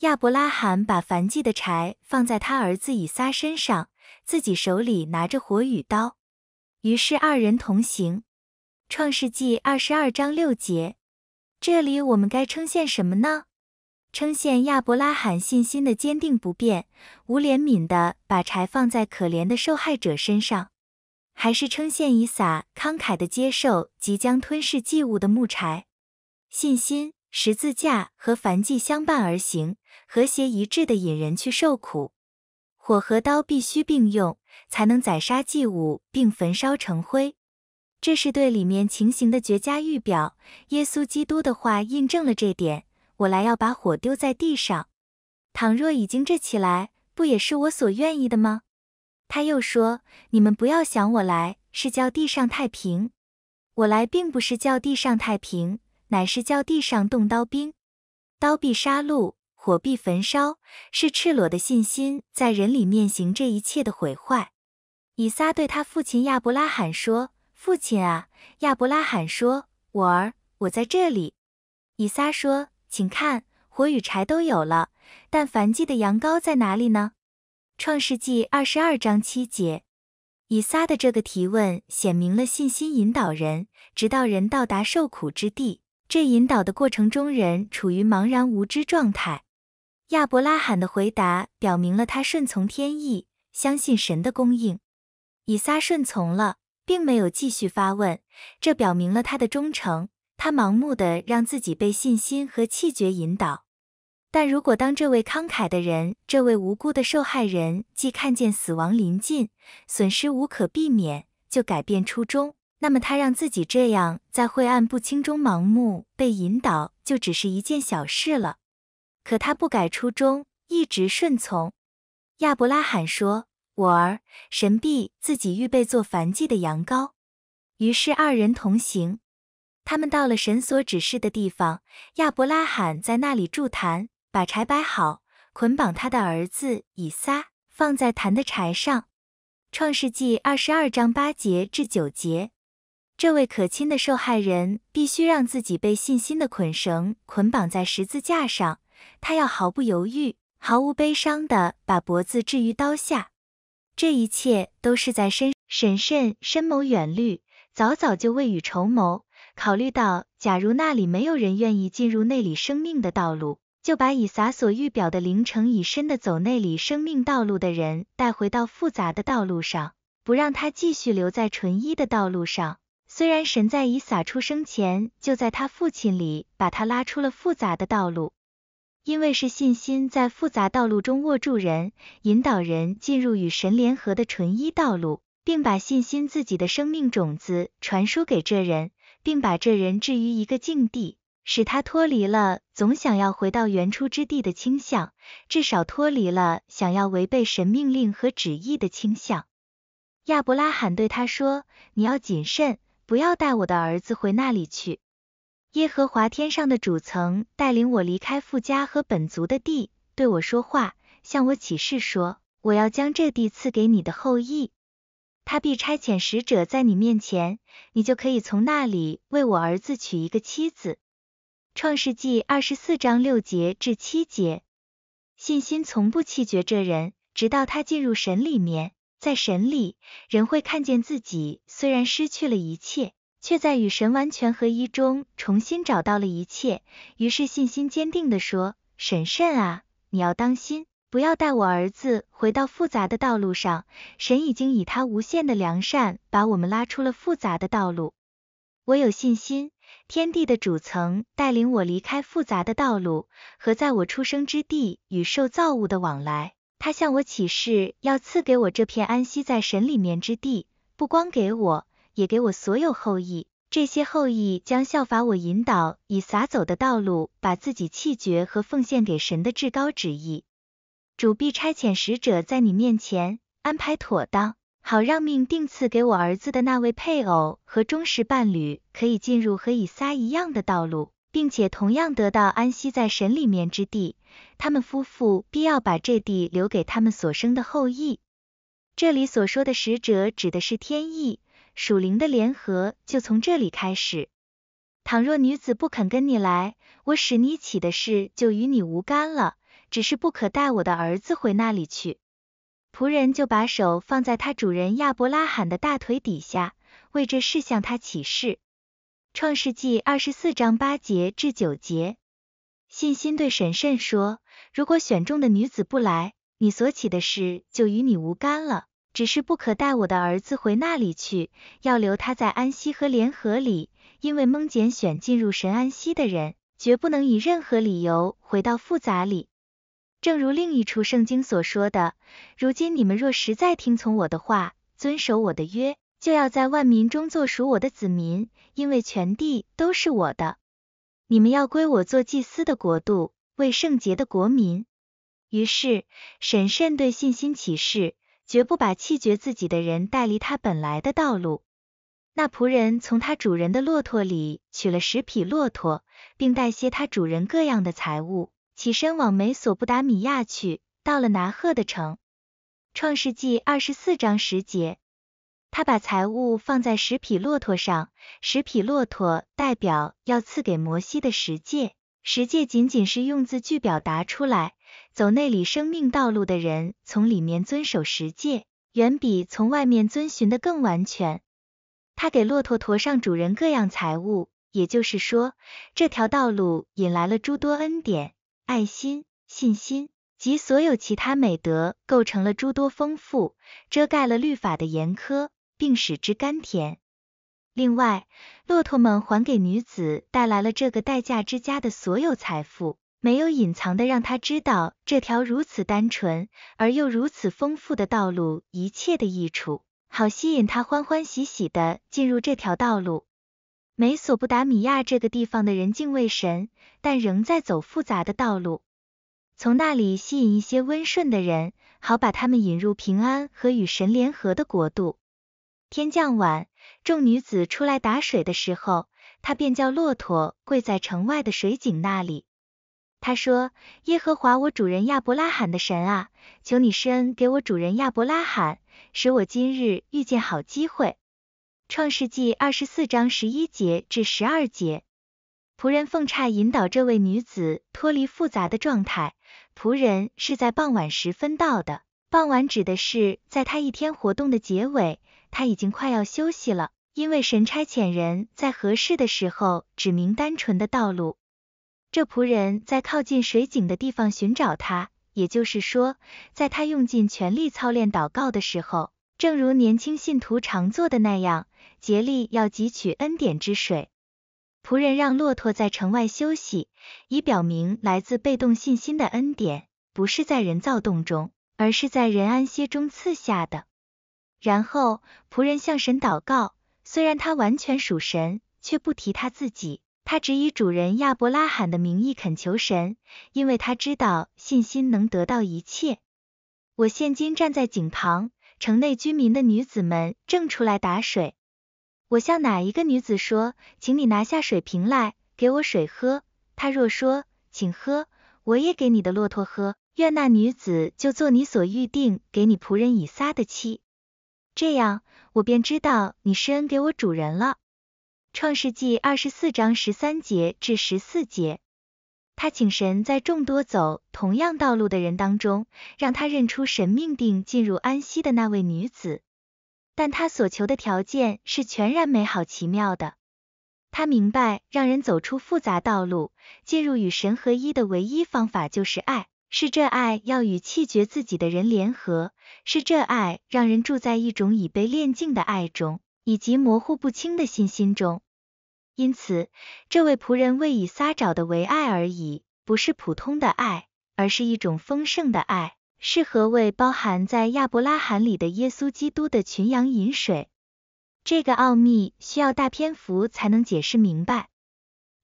亚伯拉罕把燔祭的柴放在他儿子以撒身上。自己手里拿着火与刀，于是二人同行。创世纪二十二章六节，这里我们该称羡什么呢？称羡亚伯拉罕信心的坚定不变，无怜悯的把柴放在可怜的受害者身上，还是称羡以撒慷慨的接受即将吞噬祭物的木柴？信心、十字架和凡祭相伴而行，和谐一致的引人去受苦。火和刀必须并用，才能宰杀祭物并焚烧成灰。这是对里面情形的绝佳预表。耶稣基督的话印证了这点。我来要把火丢在地上，倘若已经这起来，不也是我所愿意的吗？他又说：“你们不要想我来是叫地上太平，我来并不是叫地上太平，乃是叫地上动刀兵，刀必杀戮。”火壁焚烧，是赤裸的信心在人里面行这一切的毁坏。以撒对他父亲亚伯拉罕说：“父亲啊！”亚伯拉罕说：“我儿，我在这里。”以撒说：“请看，火与柴都有了，但燔祭的羊羔在哪里呢？”创世纪二十二章七节。以撒的这个提问，显明了信心引导人，直到人到达受苦之地。这引导的过程中，人处于茫然无知状态。亚伯拉罕的回答表明了他顺从天意，相信神的供应。以撒顺从了，并没有继续发问，这表明了他的忠诚。他盲目的让自己被信心和气绝引导。但如果当这位慷慨的人，这位无辜的受害人，既看见死亡临近，损失无可避免，就改变初衷，那么他让自己这样在晦暗不清中盲目被引导，就只是一件小事了。可他不改初衷，一直顺从。亚伯拉罕说：“我儿，神必自己预备做燔祭的羊羔。”于是二人同行。他们到了神所指示的地方，亚伯拉罕在那里筑坛，把柴摆好，捆绑他的儿子以撒，放在坛的柴上。创世纪二十二章八节至九节，这位可亲的受害人必须让自己被信心的捆绳捆绑在十字架上。他要毫不犹豫、毫无悲伤地把脖子置于刀下。这一切都是在深审慎、深谋远虑，早早就未雨绸缪。考虑到假如那里没有人愿意进入内里生命的道路，就把以撒所预表的灵成以身的走内里生命道路的人带回到复杂的道路上，不让他继续留在纯一的道路上。虽然神在以撒出生前就在他父亲里把他拉出了复杂的道路。因为是信心在复杂道路中握住人，引导人进入与神联合的纯一道路，并把信心自己的生命种子传输给这人，并把这人置于一个境地，使他脱离了总想要回到原初之地的倾向，至少脱离了想要违背神命令和旨意的倾向。亚伯拉罕对他说：“你要谨慎，不要带我的儿子回那里去。”耶和华天上的主曾带领我离开富家和本族的地，对我说话，向我起誓说，我要将这地赐给你的后裔，他必差遣使者在你面前，你就可以从那里为我儿子娶一个妻子。创世纪二十四章六节至七节，信心从不弃绝，这人直到他进入神里面，在神里，人会看见自己虽然失去了一切。却在与神完全合一中重新找到了一切，于是信心坚定地说：“婶婶啊，你要当心，不要带我儿子回到复杂的道路上。神已经以他无限的良善把我们拉出了复杂的道路。我有信心，天地的主层带领我离开复杂的道路和在我出生之地与受造物的往来。他向我起誓要赐给我这片安息在神里面之地，不光给我。”也给我所有后裔，这些后裔将效法我引导以撒走的道路，把自己弃绝和奉献给神的至高旨意。主必差遣使者在你面前安排妥当，好让命定赐给我儿子的那位配偶和忠实伴侣可以进入和以撒一样的道路，并且同样得到安息在神里面之地。他们夫妇必要把这地留给他们所生的后裔。这里所说的使者指的是天意。属灵的联合就从这里开始。倘若女子不肯跟你来，我使你起的事就与你无干了，只是不可带我的儿子回那里去。仆人就把手放在他主人亚伯拉罕的大腿底下，为这事向他起誓。创世纪二十四章八节至九节，信心对神慎说：如果选中的女子不来，你所起的事就与你无干了。只是不可带我的儿子回那里去，要留他在安息和联合里，因为蒙拣选进入神安息的人，绝不能以任何理由回到复杂里。正如另一处圣经所说的，如今你们若实在听从我的话，遵守我的约，就要在万民中做属我的子民，因为全地都是我的，你们要归我做祭司的国度，为圣洁的国民。于是，审慎对信心起誓。绝不把气绝自己的人带离他本来的道路。那仆人从他主人的骆驼里取了十匹骆驼，并带些他主人各样的财物，起身往美索不达米亚去。到了拿赫的城，创世纪二十四章十节，他把财物放在十匹骆驼上，十匹骆驼代表要赐给摩西的十诫。十戒仅仅是用字句表达出来，走内里生命道路的人，从里面遵守十戒，远比从外面遵循的更完全。他给骆驼驮上主人各样财物，也就是说，这条道路引来了诸多恩典、爱心、信心及所有其他美德，构成了诸多丰富，遮盖了律法的严苛，并使之甘甜。另外，骆驼们还给女子带来了这个待嫁之家的所有财富，没有隐藏的，让她知道这条如此单纯而又如此丰富的道路一切的益处，好吸引她欢欢喜喜的进入这条道路。美索不达米亚这个地方的人敬畏神，但仍在走复杂的道路，从那里吸引一些温顺的人，好把他们引入平安和与神联合的国度。天降晚，众女子出来打水的时候，他便叫骆驼跪在城外的水井那里。他说：“耶和华我主人亚伯拉罕的神啊，求你施恩给我主人亚伯拉罕，使我今日遇见好机会。”创世纪二十四章十一节至十二节，仆人奉差引导这位女子脱离复杂的状态。仆人是在傍晚时分到的，傍晚指的是在他一天活动的结尾。他已经快要休息了，因为神差遣人在合适的时候指明单纯的道路。这仆人在靠近水井的地方寻找他，也就是说，在他用尽全力操练祷告的时候，正如年轻信徒常做的那样，竭力要汲取恩典之水。仆人让骆驼在城外休息，以表明来自被动信心的恩典，不是在人造洞中，而是在人安歇中赐下的。然后仆人向神祷告，虽然他完全属神，却不提他自己，他只以主人亚伯拉罕的名义恳求神，因为他知道信心能得到一切。我现今站在井旁，城内居民的女子们正出来打水。我向哪一个女子说，请你拿下水瓶来给我水喝。她若说，请喝，我也给你的骆驼喝。愿那女子就做你所预定给你仆人以撒的妻。这样，我便知道你施恩给我主人了。创世纪二十四章十三节至十四节，他请神在众多走同样道路的人当中，让他认出神命定进入安息的那位女子。但他所求的条件是全然美好奇妙的。他明白，让人走出复杂道路，进入与神合一的唯一方法就是爱。是这爱要与弃绝自己的人联合，是这爱让人住在一种已被炼净的爱中，以及模糊不清的信心中。因此，这位仆人为以撒找的唯爱而已，不是普通的爱，而是一种丰盛的爱，是何为包含在亚伯拉罕里的耶稣基督的群羊饮水。这个奥秘需要大篇幅才能解释明白。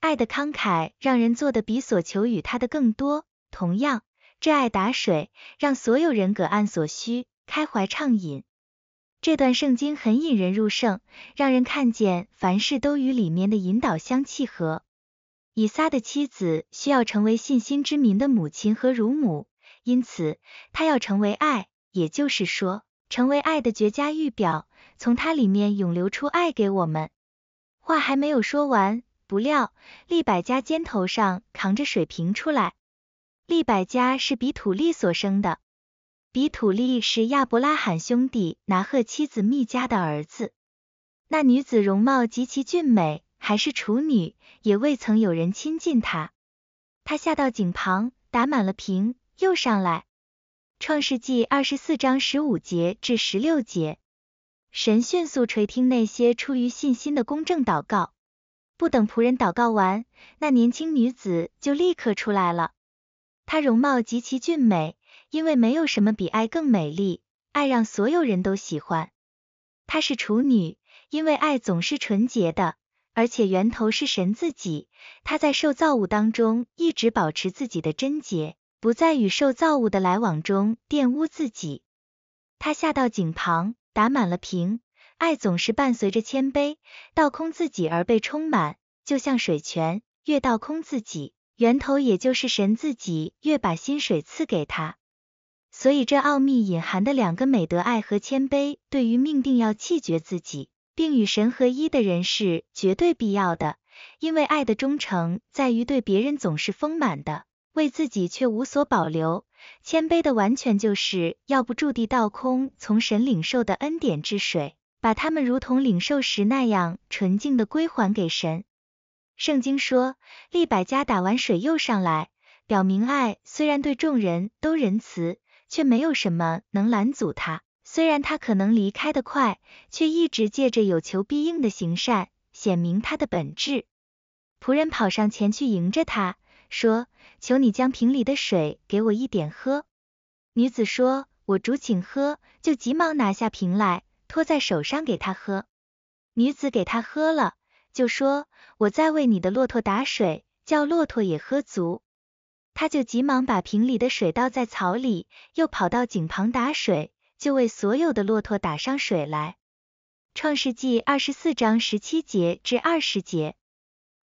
爱的慷慨让人做的比所求与他的更多，同样。挚爱打水，让所有人各按所需，开怀畅饮。这段圣经很引人入胜，让人看见凡事都与里面的引导相契合。以撒的妻子需要成为信心之民的母亲和乳母，因此她要成为爱，也就是说，成为爱的绝佳预表，从它里面涌流出爱给我们。话还没有说完，不料利百加肩头上扛着水瓶出来。利百加是比土利所生的，比土利是亚伯拉罕兄弟拿赫妻子密加的儿子。那女子容貌极其俊美，还是处女，也未曾有人亲近她。她下到井旁，打满了瓶，又上来。创世纪二十四章十五节至十六节，神迅速垂听那些出于信心的公正祷告。不等仆人祷告完，那年轻女子就立刻出来了。她容貌极其俊美，因为没有什么比爱更美丽，爱让所有人都喜欢。她是处女，因为爱总是纯洁的，而且源头是神自己，他在受造物当中一直保持自己的贞洁，不在与受造物的来往中玷污自己。他下到井旁，打满了瓶。爱总是伴随着谦卑，倒空自己而被充满，就像水泉，越倒空自己。源头也就是神自己越把薪水赐给他，所以这奥秘隐含的两个美德，爱和谦卑，对于命定要弃绝自己并与神合一的人是绝对必要的。因为爱的忠诚在于对别人总是丰满的，为自己却无所保留；谦卑的完全就是要不驻地倒空从神领受的恩典之水，把他们如同领受时那样纯净的归还给神。圣经说，利百加打完水又上来，表明爱虽然对众人都仁慈，却没有什么能拦阻他。虽然他可能离开的快，却一直借着有求必应的行善，显明他的本质。仆人跑上前去迎着他，说：“求你将瓶里的水给我一点喝。”女子说：“我主请喝。”就急忙拿下瓶来，托在手上给他喝。女子给他喝了。就说：“我在为你的骆驼打水，叫骆驼也喝足。”他就急忙把瓶里的水倒在草里，又跑到井旁打水，就为所有的骆驼打上水来。创世纪二十四章十七节至二十节，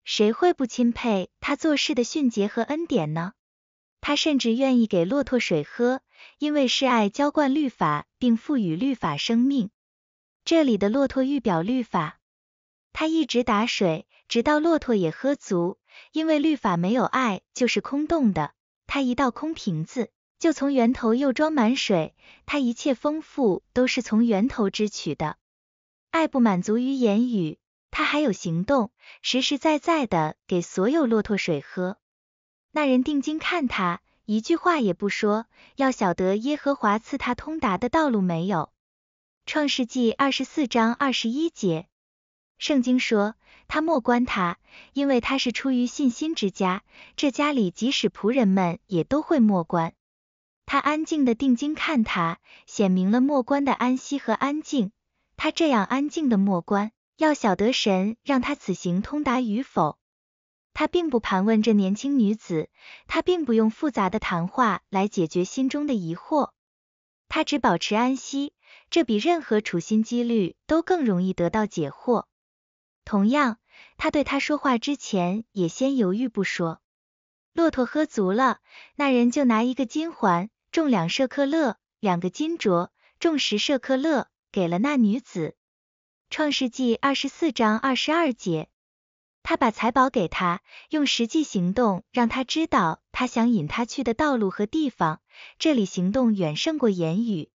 谁会不钦佩他做事的迅捷和恩典呢？他甚至愿意给骆驼水喝，因为是爱浇灌律法，并赋予律法生命。这里的骆驼预表律法。他一直打水，直到骆驼也喝足。因为律法没有爱就是空洞的，他一到空瓶子就从源头又装满水。他一切丰富都是从源头支取的。爱不满足于言语，他还有行动，实实在在的给所有骆驼水喝。那人定睛看他，一句话也不说，要晓得耶和华赐他通达的道路没有。创世纪二十四章二十一节。圣经说，他莫关他，因为他是出于信心之家，这家里即使仆人们也都会莫关。他安静的定睛看他，显明了莫关的安息和安静。他这样安静的莫关，要晓得神让他此行通达与否。他并不盘问这年轻女子，他并不用复杂的谈话来解决心中的疑惑，他只保持安息，这比任何处心积虑都更容易得到解惑。同样，他对他说话之前也先犹豫不说。骆驼喝足了，那人就拿一个金环，重两舍克勒；两个金镯，重十舍克勒，给了那女子。创世纪二十四章二十二节，他把财宝给他，用实际行动让他知道他想引他去的道路和地方。这里行动远胜过言语。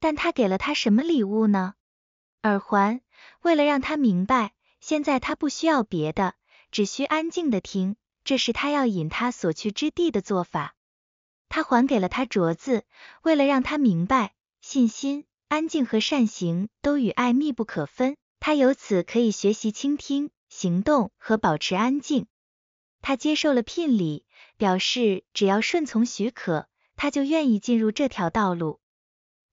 但他给了他什么礼物呢？耳环，为了让他明白。现在他不需要别的，只需安静的听，这是他要引他所去之地的做法。他还给了他镯子，为了让他明白，信心、安静和善行都与爱密不可分，他由此可以学习倾听、行动和保持安静。他接受了聘礼，表示只要顺从许可，他就愿意进入这条道路。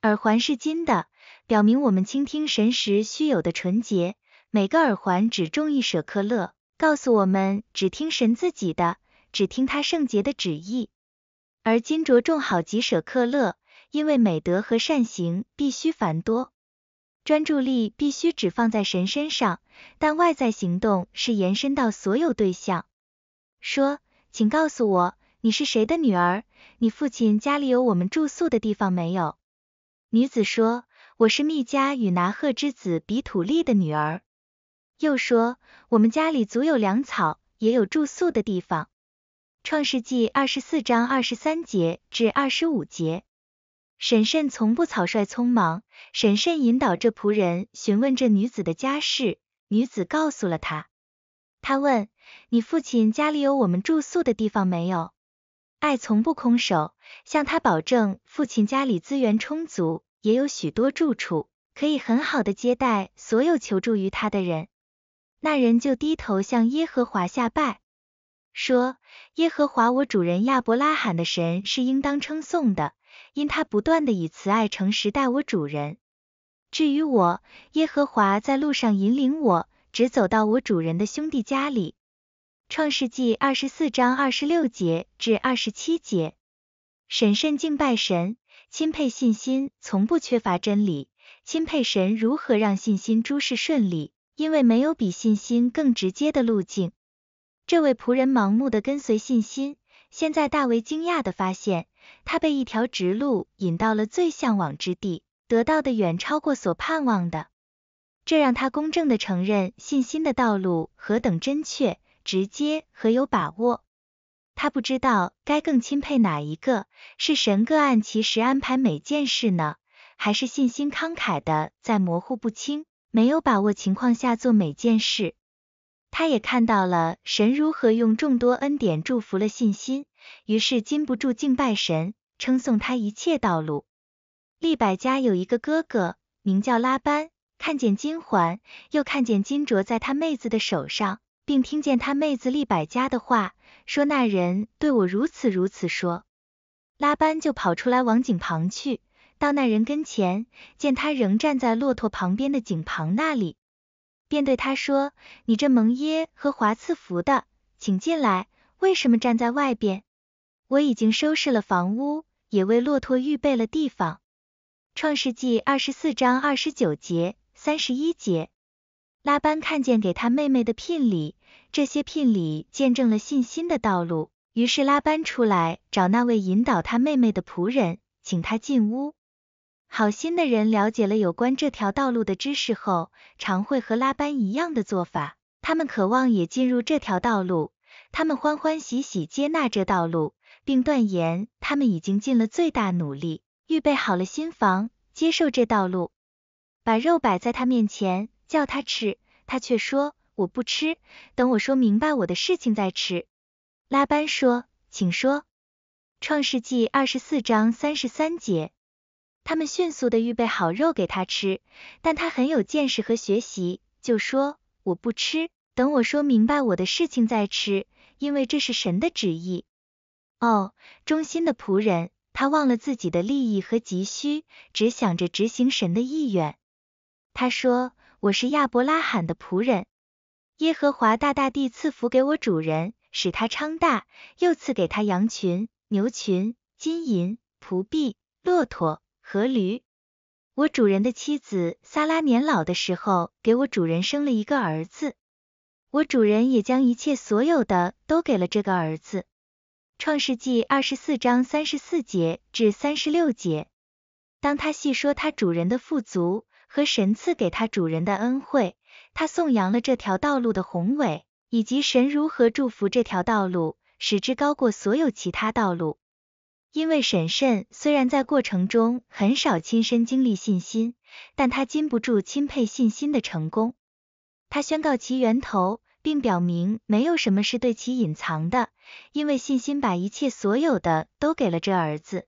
耳环是金的，表明我们倾听神时需有的纯洁。每个耳环只中一舍克勒，告诉我们只听神自己的，只听他圣洁的旨意。而金镯重好几舍克勒，因为美德和善行必须繁多，专注力必须只放在神身上，但外在行动是延伸到所有对象。说，请告诉我你是谁的女儿？你父亲家里有我们住宿的地方没有？女子说，我是密加与拿赫之子比土利的女儿。又说，我们家里足有粮草，也有住宿的地方。创世纪二十四章二十三节至二十五节，审慎从不草率匆忙，审慎引导这仆人询问这女子的家事。女子告诉了他。他问，你父亲家里有我们住宿的地方没有？爱从不空手，向他保证父亲家里资源充足，也有许多住处，可以很好的接待所有求助于他的人。那人就低头向耶和华下拜，说：“耶和华我主人亚伯拉罕的神是应当称颂的，因他不断的以慈爱诚实待我主人。至于我，耶和华在路上引领我，直走到我主人的兄弟家里。”创世纪二十四章二十六节至二十七节，审慎敬拜神，钦佩信心从不缺乏真理，钦佩神如何让信心诸事顺利。因为没有比信心更直接的路径，这位仆人盲目的跟随信心，现在大为惊讶的发现，他被一条直路引到了最向往之地，得到的远超过所盼望的。这让他公正的承认，信心的道路何等真确、直接和有把握。他不知道该更钦佩哪一个，是神各按其实安排每件事呢，还是信心慷慨的在模糊不清。没有把握情况下做每件事，他也看到了神如何用众多恩典祝福了信心，于是禁不住敬拜神，称颂他一切道路。利百家有一个哥哥，名叫拉班，看见金环，又看见金镯在他妹子的手上，并听见他妹子利百家的话，说那人对我如此如此说，拉班就跑出来往井旁去。到那人跟前，见他仍站在骆驼旁边的井旁那里，便对他说：“你这蒙耶和华赐福的，请进来，为什么站在外边？我已经收拾了房屋，也为骆驼预备了地方。”创世纪二十四章二十九节、三十一节。拉班看见给他妹妹的聘礼，这些聘礼见证了信心的道路，于是拉班出来找那位引导他妹妹的仆人，请他进屋。好心的人了解了有关这条道路的知识后，常会和拉班一样的做法。他们渴望也进入这条道路，他们欢欢喜喜接纳这道路，并断言他们已经尽了最大努力，预备好了新房，接受这道路。把肉摆在他面前，叫他吃，他却说：“我不吃，等我说明白我的事情再吃。”拉班说：“请说。”创世纪二十四章三十三节。他们迅速的预备好肉给他吃，但他很有见识和学习，就说：“我不吃，等我说明白我的事情再吃，因为这是神的旨意。”哦，忠心的仆人，他忘了自己的利益和急需，只想着执行神的意愿。他说：“我是亚伯拉罕的仆人，耶和华大大地赐福给我主人，使他昌大，又赐给他羊群、牛群、金银、仆婢、骆驼。”和驴，我主人的妻子萨拉年老的时候，给我主人生了一个儿子，我主人也将一切所有的都给了这个儿子。创世纪二十四章三十四节至三十六节，当他细说他主人的富足和神赐给他主人的恩惠，他颂扬了这条道路的宏伟，以及神如何祝福这条道路，使之高过所有其他道路。因为审慎虽然在过程中很少亲身经历信心，但他禁不住钦佩信心的成功。他宣告其源头，并表明没有什么是对其隐藏的，因为信心把一切所有的都给了这儿子。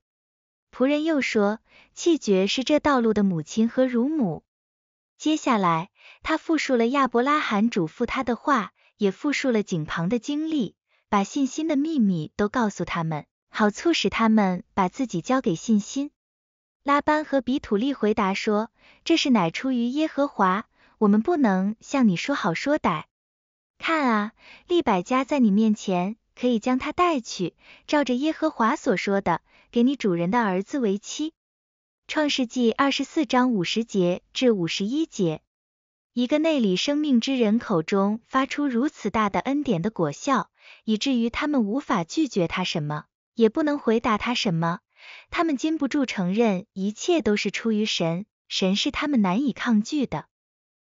仆人又说，气绝是这道路的母亲和乳母。接下来，他复述了亚伯拉罕嘱咐他的话，也复述了井旁的经历，把信心的秘密都告诉他们。好，促使他们把自己交给信心。拉班和比土利回答说：“这是乃出于耶和华，我们不能向你说好说歹。看啊，利百家在你面前，可以将他带去，照着耶和华所说的，给你主人的儿子为妻。”创世纪二十四章五十节至五十一节，一个内里生命之人口中发出如此大的恩典的果效，以至于他们无法拒绝他什么。也不能回答他什么，他们禁不住承认一切都是出于神，神是他们难以抗拒的。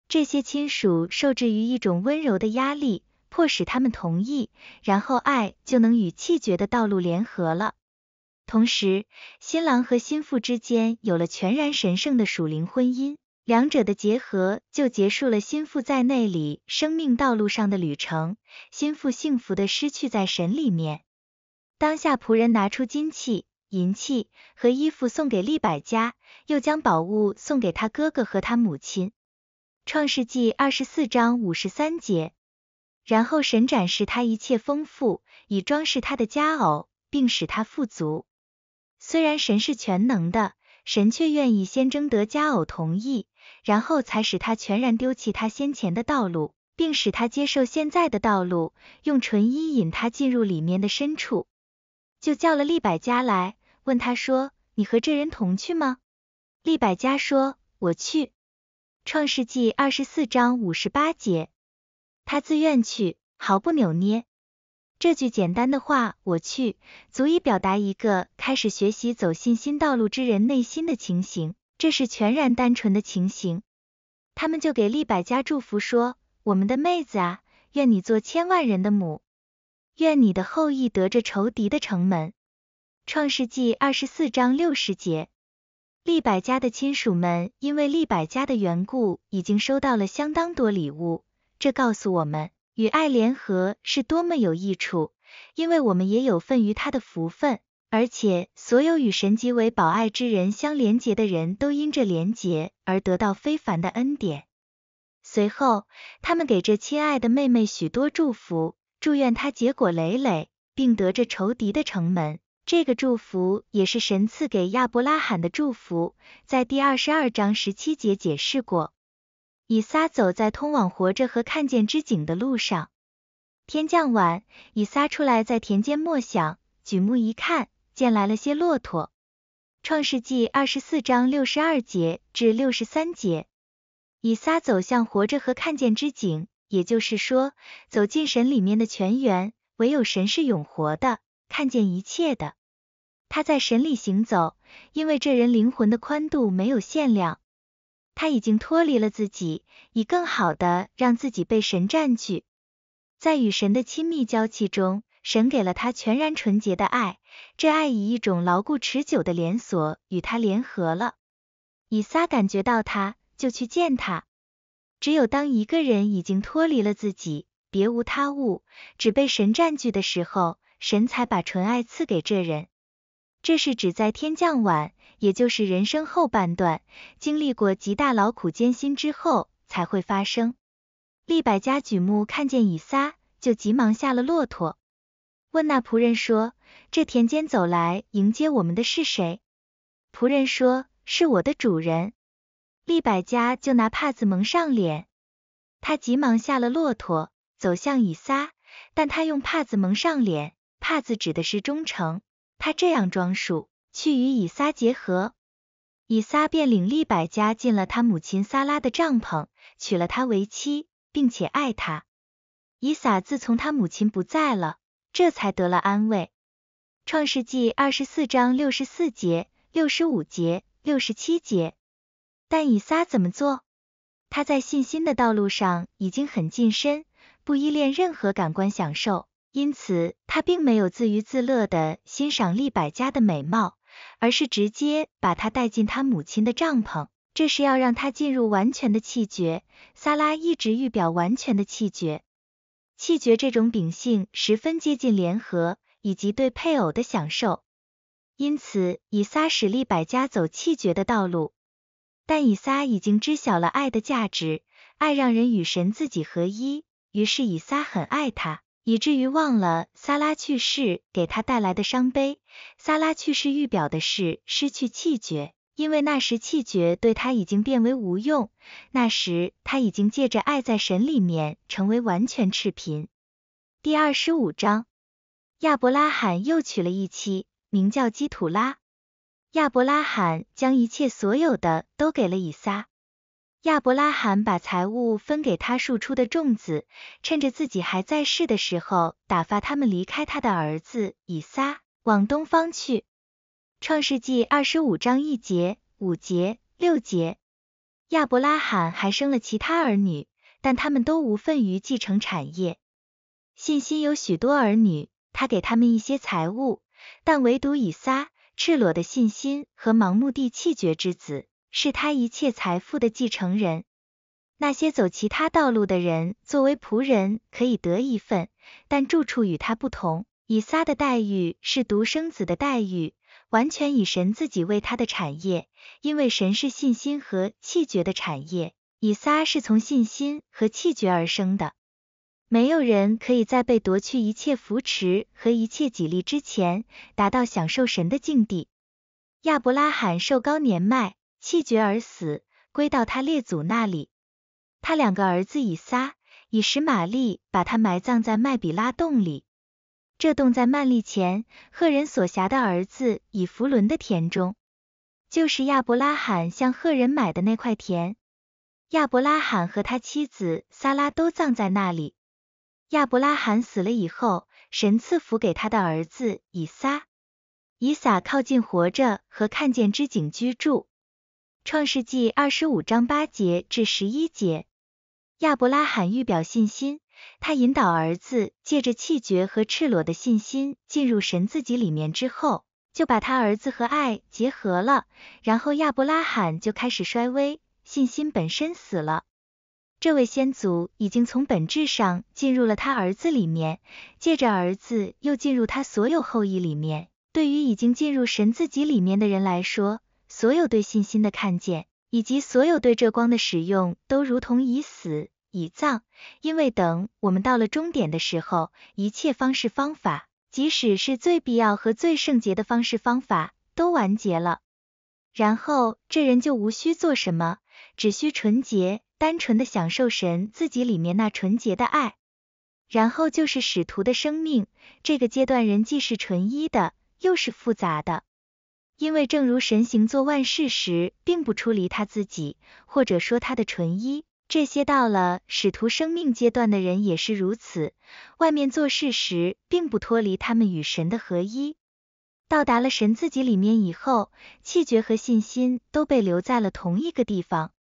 这些亲属受制于一种温柔的压力，迫使他们同意，然后爱就能与气绝的道路联合了。同时，新郎和心腹之间有了全然神圣的属灵婚姻，两者的结合就结束了心腹在那里生命道路上的旅程，心腹幸福的失去在神里面。当下仆人拿出金器、银器和衣服送给利百加，又将宝物送给他哥哥和他母亲。创世纪二十四章五十三节。然后神展示他一切丰富，以装饰他的家偶，并使他富足。虽然神是全能的，神却愿意先征得家偶同意，然后才使他全然丢弃他先前的道路，并使他接受现在的道路，用纯衣引他进入里面的深处。就叫了利百家来，问他说：“你和这人同去吗？”利百家说：“我去。”创世纪二十四章五十八节，他自愿去，毫不扭捏。这句简单的话“我去”，足以表达一个开始学习走信心道路之人内心的情形，这是全然单纯的情形。他们就给利百家祝福说：“我们的妹子啊，愿你做千万人的母。”愿你的后裔得着仇敌的城门。创世纪二十四章六十节。利百家的亲属们因为利百家的缘故，已经收到了相当多礼物。这告诉我们，与爱联合是多么有益处，因为我们也有份于他的福分。而且，所有与神极为保爱之人相联结的人都因这联结而得到非凡的恩典。随后，他们给这亲爱的妹妹许多祝福。祝愿他结果累累，并得着仇敌的城门。这个祝福也是神赐给亚伯拉罕的祝福，在第二十二章十七节解释过。以撒走在通往活着和看见之井的路上，天降晚，以撒出来在田间默想，举目一看，见来了些骆驼。创世纪二十四章六十二节至六十三节，以撒走向活着和看见之井。也就是说，走进神里面的全员，唯有神是永活的，看见一切的。他在神里行走，因为这人灵魂的宽度没有限量。他已经脱离了自己，以更好的让自己被神占据。在与神的亲密交契中，神给了他全然纯洁的爱，这爱以一种牢固持久的连锁与他联合了。以撒感觉到他，就去见他。只有当一个人已经脱离了自己，别无他物，只被神占据的时候，神才把纯爱赐给这人。这是指在天降晚，也就是人生后半段，经历过极大劳苦艰辛之后才会发生。利百家举目看见以撒，就急忙下了骆驼，问那仆人说：“这田间走来迎接我们的是谁？”仆人说：“是我的主人。”利百加就拿帕子蒙上脸，他急忙下了骆驼，走向以撒，但他用帕子蒙上脸。帕子指的是忠诚，他这样装束去与以撒结合，以撒便领利百家进了他母亲撒拉的帐篷，娶了她为妻，并且爱她。以撒自从他母亲不在了，这才得了安慰。创世纪二十四章六十四节、六十五节、六十七节。但以撒怎么做？他在信心的道路上已经很近身，不依恋任何感官享受，因此他并没有自娱自乐的欣赏利百加的美貌，而是直接把她带进他母亲的帐篷，这是要让她进入完全的气绝。撒拉一直欲表完全的气绝，气绝这种秉性十分接近联合以及对配偶的享受，因此以撒使利百家走气绝的道路。但以撒已经知晓了爱的价值，爱让人与神自己合一，于是以撒很爱他，以至于忘了撒拉去世给他带来的伤悲。撒拉去世预表的是失去气绝，因为那时气绝对他已经变为无用，那时他已经借着爱在神里面成为完全赤贫。第二十五章，亚伯拉罕又娶了一妻，名叫基土拉。亚伯拉罕将一切所有的都给了以撒。亚伯拉罕把财物分给他庶出的众子，趁着自己还在世的时候，打发他们离开他的儿子以撒，往东方去。创世纪二十五章一节、五节、六节。亚伯拉罕还生了其他儿女，但他们都无份于继承产业。信心有许多儿女，他给他们一些财物，但唯独以撒。赤裸的信心和盲目地气绝之子，是他一切财富的继承人。那些走其他道路的人，作为仆人可以得一份，但住处与他不同。以撒的待遇是独生子的待遇，完全以神自己为他的产业，因为神是信心和气绝的产业。以撒是从信心和气绝而生的。没有人可以在被夺去一切扶持和一切己励之前，达到享受神的境地。亚伯拉罕寿高年迈，气绝而死，归到他列祖那里。他两个儿子以撒、以实玛利，把他埋葬在麦比拉洞里。这洞在曼利前赫人所辖的儿子以弗伦的田中，就是亚伯拉罕向赫人买的那块田。亚伯拉罕和他妻子萨拉都葬在那里。亚伯拉罕死了以后，神赐福给他的儿子以撒。以撒靠近活着和看见之井居住。创世纪二十五章八节至十一节。亚伯拉罕欲表信心，他引导儿子借着气绝和赤裸的信心进入神自己里面之后，就把他儿子和爱结合了。然后亚伯拉罕就开始衰微，信心本身死了。这位先祖已经从本质上进入了他儿子里面，借着儿子又进入他所有后裔里面。对于已经进入神自己里面的人来说，所有对信心的看见，以及所有对这光的使用，都如同已死、已葬。因为等我们到了终点的时候，一切方式方法，即使是最必要和最圣洁的方式方法，都完结了。然后这人就无需做什么。只需纯洁、单纯的享受神自己里面那纯洁的爱，然后就是使徒的生命。这个阶段人既是纯一的，又是复杂的，因为正如神行做万事时，并不出离他自己，或者说他的纯一，这些到了使徒生命阶段的人也是如此，外面做事时，并不脱离他们与神的合一。到达了神自己里面以后，气绝和信心都被留在了同一个地方。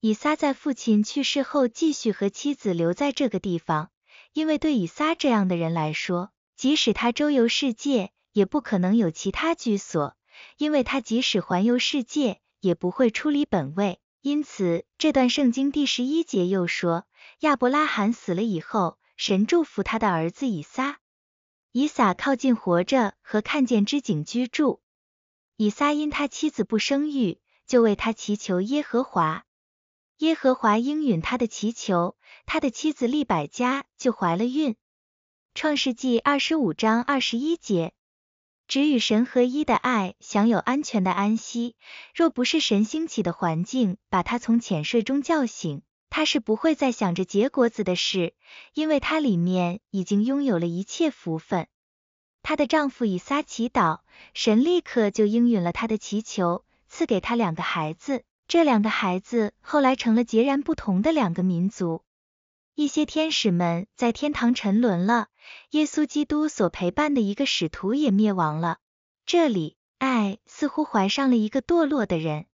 以撒在父亲去世后继续和妻子留在这个地方，因为对以撒这样的人来说，即使他周游世界，也不可能有其他居所，因为他即使环游世界，也不会出离本位。因此，这段圣经第十一节又说，亚伯拉罕死了以后，神祝福他的儿子以撒。以撒靠近活着和看见之景居住。以撒因他妻子不生育，就为他祈求耶和华，耶和华应允他的祈求，他的妻子利百加就怀了孕。创世纪二十五章二十一节，只与神合一的爱享有安全的安息，若不是神兴起的环境把他从浅睡中叫醒。她是不会再想着结果子的事，因为她里面已经拥有了一切福分。她的丈夫以撒祈祷，神立刻就应允了他的祈求，赐给他两个孩子。这两个孩子后来成了截然不同的两个民族。一些天使们在天堂沉沦了，耶稣基督所陪伴的一个使徒也灭亡了。这里，爱似乎怀上了一个堕落的人，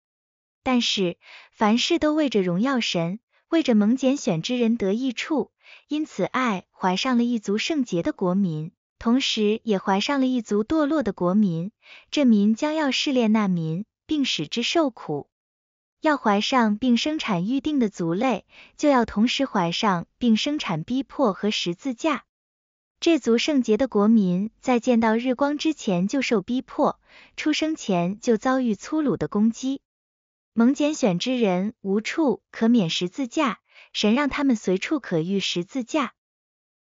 但是凡事都为着荣耀神。为着蒙拣选之人得益处，因此爱怀上了一族圣洁的国民，同时也怀上了一族堕落的国民。这民将要试炼那民，并使之受苦。要怀上并生产预定的族类，就要同时怀上并生产逼迫和十字架。这族圣洁的国民在见到日光之前就受逼迫，出生前就遭遇粗鲁的攻击。蒙拣选之人无处可免十字架，神让他们随处可遇十字架，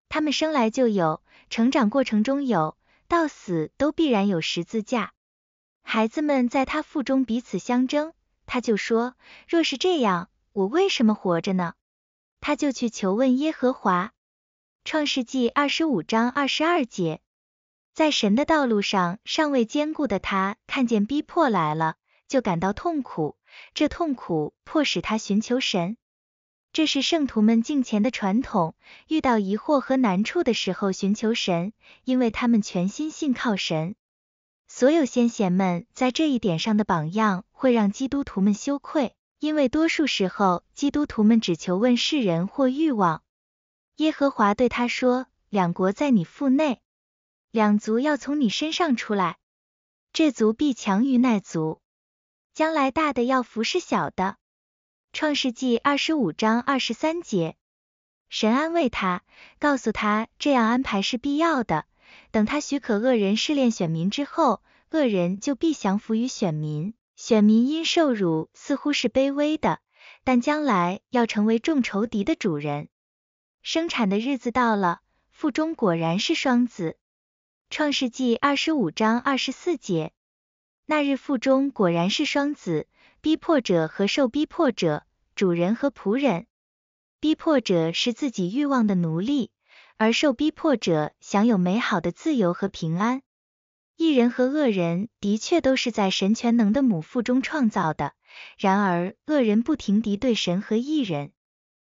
他们生来就有，成长过程中有，到死都必然有十字架。孩子们在他腹中彼此相争，他就说，若是这样，我为什么活着呢？他就去求问耶和华。创世纪二十五章二十二节，在神的道路上尚未坚固的他看见逼迫来了，就感到痛苦。这痛苦迫使他寻求神，这是圣徒们敬虔的传统。遇到疑惑和难处的时候寻求神，因为他们全心信靠神。所有先贤们在这一点上的榜样会让基督徒们羞愧，因为多数时候基督徒们只求问世人或欲望。耶和华对他说：“两国在你腹内，两族要从你身上出来，这族必强于那族。”将来大的要服侍小的。创世纪二十五章二十三节，神安慰他，告诉他这样安排是必要的。等他许可恶人试炼选民之后，恶人就必降服于选民。选民因受辱，似乎是卑微的，但将来要成为众仇敌的主人。生产的日子到了，腹中果然是双子。创世纪二十五章二十四节。那日腹中果然是双子，逼迫者和受逼迫者，主人和仆人。逼迫者是自己欲望的奴隶，而受逼迫者享有美好的自由和平安。异人和恶人的确都是在神全能的母腹中创造的，然而恶人不停敌对神和异人，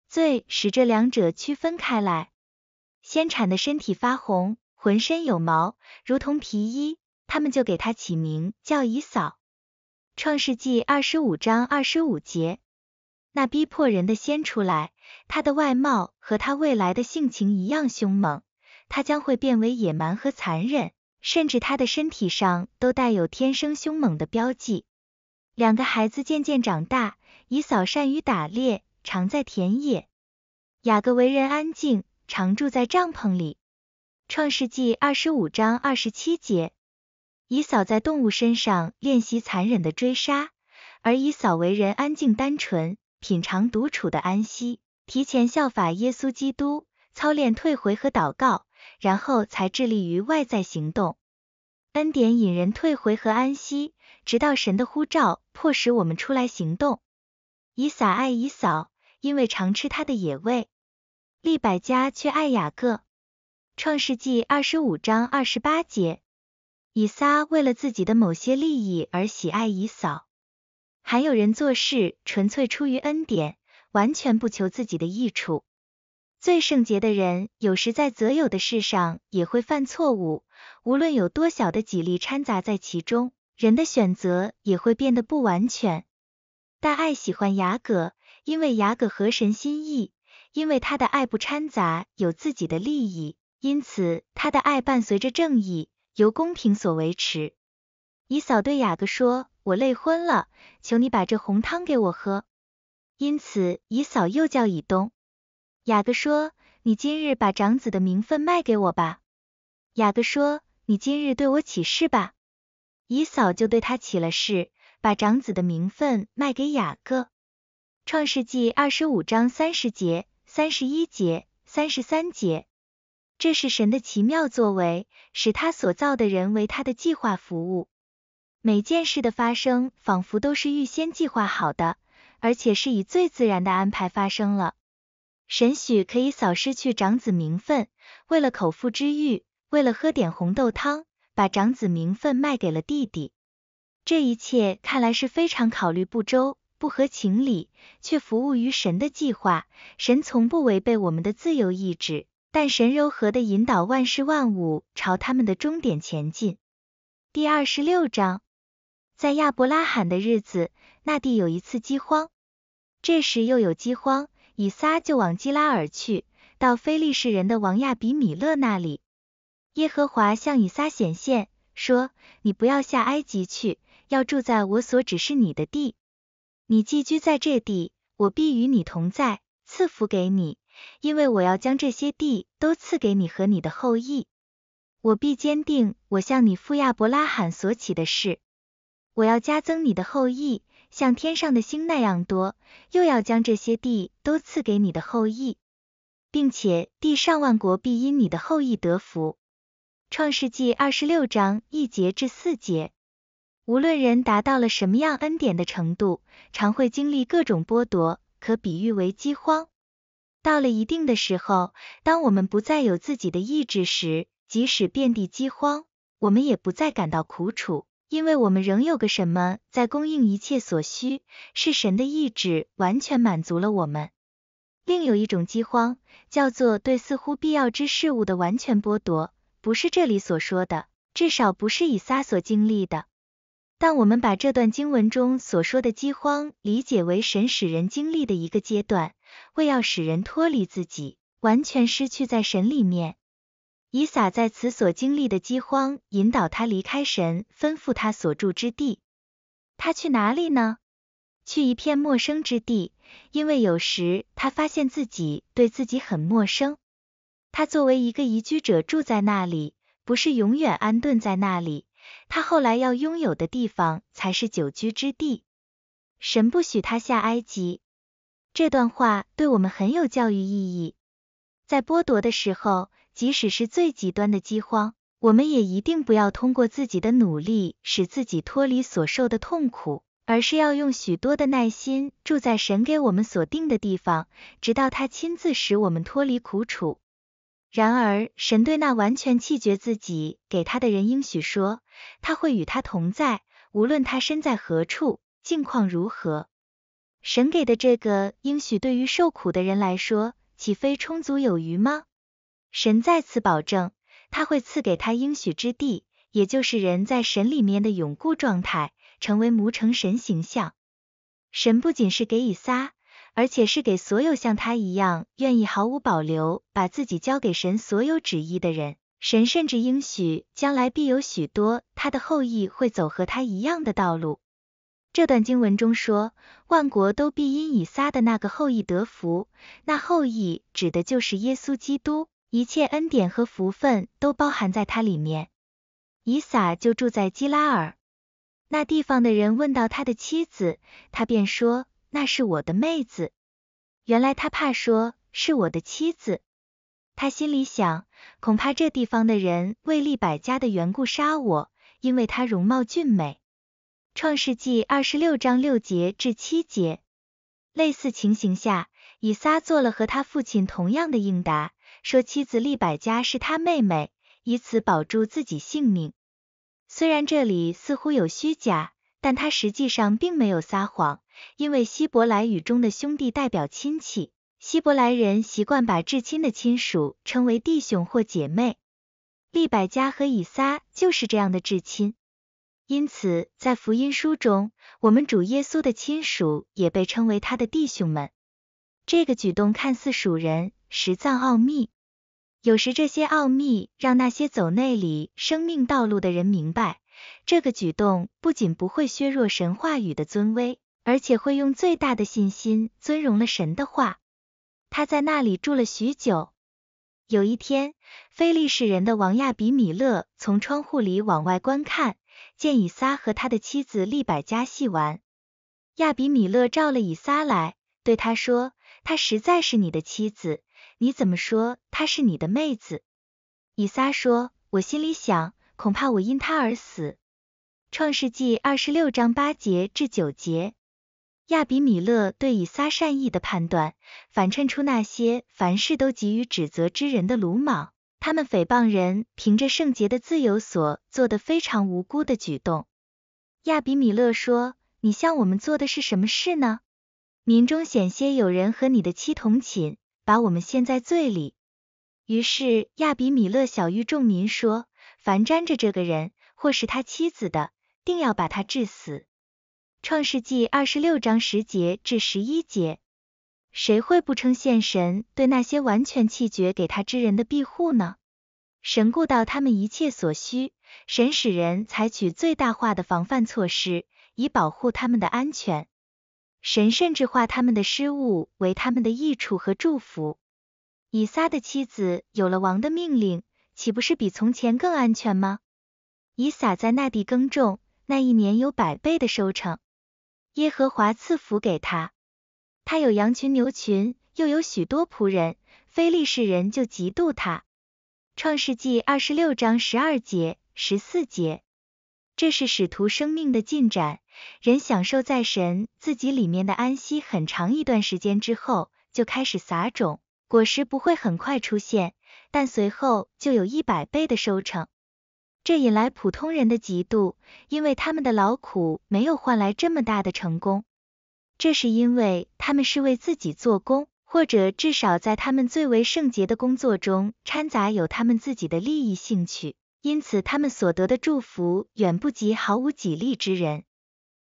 罪使这两者区分开来。先产的身体发红，浑身有毛，如同皮衣。他们就给他起名叫以扫。创世纪二十五章二十五节，那逼迫人的先出来，他的外貌和他未来的性情一样凶猛，他将会变为野蛮和残忍，甚至他的身体上都带有天生凶猛的标记。两个孩子渐渐长大，以扫善于打猎，常在田野；雅各为人安静，常住在帐篷里。创世纪二十五章二十七节。以扫在动物身上练习残忍的追杀，而以扫为人安静单纯，品尝独处的安息，提前效法耶稣基督，操练退回和祷告，然后才致力于外在行动。恩典引人退回和安息，直到神的呼召迫使我们出来行动。以撒爱以扫，因为常吃他的野味；利百加却爱雅各。创世纪二十五章二十八节。以撒为了自己的某些利益而喜爱以扫，还有人做事纯粹出于恩典，完全不求自己的益处。最圣洁的人有时在择友的事上也会犯错误，无论有多小的几粒掺杂在其中，人的选择也会变得不完全。大爱喜欢雅各，因为雅各合神心意，因为他的爱不掺杂有自己的利益，因此他的爱伴随着正义。由公平所维持。姨嫂对雅各说：“我累昏了，求你把这红汤给我喝。”因此，姨嫂又叫以东。雅各说：“你今日把长子的名分卖给我吧。”雅各说：“你今日对我起誓吧。”姨嫂就对他起了誓，把长子的名分卖给雅各。创世纪二十五章三十节、三十一节、三十三节。这是神的奇妙作为，使他所造的人为他的计划服务。每件事的发生仿佛都是预先计划好的，而且是以最自然的安排发生了。神许可以扫失去长子名分，为了口腹之欲，为了喝点红豆汤，把长子名分卖给了弟弟。这一切看来是非常考虑不周，不合情理，却服务于神的计划。神从不违背我们的自由意志。但神柔和的引导万事万物朝他们的终点前进。第二十六章，在亚伯拉罕的日子，那地有一次饥荒，这时又有饥荒，以撒就往基拉尔去，到非利士人的王亚比米勒那里。耶和华向以撒显现，说：“你不要下埃及去，要住在我所指示你的地。你寄居在这地，我必与你同在，赐福给你。”因为我要将这些地都赐给你和你的后裔，我必坚定我向你父亚伯拉罕所起的誓，我要加增你的后裔，像天上的星那样多，又要将这些地都赐给你的后裔，并且地上万国必因你的后裔得福。创世纪二十六章一节至四节，无论人达到了什么样恩典的程度，常会经历各种剥夺，可比喻为饥荒。到了一定的时候，当我们不再有自己的意志时，即使遍地饥荒，我们也不再感到苦楚，因为我们仍有个什么在供应一切所需，是神的意志完全满足了我们。另有一种饥荒，叫做对似乎必要之事物的完全剥夺，不是这里所说的，至少不是以撒所经历的。但我们把这段经文中所说的饥荒理解为神使人经历的一个阶段。为要使人脱离自己，完全失去在神里面，以撒在此所经历的饥荒，引导他离开神吩咐他所住之地。他去哪里呢？去一片陌生之地，因为有时他发现自己对自己很陌生。他作为一个移居者住在那里，不是永远安顿在那里。他后来要拥有的地方才是久居之地。神不许他下埃及。这段话对我们很有教育意义。在剥夺的时候，即使是最极端的饥荒，我们也一定不要通过自己的努力使自己脱离所受的痛苦，而是要用许多的耐心住在神给我们所定的地方，直到他亲自使我们脱离苦楚。然而，神对那完全弃绝自己给他的人应许说，他会与他同在，无论他身在何处，境况如何。神给的这个应许，对于受苦的人来说，岂非充足有余吗？神再次保证，他会赐给他应许之地，也就是人在神里面的永固状态，成为模成神形象。神不仅是给以撒，而且是给所有像他一样愿意毫无保留把自己交给神所有旨意的人。神甚至应许，将来必有许多他的后裔会走和他一样的道路。这段经文中说，万国都必因以撒的那个后裔得福。那后裔指的就是耶稣基督，一切恩典和福分都包含在他里面。以撒就住在基拉尔，那地方的人问到他的妻子，他便说：“那是我的妹子。”原来他怕说是我的妻子，他心里想，恐怕这地方的人为利百家的缘故杀我，因为他容貌俊美。创世纪二十六章六节至七节，类似情形下，以撒做了和他父亲同样的应答，说妻子利百加是他妹妹，以此保住自己性命。虽然这里似乎有虚假，但他实际上并没有撒谎，因为希伯来语中的兄弟代表亲戚，希伯来人习惯把至亲的亲属称为弟兄或姐妹。利百加和以撒就是这样的至亲。因此，在福音书中，我们主耶稣的亲属也被称为他的弟兄们。这个举动看似属人，实藏奥秘。有时，这些奥秘让那些走内里生命道路的人明白，这个举动不仅不会削弱神话语的尊威，而且会用最大的信心尊荣了神的话。他在那里住了许久。有一天，非利士人的王亚比米勒从窗户里往外观看。见以撒和他的妻子利百加戏玩，亚比米勒召了以撒来，对他说：“她实在是你的妻子，你怎么说她是你的妹子？”以撒说：“我心里想，恐怕我因她而死。”创世纪二十六章八节至九节，亚比米勒对以撒善意的判断，反衬出那些凡事都急于指责之人的鲁莽。他们诽谤人，凭着圣洁的自由所做的非常无辜的举动。亚比米勒说：“你向我们做的是什么事呢？民中险些有人和你的妻同寝，把我们陷在罪里。”于是亚比米勒小谕众民说：“凡沾着这个人或是他妻子的，定要把他治死。”创世纪二十六章十节至十一节。谁会不称献神对那些完全弃绝给他之人的庇护呢？神顾到他们一切所需，神使人采取最大化的防范措施，以保护他们的安全。神甚至化他们的失误为他们的益处和祝福。以撒的妻子有了王的命令，岂不是比从前更安全吗？以撒在那地耕种，那一年有百倍的收成，耶和华赐福给他。他有羊群、牛群，又有许多仆人，非利士人就嫉妒他。创世纪二十六章十二节、十四节。这是使徒生命的进展，人享受在神自己里面的安息很长一段时间之后，就开始撒种，果实不会很快出现，但随后就有一百倍的收成。这引来普通人的嫉妒，因为他们的劳苦没有换来这么大的成功。这是因为他们是为自己做工，或者至少在他们最为圣洁的工作中掺杂有他们自己的利益兴趣，因此他们所得的祝福远不及毫无己利之人。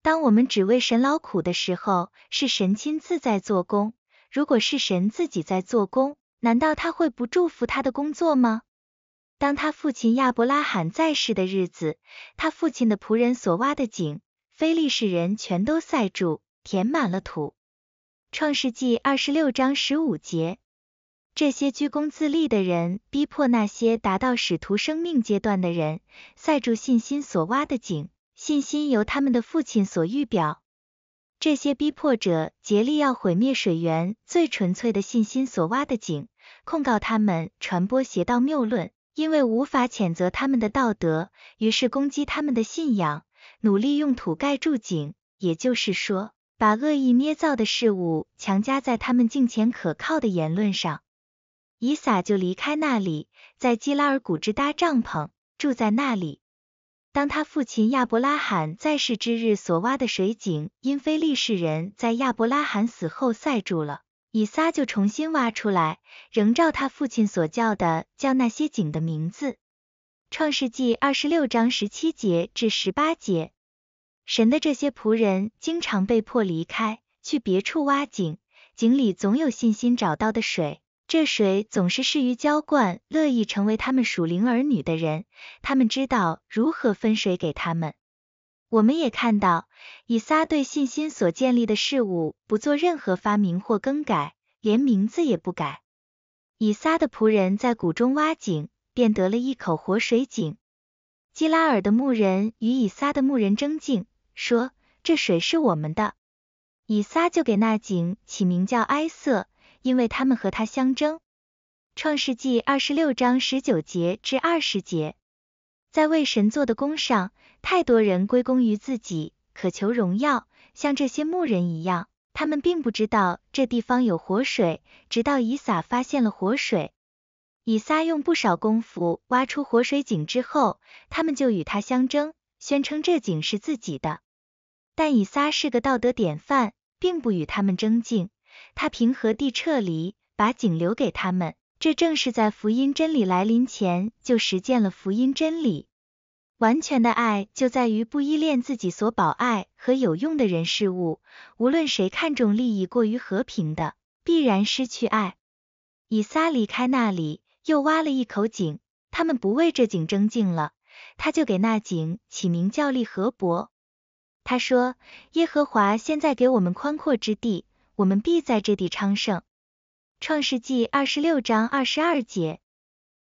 当我们只为神劳苦的时候，是神亲自在做工；如果是神自己在做工，难道他会不祝福他的工作吗？当他父亲亚伯拉罕在世的日子，他父亲的仆人所挖的井，非利士人全都塞住。填满了土。创世纪二十六章十五节，这些居功自立的人逼迫那些达到使徒生命阶段的人，塞住信心所挖的井，信心由他们的父亲所预表。这些逼迫者竭力要毁灭水源最纯粹的信心所挖的井，控告他们传播邪道谬论，因为无法谴责他们的道德，于是攻击他们的信仰，努力用土盖住井，也就是说。把恶意捏造的事物强加在他们敬虔可靠的言论上。以撒就离开那里，在基拉尔谷支搭帐篷，住在那里。当他父亲亚伯拉罕在世之日所挖的水井，因非利士人在亚伯拉罕死后塞住了，以撒就重新挖出来，仍照他父亲所叫的叫那些井的名字。创世纪二十六章十七节至十八节。神的这些仆人经常被迫离开，去别处挖井，井里总有信心找到的水。这水总是适于浇灌，乐意成为他们属灵儿女的人。他们知道如何分水给他们。我们也看到，以撒对信心所建立的事物不做任何发明或更改，连名字也不改。以撒的仆人在谷中挖井，便得了一口活水井。基拉尔的牧人与以撒的牧人争竞，说这水是我们的，以撒就给那井起名叫埃瑟，因为他们和他相争。创世纪二十六章十九节至二十节，在为神做的工上，太多人归功于自己，渴求荣耀，像这些牧人一样，他们并不知道这地方有活水，直到以撒发现了活水。以撒用不少功夫挖出活水井之后，他们就与他相争。宣称这井是自己的，但以撒是个道德典范，并不与他们争竞，他平和地撤离，把井留给他们。这正是在福音真理来临前就实践了福音真理。完全的爱就在于不依恋自己所保爱和有用的人事物。无论谁看重利益过于和平的，必然失去爱。以撒离开那里，又挖了一口井。他们不为这井争竞了。他就给那井起名叫利和伯。他说：“耶和华现在给我们宽阔之地，我们必在这地昌盛。”创世纪二十六章二十二节。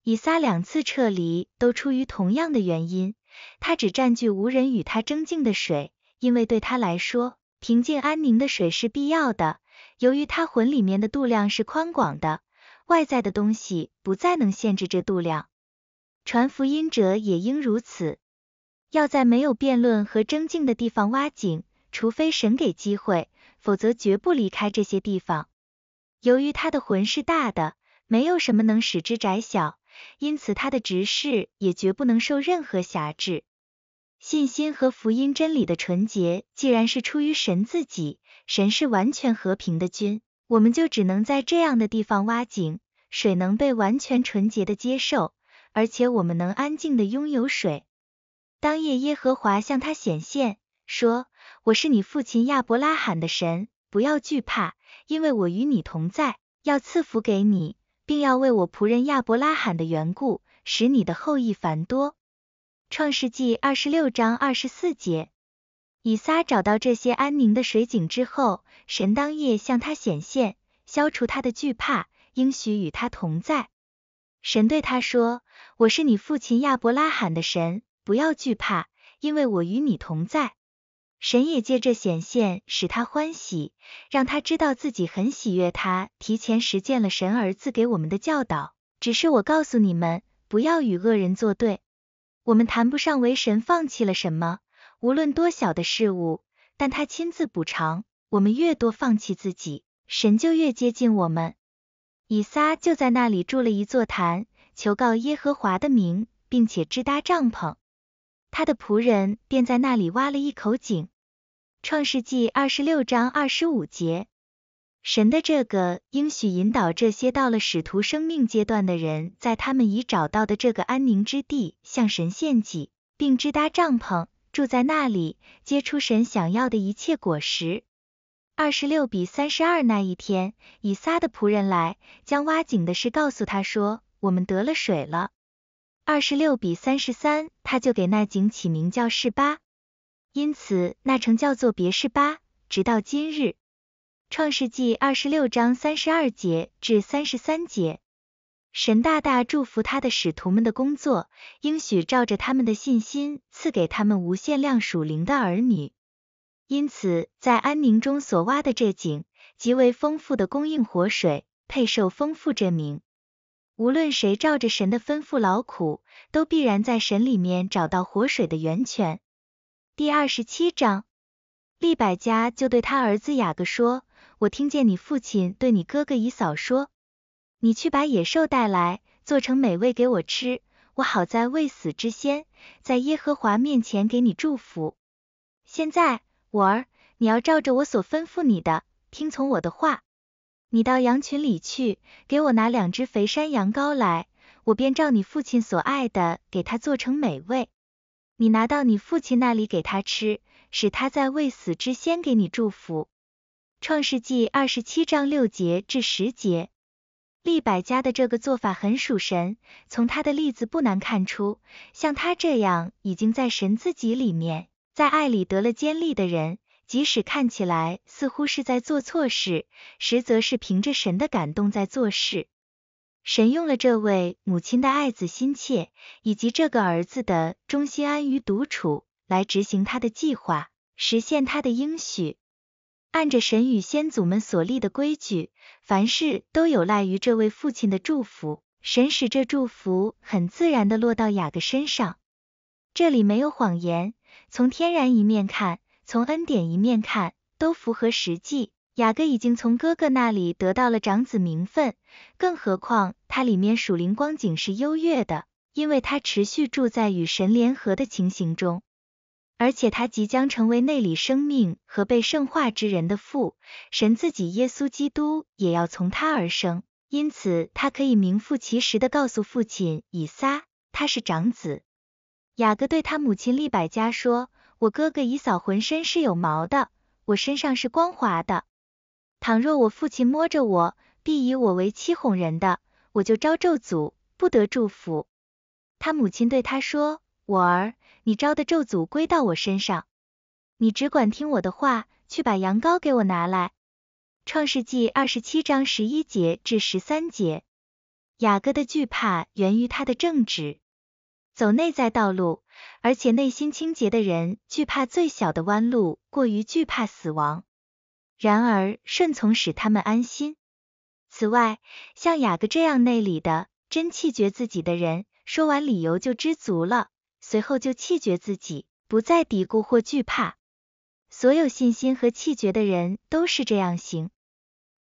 以撒两次撤离都出于同样的原因，他只占据无人与他争竞的水，因为对他来说，平静安宁的水是必要的。由于他魂里面的度量是宽广的，外在的东西不再能限制这度量。传福音者也应如此，要在没有辩论和争竞的地方挖井，除非神给机会，否则绝不离开这些地方。由于他的魂是大的，没有什么能使之窄小，因此他的执事也绝不能受任何辖制。信心和福音真理的纯洁，既然是出于神自己，神是完全和平的君，我们就只能在这样的地方挖井，水能被完全纯洁的接受。而且我们能安静的拥有水。当夜耶和华向他显现，说：“我是你父亲亚伯拉罕的神，不要惧怕，因为我与你同在，要赐福给你，并要为我仆人亚伯拉罕的缘故，使你的后裔繁多。”创世纪二十六章二十四节。以撒找到这些安宁的水井之后，神当夜向他显现，消除他的惧怕，应许与他同在。神对他说：“我是你父亲亚伯拉罕的神，不要惧怕，因为我与你同在。”神也借这显现使他欢喜，让他知道自己很喜悦。他提前实践了神儿子给我们的教导。只是我告诉你们，不要与恶人作对。我们谈不上为神放弃了什么，无论多小的事物，但他亲自补偿。我们越多放弃自己，神就越接近我们。以撒就在那里住了一座坛，求告耶和华的名，并且支搭帐篷。他的仆人便在那里挖了一口井。创世纪二十六章二十五节，神的这个应许引导这些到了使徒生命阶段的人，在他们已找到的这个安宁之地，向神献祭，并支搭帐篷住在那里，结出神想要的一切果实。二十六比三十二那一天，以撒的仆人来，将挖井的事告诉他说：“我们得了水了。”二十六比三十三，他就给那井起名叫示巴，因此那城叫做别示巴，直到今日。创世纪二十六章三十二节至三十三节，神大大祝福他的使徒们的工作，应许照着他们的信心，赐给他们无限量属灵的儿女。因此，在安宁中所挖的这井，极为丰富的供应活水，配受丰富这名。无论谁照着神的吩咐劳苦，都必然在神里面找到活水的源泉。第二十七章，利百家就对他儿子雅各说：“我听见你父亲对你哥哥以扫说，你去把野兽带来，做成美味给我吃，我好在未死之先，在耶和华面前给你祝福。现在。”我儿，你要照着我所吩咐你的，听从我的话。你到羊群里去，给我拿两只肥山羊羔来，我便照你父亲所爱的，给他做成美味。你拿到你父亲那里给他吃，使他在未死之先给你祝福。创世纪二十七章六节至十节，利百家的这个做法很属神。从他的例子不难看出，像他这样已经在神自己里面。在爱里得了坚利的人，即使看起来似乎是在做错事，实则是凭着神的感动在做事。神用了这位母亲的爱子心切，以及这个儿子的忠心安于独处，来执行他的计划，实现他的应许。按着神与先祖们所立的规矩，凡事都有赖于这位父亲的祝福。神使这祝福很自然的落到雅各身上。这里没有谎言。从天然一面看，从恩典一面看，都符合实际。雅各已经从哥哥那里得到了长子名分，更何况他里面属灵光景是优越的，因为他持续住在与神联合的情形中，而且他即将成为内里生命和被圣化之人的父，神自己耶稣基督也要从他而生，因此他可以名副其实的告诉父亲以撒，他是长子。雅各对他母亲利百加说：“我哥哥以扫浑身是有毛的，我身上是光滑的。倘若我父亲摸着我，必以我为欺哄人的，我就招咒诅，不得祝福。”他母亲对他说：“我儿，你招的咒诅归到我身上，你只管听我的话，去把羊羔给我拿来。”创世纪二十七章十一节至十三节，雅各的惧怕源于他的正直。走内在道路，而且内心清洁的人，惧怕最小的弯路，过于惧怕死亡。然而顺从使他们安心。此外，像雅各这样内里的真气绝自己的人，说完理由就知足了，随后就气绝自己，不再嘀咕或惧怕。所有信心和气绝的人都是这样行，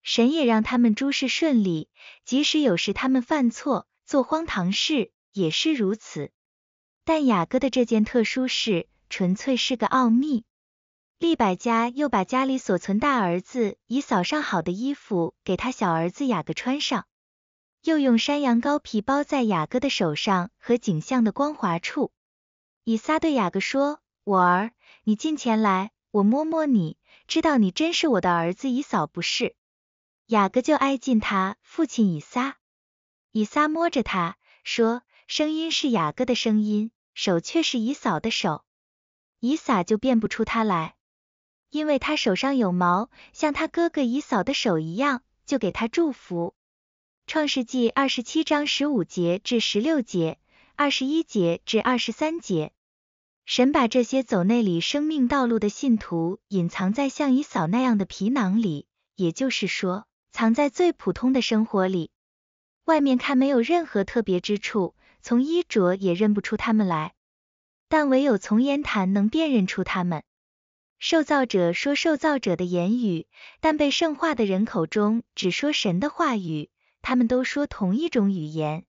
神也让他们诸事顺利，即使有时他们犯错，做荒唐事也是如此。但雅各的这件特殊事，纯粹是个奥秘。利百家又把家里所存大儿子已扫上好的衣服给他小儿子雅各穿上，又用山羊羔皮包在雅各的手上和颈项的光滑处。以撒对雅各说：“我儿，你近前来，我摸摸你，知道你真是我的儿子以扫不是？”雅各就挨近他父亲以撒。以撒摸着他，说。声音是雅各的声音，手却是以嫂的手，以撒就辨不出他来，因为他手上有毛，像他哥哥以嫂的手一样，就给他祝福。创世纪二十七章十五节至十六节，二十一节至二十三节，神把这些走内里生命道路的信徒隐藏在像以嫂那样的皮囊里，也就是说，藏在最普通的生活里，外面看没有任何特别之处。从衣着也认不出他们来，但唯有从言谈能辨认出他们。受造者说受造者的言语，但被圣化的人口中只说神的话语。他们都说同一种语言。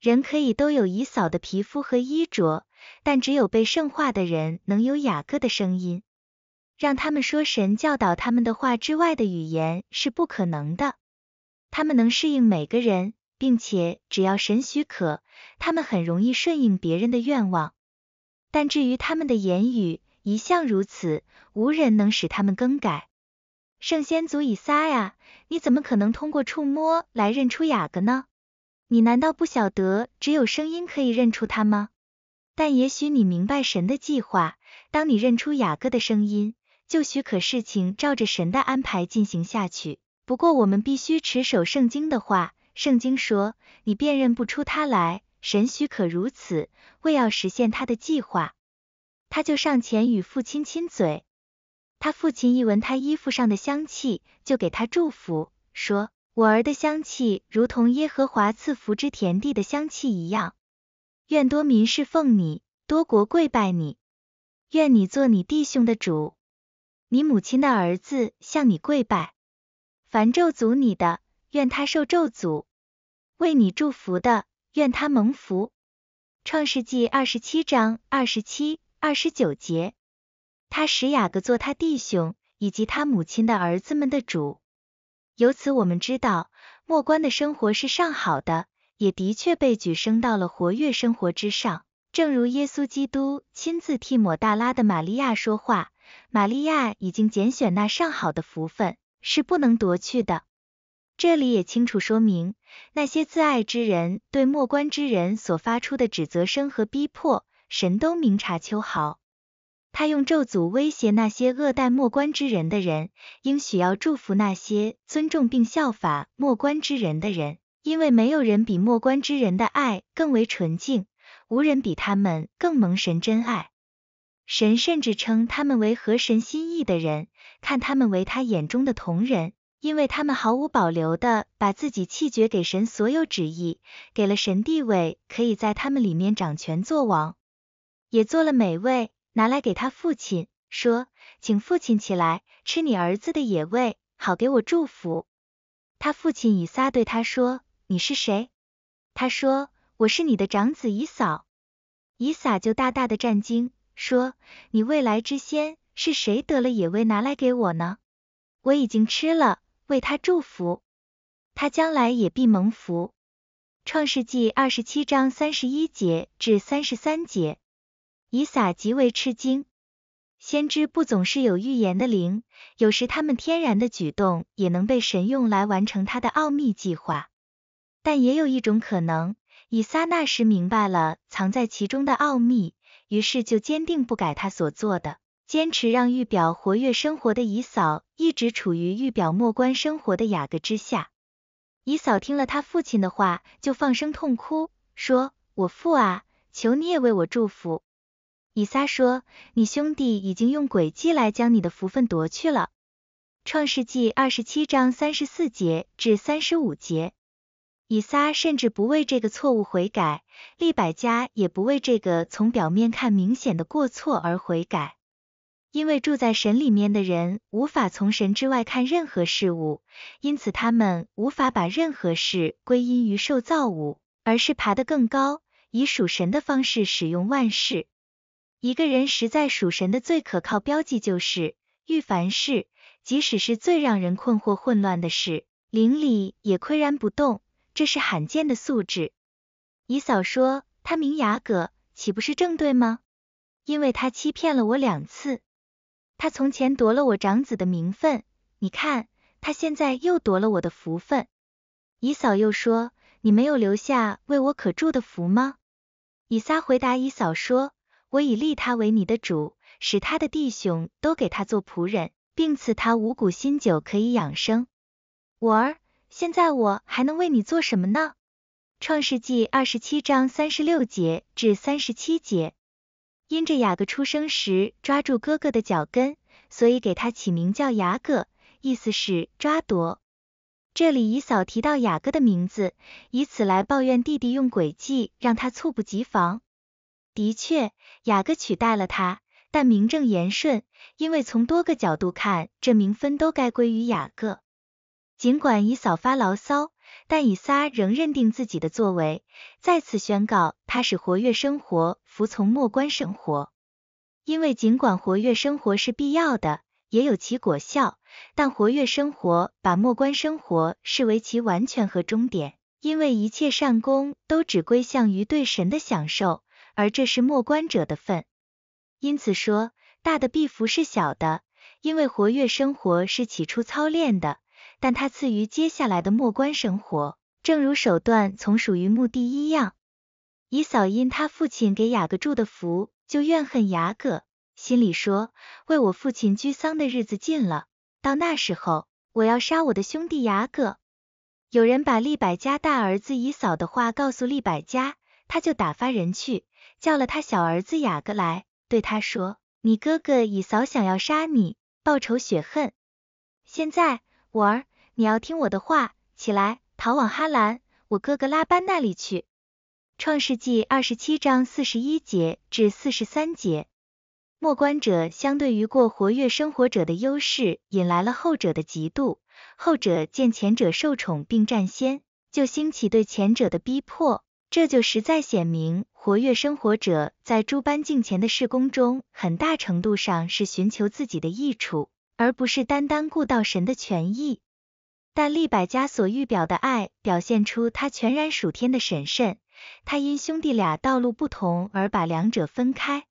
人可以都有以扫的皮肤和衣着，但只有被圣化的人能有雅各的声音。让他们说神教导他们的话之外的语言是不可能的。他们能适应每个人。并且只要神许可，他们很容易顺应别人的愿望。但至于他们的言语，一向如此，无人能使他们更改。圣先祖以撒呀，你怎么可能通过触摸来认出雅各呢？你难道不晓得只有声音可以认出他吗？但也许你明白神的计划，当你认出雅各的声音，就许可事情照着神的安排进行下去。不过我们必须持守圣经的话。圣经说：“你辨认不出他来，神许可如此，为要实现他的计划。”他就上前与父亲亲嘴。他父亲一闻他衣服上的香气，就给他祝福，说：“我儿的香气如同耶和华赐福之田地的香气一样，愿多民侍奉你，多国跪拜你，愿你做你弟兄的主，你母亲的儿子向你跪拜，凡咒诅你的。”愿他受咒诅，为你祝福的，愿他蒙福。创世纪二十七章二十七、二十九节，他使雅各做他弟兄以及他母亲的儿子们的主。由此我们知道，莫关的生活是上好的，也的确被举升到了活跃生活之上。正如耶稣基督亲自替抹大拉的玛利亚说话，玛利亚已经拣选那上好的福分，是不能夺去的。这里也清楚说明，那些自爱之人对莫关之人所发出的指责声和逼迫，神都明察秋毫。他用咒诅威胁那些恶待莫关之人的人，应许要祝福那些尊重并效法莫关之人的人，因为没有人比莫关之人的爱更为纯净，无人比他们更蒙神真爱。神甚至称他们为合神心意的人，看他们为他眼中的同人。因为他们毫无保留的把自己弃绝给神所有旨意，给了神地位可以在他们里面掌权做王，也做了美味拿来给他父亲说，请父亲起来吃你儿子的野味，好给我祝福。他父亲以撒对他说：“你是谁？”他说：“我是你的长子以扫。”以撒就大大的战惊说：“你未来之先是谁得了野味拿来给我呢？我已经吃了。”为他祝福，他将来也必蒙福。创世纪二十七章三十一节至三十三节。以撒极为吃惊，先知不总是有预言的灵，有时他们天然的举动也能被神用来完成他的奥秘计划。但也有一种可能，以撒那时明白了藏在其中的奥秘，于是就坚定不改他所做的。坚持让玉表活跃生活的姨嫂一直处于玉表莫观生活的雅阁之下。姨嫂听了他父亲的话，就放声痛哭，说：“我父啊，求你也为我祝福。”以撒说：“你兄弟已经用诡计来将你的福分夺去了。”创世纪二十七章三十四节至三十五节，以撒甚至不为这个错误悔改，利百家也不为这个从表面看明显的过错而悔改。因为住在神里面的人无法从神之外看任何事物，因此他们无法把任何事归因于受造物，而是爬得更高，以属神的方式使用万事。一个人实在属神的最可靠标记就是遇凡事，即使是最让人困惑混乱的事，灵里也岿然不动，这是罕见的素质。以嫂说他名雅葛，岂不是正对吗？因为他欺骗了我两次。他从前夺了我长子的名分，你看，他现在又夺了我的福分。以嫂又说：“你没有留下为我可住的福吗？”以撒回答以嫂说：“我已立他为你的主，使他的弟兄都给他做仆人，并赐他五谷新酒可以养生。我儿，现在我还能为你做什么呢？”创世纪二十七章三十六节至三十七节。因着雅各出生时抓住哥哥的脚跟，所以给他起名叫雅各，意思是抓夺。这里以扫提到雅各的名字，以此来抱怨弟弟用诡计让他猝不及防。的确，雅各取代了他，但名正言顺，因为从多个角度看，这名分都该归于雅各。尽管以扫发牢骚，但以撒仍认定自己的作为，再次宣告他使活跃生活。服从莫观生活，因为尽管活跃生活是必要的，也有其果效，但活跃生活把莫观生活视为其完全和终点，因为一切善功都只归向于对神的享受，而这是莫观者的份。因此说，大的必福是小的，因为活跃生活是起初操练的，但它次于接下来的莫观生活，正如手段从属于目的一样。以嫂因他父亲给雅各住的福，就怨恨雅各，心里说：“为我父亲居丧的日子近了，到那时候，我要杀我的兄弟雅各。”有人把利百加大儿子以嫂的话告诉利百加，他就打发人去叫了他小儿子雅各来，对他说：“你哥哥以嫂想要杀你报仇雪恨，现在，我儿，你要听我的话，起来逃往哈兰我哥哥拉班那里去。”创世纪二十七章四十一节至四十三节，末观者相对于过活跃生活者的优势，引来了后者的嫉妒。后者见前者受宠并占先，就兴起对前者的逼迫。这就实在显明，活跃生活者在诸般敬前的事工中，很大程度上是寻求自己的益处，而不是单单顾到神的权益。但历百家所欲表的爱，表现出他全然属天的审慎。他因兄弟俩道路不同而把两者分开。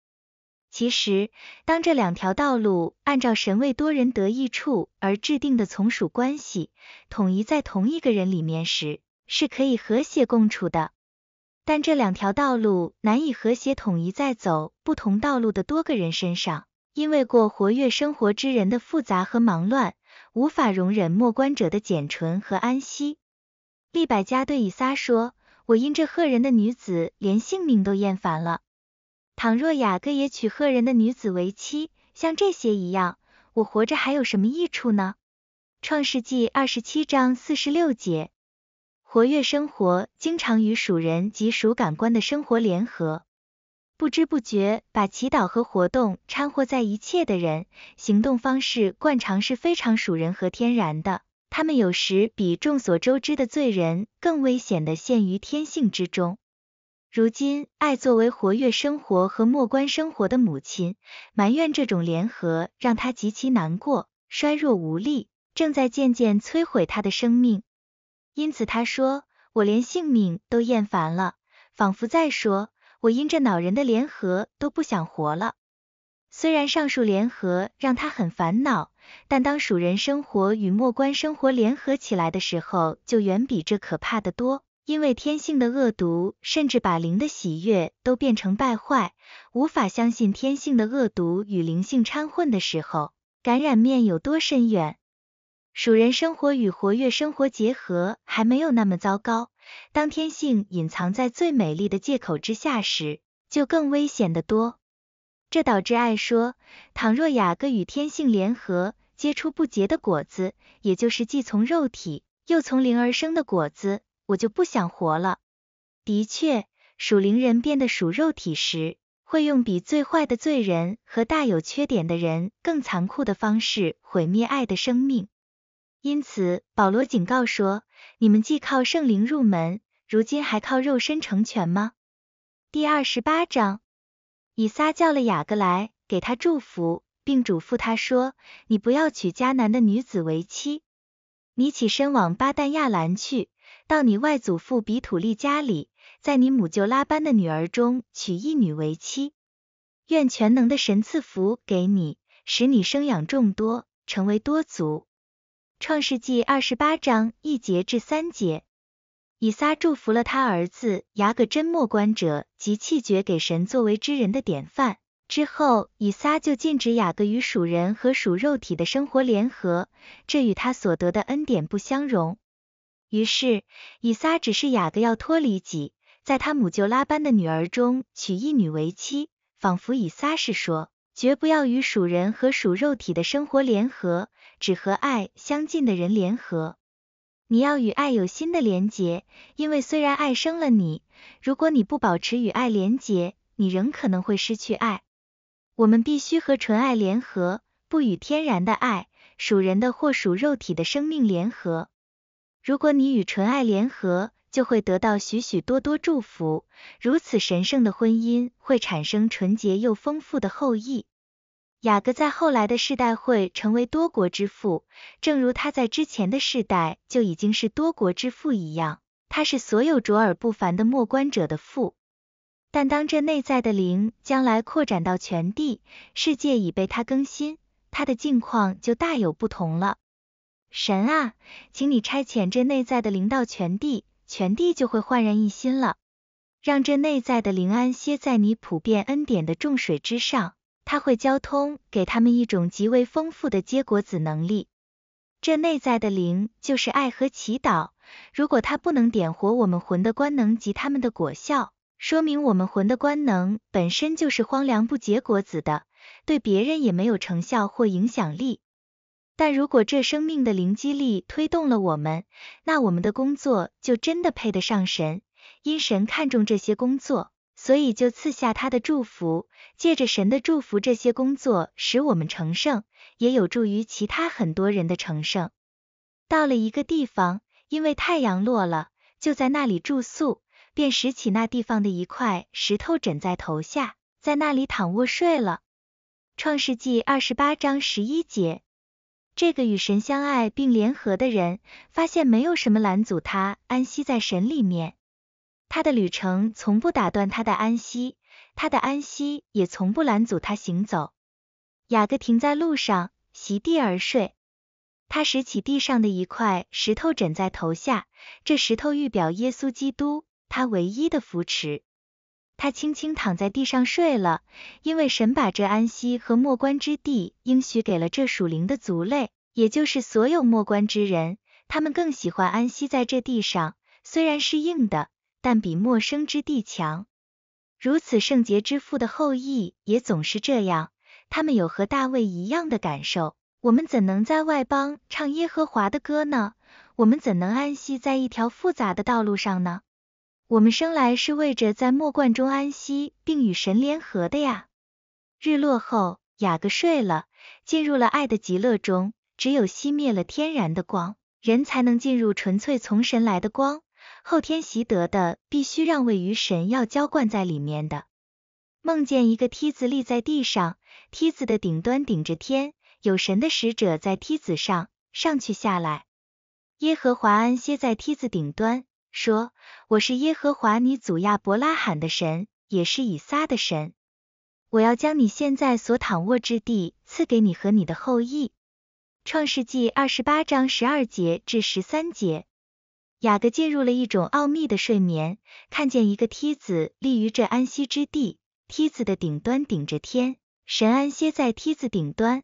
其实，当这两条道路按照神为多人得益处而制定的从属关系，统一在同一个人里面时，是可以和谐共处的。但这两条道路难以和谐统一在走不同道路的多个人身上，因为过活跃生活之人的复杂和忙乱，无法容忍默观者的简纯和安息。利百加对以撒说。我因这赫人的女子，连性命都厌烦了。倘若雅各也娶赫人的女子为妻，像这些一样，我活着还有什么益处呢？创世纪二十七章四十六节。活跃生活经常与属人及属感官的生活联合，不知不觉把祈祷和活动掺和在一切的人行动方式，惯常是非常属人和天然的。他们有时比众所周知的罪人更危险的陷于天性之中。如今，爱作为活跃生活和莫观生活的母亲，埋怨这种联合让她极其难过、衰弱无力，正在渐渐摧毁她的生命。因此他说：“我连性命都厌烦了，仿佛在说，我因这恼人的联合都不想活了。”虽然上述联合让他很烦恼。但当鼠人生活与末关生活联合起来的时候，就远比这可怕的多。因为天性的恶毒，甚至把灵的喜悦都变成败坏。无法相信天性的恶毒与灵性掺混的时候，感染面有多深远。鼠人生活与活跃生活结合还没有那么糟糕，当天性隐藏在最美丽的借口之下时，就更危险的多。这导致爱说，倘若雅各与天性联合，结出不洁的果子，也就是既从肉体又从灵而生的果子，我就不想活了。的确，属灵人变得属肉体时，会用比最坏的罪人和大有缺点的人更残酷的方式毁灭爱的生命。因此，保罗警告说：“你们既靠圣灵入门，如今还靠肉身成全吗？”第二十八章。以撒叫了雅各来，给他祝福，并嘱咐他说：“你不要娶迦南的女子为妻，你起身往巴旦亚兰去，到你外祖父比土利家里，在你母舅拉班的女儿中娶一女为妻。愿全能的神赐福给你，使你生养众多，成为多族。”创世纪二十八章一节至三节。以撒祝福了他儿子雅各真末关者及弃绝给神作为之人的典范之后，以撒就禁止雅各与属人和属肉体的生活联合，这与他所得的恩典不相容。于是，以撒只是雅各要脱离己，在他母舅拉班的女儿中娶一女为妻，仿佛以撒是说，绝不要与属人和属肉体的生活联合，只和爱相近的人联合。你要与爱有新的连结，因为虽然爱生了你，如果你不保持与爱连结，你仍可能会失去爱。我们必须和纯爱联合，不与天然的爱、属人的或属肉体的生命联合。如果你与纯爱联合，就会得到许许多多祝福。如此神圣的婚姻会产生纯洁又丰富的后裔。雅各在后来的世代会成为多国之父，正如他在之前的世代就已经是多国之父一样，他是所有卓尔不凡的莫观者的父。但当这内在的灵将来扩展到全地，世界已被他更新，他的境况就大有不同了。神啊，请你差遣这内在的灵到全地，全地就会焕然一新了。让这内在的灵安歇在你普遍恩典的重水之上。它会交通，给他们一种极为丰富的结果子能力。这内在的灵就是爱和祈祷。如果它不能点活我们魂的官能及他们的果效，说明我们魂的官能本身就是荒凉不结果子的，对别人也没有成效或影响力。但如果这生命的灵激励推动了我们，那我们的工作就真的配得上神，因神看重这些工作。所以就赐下他的祝福，借着神的祝福，这些工作使我们成圣，也有助于其他很多人的成圣。到了一个地方，因为太阳落了，就在那里住宿，便拾起那地方的一块石头枕在头下，在那里躺卧睡了。创世纪二十八章十一节，这个与神相爱并联合的人，发现没有什么拦阻他安息在神里面。他的旅程从不打断他的安息，他的安息也从不拦阻他行走。雅各停在路上，席地而睡。他拾起地上的一块石头枕在头下，这石头预表耶稣基督，他唯一的扶持。他轻轻躺在地上睡了，因为神把这安息和没关之地应许给了这属灵的族类，也就是所有没关之人。他们更喜欢安息在这地上，虽然是硬的。但比陌生之地强。如此圣洁之父的后裔也总是这样。他们有和大卫一样的感受。我们怎能在外邦唱耶和华的歌呢？我们怎能安息在一条复杂的道路上呢？我们生来是为着在莫冠中安息，并与神联合的呀。日落后，雅各睡了，进入了爱的极乐中。只有熄灭了天然的光，人才能进入纯粹从神来的光。后天习得的必须让位于神，要浇灌在里面的。梦见一个梯子立在地上，梯子的顶端顶着天，有神的使者在梯子上上去下来。耶和华安歇在梯子顶端，说：“我是耶和华你祖亚伯拉罕的神，也是以撒的神。我要将你现在所躺卧之地赐给你和你的后裔。”创世纪二十八章十二节至十三节。雅各进入了一种奥秘的睡眠，看见一个梯子立于这安息之地，梯子的顶端顶着天，神安歇在梯子顶端。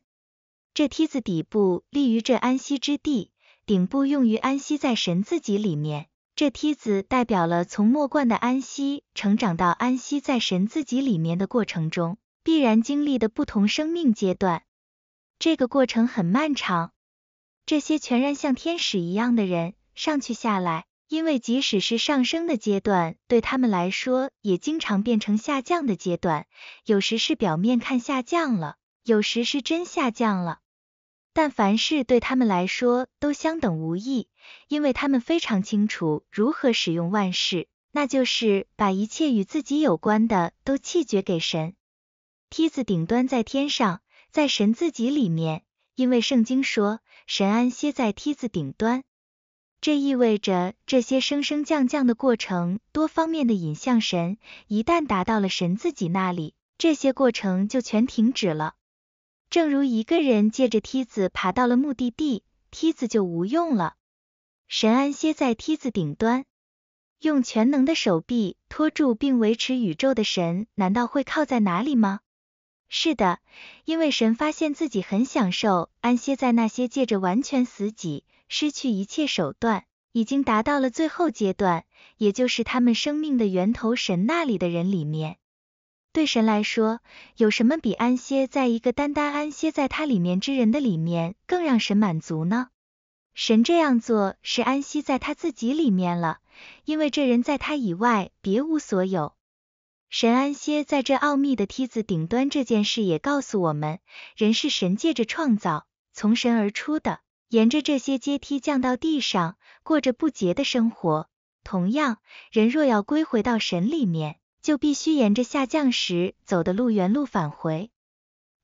这梯子底部立于这安息之地，顶部用于安息在神自己里面。这梯子代表了从末冠的安息成长到安息在神自己里面的过程中，必然经历的不同生命阶段。这个过程很漫长。这些全然像天使一样的人。上去下来，因为即使是上升的阶段，对他们来说也经常变成下降的阶段。有时是表面看下降了，有时是真下降了。但凡事对他们来说都相等无异，因为他们非常清楚如何使用万事，那就是把一切与自己有关的都弃绝给神。梯子顶端在天上，在神自己里面，因为圣经说神安歇在梯子顶端。这意味着这些升升降降的过程，多方面的引向神，一旦达到了神自己那里，这些过程就全停止了。正如一个人借着梯子爬到了目的地，梯子就无用了。神安歇在梯子顶端，用全能的手臂托住并维持宇宙的神，难道会靠在哪里吗？是的，因为神发现自己很享受安歇在那些借着完全死寂。失去一切手段，已经达到了最后阶段，也就是他们生命的源头神那里的人里面。对神来说，有什么比安歇在一个单单安歇在它里面之人的里面更让神满足呢？神这样做是安息在他自己里面了，因为这人在他以外别无所有。神安歇在这奥秘的梯子顶端这件事也告诉我们，人是神借着创造从神而出的。沿着这些阶梯降到地上，过着不洁的生活。同样，人若要归回到神里面，就必须沿着下降时走的路原路返回。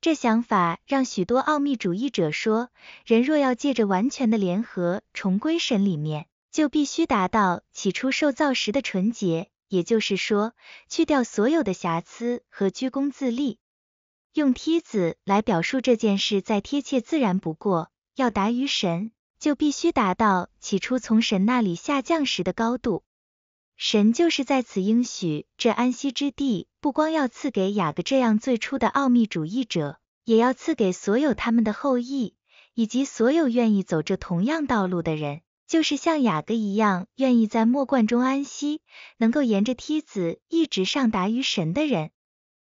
这想法让许多奥秘主义者说，人若要借着完全的联合重归神里面，就必须达到起初受造时的纯洁，也就是说，去掉所有的瑕疵和居功自立。用梯子来表述这件事，再贴切自然不过。要达于神，就必须达到起初从神那里下降时的高度。神就是在此应许这安息之地，不光要赐给雅各这样最初的奥秘主义者，也要赐给所有他们的后裔，以及所有愿意走这同样道路的人，就是像雅各一样愿意在末冠中安息，能够沿着梯子一直上达于神的人。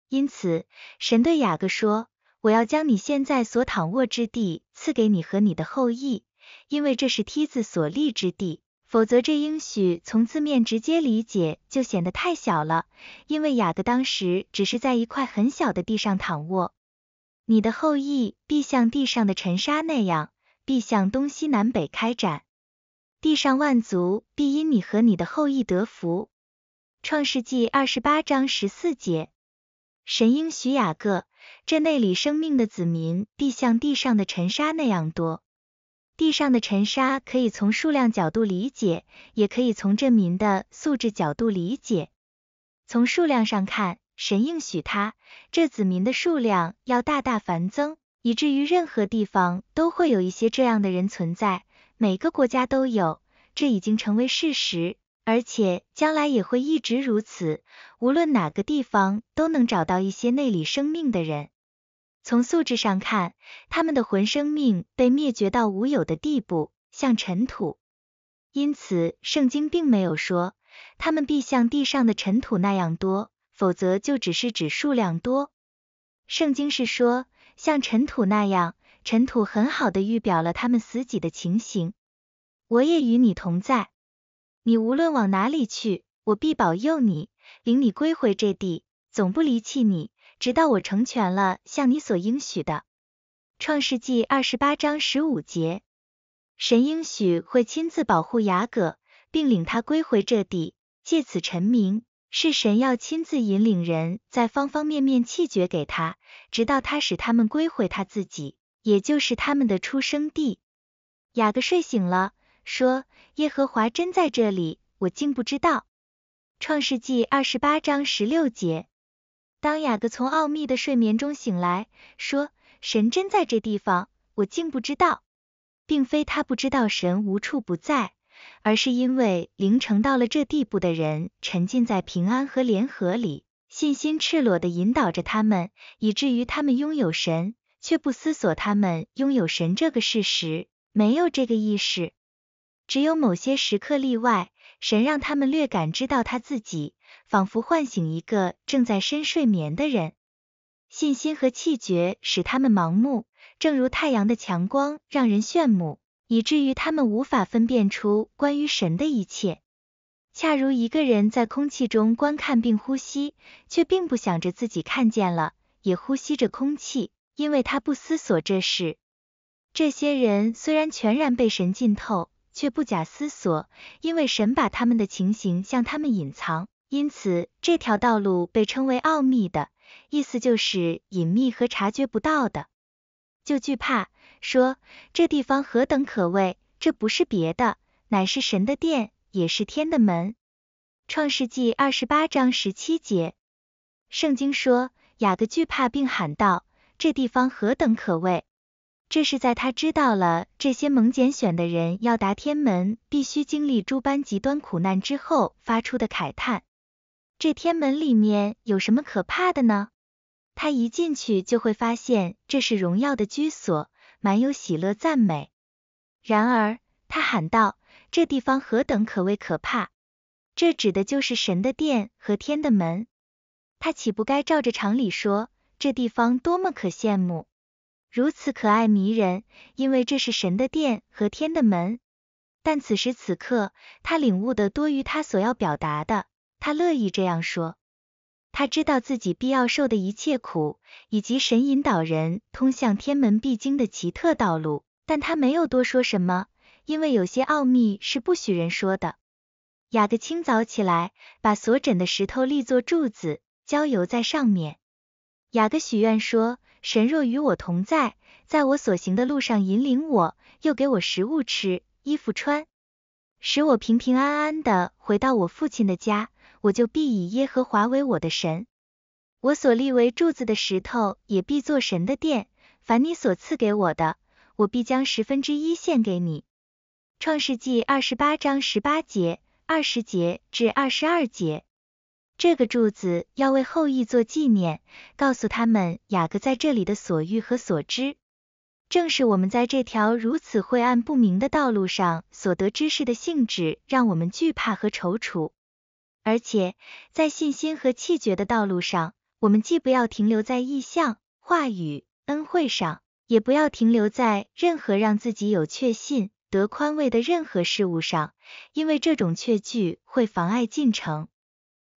因此，神对雅各说：“我要将你现在所躺卧之地。”赐给你和你的后裔，因为这是梯子所立之地。否则这应许从字面直接理解就显得太小了，因为雅各当时只是在一块很小的地上躺卧。你的后裔必像地上的尘沙那样，必向东西南北开展，地上万族必因你和你的后裔得福。创世纪二十八章十四节。神应许雅各，这内里生命的子民必像地上的尘沙那样多。地上的尘沙可以从数量角度理解，也可以从这民的素质角度理解。从数量上看，神应许他，这子民的数量要大大繁增，以至于任何地方都会有一些这样的人存在，每个国家都有，这已经成为事实。而且将来也会一直如此，无论哪个地方都能找到一些内里生命的人。从素质上看，他们的魂生命被灭绝到无有的地步，像尘土。因此，圣经并没有说他们必像地上的尘土那样多，否则就只是指数量多。圣经是说像尘土那样，尘土很好的预表了他们死己的情形。我也与你同在。你无论往哪里去，我必保佑你，领你归回这地，总不离弃你，直到我成全了向你所应许的。创世纪二十八章十五节，神应许会亲自保护雅各，并领他归回这地，借此臣名。是神要亲自引领人，在方方面面弃绝给他，直到他使他们归回他自己，也就是他们的出生地。雅各睡醒了。说耶和华真在这里，我竟不知道。创世纪二十八章十六节，当雅各从奥秘的睡眠中醒来，说神真在这地方，我竟不知道。并非他不知道神无处不在，而是因为灵成到了这地步的人，沉浸在平安和联合里，信心赤裸的引导着他们，以至于他们拥有神，却不思索他们拥有神这个事实，没有这个意识。只有某些时刻例外，神让他们略感知到他自己，仿佛唤醒一个正在深睡眠的人。信心和气绝使他们盲目，正如太阳的强光让人炫目，以至于他们无法分辨出关于神的一切。恰如一个人在空气中观看并呼吸，却并不想着自己看见了，也呼吸着空气，因为他不思索这事。这些人虽然全然被神浸透。却不假思索，因为神把他们的情形向他们隐藏，因此这条道路被称为奥秘的意思就是隐秘和察觉不到的。就惧怕，说这地方何等可畏，这不是别的，乃是神的殿，也是天的门。创世纪二十八章十七节，圣经说雅各惧怕并喊道，这地方何等可畏。这是在他知道了这些蒙拣选的人要达天门，必须经历诸般极端苦难之后发出的慨叹。这天门里面有什么可怕的呢？他一进去就会发现这是荣耀的居所，满有喜乐赞美。然而他喊道：“这地方何等可谓可怕！”这指的就是神的殿和天的门。他岂不该照着常理说：“这地方多么可羡慕？”如此可爱迷人，因为这是神的殿和天的门。但此时此刻，他领悟的多于他所要表达的，他乐意这样说。他知道自己必要受的一切苦，以及神引导人通向天门必经的奇特道路。但他没有多说什么，因为有些奥秘是不许人说的。雅各清早起来，把所枕的石头立作柱子，浇油在上面。雅各许愿说。神若与我同在，在我所行的路上引领我，又给我食物吃、衣服穿，使我平平安安的回到我父亲的家，我就必以耶和华为我的神。我所立为柱子的石头也必作神的殿。凡你所赐给我的，我必将十分之一献给你。创世纪二十八章十八节、二十节至二十二节。这个柱子要为后裔做纪念，告诉他们雅各在这里的所遇和所知。正是我们在这条如此晦暗不明的道路上所得知识的性质，让我们惧怕和踌躇。而且，在信心和气绝的道路上，我们既不要停留在意向、话语、恩惠上，也不要停留在任何让自己有确信、得宽慰的任何事物上，因为这种确据会妨碍进程。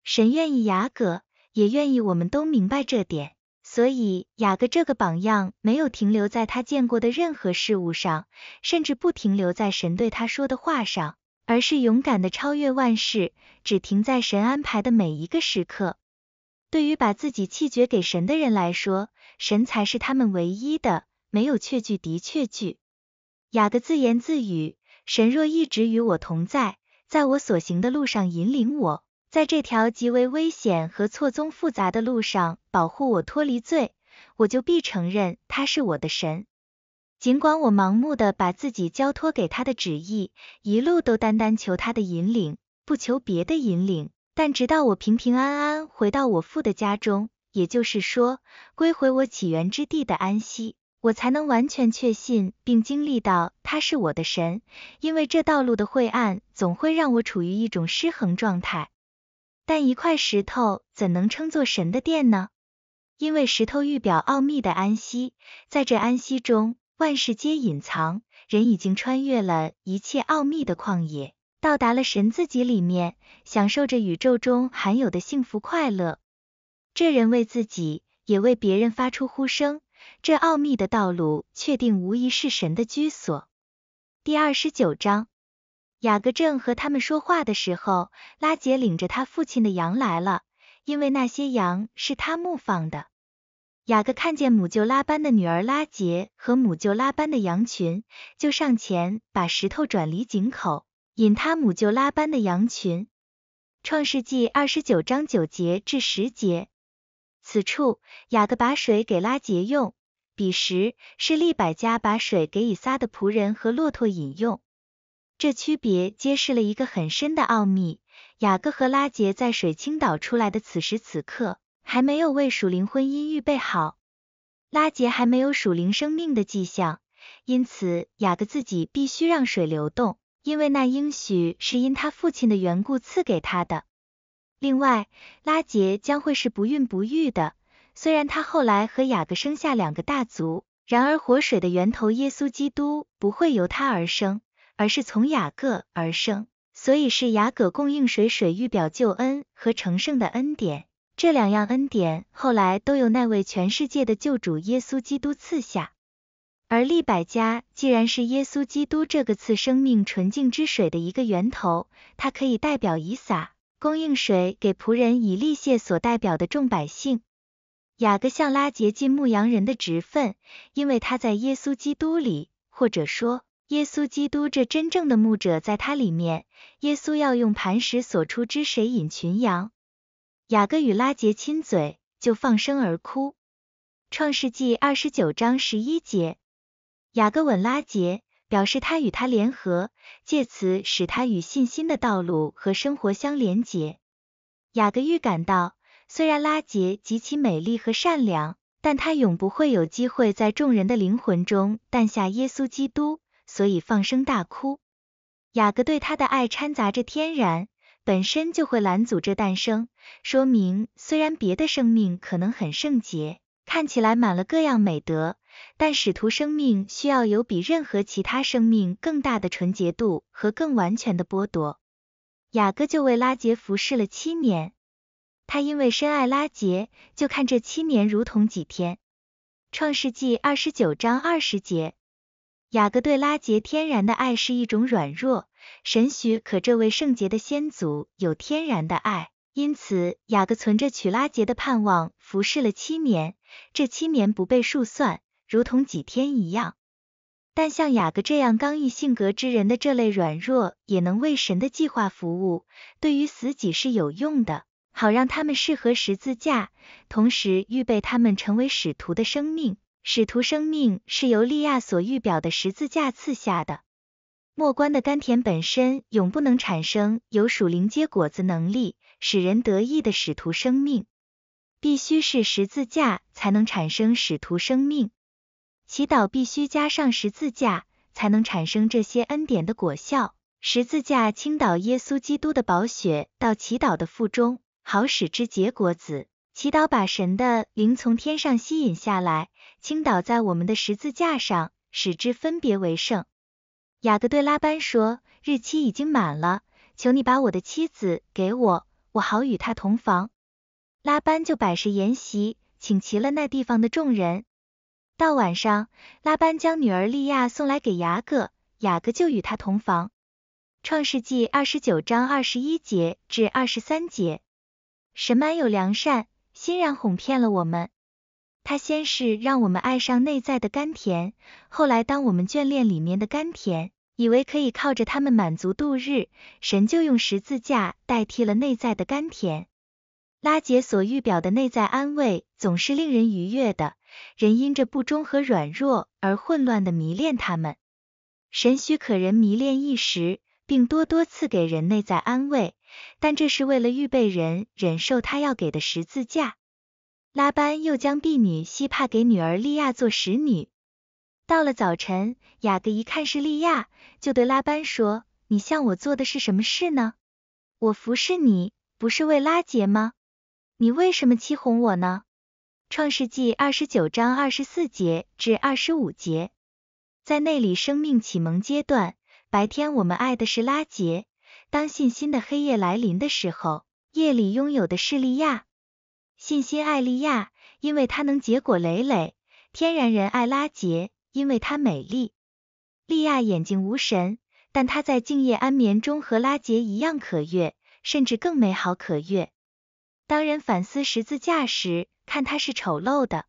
神愿意雅各，也愿意我们都明白这点。所以雅各这个榜样没有停留在他见过的任何事物上，甚至不停留在神对他说的话上，而是勇敢的超越万事，只停在神安排的每一个时刻。对于把自己弃绝给神的人来说，神才是他们唯一的。没有确句，的确句。雅各自言自语：“神若一直与我同在，在我所行的路上引领我。”在这条极为危险和错综复杂的路上保护我脱离罪，我就必承认他是我的神。尽管我盲目地把自己交托给他的旨意，一路都单单求他的引领，不求别的引领，但直到我平平安安回到我父的家中，也就是说归回我起源之地的安息，我才能完全确信并经历到他是我的神。因为这道路的晦暗总会让我处于一种失衡状态。但一块石头怎能称作神的殿呢？因为石头预表奥秘的安息，在这安息中，万事皆隐藏。人已经穿越了一切奥秘的旷野，到达了神自己里面，享受着宇宙中罕有的幸福快乐。这人为自己，也为别人发出呼声。这奥秘的道路，确定无疑是神的居所。第二十九章。雅各正和他们说话的时候，拉杰领着他父亲的羊来了，因为那些羊是他牧放的。雅各看见母舅拉班的女儿拉杰和母舅拉班的羊群，就上前把石头转离井口，引他母舅拉班的羊群。创世纪二十九章九节至十节，此处雅各把水给拉杰用，彼时是利百加把水给以撒的仆人和骆驼饮用。这区别揭示了一个很深的奥秘。雅各和拉杰在水清岛出来的此时此刻，还没有为属灵婚姻预备好。拉杰还没有属灵生命的迹象，因此雅各自己必须让水流动，因为那应许是因他父亲的缘故赐给他的。另外，拉杰将会是不孕不育的，虽然他后来和雅各生下两个大族，然而活水的源头耶稣基督不会由他而生。而是从雅各而生，所以是雅各供应水，水欲表救恩和成圣的恩典。这两样恩典后来都由那位全世界的救主耶稣基督赐下。而利百加既然是耶稣基督这个赐生命纯净之水的一个源头，它可以代表以撒供应水给仆人以利谢所代表的众百姓。雅各向拉结进牧羊人的职分，因为他在耶稣基督里，或者说。耶稣基督这真正的牧者，在他里面，耶稣要用磐石所出之水引群羊。雅各与拉杰亲嘴，就放声而哭。创世纪二十九章十一节，雅各吻拉杰，表示他与他联合，借此使他与信心的道路和生活相连结。雅各预感到，虽然拉杰极其美丽和善良，但他永不会有机会在众人的灵魂中诞下耶稣基督。所以放声大哭。雅各对他的爱掺杂着天然，本身就会拦阻这诞生。说明虽然别的生命可能很圣洁，看起来满了各样美德，但使徒生命需要有比任何其他生命更大的纯洁度和更完全的剥夺。雅各就为拉杰服侍了七年，他因为深爱拉杰，就看这七年如同几天。创世纪二十九章二十节。雅各对拉杰天然的爱是一种软弱。神许可这位圣洁的先祖有天然的爱，因此雅各存着娶拉杰的盼望，服侍了七年。这七年不被数算，如同几天一样。但像雅各这样刚毅性格之人的这类软弱，也能为神的计划服务，对于死己是有用的，好让他们适合十字架，同时预备他们成为使徒的生命。使徒生命是由利亚所预表的十字架赐下的。末关的甘甜本身永不能产生有属灵结果子能力、使人得意的使徒生命，必须是十字架才能产生使徒生命。祈祷必须加上十字架，才能产生这些恩典的果效。十字架倾倒耶稣基督的宝血到祈祷的腹中，好使之结果子。祈祷把神的灵从天上吸引下来，倾倒在我们的十字架上，使之分别为圣。雅各对拉班说：“日期已经满了，求你把我的妻子给我，我好与她同房。”拉班就摆设筵席，请齐了那地方的众人。到晚上，拉班将女儿利亚送来给雅各，雅各就与她同房。创世纪二十九章二十一节至二十三节，神满有良善。欣然哄骗了我们。他先是让我们爱上内在的甘甜，后来当我们眷恋里面的甘甜，以为可以靠着他们满足度日，神就用十字架代替了内在的甘甜。拉杰所预表的内在安慰总是令人愉悦的，人因着不忠和软弱而混乱的迷恋他们。神许可人迷恋一时，并多多赐给人内在安慰。但这是为了预备人忍受他要给的十字架。拉班又将婢女希帕给女儿利亚做使女。到了早晨，雅各一看是利亚，就对拉班说：“你向我做的是什么事呢？我服侍你不是为拉结吗？你为什么欺哄我呢？”创世纪二十九章二十四节至二十五节，在那里生命启蒙阶段，白天我们爱的是拉结。当信心的黑夜来临的时候，夜里拥有的是利亚信心，艾利亚，因为她能结果累累；天然人艾拉杰，因为她美丽。利亚眼睛无神，但她在静夜安眠中和拉杰一样可悦，甚至更美好可悦。当人反思十字架时，看它是丑陋的；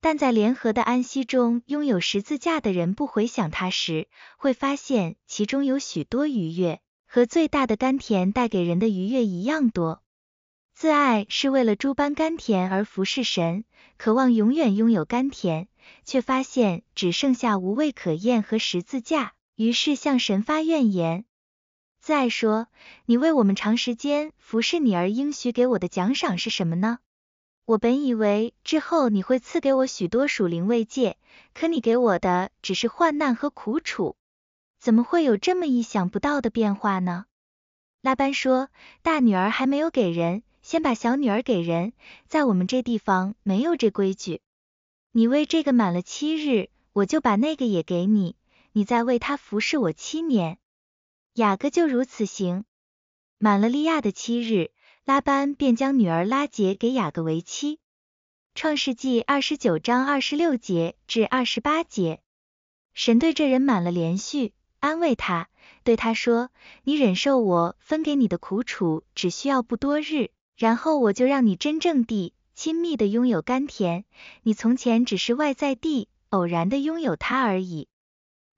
但在联合的安息中，拥有十字架的人不回想它时，会发现其中有许多愉悦。和最大的甘甜带给人的愉悦一样多。自爱是为了诸般甘甜而服侍神，渴望永远拥有甘甜，却发现只剩下无味可咽和十字架，于是向神发怨言。自爱说：“你为我们长时间服侍你而应许给我的奖赏是什么呢？我本以为之后你会赐给我许多属灵慰藉，可你给我的只是患难和苦楚。”怎么会有这么意想不到的变化呢？拉班说：“大女儿还没有给人，先把小女儿给人。在我们这地方没有这规矩。你为这个满了七日，我就把那个也给你，你再为他服侍我七年。”雅各就如此行，满了利亚的七日，拉班便将女儿拉结给雅各为妻。创世纪二十九章二十六节至二十八节，神对这人满了连续。安慰他，对他说：“你忍受我分给你的苦楚，只需要不多日，然后我就让你真正地、亲密地拥有甘甜。你从前只是外在地、偶然地拥有它而已。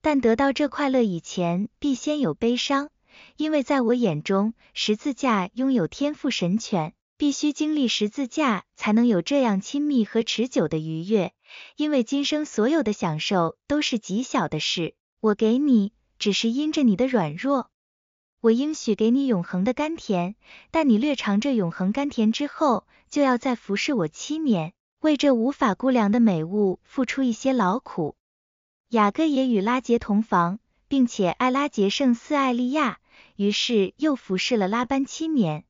但得到这快乐以前，必先有悲伤，因为在我眼中，十字架拥有天赋神权，必须经历十字架才能有这样亲密和持久的愉悦。因为今生所有的享受都是极小的事，我给你。”只是因着你的软弱，我应许给你永恒的甘甜，但你略尝这永恒甘甜之后，就要再服侍我七年，为这无法估量的美物付出一些劳苦。雅各也与拉杰同房，并且爱拉杰胜似艾利亚，于是又服侍了拉班七年。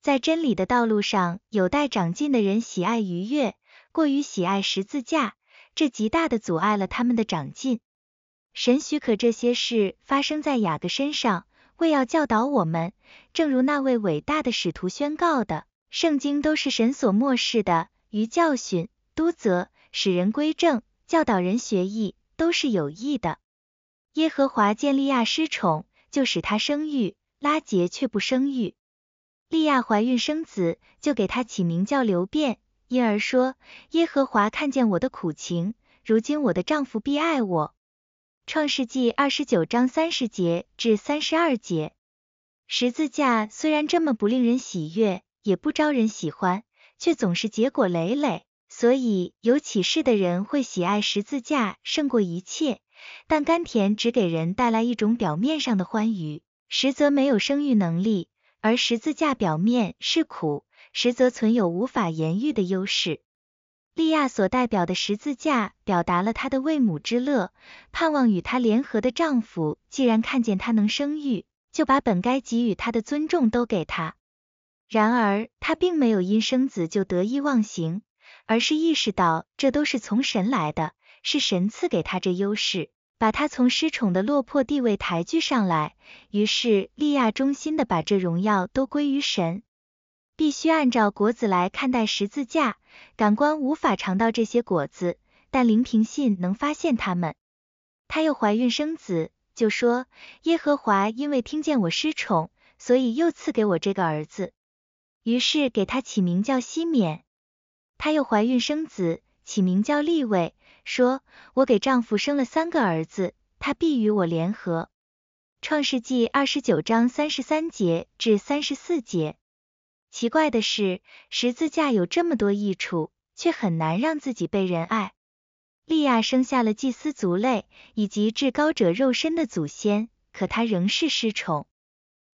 在真理的道路上，有待长进的人喜爱愉悦，过于喜爱十字架，这极大的阻碍了他们的长进。神许可这些事发生在雅各身上，为要教导我们。正如那位伟大的使徒宣告的，圣经都是神所漠视的，于教训、督责、使人归正、教导人学义，都是有益的。耶和华见利亚失宠，就使她生育；拉结却不生育。利亚怀孕生子，就给他起名叫刘辩，因而说：耶和华看见我的苦情，如今我的丈夫必爱我。创世纪二十九章三十节至三十二节，十字架虽然这么不令人喜悦，也不招人喜欢，却总是结果累累，所以有启示的人会喜爱十字架胜过一切。但甘甜只给人带来一种表面上的欢愉，实则没有生育能力；而十字架表面是苦，实则存有无法言喻的优势。利亚所代表的十字架，表达了她的为母之乐，盼望与她联合的丈夫，既然看见她能生育，就把本该给予她的尊重都给她。然而，她并没有因生子就得意忘形，而是意识到这都是从神来的，是神赐给她这优势，把她从失宠的落魄地位抬举上来。于是，利亚衷心的把这荣耀都归于神。必须按照果子来看待十字架，感官无法尝到这些果子，但灵平信能发现它们。她又怀孕生子，就说：“耶和华因为听见我失宠，所以又赐给我这个儿子。”于是给他起名叫西缅。她又怀孕生子，起名叫利位，说：“我给丈夫生了三个儿子，他必与我联合。”创世纪二十九章三十三节至三十四节。奇怪的是，十字架有这么多益处，却很难让自己被人爱。利亚生下了祭司族类以及至高者肉身的祖先，可她仍是失宠。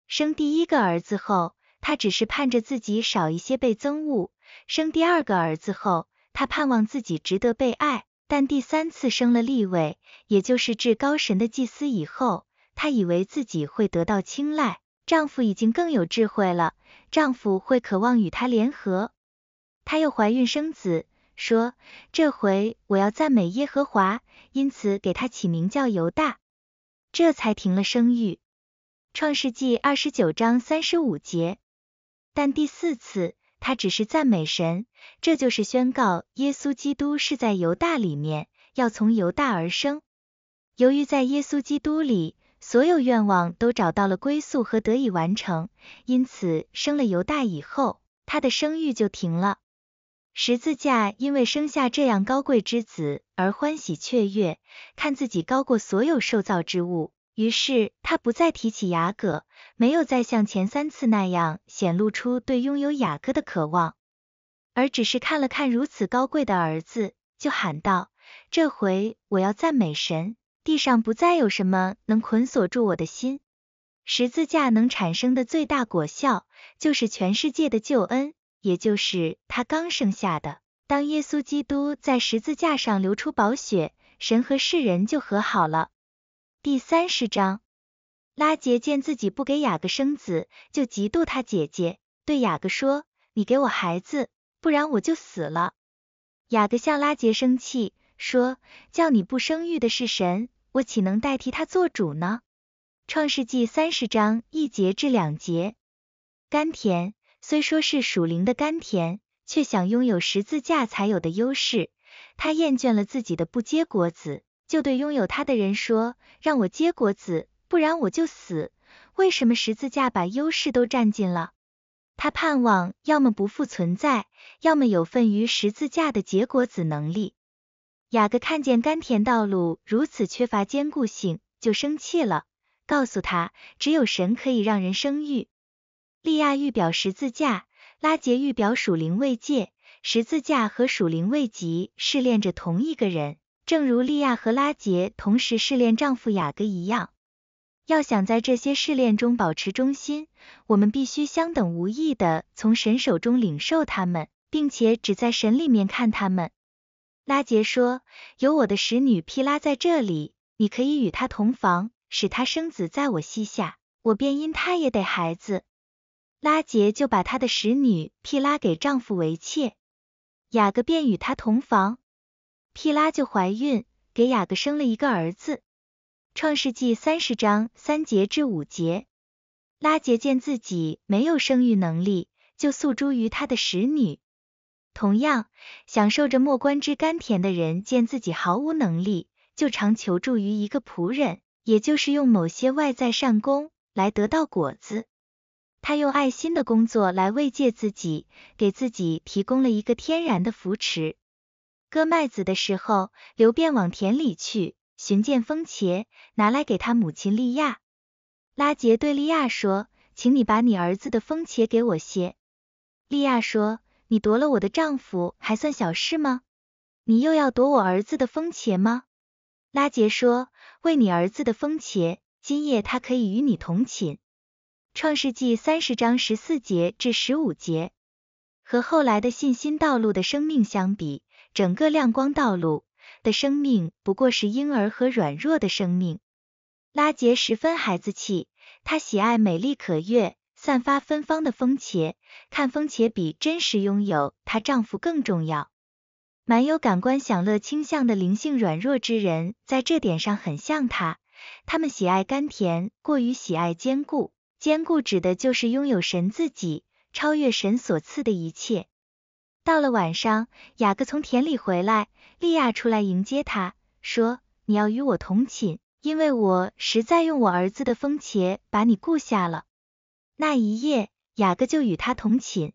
生第一个儿子后，他只是盼着自己少一些被憎恶；生第二个儿子后，他盼望自己值得被爱；但第三次生了立位，也就是至高神的祭司以后，他以为自己会得到青睐。丈夫已经更有智慧了，丈夫会渴望与她联合。她又怀孕生子，说：“这回我要赞美耶和华。”因此给她起名叫犹大，这才停了生育。创世纪二十九章三十五节。但第四次，她只是赞美神，这就是宣告耶稣基督是在犹大里面，要从犹大而生。由于在耶稣基督里。所有愿望都找到了归宿和得以完成，因此生了犹大以后，他的生育就停了。十字架因为生下这样高贵之子而欢喜雀跃，看自己高过所有受造之物，于是他不再提起雅各，没有再像前三次那样显露出对拥有雅各的渴望，而只是看了看如此高贵的儿子，就喊道：“这回我要赞美神。”地上不再有什么能捆锁住我的心。十字架能产生的最大果效，就是全世界的救恩，也就是他刚生下的。当耶稣基督在十字架上流出宝血，神和世人就和好了。第三十章，拉杰见自己不给雅各生子，就嫉妒他姐姐，对雅各说：“你给我孩子，不然我就死了。”雅各向拉杰生气，说：“叫你不生育的是神。”我岂能代替他做主呢？创世纪三十章一节至两节，甘甜虽说是属灵的甘甜，却想拥有十字架才有的优势。他厌倦了自己的不结果子，就对拥有他的人说：“让我结果子，不然我就死。”为什么十字架把优势都占尽了？他盼望要么不复存在，要么有份于十字架的结果子能力。雅各看见甘甜道路如此缺乏坚固性，就生气了，告诉他，只有神可以让人生育。利亚预表十字架，拉杰预表属灵慰藉，十字架和属灵慰藉试炼着同一个人，正如利亚和拉杰同时试炼丈夫雅各一样。要想在这些试炼中保持忠心，我们必须相等无异的从神手中领受他们，并且只在神里面看他们。拉杰说：“有我的使女毗拉在这里，你可以与她同房，使她生子在我膝下，我便因她也得孩子。”拉杰就把他的使女毗拉给丈夫为妾，雅各便与她同房，毗拉就怀孕，给雅各生了一个儿子。创世纪三十章三节至五节，拉杰见自己没有生育能力，就诉诸于他的使女。同样享受着莫关之甘甜的人，见自己毫无能力，就常求助于一个仆人，也就是用某些外在善功来得到果子。他用爱心的工作来慰藉自己，给自己提供了一个天然的扶持。割麦子的时候，刘便往田里去寻见风茄，拿来给他母亲利亚。拉杰对利亚说：“请你把你儿子的风茄给我些。”利亚说。你夺了我的丈夫，还算小事吗？你又要夺我儿子的风茄吗？拉杰说，为你儿子的风茄，今夜他可以与你同寝。创世纪三十章十四节至十五节，和后来的信心道路的生命相比，整个亮光道路的生命不过是婴儿和软弱的生命。拉杰十分孩子气，他喜爱美丽可悦。散发芬芳的风茄，看风茄比真实拥有她丈夫更重要。蛮有感官享乐倾向的灵性软弱之人，在这点上很像他。他们喜爱甘甜，过于喜爱坚固。坚固指的就是拥有神自己，超越神所赐的一切。到了晚上，雅各从田里回来，利亚出来迎接他，说：“你要与我同寝，因为我实在用我儿子的风茄把你雇下了。”那一夜，雅各就与她同寝，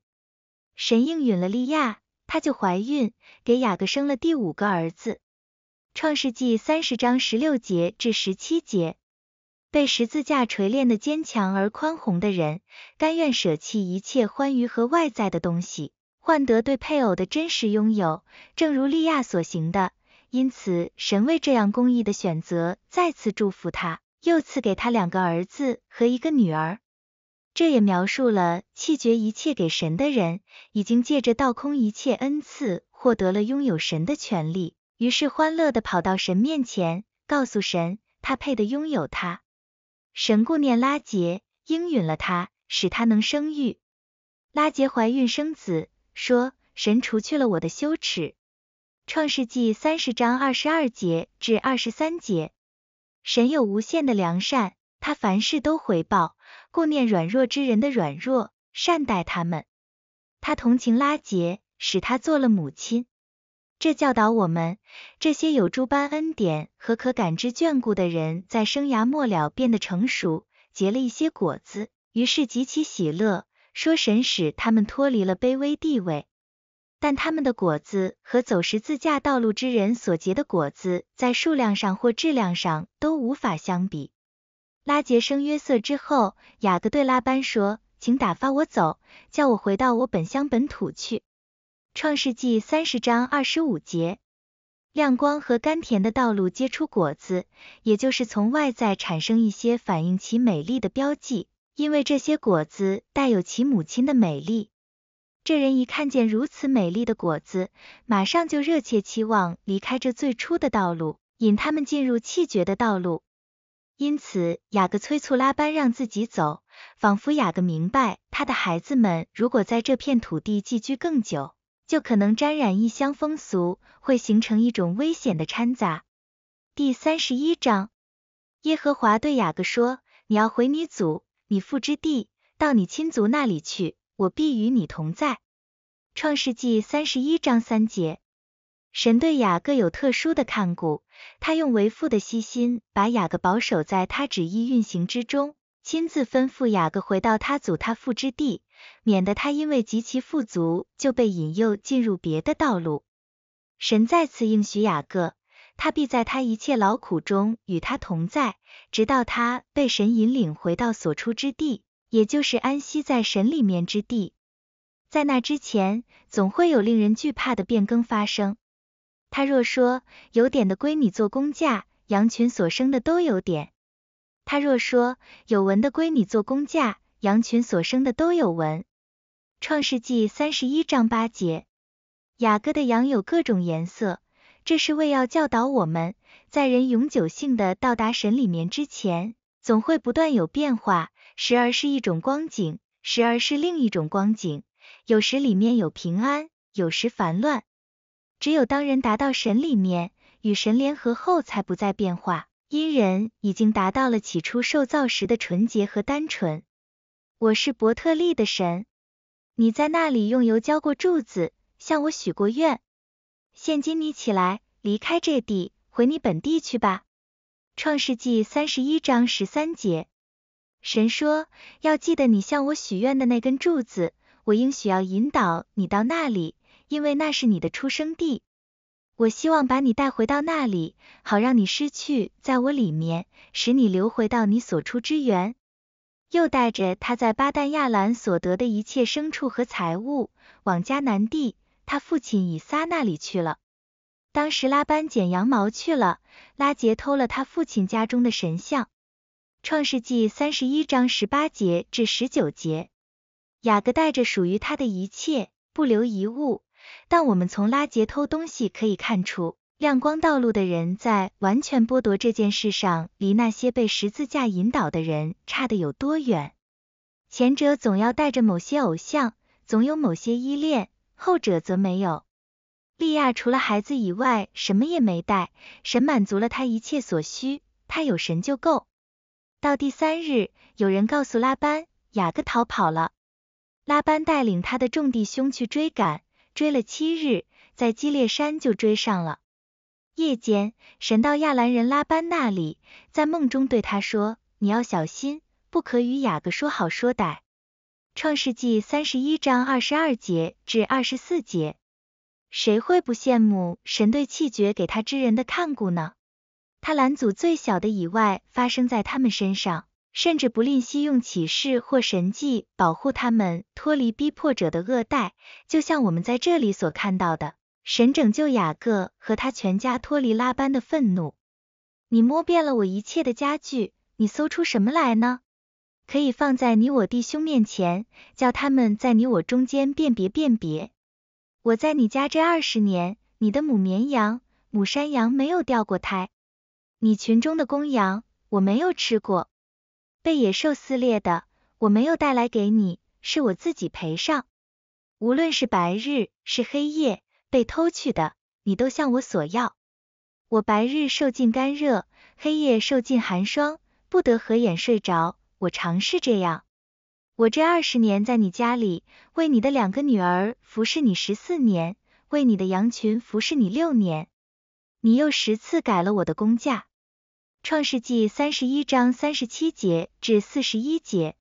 神应允了利亚，她就怀孕，给雅各生了第五个儿子。创世纪三十章十六节至十七节，被十字架锤炼的坚强而宽宏的人，甘愿舍弃一切欢愉和外在的东西，换得对配偶的真实拥有，正如利亚所行的。因此，神为这样公义的选择再次祝福他，又赐给他两个儿子和一个女儿。这也描述了弃绝一切给神的人，已经借着倒空一切恩赐，获得了拥有神的权利，于是欢乐的跑到神面前，告诉神，他配得拥有他。神顾念拉杰，应允了他，使他能生育。拉杰怀孕生子，说，神除去了我的羞耻。创世纪三十章二十二节至二十三节，神有无限的良善，他凡事都回报。顾念软弱之人的软弱，善待他们。他同情拉杰，使他做了母亲。这教导我们，这些有诸般恩典和可感知眷顾的人，在生涯末了变得成熟，结了一些果子，于是极其喜乐，说神使他们脱离了卑微地位。但他们的果子和走十字架道路之人所结的果子，在数量上或质量上都无法相比。拉杰生约瑟之后，雅各对拉班说：“请打发我走，叫我回到我本乡本土去。”创世纪三十章二十五节，亮光和甘甜的道路结出果子，也就是从外在产生一些反映其美丽的标记，因为这些果子带有其母亲的美丽。这人一看见如此美丽的果子，马上就热切期望离开这最初的道路，引他们进入气绝的道路。因此，雅各催促拉班让自己走，仿佛雅各明白他的孩子们如果在这片土地寄居更久，就可能沾染异乡风俗，会形成一种危险的掺杂。第三十一章，耶和华对雅各说：“你要回你祖、你父之地，到你亲族那里去，我必与你同在。”创世纪三十一章三节。神对雅各有特殊的看顾，他用为父的细心把雅各保守在他旨意运行之中，亲自吩咐雅各回到他祖他父之地，免得他因为极其富足就被引诱进入别的道路。神再次应许雅各，他必在他一切劳苦中与他同在，直到他被神引领回到所出之地，也就是安息在神里面之地。在那之前，总会有令人惧怕的变更发生。他若说有点的归你做工价，羊群所生的都有点；他若说有纹的归你做工价，羊群所生的都有纹。创世纪三十一章八节，雅各的羊有各种颜色，这是为要教导我们，在人永久性的到达神里面之前，总会不断有变化，时而是一种光景，时而是另一种光景，有时里面有平安，有时烦乱。只有当人达到神里面，与神联合后，才不再变化。因人已经达到了起初受造时的纯洁和单纯。我是伯特利的神，你在那里用油浇过柱子，向我许过愿。现今你起来，离开这地，回你本地去吧。创世纪三十一章十三节，神说，要记得你向我许愿的那根柱子，我应许要引导你到那里。因为那是你的出生地，我希望把你带回到那里，好让你失去在我里面，使你流回到你所出之源。又带着他在巴旦亚兰所得的一切牲畜和财物，往迦南地他父亲以撒那里去了。当时拉班剪羊毛去了，拉杰偷了他父亲家中的神像。创世纪三十一章十八节至十九节，雅各带着属于他的一切，不留一物。但我们从拉杰偷东西可以看出，亮光道路的人在完全剥夺这件事上，离那些被十字架引导的人差得有多远。前者总要带着某些偶像，总有某些依恋，后者则没有。利亚除了孩子以外，什么也没带，神满足了他一切所需，他有神就够。到第三日，有人告诉拉班，雅各逃跑了，拉班带领他的众弟兄去追赶。追了七日，在基列山就追上了。夜间，神到亚兰人拉班那里，在梦中对他说：“你要小心，不可与雅各说好说歹。”创世纪三十一章二十二节至二十四节。谁会不羡慕神对弃绝给他之人的看顾呢？他兰阻最小的意外发生在他们身上。甚至不吝惜用启示或神迹保护他们脱离逼迫者的恶待，就像我们在这里所看到的，神拯救雅各和他全家脱离拉班的愤怒。你摸遍了我一切的家具，你搜出什么来呢？可以放在你我弟兄面前，叫他们在你我中间辨别辨别。我在你家这二十年，你的母绵羊、母山羊没有掉过胎，你群中的公羊我没有吃过。被野兽撕裂的，我没有带来给你，是我自己赔上。无论是白日，是黑夜，被偷去的，你都向我索要。我白日受尽干热，黑夜受尽寒霜，不得合眼睡着。我尝试这样。我这二十年在你家里，为你的两个女儿服侍你十四年，为你的羊群服侍你六年，你又十次改了我的工价。创世纪三十一章三十七节至四十一节，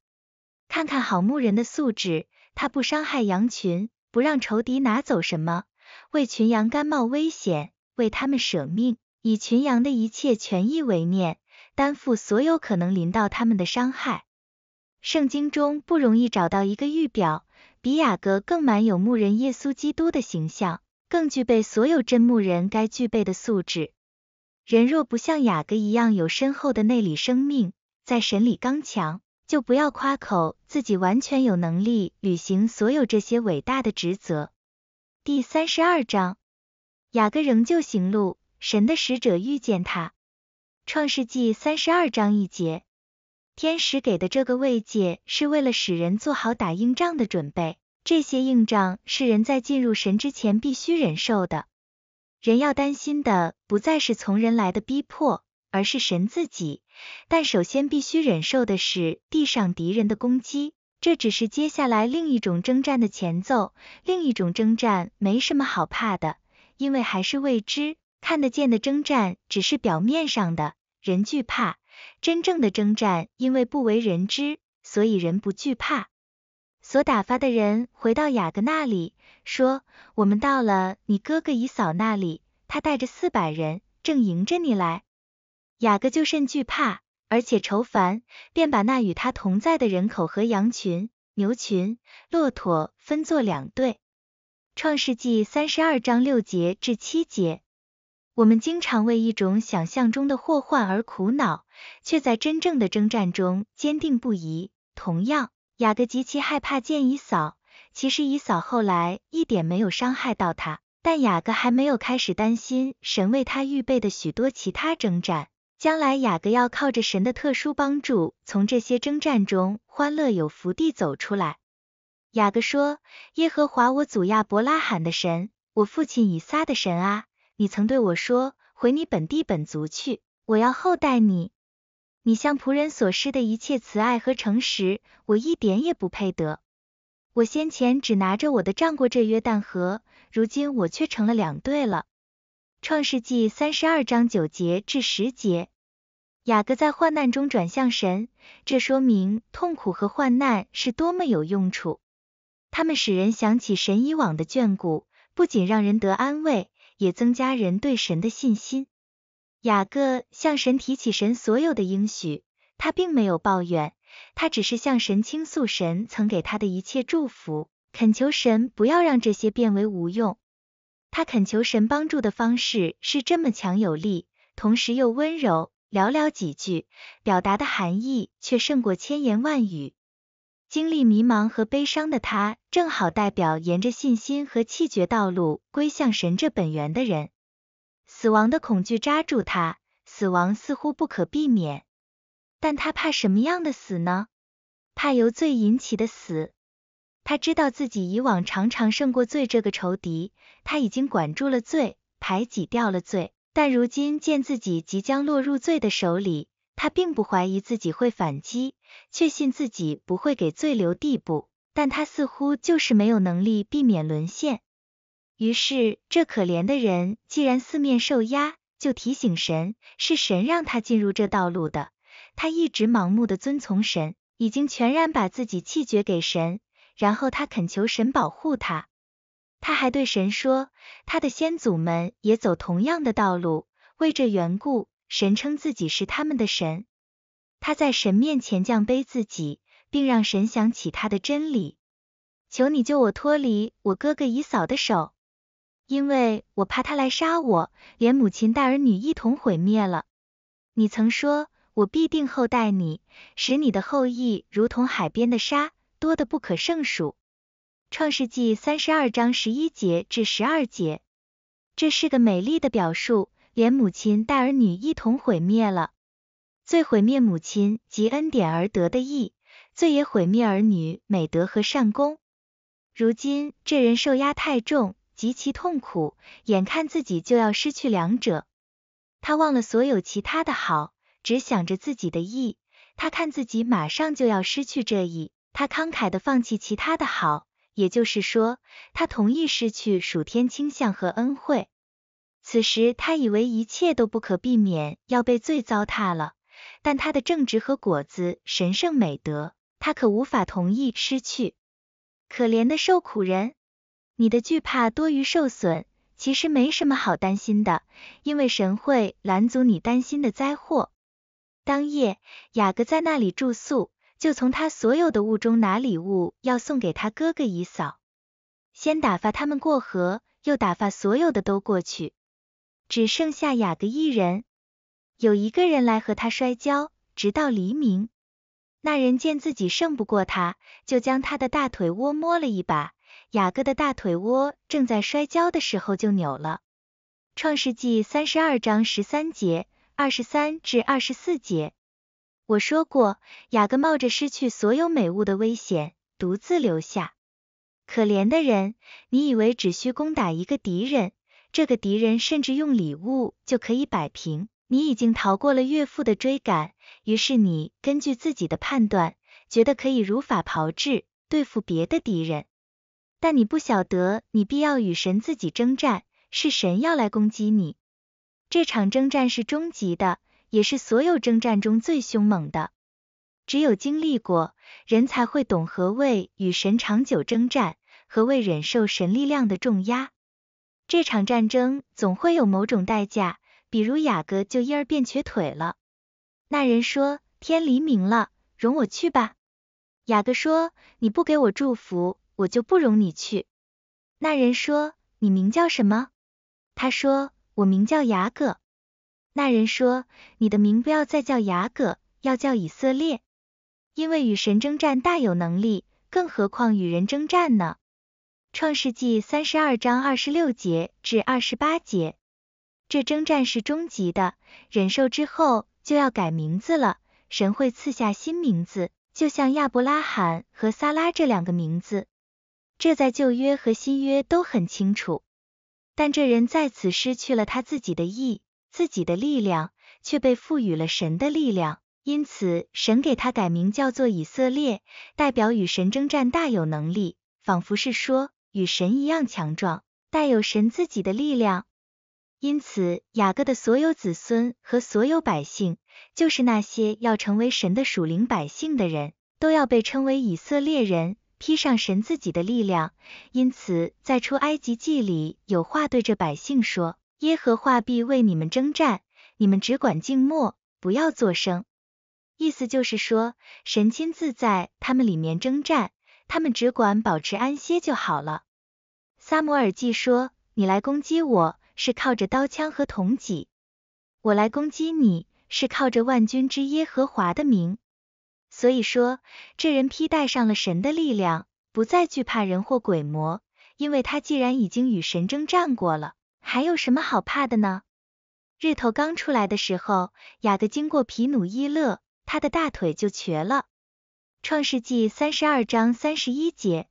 看看好牧人的素质。他不伤害羊群，不让仇敌拿走什么，为群羊甘冒危险，为他们舍命，以群羊的一切权益为念，担负所有可能临到他们的伤害。圣经中不容易找到一个预表比雅各更满有牧人耶稣基督的形象，更具备所有真牧人该具备的素质。人若不像雅各一样有深厚的内里生命，在神里刚强，就不要夸口自己完全有能力履行所有这些伟大的职责。第三十二章，雅各仍旧行路，神的使者遇见他。创世纪三十二章一节，天使给的这个慰藉，是为了使人做好打硬仗的准备，这些硬仗是人在进入神之前必须忍受的。人要担心的不再是从人来的逼迫，而是神自己。但首先必须忍受的是地上敌人的攻击，这只是接下来另一种征战的前奏。另一种征战没什么好怕的，因为还是未知。看得见的征战只是表面上的，人惧怕；真正的征战，因为不为人知，所以人不惧怕。所打发的人回到雅各那里，说：“我们到了你哥哥以嫂那里，他带着四百人，正迎着你来。”雅各就甚惧怕，而且愁烦，便把那与他同在的人口和羊群、牛群、骆驼分作两队。创世纪三十二章六节至七节。我们经常为一种想象中的祸患而苦恼，却在真正的征战中坚定不移。同样。雅各极其害怕见姨嫂，其实姨嫂后来一点没有伤害到他。但雅各还没有开始担心神为他预备的许多其他征战，将来雅各要靠着神的特殊帮助，从这些征战中欢乐有福地走出来。雅各说：“耶和华我祖亚伯拉罕的神，我父亲以撒的神啊，你曾对我说，回你本地本族去，我要厚待你。”你向仆人所施的一切慈爱和诚实，我一点也不配得。我先前只拿着我的杖过这约旦河，如今我却成了两对了。创世纪三十二章九节至十节，雅各在患难中转向神，这说明痛苦和患难是多么有用处。他们使人想起神以往的眷顾，不仅让人得安慰，也增加人对神的信心。雅各向神提起神所有的应许，他并没有抱怨，他只是向神倾诉神曾给他的一切祝福，恳求神不要让这些变为无用。他恳求神帮助的方式是这么强有力，同时又温柔，寥寥几句，表达的含义却胜过千言万语。经历迷茫和悲伤的他，正好代表沿着信心和气绝道路归向神这本源的人。死亡的恐惧扎住他，死亡似乎不可避免。但他怕什么样的死呢？怕由罪引起的死。他知道自己以往常常胜过罪这个仇敌，他已经管住了罪，排挤掉了罪。但如今见自己即将落入罪的手里，他并不怀疑自己会反击，确信自己不会给罪留地步。但他似乎就是没有能力避免沦陷。于是，这可怜的人既然四面受压，就提醒神是神让他进入这道路的。他一直盲目的遵从神，已经全然把自己弃绝给神。然后他恳求神保护他。他还对神说，他的先祖们也走同样的道路，为这缘故，神称自己是他们的神。他在神面前降卑自己，并让神想起他的真理。求你救我脱离我哥哥以嫂的手。因为我怕他来杀我，连母亲带儿女一同毁灭了。你曾说，我必定厚待你，使你的后裔如同海边的沙，多得不可胜数。创世纪三十二章十一节至十二节，这是个美丽的表述，连母亲带儿女一同毁灭了。最毁灭母亲及恩典而得的义，罪也毁灭儿女美德和善功。如今这人受压太重。极其痛苦，眼看自己就要失去两者，他忘了所有其他的好，只想着自己的义。他看自己马上就要失去这义，他慷慨的放弃其他的好，也就是说，他同意失去属天倾向和恩惠。此时他以为一切都不可避免要被罪糟蹋了，但他的正直和果子神圣美德，他可无法同意失去。可怜的受苦人。你的惧怕多于受损，其实没什么好担心的，因为神会拦阻你担心的灾祸。当夜，雅各在那里住宿，就从他所有的物中拿礼物要送给他哥哥姨嫂，先打发他们过河，又打发所有的都过去，只剩下雅各一人。有一个人来和他摔跤，直到黎明。那人见自己胜不过他，就将他的大腿窝摸了一把。雅各的大腿窝正在摔跤的时候就扭了。创世纪三十二章十三节、二十三至二十四节。我说过，雅各冒着失去所有美物的危险，独自留下。可怜的人，你以为只需攻打一个敌人，这个敌人甚至用礼物就可以摆平。你已经逃过了岳父的追赶，于是你根据自己的判断，觉得可以如法炮制对付别的敌人。但你不晓得，你必要与神自己征战，是神要来攻击你。这场征战是终极的，也是所有征战中最凶猛的。只有经历过，人才会懂何谓与神长久征战，何谓忍受神力量的重压。这场战争总会有某种代价，比如雅各就因而变瘸腿了。那人说：“天黎明了，容我去吧。”雅各说：“你不给我祝福。”我就不容你去。那人说：“你名叫什么？”他说：“我名叫雅各。”那人说：“你的名不要再叫雅各，要叫以色列，因为与神征战大有能力，更何况与人征战呢？”创世纪三十二章二十六节至二十八节，这征战是终极的，忍受之后就要改名字了，神会赐下新名字，就像亚伯拉罕和撒拉这两个名字。这在旧约和新约都很清楚，但这人在此失去了他自己的意，自己的力量，却被赋予了神的力量，因此神给他改名叫做以色列，代表与神征战大有能力，仿佛是说与神一样强壮，带有神自己的力量。因此雅各的所有子孙和所有百姓，就是那些要成为神的属灵百姓的人，都要被称为以色列人。披上神自己的力量，因此在出埃及记里有话对着百姓说：耶和华必为你们征战，你们只管静默，不要作声。意思就是说，神亲自在他们里面征战，他们只管保持安歇就好了。撒摩尔记说：你来攻击我是靠着刀枪和铜戟，我来攻击你是靠着万军之耶和华的名。所以说，这人披带上了神的力量，不再惧怕人或鬼魔，因为他既然已经与神征战过了，还有什么好怕的呢？日头刚出来的时候，雅各经过皮努伊勒，他的大腿就瘸了。创世纪三十二章三十一节，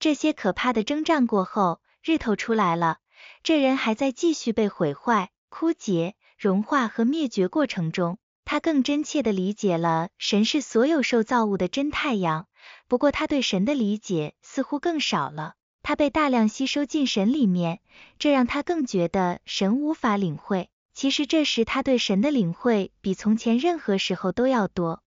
这些可怕的征战过后，日头出来了，这人还在继续被毁坏、枯竭、融化和灭绝过程中。他更真切地理解了神是所有受造物的真太阳，不过他对神的理解似乎更少了。他被大量吸收进神里面，这让他更觉得神无法领会。其实这时他对神的领会比从前任何时候都要多。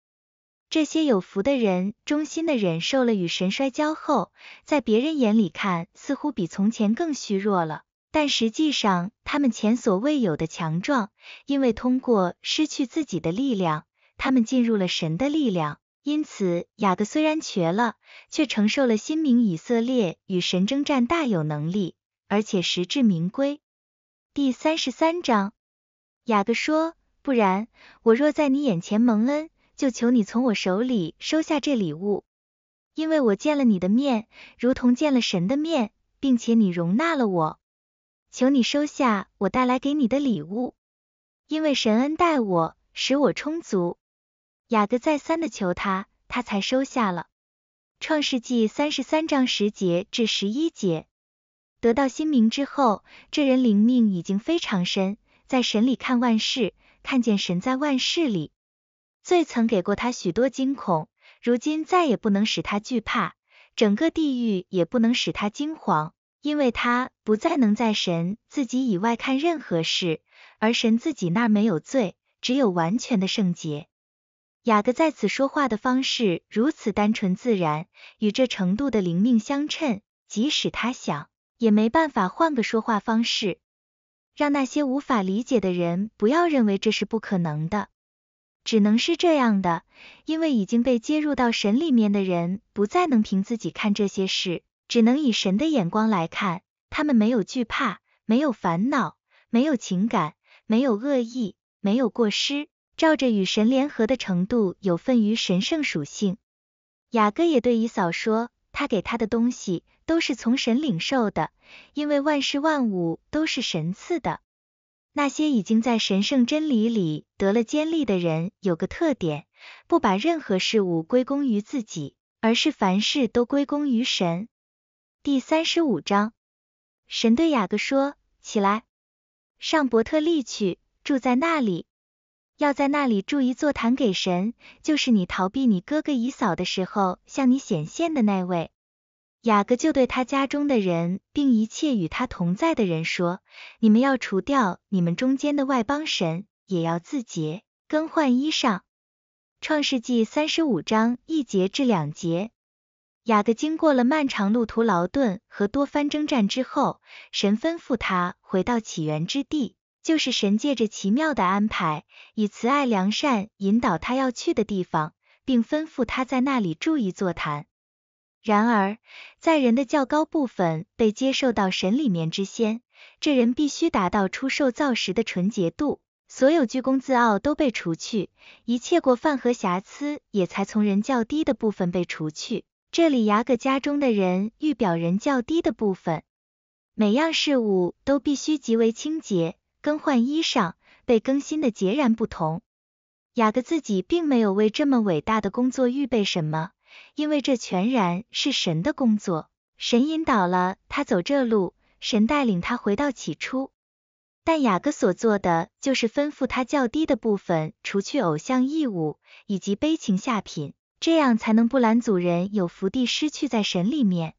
这些有福的人，忠心的忍受了与神摔跤后，在别人眼里看似乎比从前更虚弱了。但实际上，他们前所未有的强壮，因为通过失去自己的力量，他们进入了神的力量。因此，雅各虽然瘸了，却承受了新民以色列与神征战大有能力，而且实至名归。第三十三章，雅各说：“不然，我若在你眼前蒙恩，就求你从我手里收下这礼物，因为我见了你的面，如同见了神的面，并且你容纳了我。”求你收下我带来给你的礼物，因为神恩待我，使我充足。雅各再三的求他，他才收下了。创世纪三十三章十节至十一节。得到新名之后，这人灵命已经非常深，在神里看万事，看见神在万事里。最曾给过他许多惊恐，如今再也不能使他惧怕，整个地狱也不能使他惊惶。因为他不再能在神自己以外看任何事，而神自己那儿没有罪，只有完全的圣洁。雅各在此说话的方式如此单纯自然，与这程度的灵命相称，即使他想也没办法换个说话方式，让那些无法理解的人不要认为这是不可能的，只能是这样的，因为已经被接入到神里面的人不再能凭自己看这些事。只能以神的眼光来看，他们没有惧怕，没有烦恼，没有情感，没有恶意，没有过失，照着与神联合的程度有份于神圣属性。雅各也对以嫂说，他给他的东西都是从神领受的，因为万事万物都是神赐的。那些已经在神圣真理里得了坚立的人有个特点，不把任何事物归功于自己，而是凡事都归功于神。第三十五章，神对雅各说：“起来，上伯特利去，住在那里，要在那里筑一座坛给神，就是你逃避你哥哥以扫的时候向你显现的那位。”雅各就对他家中的人，并一切与他同在的人说：“你们要除掉你们中间的外邦神，也要自洁，更换衣裳。”创世纪三十五章一节至两节。雅各经过了漫长路途劳顿和多番征战之后，神吩咐他回到起源之地，就是神借着奇妙的安排，以慈爱良善引导他要去的地方，并吩咐他在那里住一座谈。然而，在人的较高部分被接受到神里面之先，这人必须达到出受造时的纯洁度，所有居功自傲都被除去，一切过犯和瑕疵也才从人较低的部分被除去。这里雅各家中的人欲表人较低的部分，每样事物都必须极为清洁，更换衣裳，被更新的截然不同。雅各自己并没有为这么伟大的工作预备什么，因为这全然是神的工作，神引导了他走这路，神带领他回到起初。但雅各所做的就是吩咐他较低的部分除去偶像义务以及悲情下品。这样才能不拦阻人有福地失去在神里面。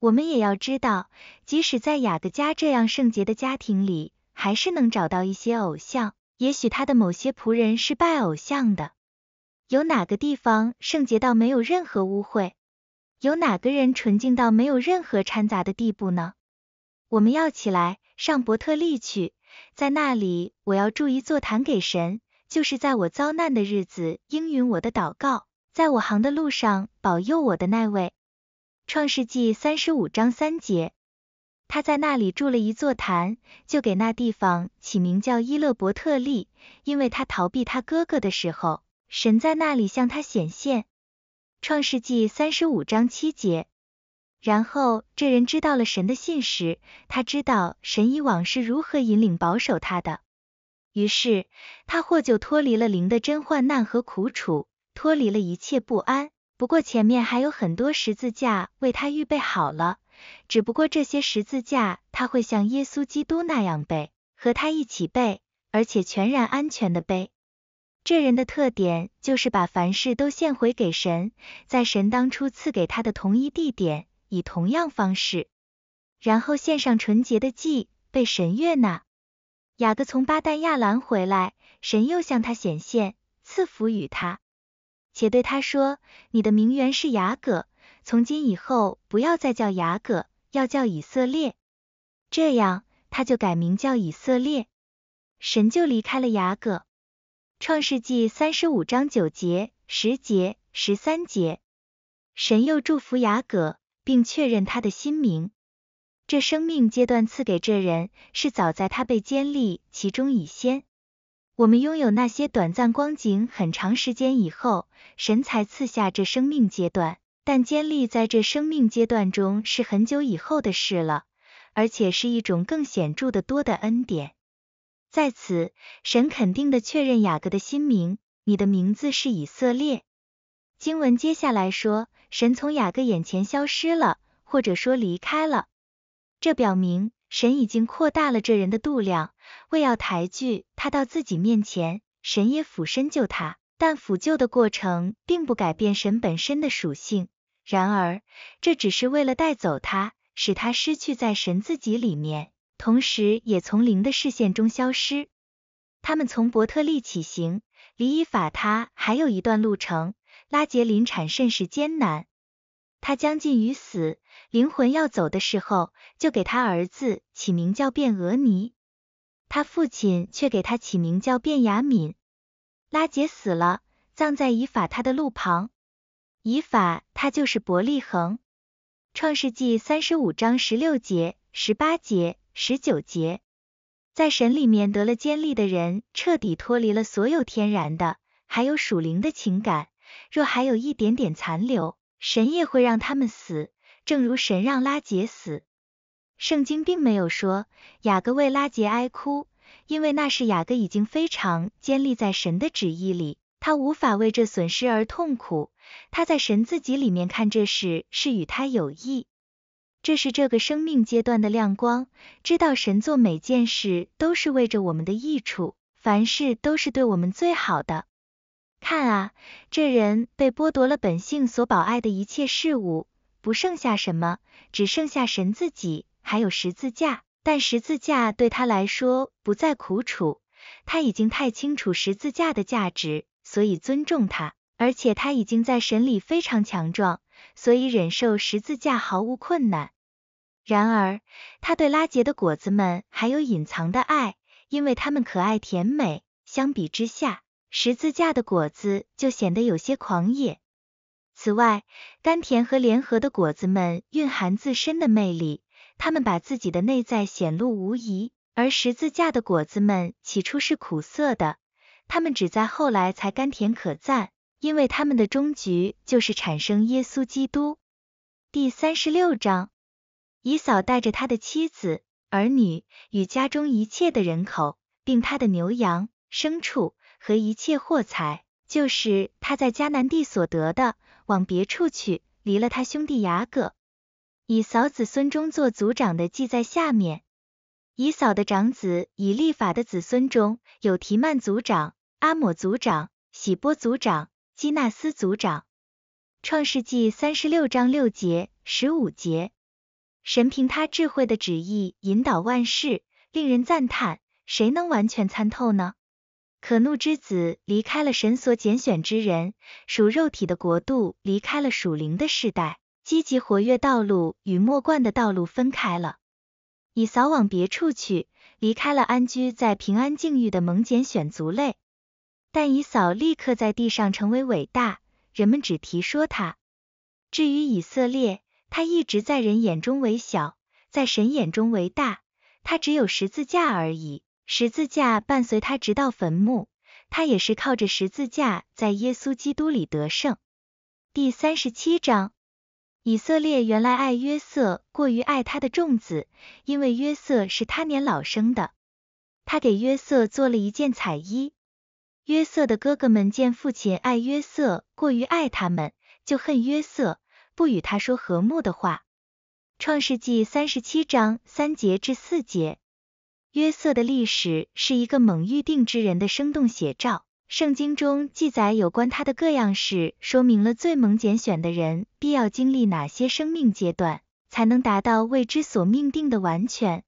我们也要知道，即使在雅各家这样圣洁的家庭里，还是能找到一些偶像。也许他的某些仆人是拜偶像的。有哪个地方圣洁到没有任何污秽？有哪个人纯净到没有任何掺杂的地步呢？我们要起来上伯特利去，在那里我要注意座谈给神，就是在我遭难的日子应允我的祷告。在我行的路上保佑我的那位，《创世纪三十五章三节，他在那里筑了一座坛，就给那地方起名叫伊勒伯特利，因为他逃避他哥哥的时候，神在那里向他显现。《创世纪三十五章七节，然后这人知道了神的信实，他知道神以往是如何引领保守他的，于是他获救脱离了灵的真患难和苦楚。脱离了一切不安，不过前面还有很多十字架为他预备好了，只不过这些十字架他会像耶稣基督那样背，和他一起背，而且全然安全的背。这人的特点就是把凡事都献回给神，在神当初赐给他的同一地点，以同样方式，然后献上纯洁的祭，被神悦纳。雅各从巴旦亚兰回来，神又向他显现，赐福与他。且对他说：“你的名原是雅各，从今以后不要再叫雅各，要叫以色列。”这样，他就改名叫以色列。神就离开了雅各。创世纪三十五章九节、十节、十三节，神又祝福雅各，并确认他的新名。这生命阶段赐给这人，是早在他被监立其中以先。我们拥有那些短暂光景，很长时间以后，神才赐下这生命阶段。但坚立在这生命阶段中是很久以后的事了，而且是一种更显著的多的恩典。在此，神肯定的确认雅各的新名，你的名字是以色列。经文接下来说，神从雅各眼前消失了，或者说离开了。这表明。神已经扩大了这人的度量，为要抬举他到自己面前，神也俯身救他。但俯救的过程并不改变神本身的属性。然而，这只是为了带走他，使他失去在神自己里面，同时也从灵的视线中消失。他们从伯特利起行，离以法他还有一段路程，拉杰林产甚是艰难。他将近于死，灵魂要走的时候，就给他儿子起名叫卞额尼，他父亲却给他起名叫卞雅敏。拉杰死了，葬在以法他的路旁。以法他就是伯利恒。创世纪三十五章十六节、十八节、十九节，在神里面得了坚利的人，彻底脱离了所有天然的，还有属灵的情感，若还有一点点残留。神也会让他们死，正如神让拉杰死。圣经并没有说雅各为拉杰哀哭，因为那是雅各已经非常坚立在神的旨意里，他无法为这损失而痛苦。他在神自己里面看这事是与他有益，这是这个生命阶段的亮光。知道神做每件事都是为着我们的益处，凡事都是对我们最好的。看啊，这人被剥夺了本性所保爱的一切事物，不剩下什么，只剩下神自己，还有十字架。但十字架对他来说不再苦楚，他已经太清楚十字架的价值，所以尊重它。而且他已经在神里非常强壮，所以忍受十字架毫无困难。然而，他对拉杰的果子们还有隐藏的爱，因为他们可爱甜美。相比之下，十字架的果子就显得有些狂野。此外，甘甜和联合的果子们蕴含自身的魅力，他们把自己的内在显露无疑；而十字架的果子们起初是苦涩的，他们只在后来才甘甜可赞，因为他们的终局就是产生耶稣基督。第三十六章，以嫂带着他的妻子、儿女与家中一切的人口，并他的牛羊、牲畜。和一切货财，就是他在迦南地所得的，往别处去，离了他兄弟雅各。以扫子孙中做族长的记在下面：以扫的长子以利法的子孙中有提曼族长、阿抹族长、喜波族长、基纳斯族长。创世纪三十六章六节十五节，神凭他智慧的旨意引导万事，令人赞叹，谁能完全参透呢？可怒之子离开了神所拣选之人属肉体的国度，离开了属灵的世代，积极活跃道路与末冠的道路分开了。以扫往别处去，离开了安居在平安境域的蒙拣选族类。但以扫立刻在地上成为伟大，人们只提说他。至于以色列，他一直在人眼中为小，在神眼中为大，他只有十字架而已。十字架伴随他直到坟墓，他也是靠着十字架在耶稣基督里得胜。第三十七章，以色列原来爱约瑟过于爱他的众子，因为约瑟是他年老生的。他给约瑟做了一件彩衣。约瑟的哥哥们见父亲爱约瑟过于爱他们，就恨约瑟，不与他说和睦的话。创世纪三十七章三节至四节。约瑟的历史是一个蒙预定之人的生动写照。圣经中记载有关他的各样事，说明了最蒙拣选的人必要经历哪些生命阶段，才能达到未知所命定的完全。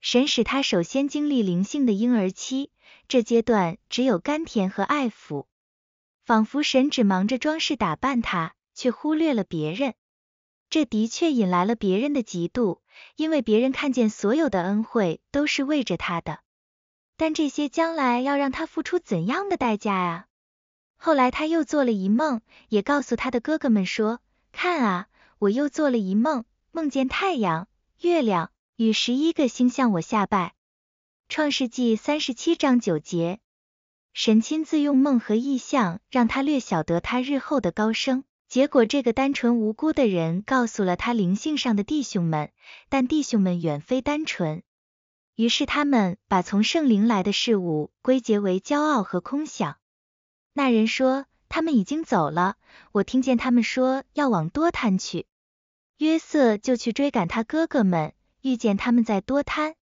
神使他首先经历灵性的婴儿期，这阶段只有甘甜和爱抚，仿佛神只忙着装饰打扮他，却忽略了别人。这的确引来了别人的嫉妒，因为别人看见所有的恩惠都是为着他的。但这些将来要让他付出怎样的代价啊？后来他又做了一梦，也告诉他的哥哥们说：“看啊，我又做了一梦，梦见太阳、月亮与十一个星向我下拜。”创世纪三十七章九节，神亲自用梦和意象让他略晓得他日后的高升。结果，这个单纯无辜的人告诉了他灵性上的弟兄们，但弟兄们远非单纯。于是，他们把从圣灵来的事物归结为骄傲和空想。那人说，他们已经走了，我听见他们说要往多贪去。约瑟就去追赶他哥哥们，遇见他们在多贪，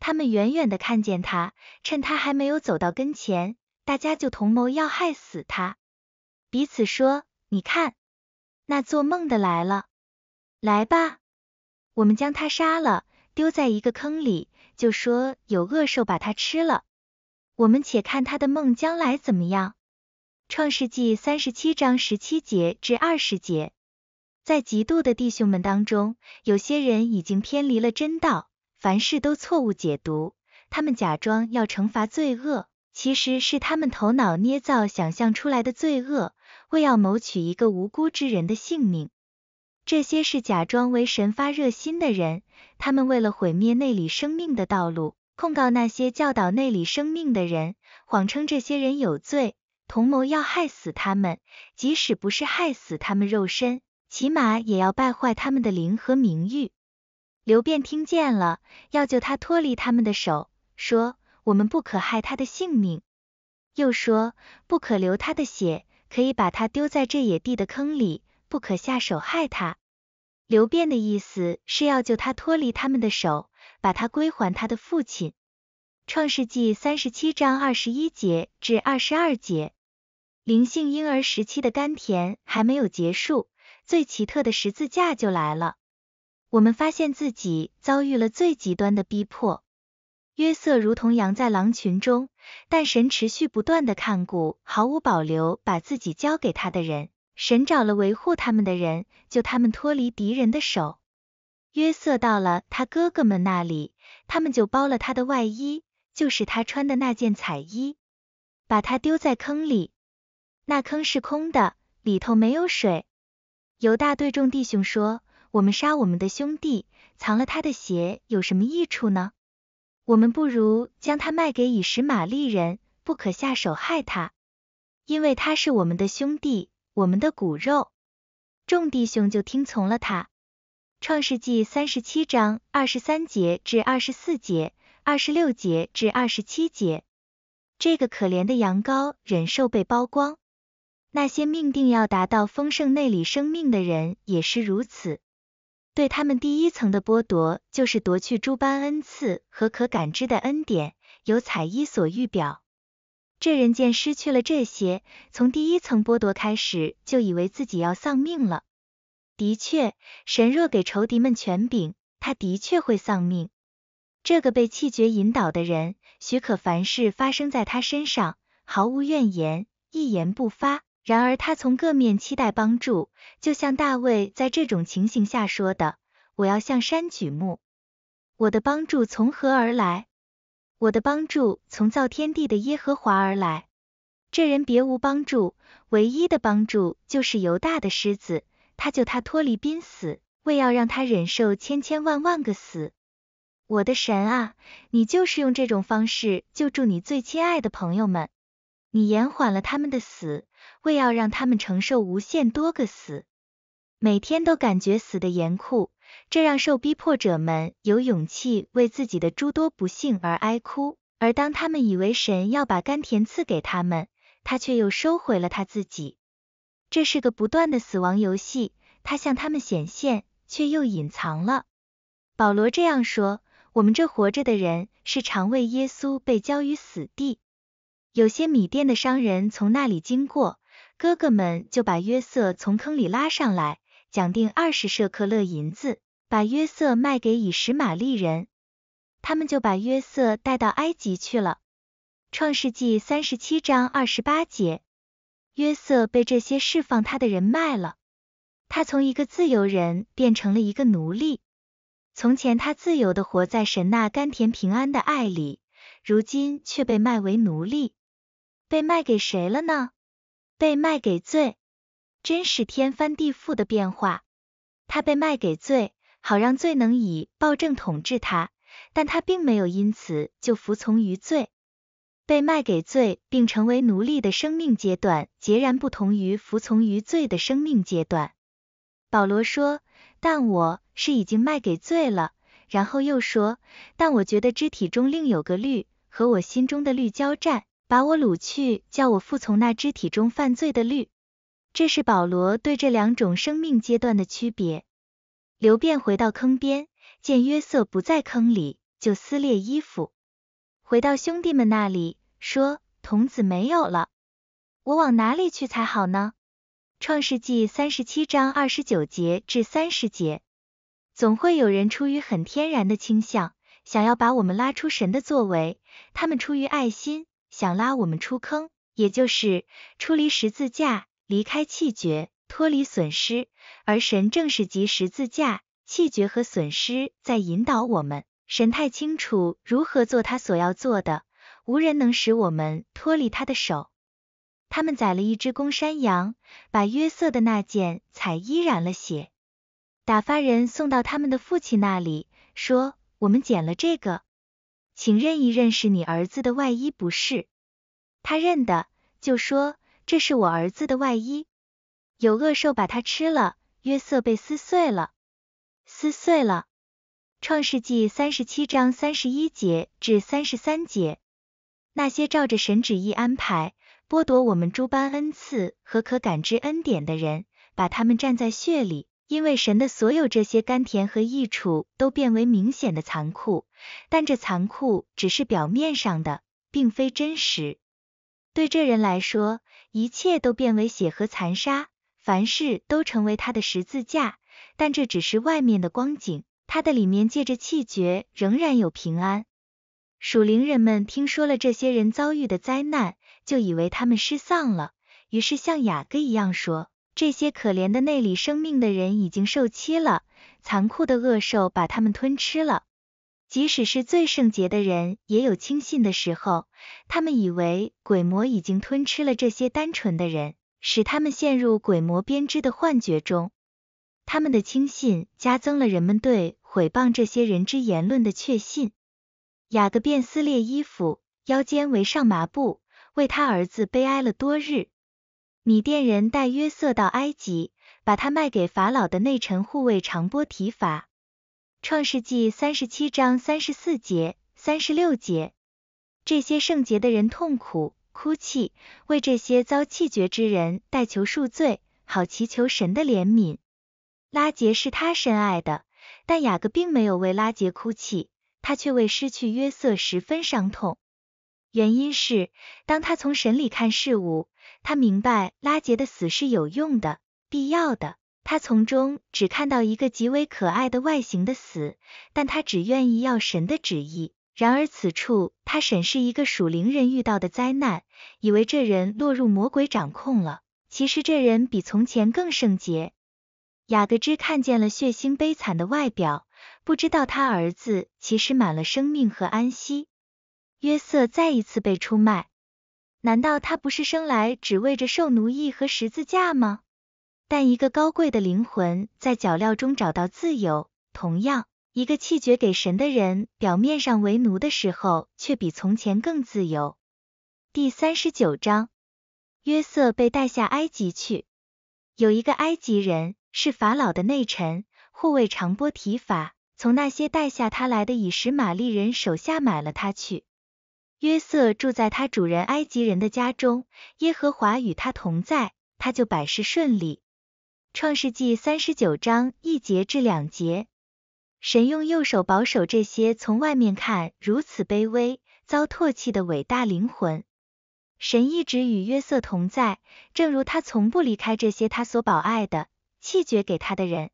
他们远远的看见他，趁他还没有走到跟前，大家就同谋要害死他，彼此说。你看，那做梦的来了，来吧，我们将他杀了，丢在一个坑里，就说有恶兽把他吃了。我们且看他的梦将来怎么样。创世纪三十七章十七节至二十节，在极度的弟兄们当中，有些人已经偏离了真道，凡事都错误解读，他们假装要惩罚罪恶，其实是他们头脑捏造、想象出来的罪恶。为要谋取一个无辜之人的性命，这些是假装为神发热心的人，他们为了毁灭内里生命的道路，控告那些教导内里生命的人，谎称这些人有罪，同谋要害死他们，即使不是害死他们肉身，起码也要败坏他们的灵和名誉。刘辩听见了，要救他脱离他们的手，说：“我们不可害他的性命。”又说：“不可流他的血。”可以把他丢在这野地的坑里，不可下手害他。刘辩的意思是要救他脱离他们的手，把他归还他的父亲。创世纪三十七章二十一节至二十二节，灵性婴儿时期的甘甜还没有结束，最奇特的十字架就来了。我们发现自己遭遇了最极端的逼迫。约瑟如同羊在狼群中，但神持续不断的看顾，毫无保留把自己交给他的人。神找了维护他们的人，就他们脱离敌人的手。约瑟到了他哥哥们那里，他们就包了他的外衣，就是他穿的那件彩衣，把他丢在坑里。那坑是空的，里头没有水。犹大对众弟兄说：“我们杀我们的兄弟，藏了他的血有什么益处呢？”我们不如将他卖给以实玛利人，不可下手害他，因为他是我们的兄弟，我们的骨肉。众弟兄就听从了他。创世纪三十七章二十三节至二十四节，二十六节至二十七节。这个可怜的羊羔忍受被剥光，那些命定要达到丰盛内里生命的人也是如此。对他们第一层的剥夺，就是夺去诸般恩赐和可感知的恩典，由彩衣所预表。这人见失去了这些，从第一层剥夺开始，就以为自己要丧命了。的确，神若给仇敌们权柄，他的确会丧命。这个被气绝引导的人，许可凡事发生在他身上，毫无怨言，一言不发。然而他从各面期待帮助，就像大卫在这种情形下说的：“我要向山举目，我的帮助从何而来？我的帮助从造天地的耶和华而来。这人别无帮助，唯一的帮助就是犹大的狮子，他救他脱离濒死，为要让他忍受千千万万个死。我的神啊，你就是用这种方式救助你最亲爱的朋友们。”你延缓了他们的死，为要让他们承受无限多个死。每天都感觉死的严酷，这让受逼迫者们有勇气为自己的诸多不幸而哀哭。而当他们以为神要把甘甜赐给他们，他却又收回了他自己。这是个不断的死亡游戏，他向他们显现，却又隐藏了。保罗这样说：“我们这活着的人，是常为耶稣被交于死地。”有些米店的商人从那里经过，哥哥们就把约瑟从坑里拉上来，讲定二十舍克勒银子，把约瑟卖给以实玛利人，他们就把约瑟带到埃及去了。创世纪三十七章二十八节，约瑟被这些释放他的人卖了，他从一个自由人变成了一个奴隶。从前他自由的活在神那甘甜平安的爱里，如今却被卖为奴隶。被卖给谁了呢？被卖给罪，真是天翻地覆的变化。他被卖给罪，好让罪能以暴政统治他，但他并没有因此就服从于罪。被卖给罪并成为奴隶的生命阶段，截然不同于服从于罪的生命阶段。保罗说：“但我是已经卖给罪了。”然后又说：“但我觉得肢体中另有个律，和我心中的律交战。”把我掳去，叫我服从那肢体中犯罪的律。这是保罗对这两种生命阶段的区别。刘辩回到坑边，见约瑟不在坑里，就撕裂衣服，回到兄弟们那里，说：“童子没有了，我往哪里去才好呢？”创世纪三十七章二十九节至三十节。总会有人出于很天然的倾向，想要把我们拉出神的作为，他们出于爱心。想拉我们出坑，也就是出离十字架，离开气绝，脱离损失，而神正是集十字架、气绝和损失在引导我们。神太清楚如何做他所要做的，无人能使我们脱离他的手。他们宰了一只公山羊，把约瑟的那件彩衣染了血，打发人送到他们的父亲那里，说：“我们捡了这个。”请任意认识你儿子的外衣，不是他认的，就说这是我儿子的外衣。有恶兽把它吃了，约瑟被撕碎了，撕碎了。创世纪三十七章三十一节至三十三节，那些照着神旨意安排，剥夺我们诸般恩赐和可感知恩典的人，把他们站在血里。因为神的所有这些甘甜和益处都变为明显的残酷，但这残酷只是表面上的，并非真实。对这人来说，一切都变为血和残杀，凡事都成为他的十字架，但这只是外面的光景，他的里面借着气绝仍然有平安。属灵人们听说了这些人遭遇的灾难，就以为他们失丧了，于是像雅各一样说。这些可怜的内里生命的人已经受欺了，残酷的恶兽把他们吞吃了。即使是最圣洁的人也有轻信的时候，他们以为鬼魔已经吞吃了这些单纯的人，使他们陷入鬼魔编织的幻觉中。他们的轻信加增了人们对毁谤这些人之言论的确信。雅各便撕裂衣服，腰间围上麻布，为他儿子悲哀了多日。米甸人带约瑟到埃及，把他卖给法老的内臣护卫长波提法。创世纪三十七章三十四节、三十六节，这些圣洁的人痛苦哭泣，为这些遭弃绝之人代求恕罪，好祈求神的怜悯。拉杰是他深爱的，但雅各并没有为拉杰哭泣，他却为失去约瑟十分伤痛。原因是，当他从神里看事物。他明白拉杰的死是有用的、必要的，他从中只看到一个极为可爱的外形的死，但他只愿意要神的旨意。然而此处他审视一个属灵人遇到的灾难，以为这人落入魔鬼掌控了，其实这人比从前更圣洁。雅各之看见了血腥悲惨的外表，不知道他儿子其实满了生命和安息。约瑟再一次被出卖。难道他不是生来只为着受奴役和十字架吗？但一个高贵的灵魂在脚镣中找到自由，同样，一个弃绝给神的人，表面上为奴的时候，却比从前更自由。第三十九章，约瑟被带下埃及去。有一个埃及人是法老的内臣，护卫长波提法，从那些带下他来的以实玛丽人手下买了他去。约瑟住在他主人埃及人的家中，耶和华与他同在，他就百事顺利。创世纪三十九章一节至两节，神用右手保守这些从外面看如此卑微、遭唾弃的伟大灵魂。神一直与约瑟同在，正如他从不离开这些他所保爱的、弃绝给他的人。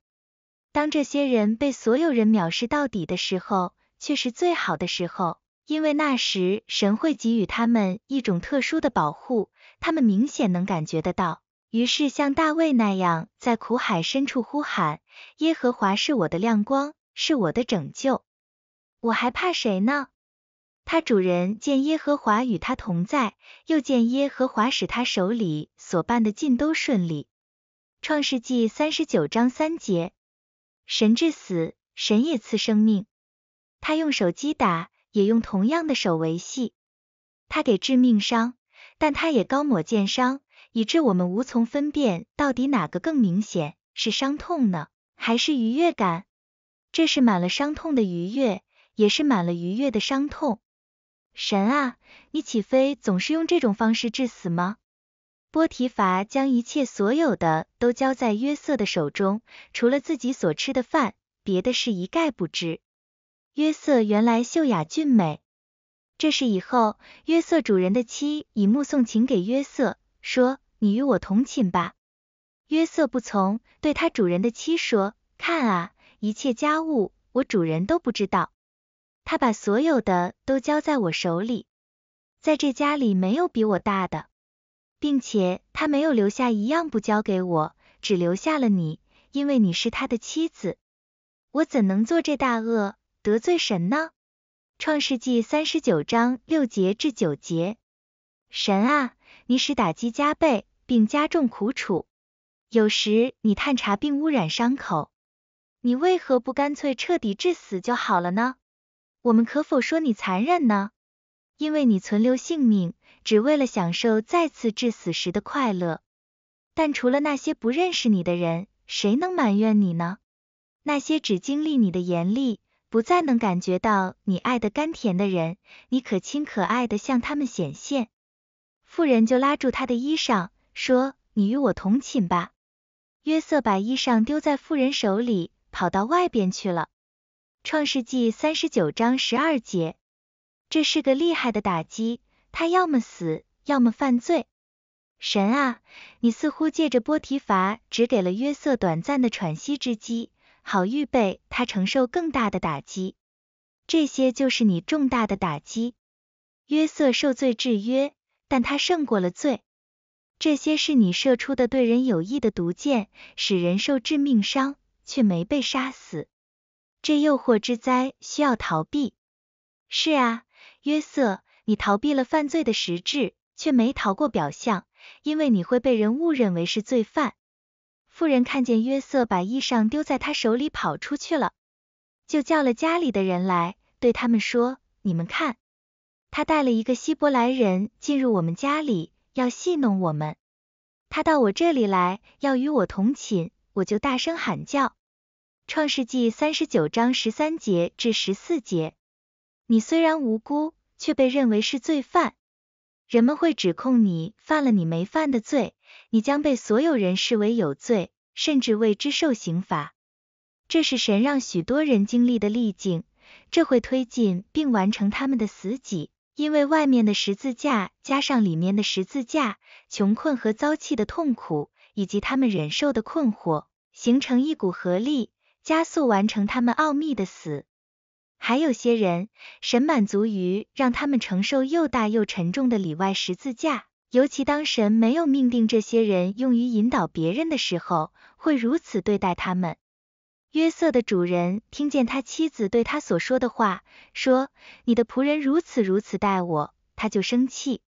当这些人被所有人藐视到底的时候，却是最好的时候。因为那时神会给予他们一种特殊的保护，他们明显能感觉得到。于是像大卫那样，在苦海深处呼喊：“耶和华是我的亮光，是我的拯救，我还怕谁呢？”他主人见耶和华与他同在，又见耶和华使他手里所办的尽都顺利。创世纪三十九章三节：神至死，神也赐生命。他用手击打。也用同样的手维系，他给致命伤，但他也高抹剑伤，以致我们无从分辨到底哪个更明显是伤痛呢，还是愉悦感？这是满了伤痛的愉悦，也是满了愉悦的伤痛。神啊，你岂非总是用这种方式致死吗？波提乏将一切所有的都交在约瑟的手中，除了自己所吃的饭，别的事一概不知。约瑟原来秀雅俊美，这是以后约瑟主人的妻以目送情给约瑟，说你与我同寝吧。约瑟不从，对他主人的妻说，看啊，一切家务我主人都不知道，他把所有的都交在我手里，在这家里没有比我大的，并且他没有留下一样不交给我，只留下了你，因为你是他的妻子，我怎能做这大恶？得罪神呢？创世纪三十九章六节至九节，神啊，你使打击加倍，并加重苦楚；有时你探查并污染伤口，你为何不干脆彻底致死就好了呢？我们可否说你残忍呢？因为你存留性命，只为了享受再次致死时的快乐。但除了那些不认识你的人，谁能埋怨你呢？那些只经历你的严厉。不再能感觉到你爱的甘甜的人，你可亲可爱的向他们显现。妇人就拉住他的衣裳，说：“你与我同寝吧。”约瑟把衣裳丢在妇人手里，跑到外边去了。创世纪三十九章十二节。这是个厉害的打击，他要么死，要么犯罪。神啊，你似乎借着波提乏只给了约瑟短暂的喘息之机。好预备他承受更大的打击，这些就是你重大的打击。约瑟受罪制约，但他胜过了罪。这些是你射出的对人有益的毒箭，使人受致命伤，却没被杀死。这诱惑之灾需要逃避。是啊，约瑟，你逃避了犯罪的实质，却没逃过表象，因为你会被人误认为是罪犯。妇人看见约瑟把衣裳丢在他手里跑出去了，就叫了家里的人来，对他们说：“你们看，他带了一个希伯来人进入我们家里，要戏弄我们。他到我这里来，要与我同寝，我就大声喊叫。”创世纪三十九章十三节至十四节。你虽然无辜，却被认为是罪犯，人们会指控你犯了你没犯的罪。你将被所有人视为有罪，甚至为之受刑罚。这是神让许多人经历的历境，这会推进并完成他们的死己，因为外面的十字架加上里面的十字架，穷困和遭气的痛苦以及他们忍受的困惑，形成一股合力，加速完成他们奥秘的死。还有些人，神满足于让他们承受又大又沉重的里外十字架。尤其当神没有命定这些人用于引导别人的时候，会如此对待他们。约瑟的主人听见他妻子对他所说的话，说：“你的仆人如此如此待我。”他就生气，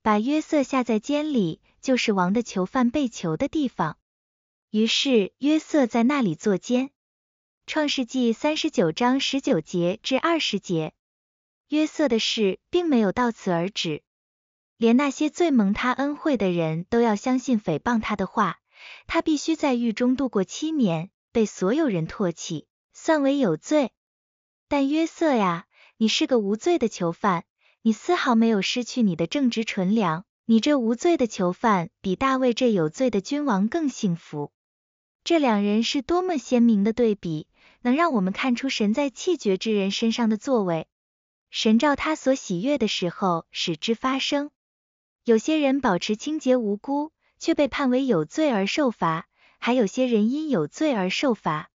把约瑟下在监里，就是王的囚犯被囚的地方。于是约瑟在那里坐监。创世纪三十九章十九节至二十节，约瑟的事并没有到此而止。连那些最蒙他恩惠的人都要相信诽谤他的话，他必须在狱中度过七年，被所有人唾弃，算为有罪。但约瑟呀，你是个无罪的囚犯，你丝毫没有失去你的正直纯良。你这无罪的囚犯比大卫这有罪的君王更幸福。这两人是多么鲜明的对比，能让我们看出神在气绝之人身上的作为。神照他所喜悦的时候，使之发生。有些人保持清洁无辜，却被判为有罪而受罚；还有些人因有罪而受罚。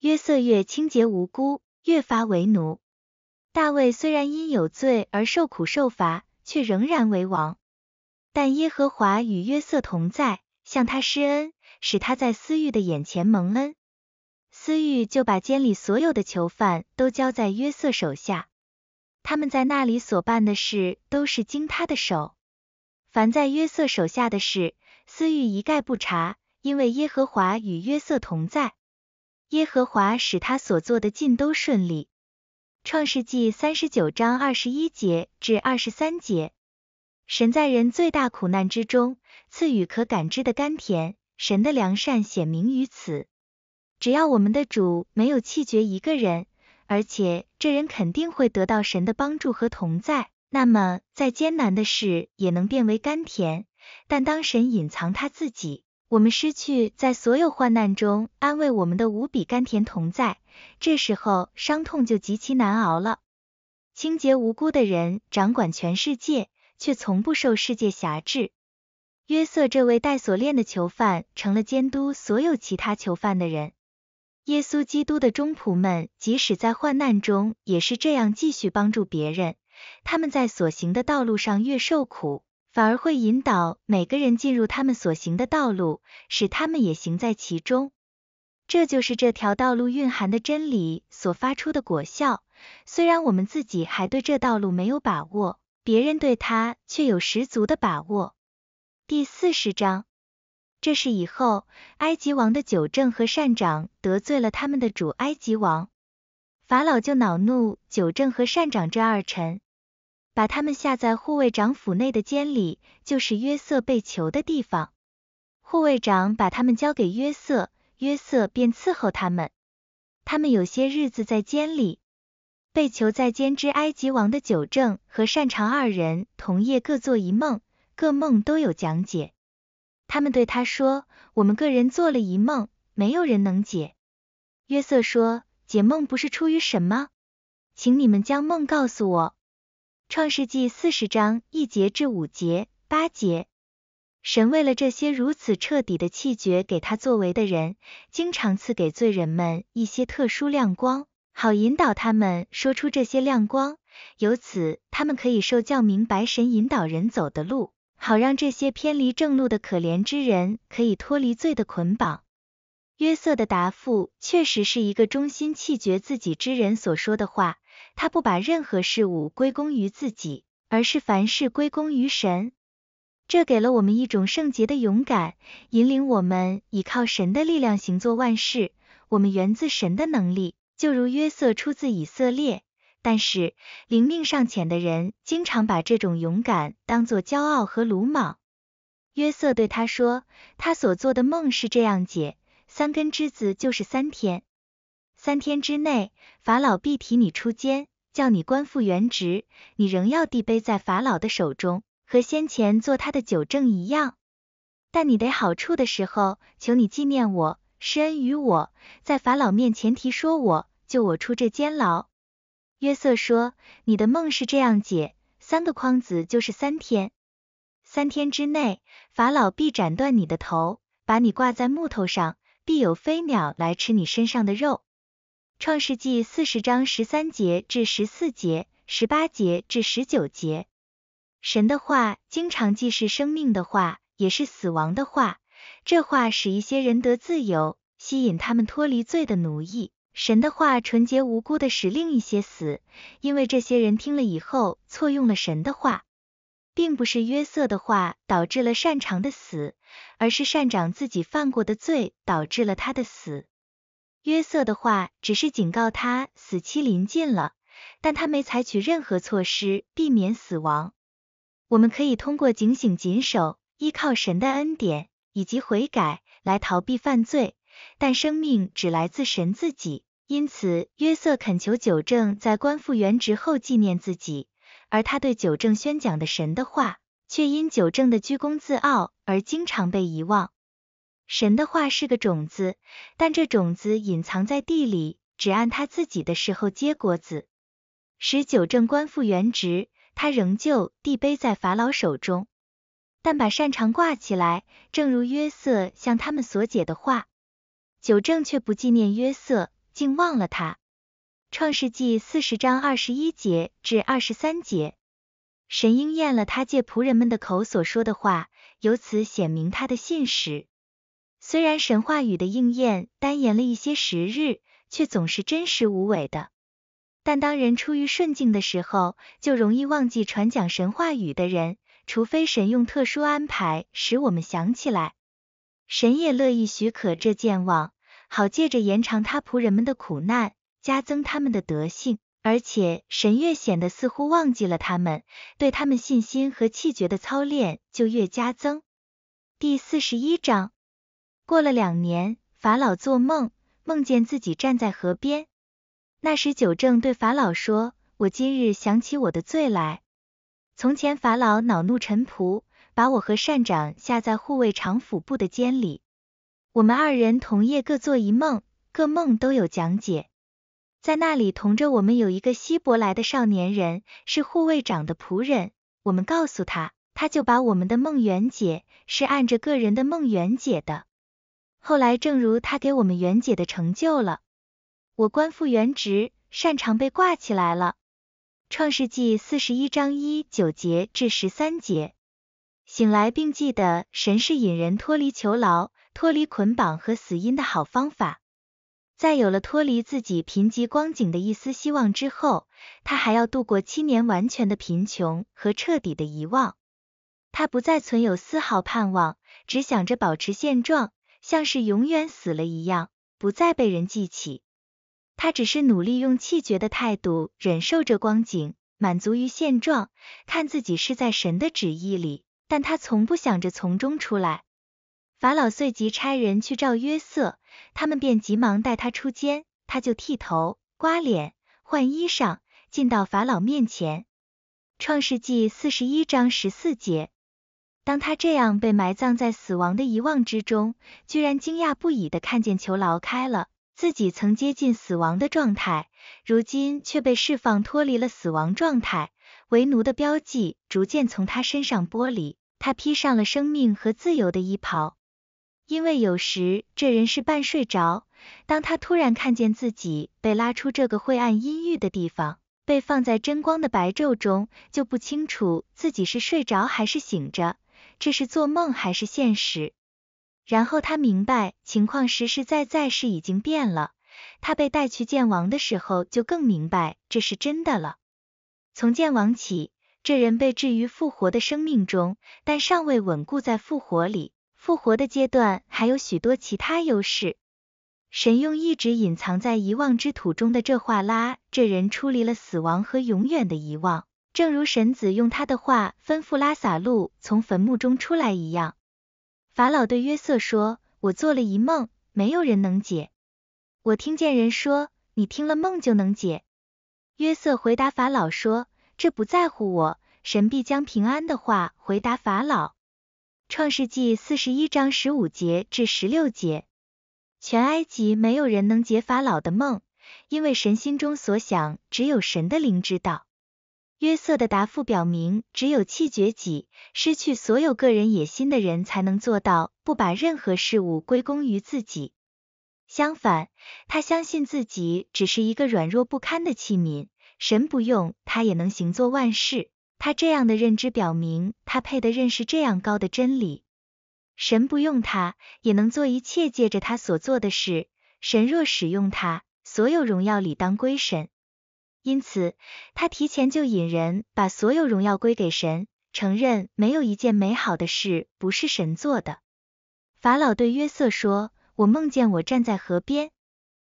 约瑟越清洁无辜，越发为奴。大卫虽然因有罪而受苦受罚，却仍然为王。但耶和华与约瑟同在，向他施恩，使他在私欲的眼前蒙恩。私欲就把监里所有的囚犯都交在约瑟手下，他们在那里所办的事都是经他的手。凡在约瑟手下的事，私欲一概不查，因为耶和华与约瑟同在，耶和华使他所做的尽都顺利。创世纪三十九章二十一节至二十三节，神在人最大苦难之中赐予可感知的甘甜，神的良善显明于此。只要我们的主没有弃绝一个人，而且这人肯定会得到神的帮助和同在。那么，再艰难的事也能变为甘甜。但当神隐藏他自己，我们失去在所有患难中安慰我们的无比甘甜同在，这时候伤痛就极其难熬了。清洁无辜的人掌管全世界，却从不受世界辖制。约瑟这位戴锁链的囚犯成了监督所有其他囚犯的人。耶稣基督的忠仆们，即使在患难中，也是这样继续帮助别人。他们在所行的道路上越受苦，反而会引导每个人进入他们所行的道路，使他们也行在其中。这就是这条道路蕴含的真理所发出的果效。虽然我们自己还对这道路没有把握，别人对他却有十足的把握。第四十章，这是以后埃及王的九正和善长得罪了他们的主埃及王，法老就恼怒九正和善长这二臣。把他们下在护卫长府内的监里，就是约瑟被囚的地方。护卫长把他们交给约瑟，约瑟便伺候他们。他们有些日子在监里，被囚在监之埃及王的九正和擅长二人同夜各做一梦，各梦都有讲解。他们对他说：“我们个人做了一梦，没有人能解。”约瑟说：“解梦不是出于什么？请你们将梦告诉我。”创世纪四十章一节至五节八节，神为了这些如此彻底的弃绝给他作为的人，经常赐给罪人们一些特殊亮光，好引导他们说出这些亮光，由此他们可以受教明白神引导人走的路，好让这些偏离正路的可怜之人可以脱离罪的捆绑。约瑟的答复确实是一个忠心弃绝自己之人所说的话。他不把任何事物归功于自己，而是凡事归功于神。这给了我们一种圣洁的勇敢，引领我们依靠神的力量行做万事。我们源自神的能力，就如约瑟出自以色列。但是灵命尚浅的人，经常把这种勇敢当做骄傲和鲁莽。约瑟对他说，他所做的梦是这样解：三根枝子就是三天。三天之内，法老必提你出监，叫你官复原职，你仍要递杯在法老的手中，和先前做他的九正一样。但你得好处的时候，求你纪念我，施恩于我，在法老面前提说我救我出这监牢。约瑟说，你的梦是这样解：三个筐子就是三天。三天之内，法老必斩断你的头，把你挂在木头上，必有飞鸟来吃你身上的肉。创世纪四十章十三节至十四节，十八节至十九节，神的话经常既是生命的话，也是死亡的话。这话使一些人得自由，吸引他们脱离罪的奴役。神的话纯洁无辜的使另一些死，因为这些人听了以后错用了神的话，并不是约瑟的话导致了擅长的死，而是擅长自己犯过的罪导致了他的死。约瑟的话只是警告他死期临近了，但他没采取任何措施避免死亡。我们可以通过警醒谨守、依靠神的恩典以及悔改来逃避犯罪，但生命只来自神自己。因此，约瑟恳求九正在官复原职后纪念自己，而他对九正宣讲的神的话，却因九正的居功自傲而经常被遗忘。神的话是个种子，但这种子隐藏在地里，只按他自己的时候结果子。十九正官复原职，他仍旧地背在法老手中，但把擅长挂起来，正如约瑟向他们所解的话。九正却不纪念约瑟，竟忘了他。创世纪四十章二十一节至二十三节，神应验了他借仆人们的口所说的话，由此显明他的信实。虽然神话语的应验单延了一些时日，却总是真实无伪的。但当人出于顺境的时候，就容易忘记传讲神话语的人，除非神用特殊安排使我们想起来。神也乐意许可这健忘，好借着延长他仆人们的苦难，加增他们的德性。而且神越显得似乎忘记了他们，对他们信心和气绝的操练就越加增。第四十一章。过了两年，法老做梦，梦见自己站在河边。那时，九正对法老说：“我今日想起我的罪来。从前，法老恼怒臣仆，把我和善长下在护卫长府部的监里。我们二人同夜各做一梦，各梦都有讲解。在那里同着我们有一个希伯来的少年人，是护卫长的仆人。我们告诉他，他就把我们的梦缘解，是按着个人的梦缘解的。”后来，正如他给我们袁姐的成就了，我官复原职，擅长被挂起来了。创世纪四十一章一九节至十三节，醒来并记得神是引人脱离囚牢、脱离捆绑和死因的好方法。在有了脱离自己贫瘠光景的一丝希望之后，他还要度过七年完全的贫穷和彻底的遗忘。他不再存有丝毫盼望，只想着保持现状。像是永远死了一样，不再被人记起。他只是努力用气绝的态度忍受这光景，满足于现状，看自己是在神的旨意里，但他从不想着从中出来。法老遂即差人去召约瑟，他们便急忙带他出监，他就剃头、刮脸、换衣裳，进到法老面前。创世纪四十一章十四节。当他这样被埋葬在死亡的遗忘之中，居然惊讶不已地看见囚牢开了，自己曾接近死亡的状态，如今却被释放，脱离了死亡状态，为奴的标记逐渐从他身上剥离，他披上了生命和自由的衣袍。因为有时这人是半睡着，当他突然看见自己被拉出这个晦暗阴郁的地方，被放在真光的白昼中，就不清楚自己是睡着还是醒着。这是做梦还是现实？然后他明白情况实实在在是已经变了。他被带去见王的时候，就更明白这是真的了。从见王起，这人被置于复活的生命中，但尚未稳固在复活里。复活的阶段还有许多其他优势。神用一直隐藏在遗忘之土中的这话拉，这人出离了死亡和永远的遗忘。正如神子用他的话吩咐拉撒路从坟墓中出来一样，法老对约瑟说：“我做了一梦，没有人能解。我听见人说，你听了梦就能解。”约瑟回答法老说：“这不在乎我，神必将平安的话回答法老。”创世纪四十一章十五节至十六节，全埃及没有人能解法老的梦，因为神心中所想，只有神的灵知道。约瑟的答复表明，只有弃绝己、失去所有个人野心的人，才能做到不把任何事物归功于自己。相反，他相信自己只是一个软弱不堪的器皿，神不用他也能行作万事。他这样的认知表明，他配得认识这样高的真理。神不用他也能做一切借着他所做的事，神若使用他，所有荣耀理当归神。因此，他提前就引人把所有荣耀归给神，承认没有一件美好的事不是神做的。法老对约瑟说：“我梦见我站在河边，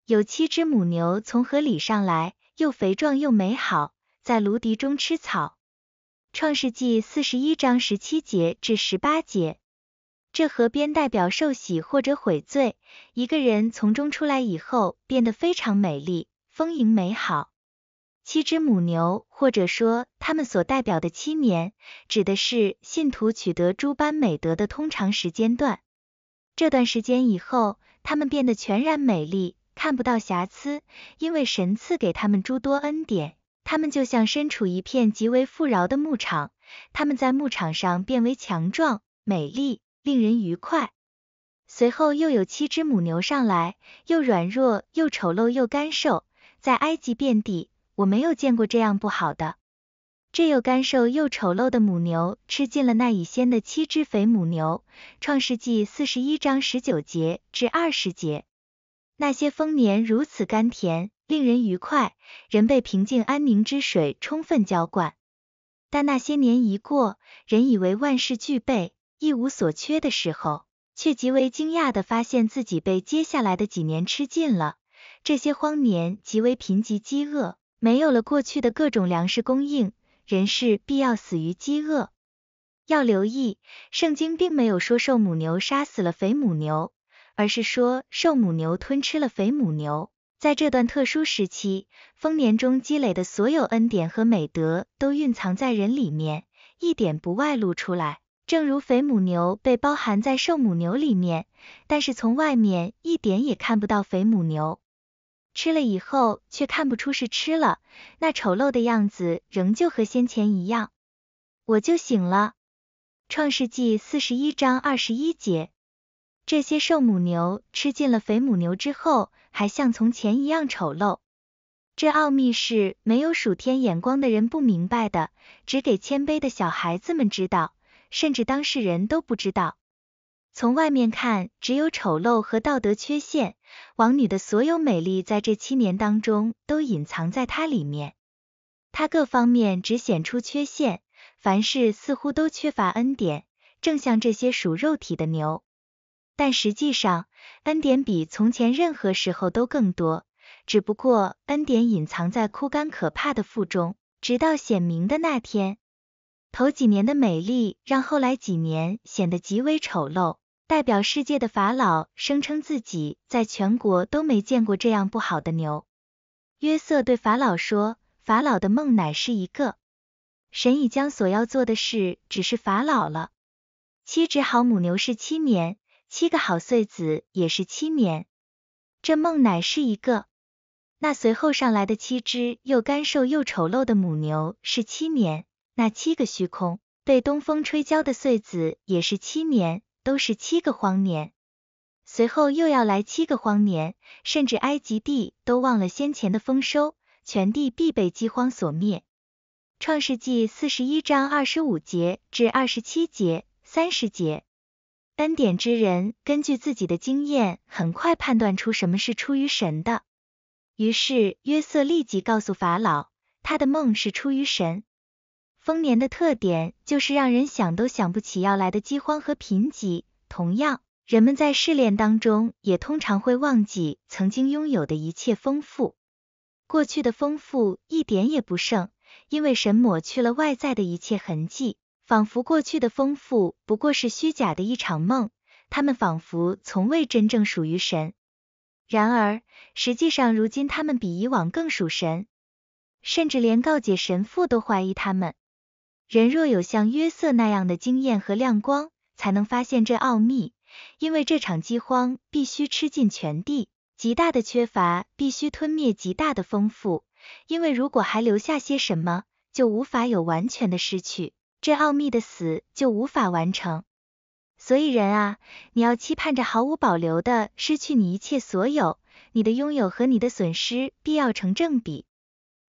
有七只母牛从河里上来，又肥壮又美好，在芦荻中吃草。”创世纪四十一章十七节至十八节，这河边代表受洗或者悔罪，一个人从中出来以后变得非常美丽、丰盈、美好。七只母牛，或者说它们所代表的七年，指的是信徒取得诸般美德的通常时间段。这段时间以后，他们变得全然美丽，看不到瑕疵，因为神赐给他们诸多恩典，他们就像身处一片极为富饶的牧场。他们在牧场上变为强壮、美丽、令人愉快。随后又有七只母牛上来，又软弱、又丑陋、又干瘦，在埃及遍地。我没有见过这样不好的，这又干瘦又丑陋的母牛吃尽了那已鲜的七只肥母牛。创世纪四十一章十九节至二十节，那些丰年如此甘甜，令人愉快，人被平静安宁之水充分浇灌。但那些年一过，人以为万事俱备，一无所缺的时候，却极为惊讶的发现自己被接下来的几年吃尽了。这些荒年极为贫瘠饥饿。没有了过去的各种粮食供应，人是必要死于饥饿。要留意，圣经并没有说瘦母牛杀死了肥母牛，而是说瘦母牛吞吃了肥母牛。在这段特殊时期，丰年中积累的所有恩典和美德都蕴藏在人里面，一点不外露出来。正如肥母牛被包含在瘦母牛里面，但是从外面一点也看不到肥母牛。吃了以后却看不出是吃了，那丑陋的样子仍旧和先前一样。我就醒了。创世纪四十一章二十一节，这些瘦母牛吃尽了肥母牛之后，还像从前一样丑陋。这奥秘是没有属天眼光的人不明白的，只给谦卑的小孩子们知道，甚至当事人都不知道。从外面看，只有丑陋和道德缺陷。王女的所有美丽，在这七年当中都隐藏在她里面。她各方面只显出缺陷，凡事似乎都缺乏恩典，正像这些属肉体的牛。但实际上，恩典比从前任何时候都更多，只不过恩典隐藏在枯干可怕的腹中，直到显明的那天。头几年的美丽，让后来几年显得极为丑陋。代表世界的法老声称自己在全国都没见过这样不好的牛。约瑟对法老说：“法老的梦乃是一个，神已将所要做的事只是法老了。七只好母牛是七年，七个好穗子也是七年。这梦乃是一个。那随后上来的七只又干瘦又丑陋的母牛是七年，那七个虚空被东风吹焦的穗子也是七年。”都是七个荒年，随后又要来七个荒年，甚至埃及地都忘了先前的丰收，全地必被饥荒所灭。创世纪四十一章二十五节至二十七节，三十节，恩典之人根据自己的经验，很快判断出什么是出于神的。于是约瑟立即告诉法老，他的梦是出于神。丰年的特点就是让人想都想不起要来的饥荒和贫瘠。同样，人们在试炼当中也通常会忘记曾经拥有的一切丰富。过去的丰富一点也不剩，因为神抹去了外在的一切痕迹，仿佛过去的丰富不过是虚假的一场梦。他们仿佛从未真正属于神。然而，实际上如今他们比以往更属神，甚至连告解神父都怀疑他们。人若有像约瑟那样的经验和亮光，才能发现这奥秘。因为这场饥荒必须吃尽全地，极大的缺乏必须吞灭极大的丰富。因为如果还留下些什么，就无法有完全的失去，这奥秘的死就无法完成。所以人啊，你要期盼着毫无保留的失去你一切所有，你的拥有和你的损失必要成正比。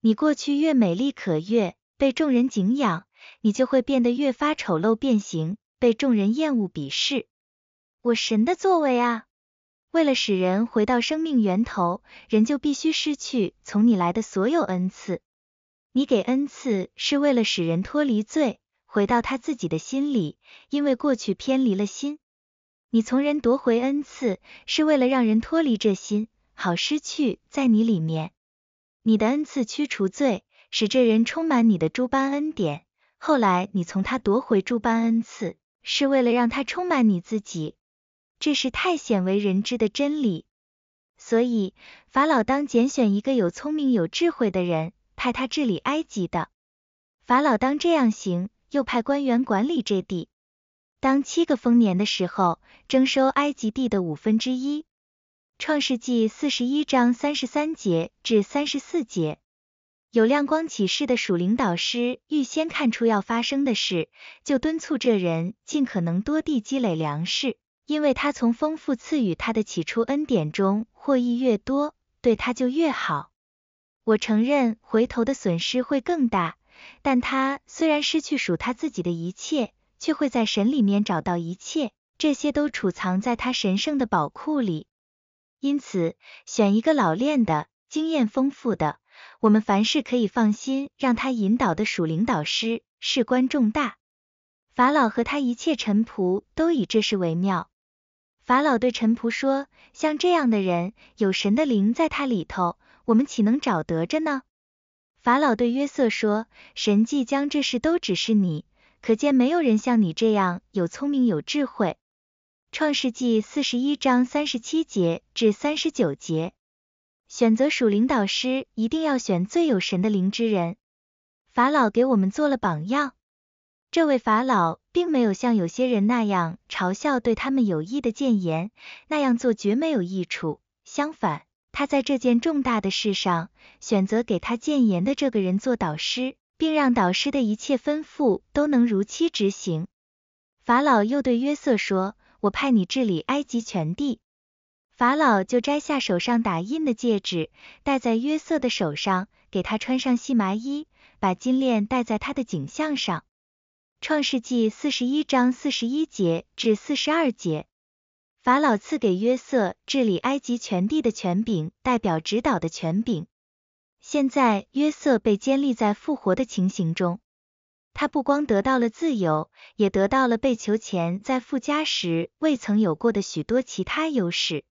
你过去越美丽可悦，被众人景仰。你就会变得越发丑陋变形，被众人厌恶鄙视。我神的作为啊！为了使人回到生命源头，人就必须失去从你来的所有恩赐。你给恩赐是为了使人脱离罪，回到他自己的心里，因为过去偏离了心。你从人夺回恩赐，是为了让人脱离这心，好失去在你里面。你的恩赐驱除罪，使这人充满你的诸般恩典。后来你从他夺回诸般恩赐，是为了让他充满你自己，这是太鲜为人知的真理。所以法老当拣选一个有聪明有智慧的人，派他治理埃及的。法老当这样行，又派官员管理这地。当七个丰年的时候，征收埃及地的五分之一。创世纪四十一章三十三节至三十四节。有亮光启示的属灵导师预先看出要发生的事，就敦促这人尽可能多地积累粮食，因为他从丰富赐予他的起初恩典中获益越多，对他就越好。我承认回头的损失会更大，但他虽然失去属他自己的一切，却会在神里面找到一切，这些都储藏在他神圣的宝库里。因此，选一个老练的、经验丰富的。我们凡事可以放心，让他引导的属灵导师，事关重大。法老和他一切臣仆都以这事为妙。法老对臣仆说：“像这样的人，有神的灵在他里头，我们岂能找得着呢？”法老对约瑟说：“神既将这事都指示你，可见没有人像你这样有聪明有智慧。”创世纪四十一章三十七节至三十九节。选择属灵导师，一定要选最有神的灵之人。法老给我们做了榜样。这位法老并没有像有些人那样嘲笑对他们有益的谏言，那样做绝没有益处。相反，他在这件重大的事上，选择给他谏言的这个人做导师，并让导师的一切吩咐都能如期执行。法老又对约瑟说：“我派你治理埃及全地。”法老就摘下手上打印的戒指，戴在约瑟的手上，给他穿上细麻衣，把金链戴在他的颈项上。创世纪四十一章四十一节至四十二节，法老赐给约瑟治理埃及全地的权柄，代表指导的权柄。现在约瑟被建立在复活的情形中，他不光得到了自由，也得到了被囚前在富家时未曾有过的许多其他优势。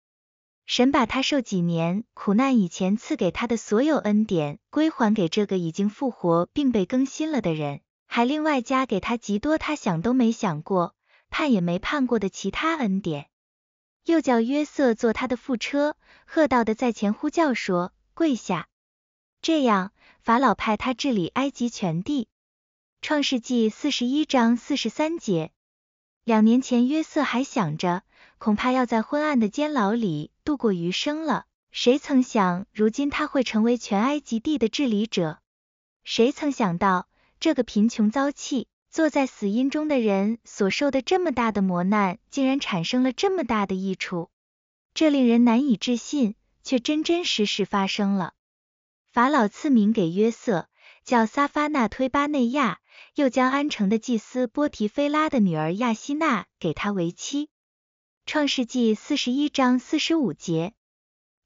神把他受几年苦难以前赐给他的所有恩典归还给这个已经复活并被更新了的人，还另外加给他极多他想都没想过、盼也没盼过的其他恩典。又叫约瑟坐他的副车，喝道的在前呼叫说：“跪下！”这样，法老派他治理埃及全地。创世纪四十一章四十三节。两年前，约瑟还想着，恐怕要在昏暗的监牢里。度过余生了。谁曾想，如今他会成为全埃及地的治理者？谁曾想到，这个贫穷遭气、坐在死荫中的人所受的这么大的磨难，竟然产生了这么大的益处？这令人难以置信，却真真实实发生了。法老赐名给约瑟，叫撒发纳推巴内亚，又将安城的祭司波提菲拉的女儿亚希娜给他为妻。创世纪四十一章四十五节，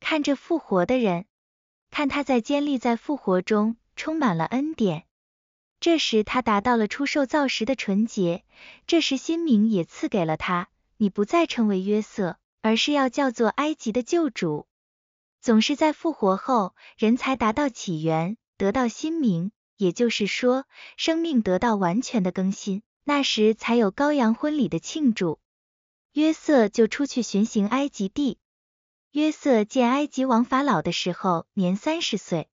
看着复活的人，看他在坚立在复活中充满了恩典。这时他达到了出受造时的纯洁，这时新名也赐给了他。你不再称为约瑟，而是要叫做埃及的救主。总是在复活后，人才达到起源，得到新名，也就是说生命得到完全的更新。那时才有羔羊婚礼的庆祝。约瑟就出去巡行埃及地。约瑟见埃及王法老的时候，年三十岁。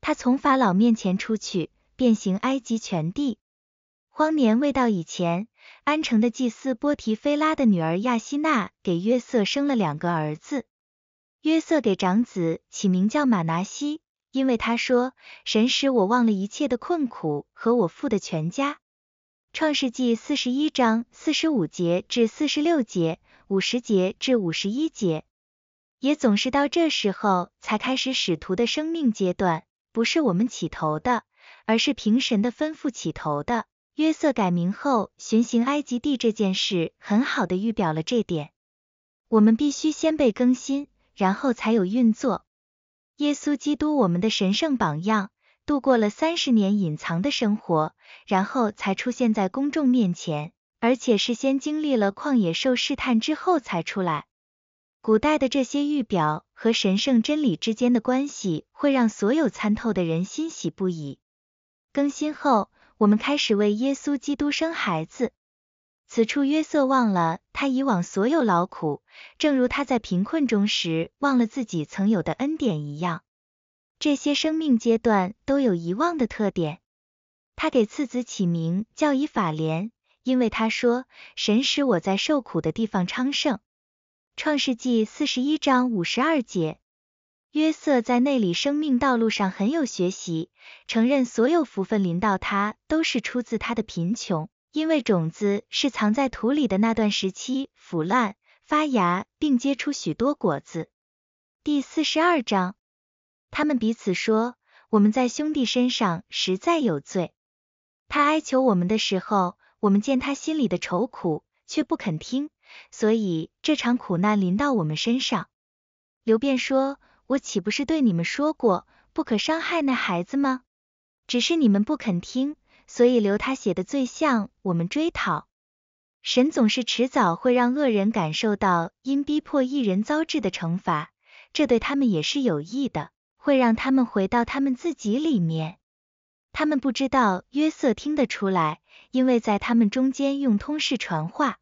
他从法老面前出去，遍行埃及全地。荒年未到以前，安城的祭司波提菲拉的女儿亚希娜给约瑟生了两个儿子。约瑟给长子起名叫马拿西，因为他说：“神使我忘了一切的困苦和我父的全家。”创世纪四十一章四十五节至四十六节，五十节至五十一节，也总是到这时候才开始使徒的生命阶段，不是我们起头的，而是凭神的吩咐起头的。约瑟改名后巡行埃及地这件事，很好的预表了这点。我们必须先被更新，然后才有运作。耶稣基督，我们的神圣榜样。度过了三十年隐藏的生活，然后才出现在公众面前，而且是先经历了旷野兽试探之后才出来。古代的这些预表和神圣真理之间的关系，会让所有参透的人欣喜不已。更新后，我们开始为耶稣基督生孩子。此处约瑟忘了他以往所有劳苦，正如他在贫困中时忘了自己曾有的恩典一样。这些生命阶段都有遗忘的特点。他给次子起名叫以法莲，因为他说神使我在受苦的地方昌盛。创世纪四十一章五十二节。约瑟在内里生命道路上很有学习，承认所有福分临到他都是出自他的贫穷，因为种子是藏在土里的那段时期腐烂、发芽并结出许多果子。第四十二章。他们彼此说：“我们在兄弟身上实在有罪。他哀求我们的时候，我们见他心里的愁苦，却不肯听，所以这场苦难临到我们身上。”刘辩说：“我岂不是对你们说过，不可伤害那孩子吗？只是你们不肯听，所以留他写的罪像我们追讨。神总是迟早会让恶人感受到因逼迫一人遭致的惩罚，这对他们也是有益的。”会让他们回到他们自己里面。他们不知道约瑟听得出来，因为在他们中间用通事传话。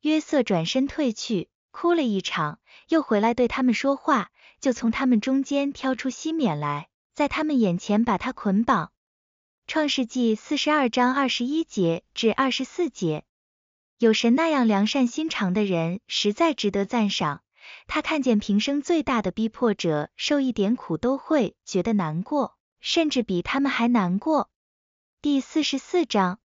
约瑟转身退去，哭了一场，又回来对他们说话，就从他们中间挑出西缅来，在他们眼前把他捆绑。创世纪四十二章二十一节至二十四节，有神那样良善心肠的人，实在值得赞赏。他看见平生最大的逼迫者受一点苦都会觉得难过，甚至比他们还难过。第四十四章，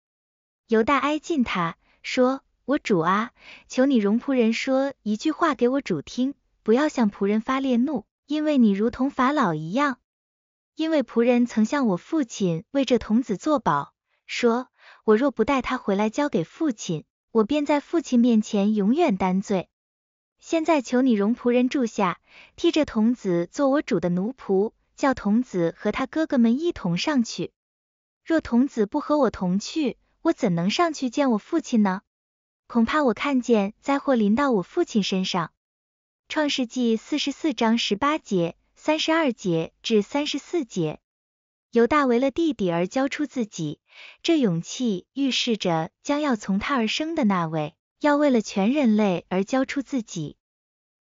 犹大哀近他说：“我主啊，求你容仆人说一句话给我主听，不要向仆人发烈怒，因为你如同法老一样。因为仆人曾向我父亲为这童子作保，说我若不带他回来交给父亲，我便在父亲面前永远担罪。”现在求你容仆人住下，替这童子做我主的奴仆，叫童子和他哥哥们一同上去。若童子不和我同去，我怎能上去见我父亲呢？恐怕我看见灾祸临到我父亲身上。创世纪四十四章十八节、三十二节至三十四节，犹大为了弟弟而交出自己，这勇气预示着将要从他而生的那位。要为了全人类而交出自己，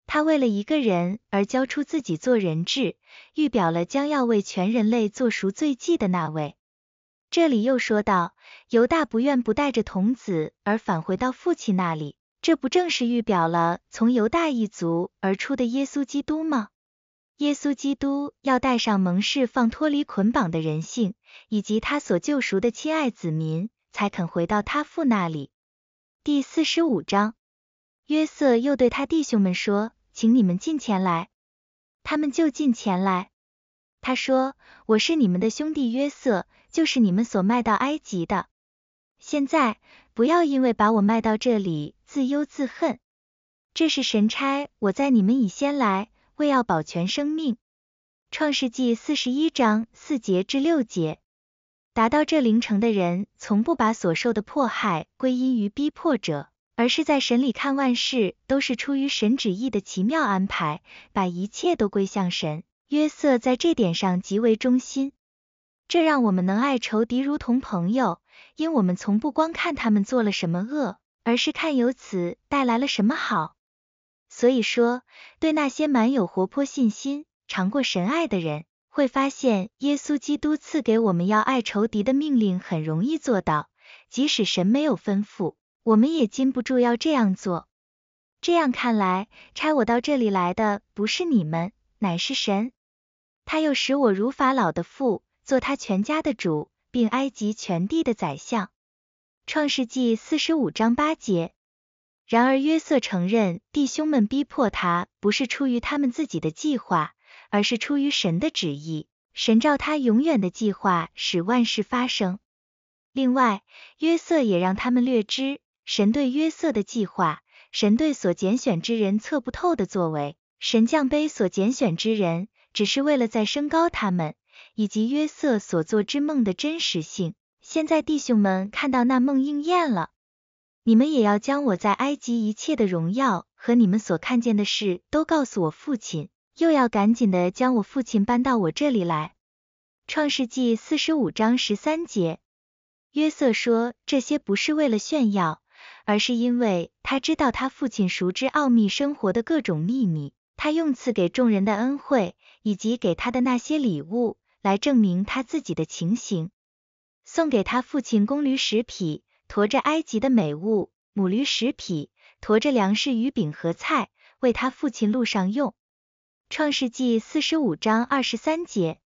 他为了一个人而交出自己做人质，预表了将要为全人类做赎罪祭的那位。这里又说到，犹大不愿不带着童子而返回到父亲那里，这不正是预表了从犹大一族而出的耶稣基督吗？耶稣基督要带上蒙氏放脱离捆绑的人性，以及他所救赎的亲爱子民，才肯回到他父那里。第四十五章，约瑟又对他弟兄们说：“请你们进前来。”他们就近前来。他说：“我是你们的兄弟约瑟，就是你们所卖到埃及的。现在不要因为把我卖到这里自忧自恨，这是神差我在你们以先来，为要保全生命。”创世纪四十一章四节至六节。达到这灵城的人，从不把所受的迫害归因于逼迫者，而是在神里看万事都是出于神旨意的奇妙安排，把一切都归向神。约瑟在这点上极为忠心，这让我们能爱仇敌如同朋友，因我们从不光看他们做了什么恶，而是看由此带来了什么好。所以说，对那些满有活泼信心、尝过神爱的人。会发现，耶稣基督赐给我们要爱仇敌的命令很容易做到，即使神没有吩咐，我们也禁不住要这样做。这样看来，差我到这里来的不是你们，乃是神。他又使我如法老的父，做他全家的主，并埃及全地的宰相。创世纪四十五章八节。然而约瑟承认，弟兄们逼迫他不是出于他们自己的计划。而是出于神的旨意，神照他永远的计划使万事发生。另外，约瑟也让他们略知神对约瑟的计划，神对所拣选之人测不透的作为，神降杯所拣选之人，只是为了在升高他们，以及约瑟所做之梦的真实性。现在弟兄们看到那梦应验了，你们也要将我在埃及一切的荣耀和你们所看见的事都告诉我父亲。又要赶紧的将我父亲搬到我这里来。创世纪四十五章十三节，约瑟说：“这些不是为了炫耀，而是因为他知道他父亲熟知奥秘生活的各种秘密。他用赐给众人的恩惠，以及给他的那些礼物，来证明他自己的情形。送给他父亲公驴十匹，驮着埃及的美物；母驴十匹，驮着粮食、鱼饼和菜，为他父亲路上用。”创世纪四十五章二十三节，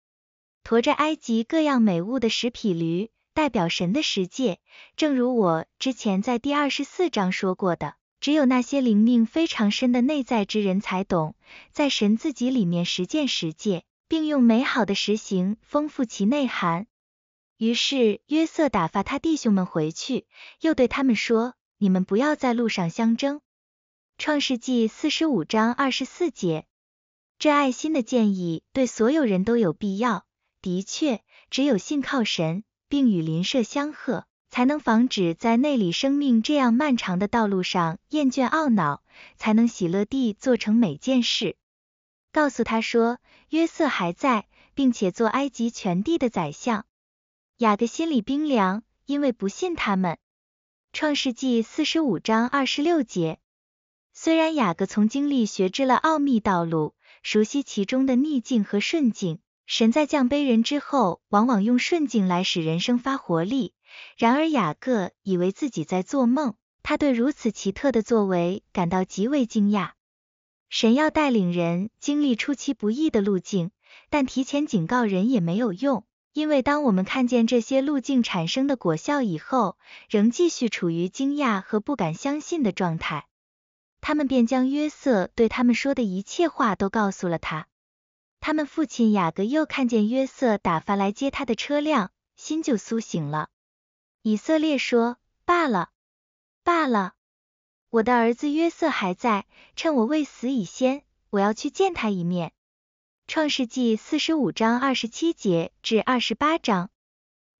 驮着埃及各样美物的十匹驴，代表神的十诫。正如我之前在第二十四章说过的，只有那些灵命非常深的内在之人才懂，在神自己里面实践十诫，并用美好的实行丰富其内涵。于是约瑟打发他弟兄们回去，又对他们说：“你们不要在路上相争。”创世纪四十五章二十四节。这爱心的建议对所有人都有必要。的确，只有信靠神，并与邻舍相和，才能防止在内里生命这样漫长的道路上厌倦懊恼，才能喜乐地做成每件事。告诉他说，约瑟还在，并且做埃及全地的宰相。雅各心里冰凉，因为不信他们。创世纪四十五章二十六节。虽然雅各从经历学知了奥秘道路。熟悉其中的逆境和顺境，神在降悲人之后，往往用顺境来使人生发活力。然而雅各以为自己在做梦，他对如此奇特的作为感到极为惊讶。神要带领人经历出其不意的路径，但提前警告人也没有用，因为当我们看见这些路径产生的果效以后，仍继续处于惊讶和不敢相信的状态。他们便将约瑟对他们说的一切话都告诉了他。他们父亲雅各又看见约瑟打发来接他的车辆，心就苏醒了。以色列说：“罢了，罢了，我的儿子约瑟还在，趁我未死以先，我要去见他一面。”创世纪四十五章二十七节至二十八章。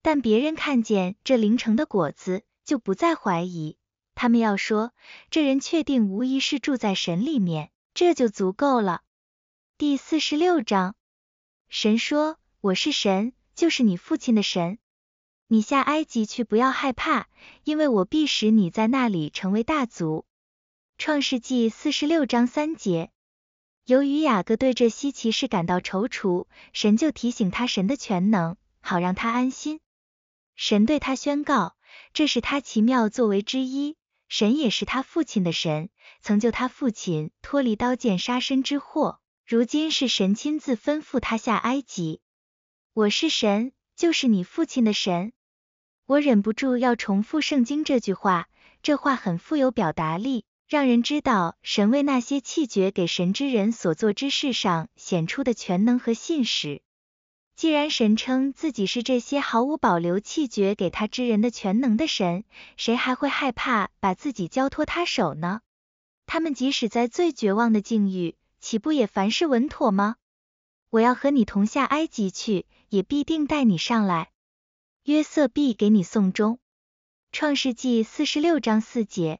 但别人看见这灵城的果子，就不再怀疑。他们要说，这人确定无疑是住在神里面，这就足够了。第四十六章，神说：“我是神，就是你父亲的神。你下埃及去不要害怕，因为我必使你在那里成为大族。”创世纪四十六章三节。由于雅各对这稀奇事感到踌躇，神就提醒他神的全能，好让他安心。神对他宣告，这是他奇妙作为之一。神也是他父亲的神，曾救他父亲脱离刀剑杀身之祸，如今是神亲自吩咐他下埃及。我是神，就是你父亲的神。我忍不住要重复圣经这句话，这话很富有表达力，让人知道神为那些弃绝给神之人所做之事上显出的全能和信实。既然神称自己是这些毫无保留弃绝给他之人的全能的神，谁还会害怕把自己交托他手呢？他们即使在最绝望的境遇，岂不也凡事稳妥吗？我要和你同下埃及去，也必定带你上来。约瑟必给你送终。创世纪四十六章四节，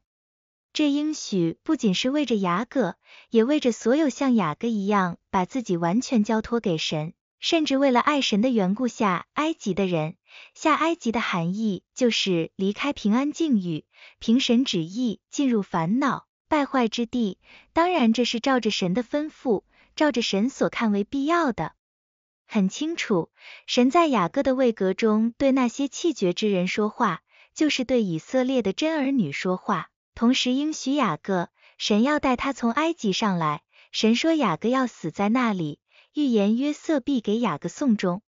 这应许不仅是为着雅各，也为着所有像雅各一样把自己完全交托给神。甚至为了爱神的缘故下埃及的人下埃及的含义就是离开平安境遇，凭神旨意进入烦恼败坏之地。当然这是照着神的吩咐，照着神所看为必要的。很清楚，神在雅各的位格中对那些气绝之人说话，就是对以色列的真儿女说话。同时应许雅各，神要带他从埃及上来。神说雅各要死在那里。预言约瑟必给雅各送终。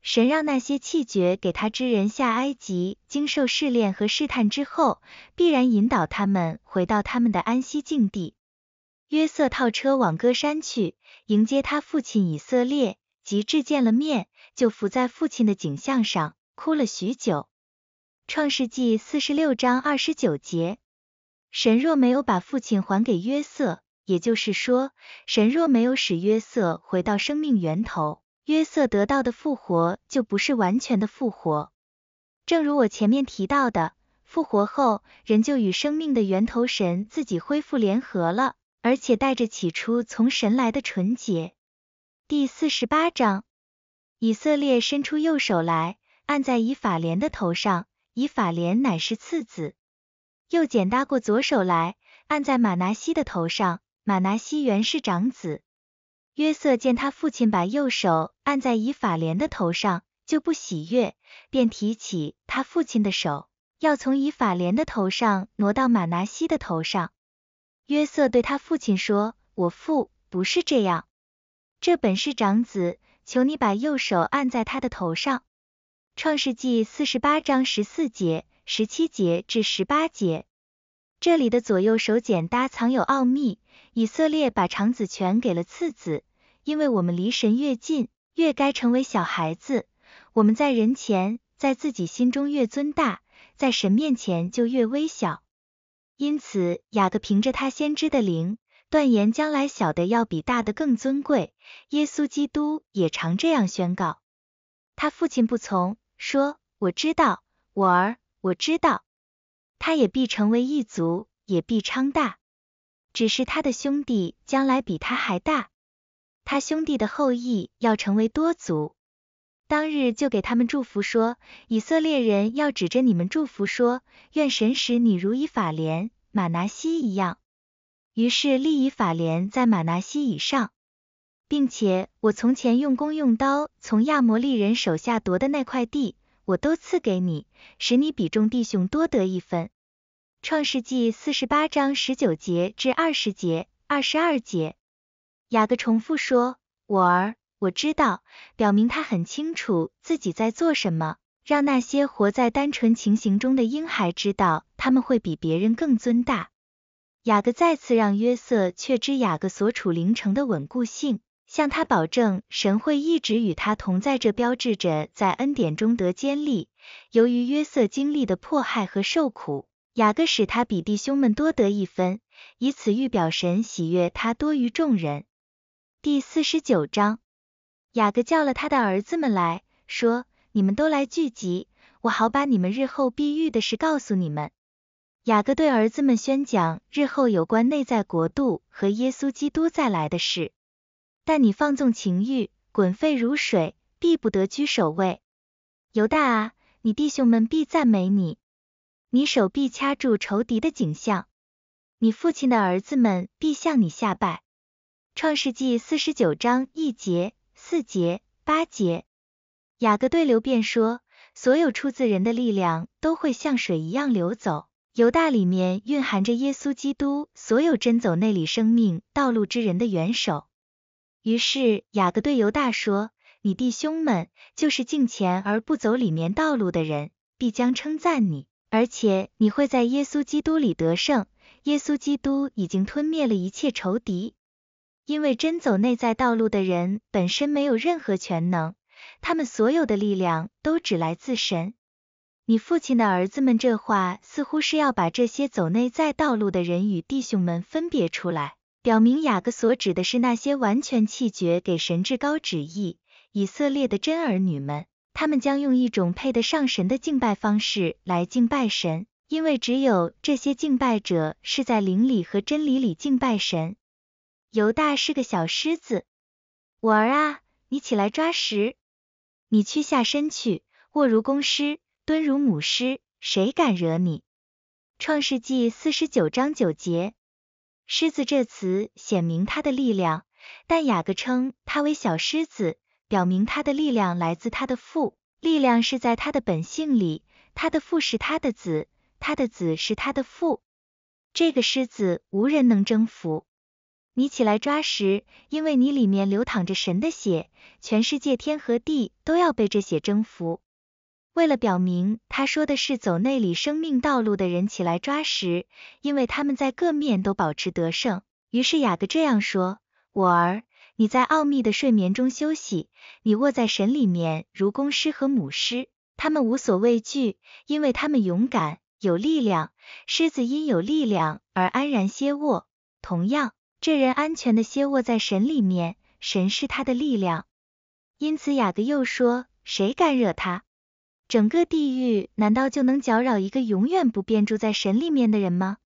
神让那些弃绝给他之人下埃及，经受试炼和试探之后，必然引导他们回到他们的安息境地。约瑟套车往歌山去，迎接他父亲以色列，及至见了面，就伏在父亲的颈项上哭了许久。创世纪四十六章二十九节：神若没有把父亲还给约瑟。也就是说，神若没有使约瑟回到生命源头，约瑟得到的复活就不是完全的复活。正如我前面提到的，复活后人就与生命的源头神自己恢复联合了，而且带着起初从神来的纯洁。第四十八章，以色列伸出右手来，按在以法莲的头上，以法莲乃是次子；又简搭过左手来，按在马拿西的头上。马拿西原是长子。约瑟见他父亲把右手按在以法莲的头上，就不喜悦，便提起他父亲的手，要从以法莲的头上挪到马拿西的头上。约瑟对他父亲说：“我父不是这样，这本是长子，求你把右手按在他的头上。”创世纪四十八章十四节、十七节至十八节。这里的左右手简搭藏有奥秘。以色列把长子权给了次子，因为我们离神越近，越该成为小孩子。我们在人前，在自己心中越尊大，在神面前就越微小。因此，雅各凭着他先知的灵，断言将来小的要比大的更尊贵。耶稣基督也常这样宣告。他父亲不从，说：“我知道，我儿，我知道。”他也必成为一族，也必昌大。只是他的兄弟将来比他还大，他兄弟的后裔要成为多族。当日就给他们祝福说，以色列人要指着你们祝福说，愿神使你如以法莲、玛拿西一样。于是立以法莲在玛拿西以上，并且我从前用弓用刀从亚摩利人手下夺的那块地。我都赐给你，使你比众弟兄多得一分。创世纪四十八章十九节至二十节、二十二节。雅各重复说：“我儿，我知道。”表明他很清楚自己在做什么，让那些活在单纯情形中的婴孩知道他们会比别人更尊大。雅各再次让约瑟确知雅各所处灵城的稳固性。向他保证神会一直与他同在这标志着在恩典中得坚立。由于约瑟经历的迫害和受苦，雅各使他比弟兄们多得一分，以此预表神喜悦他多于众人。第四十九章，雅各叫了他的儿子们来说：“你们都来聚集，我好把你们日后避遇的事告诉你们。”雅各对儿子们宣讲日后有关内在国度和耶稣基督再来的事。但你放纵情欲，滚沸如水，必不得居首位。犹大啊，你弟兄们必赞美你，你手臂掐住仇敌的景象，你父亲的儿子们必向你下拜。创世纪四十九章一节、四节、八节，雅各对流便说：所有出自人的力量都会像水一样流走。犹大里面蕴含着耶稣基督，所有真走内里生命道路之人的元首。于是雅各对犹大说：“你弟兄们就是敬虔而不走里面道路的人，必将称赞你，而且你会在耶稣基督里得胜。耶稣基督已经吞灭了一切仇敌，因为真走内在道路的人本身没有任何全能，他们所有的力量都只来自神。”你父亲的儿子们这话似乎是要把这些走内在道路的人与弟兄们分别出来。表明雅各所指的是那些完全弃绝给神至高旨意以色列的真儿女们，他们将用一种配得上神的敬拜方式来敬拜神，因为只有这些敬拜者是在灵里和真理里敬拜神。犹大是个小狮子，我儿啊，你起来抓食，你屈下身去，卧如公狮，蹲如母狮，谁敢惹你？创世纪四十九章九节。狮子这词显明它的力量，但雅各称它为小狮子，表明它的力量来自它的父，力量是在它的本性里，他的父是他的子，他的子是他的父。这个狮子无人能征服。你起来抓时，因为你里面流淌着神的血，全世界天和地都要被这血征服。为了表明他说的是走那里生命道路的人起来抓食，因为他们在各面都保持得胜，于是雅各这样说：“我儿，你在奥秘的睡眠中休息，你卧在神里面，如公狮和母狮，他们无所畏惧，因为他们勇敢有力量。狮子因有力量而安然歇卧，同样，这人安全的歇卧在神里面，神是他的力量。因此，雅各又说：谁敢惹他？”整个地狱难道就能搅扰一个永远不变住在神里面的人吗？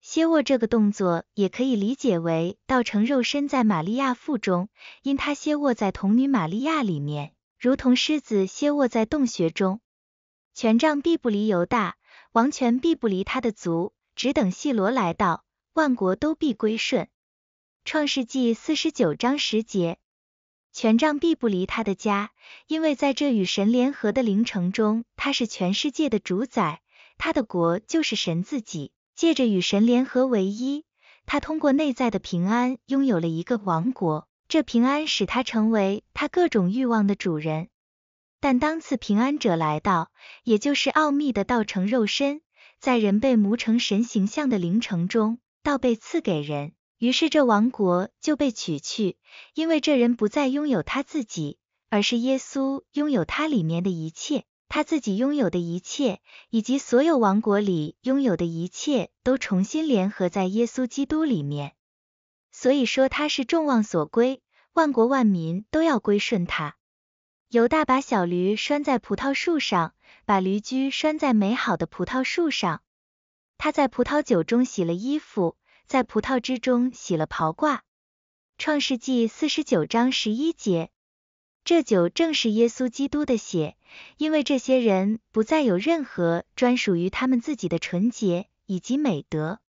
歇卧这个动作也可以理解为道成肉身在玛利亚腹中，因他歇卧在童女玛利亚里面，如同狮子歇卧在洞穴中。权杖必不离犹大，王权必不离他的族，只等细罗来到，万国都必归顺。创世纪四十九章十节。权杖必不离他的家，因为在这与神联合的灵城中，他是全世界的主宰，他的国就是神自己。借着与神联合为一，他通过内在的平安拥有了一个王国，这平安使他成为他各种欲望的主人。但当次平安者来到，也就是奥秘的道成肉身，在人被磨成神形象的灵城中，道被赐给人。于是这王国就被取去，因为这人不再拥有他自己，而是耶稣拥有他里面的一切，他自己拥有的一切，以及所有王国里拥有的一切都重新联合在耶稣基督里面。所以说他是众望所归，万国万民都要归顺他。犹大把小驴拴在葡萄树上，把驴驹拴在美好的葡萄树上。他在葡萄酒中洗了衣服。在葡萄汁中洗了袍褂。创世纪四十九章十一节，这酒正是耶稣基督的血，因为这些人不再有任何专属于他们自己的纯洁以及美德，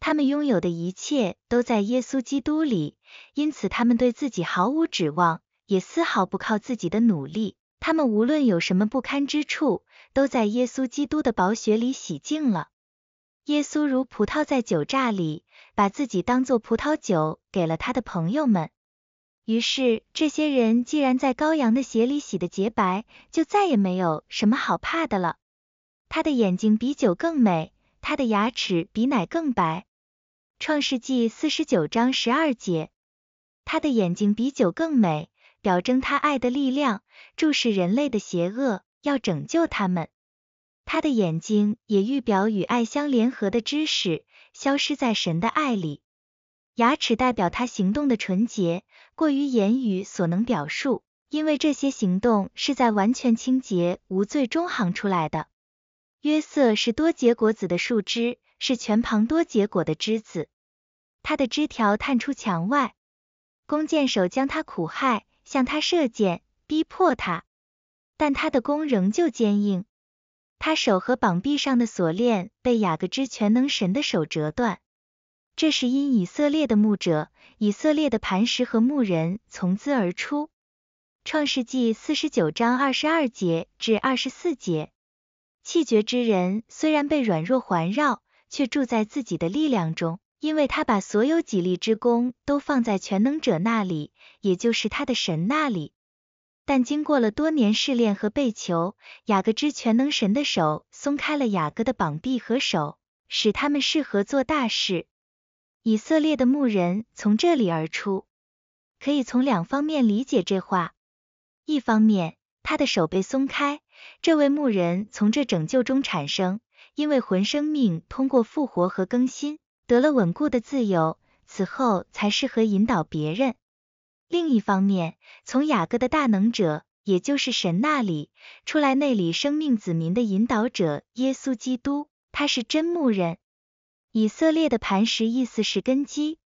他们拥有的一切都在耶稣基督里，因此他们对自己毫无指望，也丝毫不靠自己的努力。他们无论有什么不堪之处，都在耶稣基督的宝血里洗净了。耶稣如葡萄在酒榨里，把自己当做葡萄酒给了他的朋友们。于是，这些人既然在羔羊的血里洗的洁白，就再也没有什么好怕的了。他的眼睛比酒更美，他的牙齿比奶更白。创世纪四十九章十二节。他的眼睛比酒更美，表征他爱的力量，注视人类的邪恶，要拯救他们。他的眼睛也预表与爱相联合的知识，消失在神的爱里。牙齿代表他行动的纯洁，过于言语所能表述，因为这些行动是在完全清洁、无罪中行出来的。约瑟是多结果子的树枝，是全旁多结果的枝子。他的枝条探出墙外，弓箭手将他苦害，向他射箭，逼迫他，但他的弓仍旧坚硬。他手和膀臂上的锁链被雅各之全能神的手折断，这是因以色列的牧者、以色列的磐石和牧人从兹而出。创世纪四十九章二十二节至二十四节，气绝之人虽然被软弱环绕，却住在自己的力量中，因为他把所有己力之功都放在全能者那里，也就是他的神那里。但经过了多年试炼和被囚，雅各之全能神的手松开了雅各的膀臂和手，使他们适合做大事。以色列的牧人从这里而出，可以从两方面理解这话。一方面，他的手被松开，这位牧人从这拯救中产生，因为魂生命通过复活和更新得了稳固的自由，此后才适合引导别人。另一方面，从雅各的大能者，也就是神那里出来那里生命子民的引导者耶稣基督，他是真牧人。以色列的磐石意思是根基，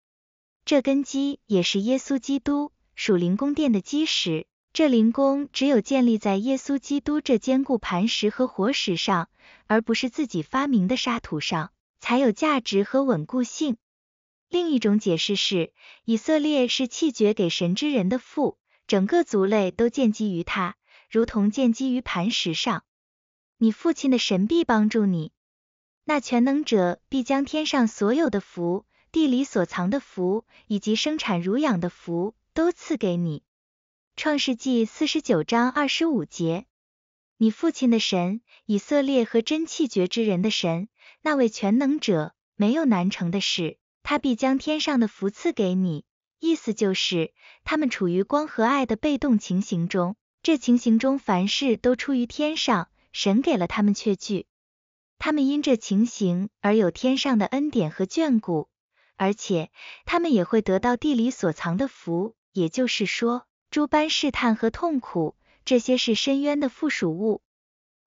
这根基也是耶稣基督属灵宫殿的基石。这灵宫只有建立在耶稣基督这坚固磐石和活石上，而不是自己发明的沙土上，才有价值和稳固性。另一种解释是，以色列是弃绝给神之人的父，整个族类都建基于他，如同建基于磐石上。你父亲的神必帮助你，那全能者必将天上所有的福、地里所藏的福，以及生产乳养的福都赐给你。创世纪四十九章二十五节，你父亲的神，以色列和真弃绝之人的神，那位全能者，没有难成的事。他必将天上的福赐给你，意思就是他们处于光和爱的被动情形中，这情形中凡事都出于天上，神给了他们却拒，他们因这情形而有天上的恩典和眷顾，而且他们也会得到地里所藏的福，也就是说诸般试探和痛苦，这些是深渊的附属物，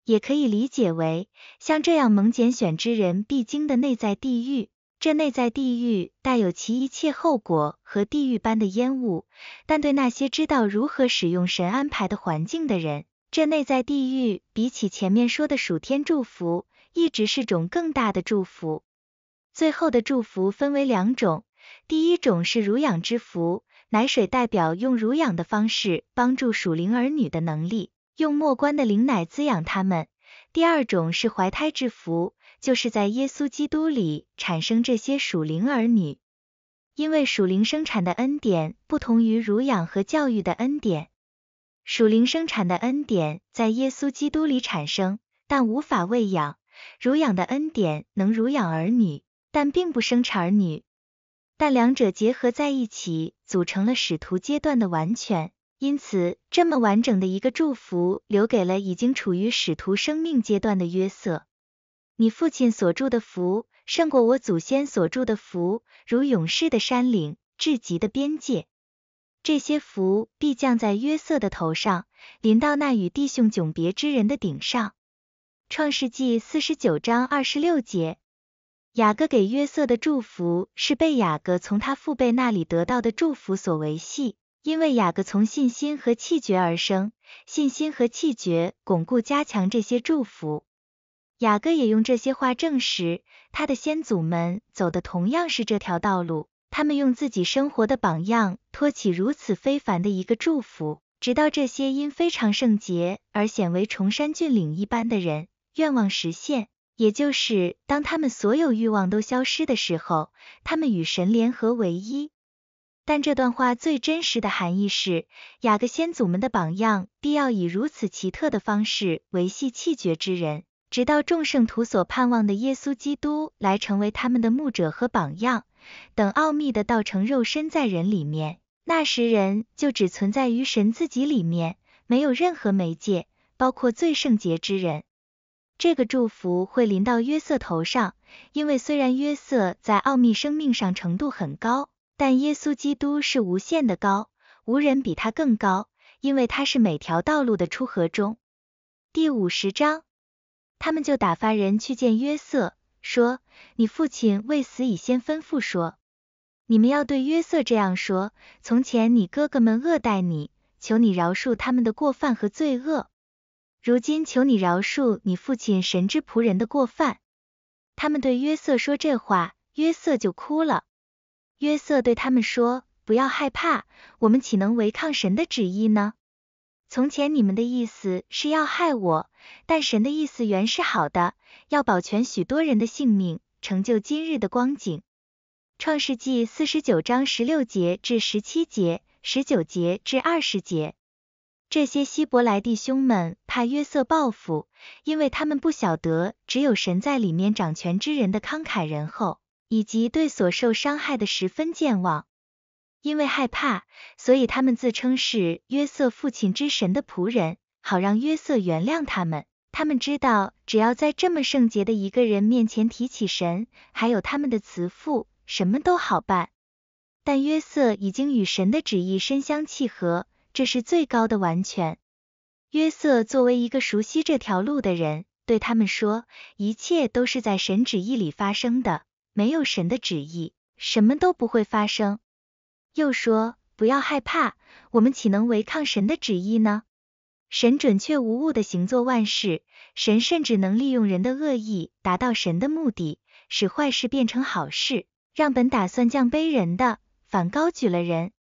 也可以理解为像这样蒙拣选之人必经的内在地狱。这内在地狱带有其一切后果和地狱般的烟雾，但对那些知道如何使用神安排的环境的人，这内在地狱比起前面说的属天祝福，一直是种更大的祝福。最后的祝福分为两种，第一种是乳养之福，奶水代表用乳养的方式帮助属灵儿女的能力，用莫关的灵奶滋养他们；第二种是怀胎之福。就是在耶稣基督里产生这些属灵儿女，因为属灵生产的恩典不同于乳养和教育的恩典。属灵生产的恩典在耶稣基督里产生，但无法喂养；乳养的恩典能乳养儿女，但并不生产儿女。但两者结合在一起，组成了使徒阶段的完全。因此，这么完整的一个祝福留给了已经处于使徒生命阶段的约瑟。你父亲所著的福胜过我祖先所著的福，如勇士的山岭，至极的边界。这些福必降在约瑟的头上，临到那与弟兄迥别之人的顶上。创世纪四十九章二十六节。雅各给约瑟的祝福是被雅各从他父辈那里得到的祝福所维系，因为雅各从信心和气绝而生，信心和气绝巩固加强这些祝福。雅各也用这些话证实，他的先祖们走的同样是这条道路。他们用自己生活的榜样托起如此非凡的一个祝福，直到这些因非常圣洁而显为崇山峻岭一般的人愿望实现，也就是当他们所有欲望都消失的时候，他们与神联合为一。但这段话最真实的含义是，雅各先祖们的榜样必要以如此奇特的方式维系气绝之人。直到众圣徒所盼望的耶稣基督来成为他们的牧者和榜样，等奥秘的道成肉身在人里面，那时人就只存在于神自己里面，没有任何媒介，包括最圣洁之人。这个祝福会临到约瑟头上，因为虽然约瑟在奥秘生命上程度很高，但耶稣基督是无限的高，无人比他更高，因为他是每条道路的出和中。第五十章。他们就打发人去见约瑟，说：“你父亲未死已先吩咐说，你们要对约瑟这样说：从前你哥哥们恶待你，求你饶恕他们的过犯和罪恶；如今求你饶恕你父亲神之仆人的过犯。”他们对约瑟说这话，约瑟就哭了。约瑟对他们说：“不要害怕，我们岂能违抗神的旨意呢？”从前你们的意思是要害我，但神的意思原是好的，要保全许多人的性命，成就今日的光景。创世纪四十九章十六节至十七节、十九节至二十节。这些希伯来弟兄们怕约瑟报复，因为他们不晓得只有神在里面掌权之人的慷慨仁厚，以及对所受伤害的十分健忘。因为害怕，所以他们自称是约瑟父亲之神的仆人，好让约瑟原谅他们。他们知道，只要在这么圣洁的一个人面前提起神，还有他们的慈父，什么都好办。但约瑟已经与神的旨意深相契合，这是最高的完全。约瑟作为一个熟悉这条路的人，对他们说：“一切都是在神旨意里发生的，没有神的旨意，什么都不会发生。”又说：“不要害怕，我们岂能违抗神的旨意呢？神准确无误的行作万事，神甚至能利用人的恶意达到神的目的，使坏事变成好事，让本打算降卑人的反高举了人。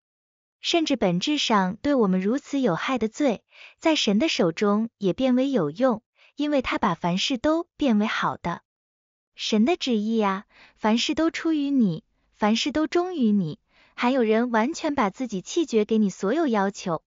甚至本质上对我们如此有害的罪，在神的手中也变为有用，因为他把凡事都变为好的。神的旨意呀，凡事都出于你，凡事都忠于你。”还有人完全把自己弃绝，给你所有要求。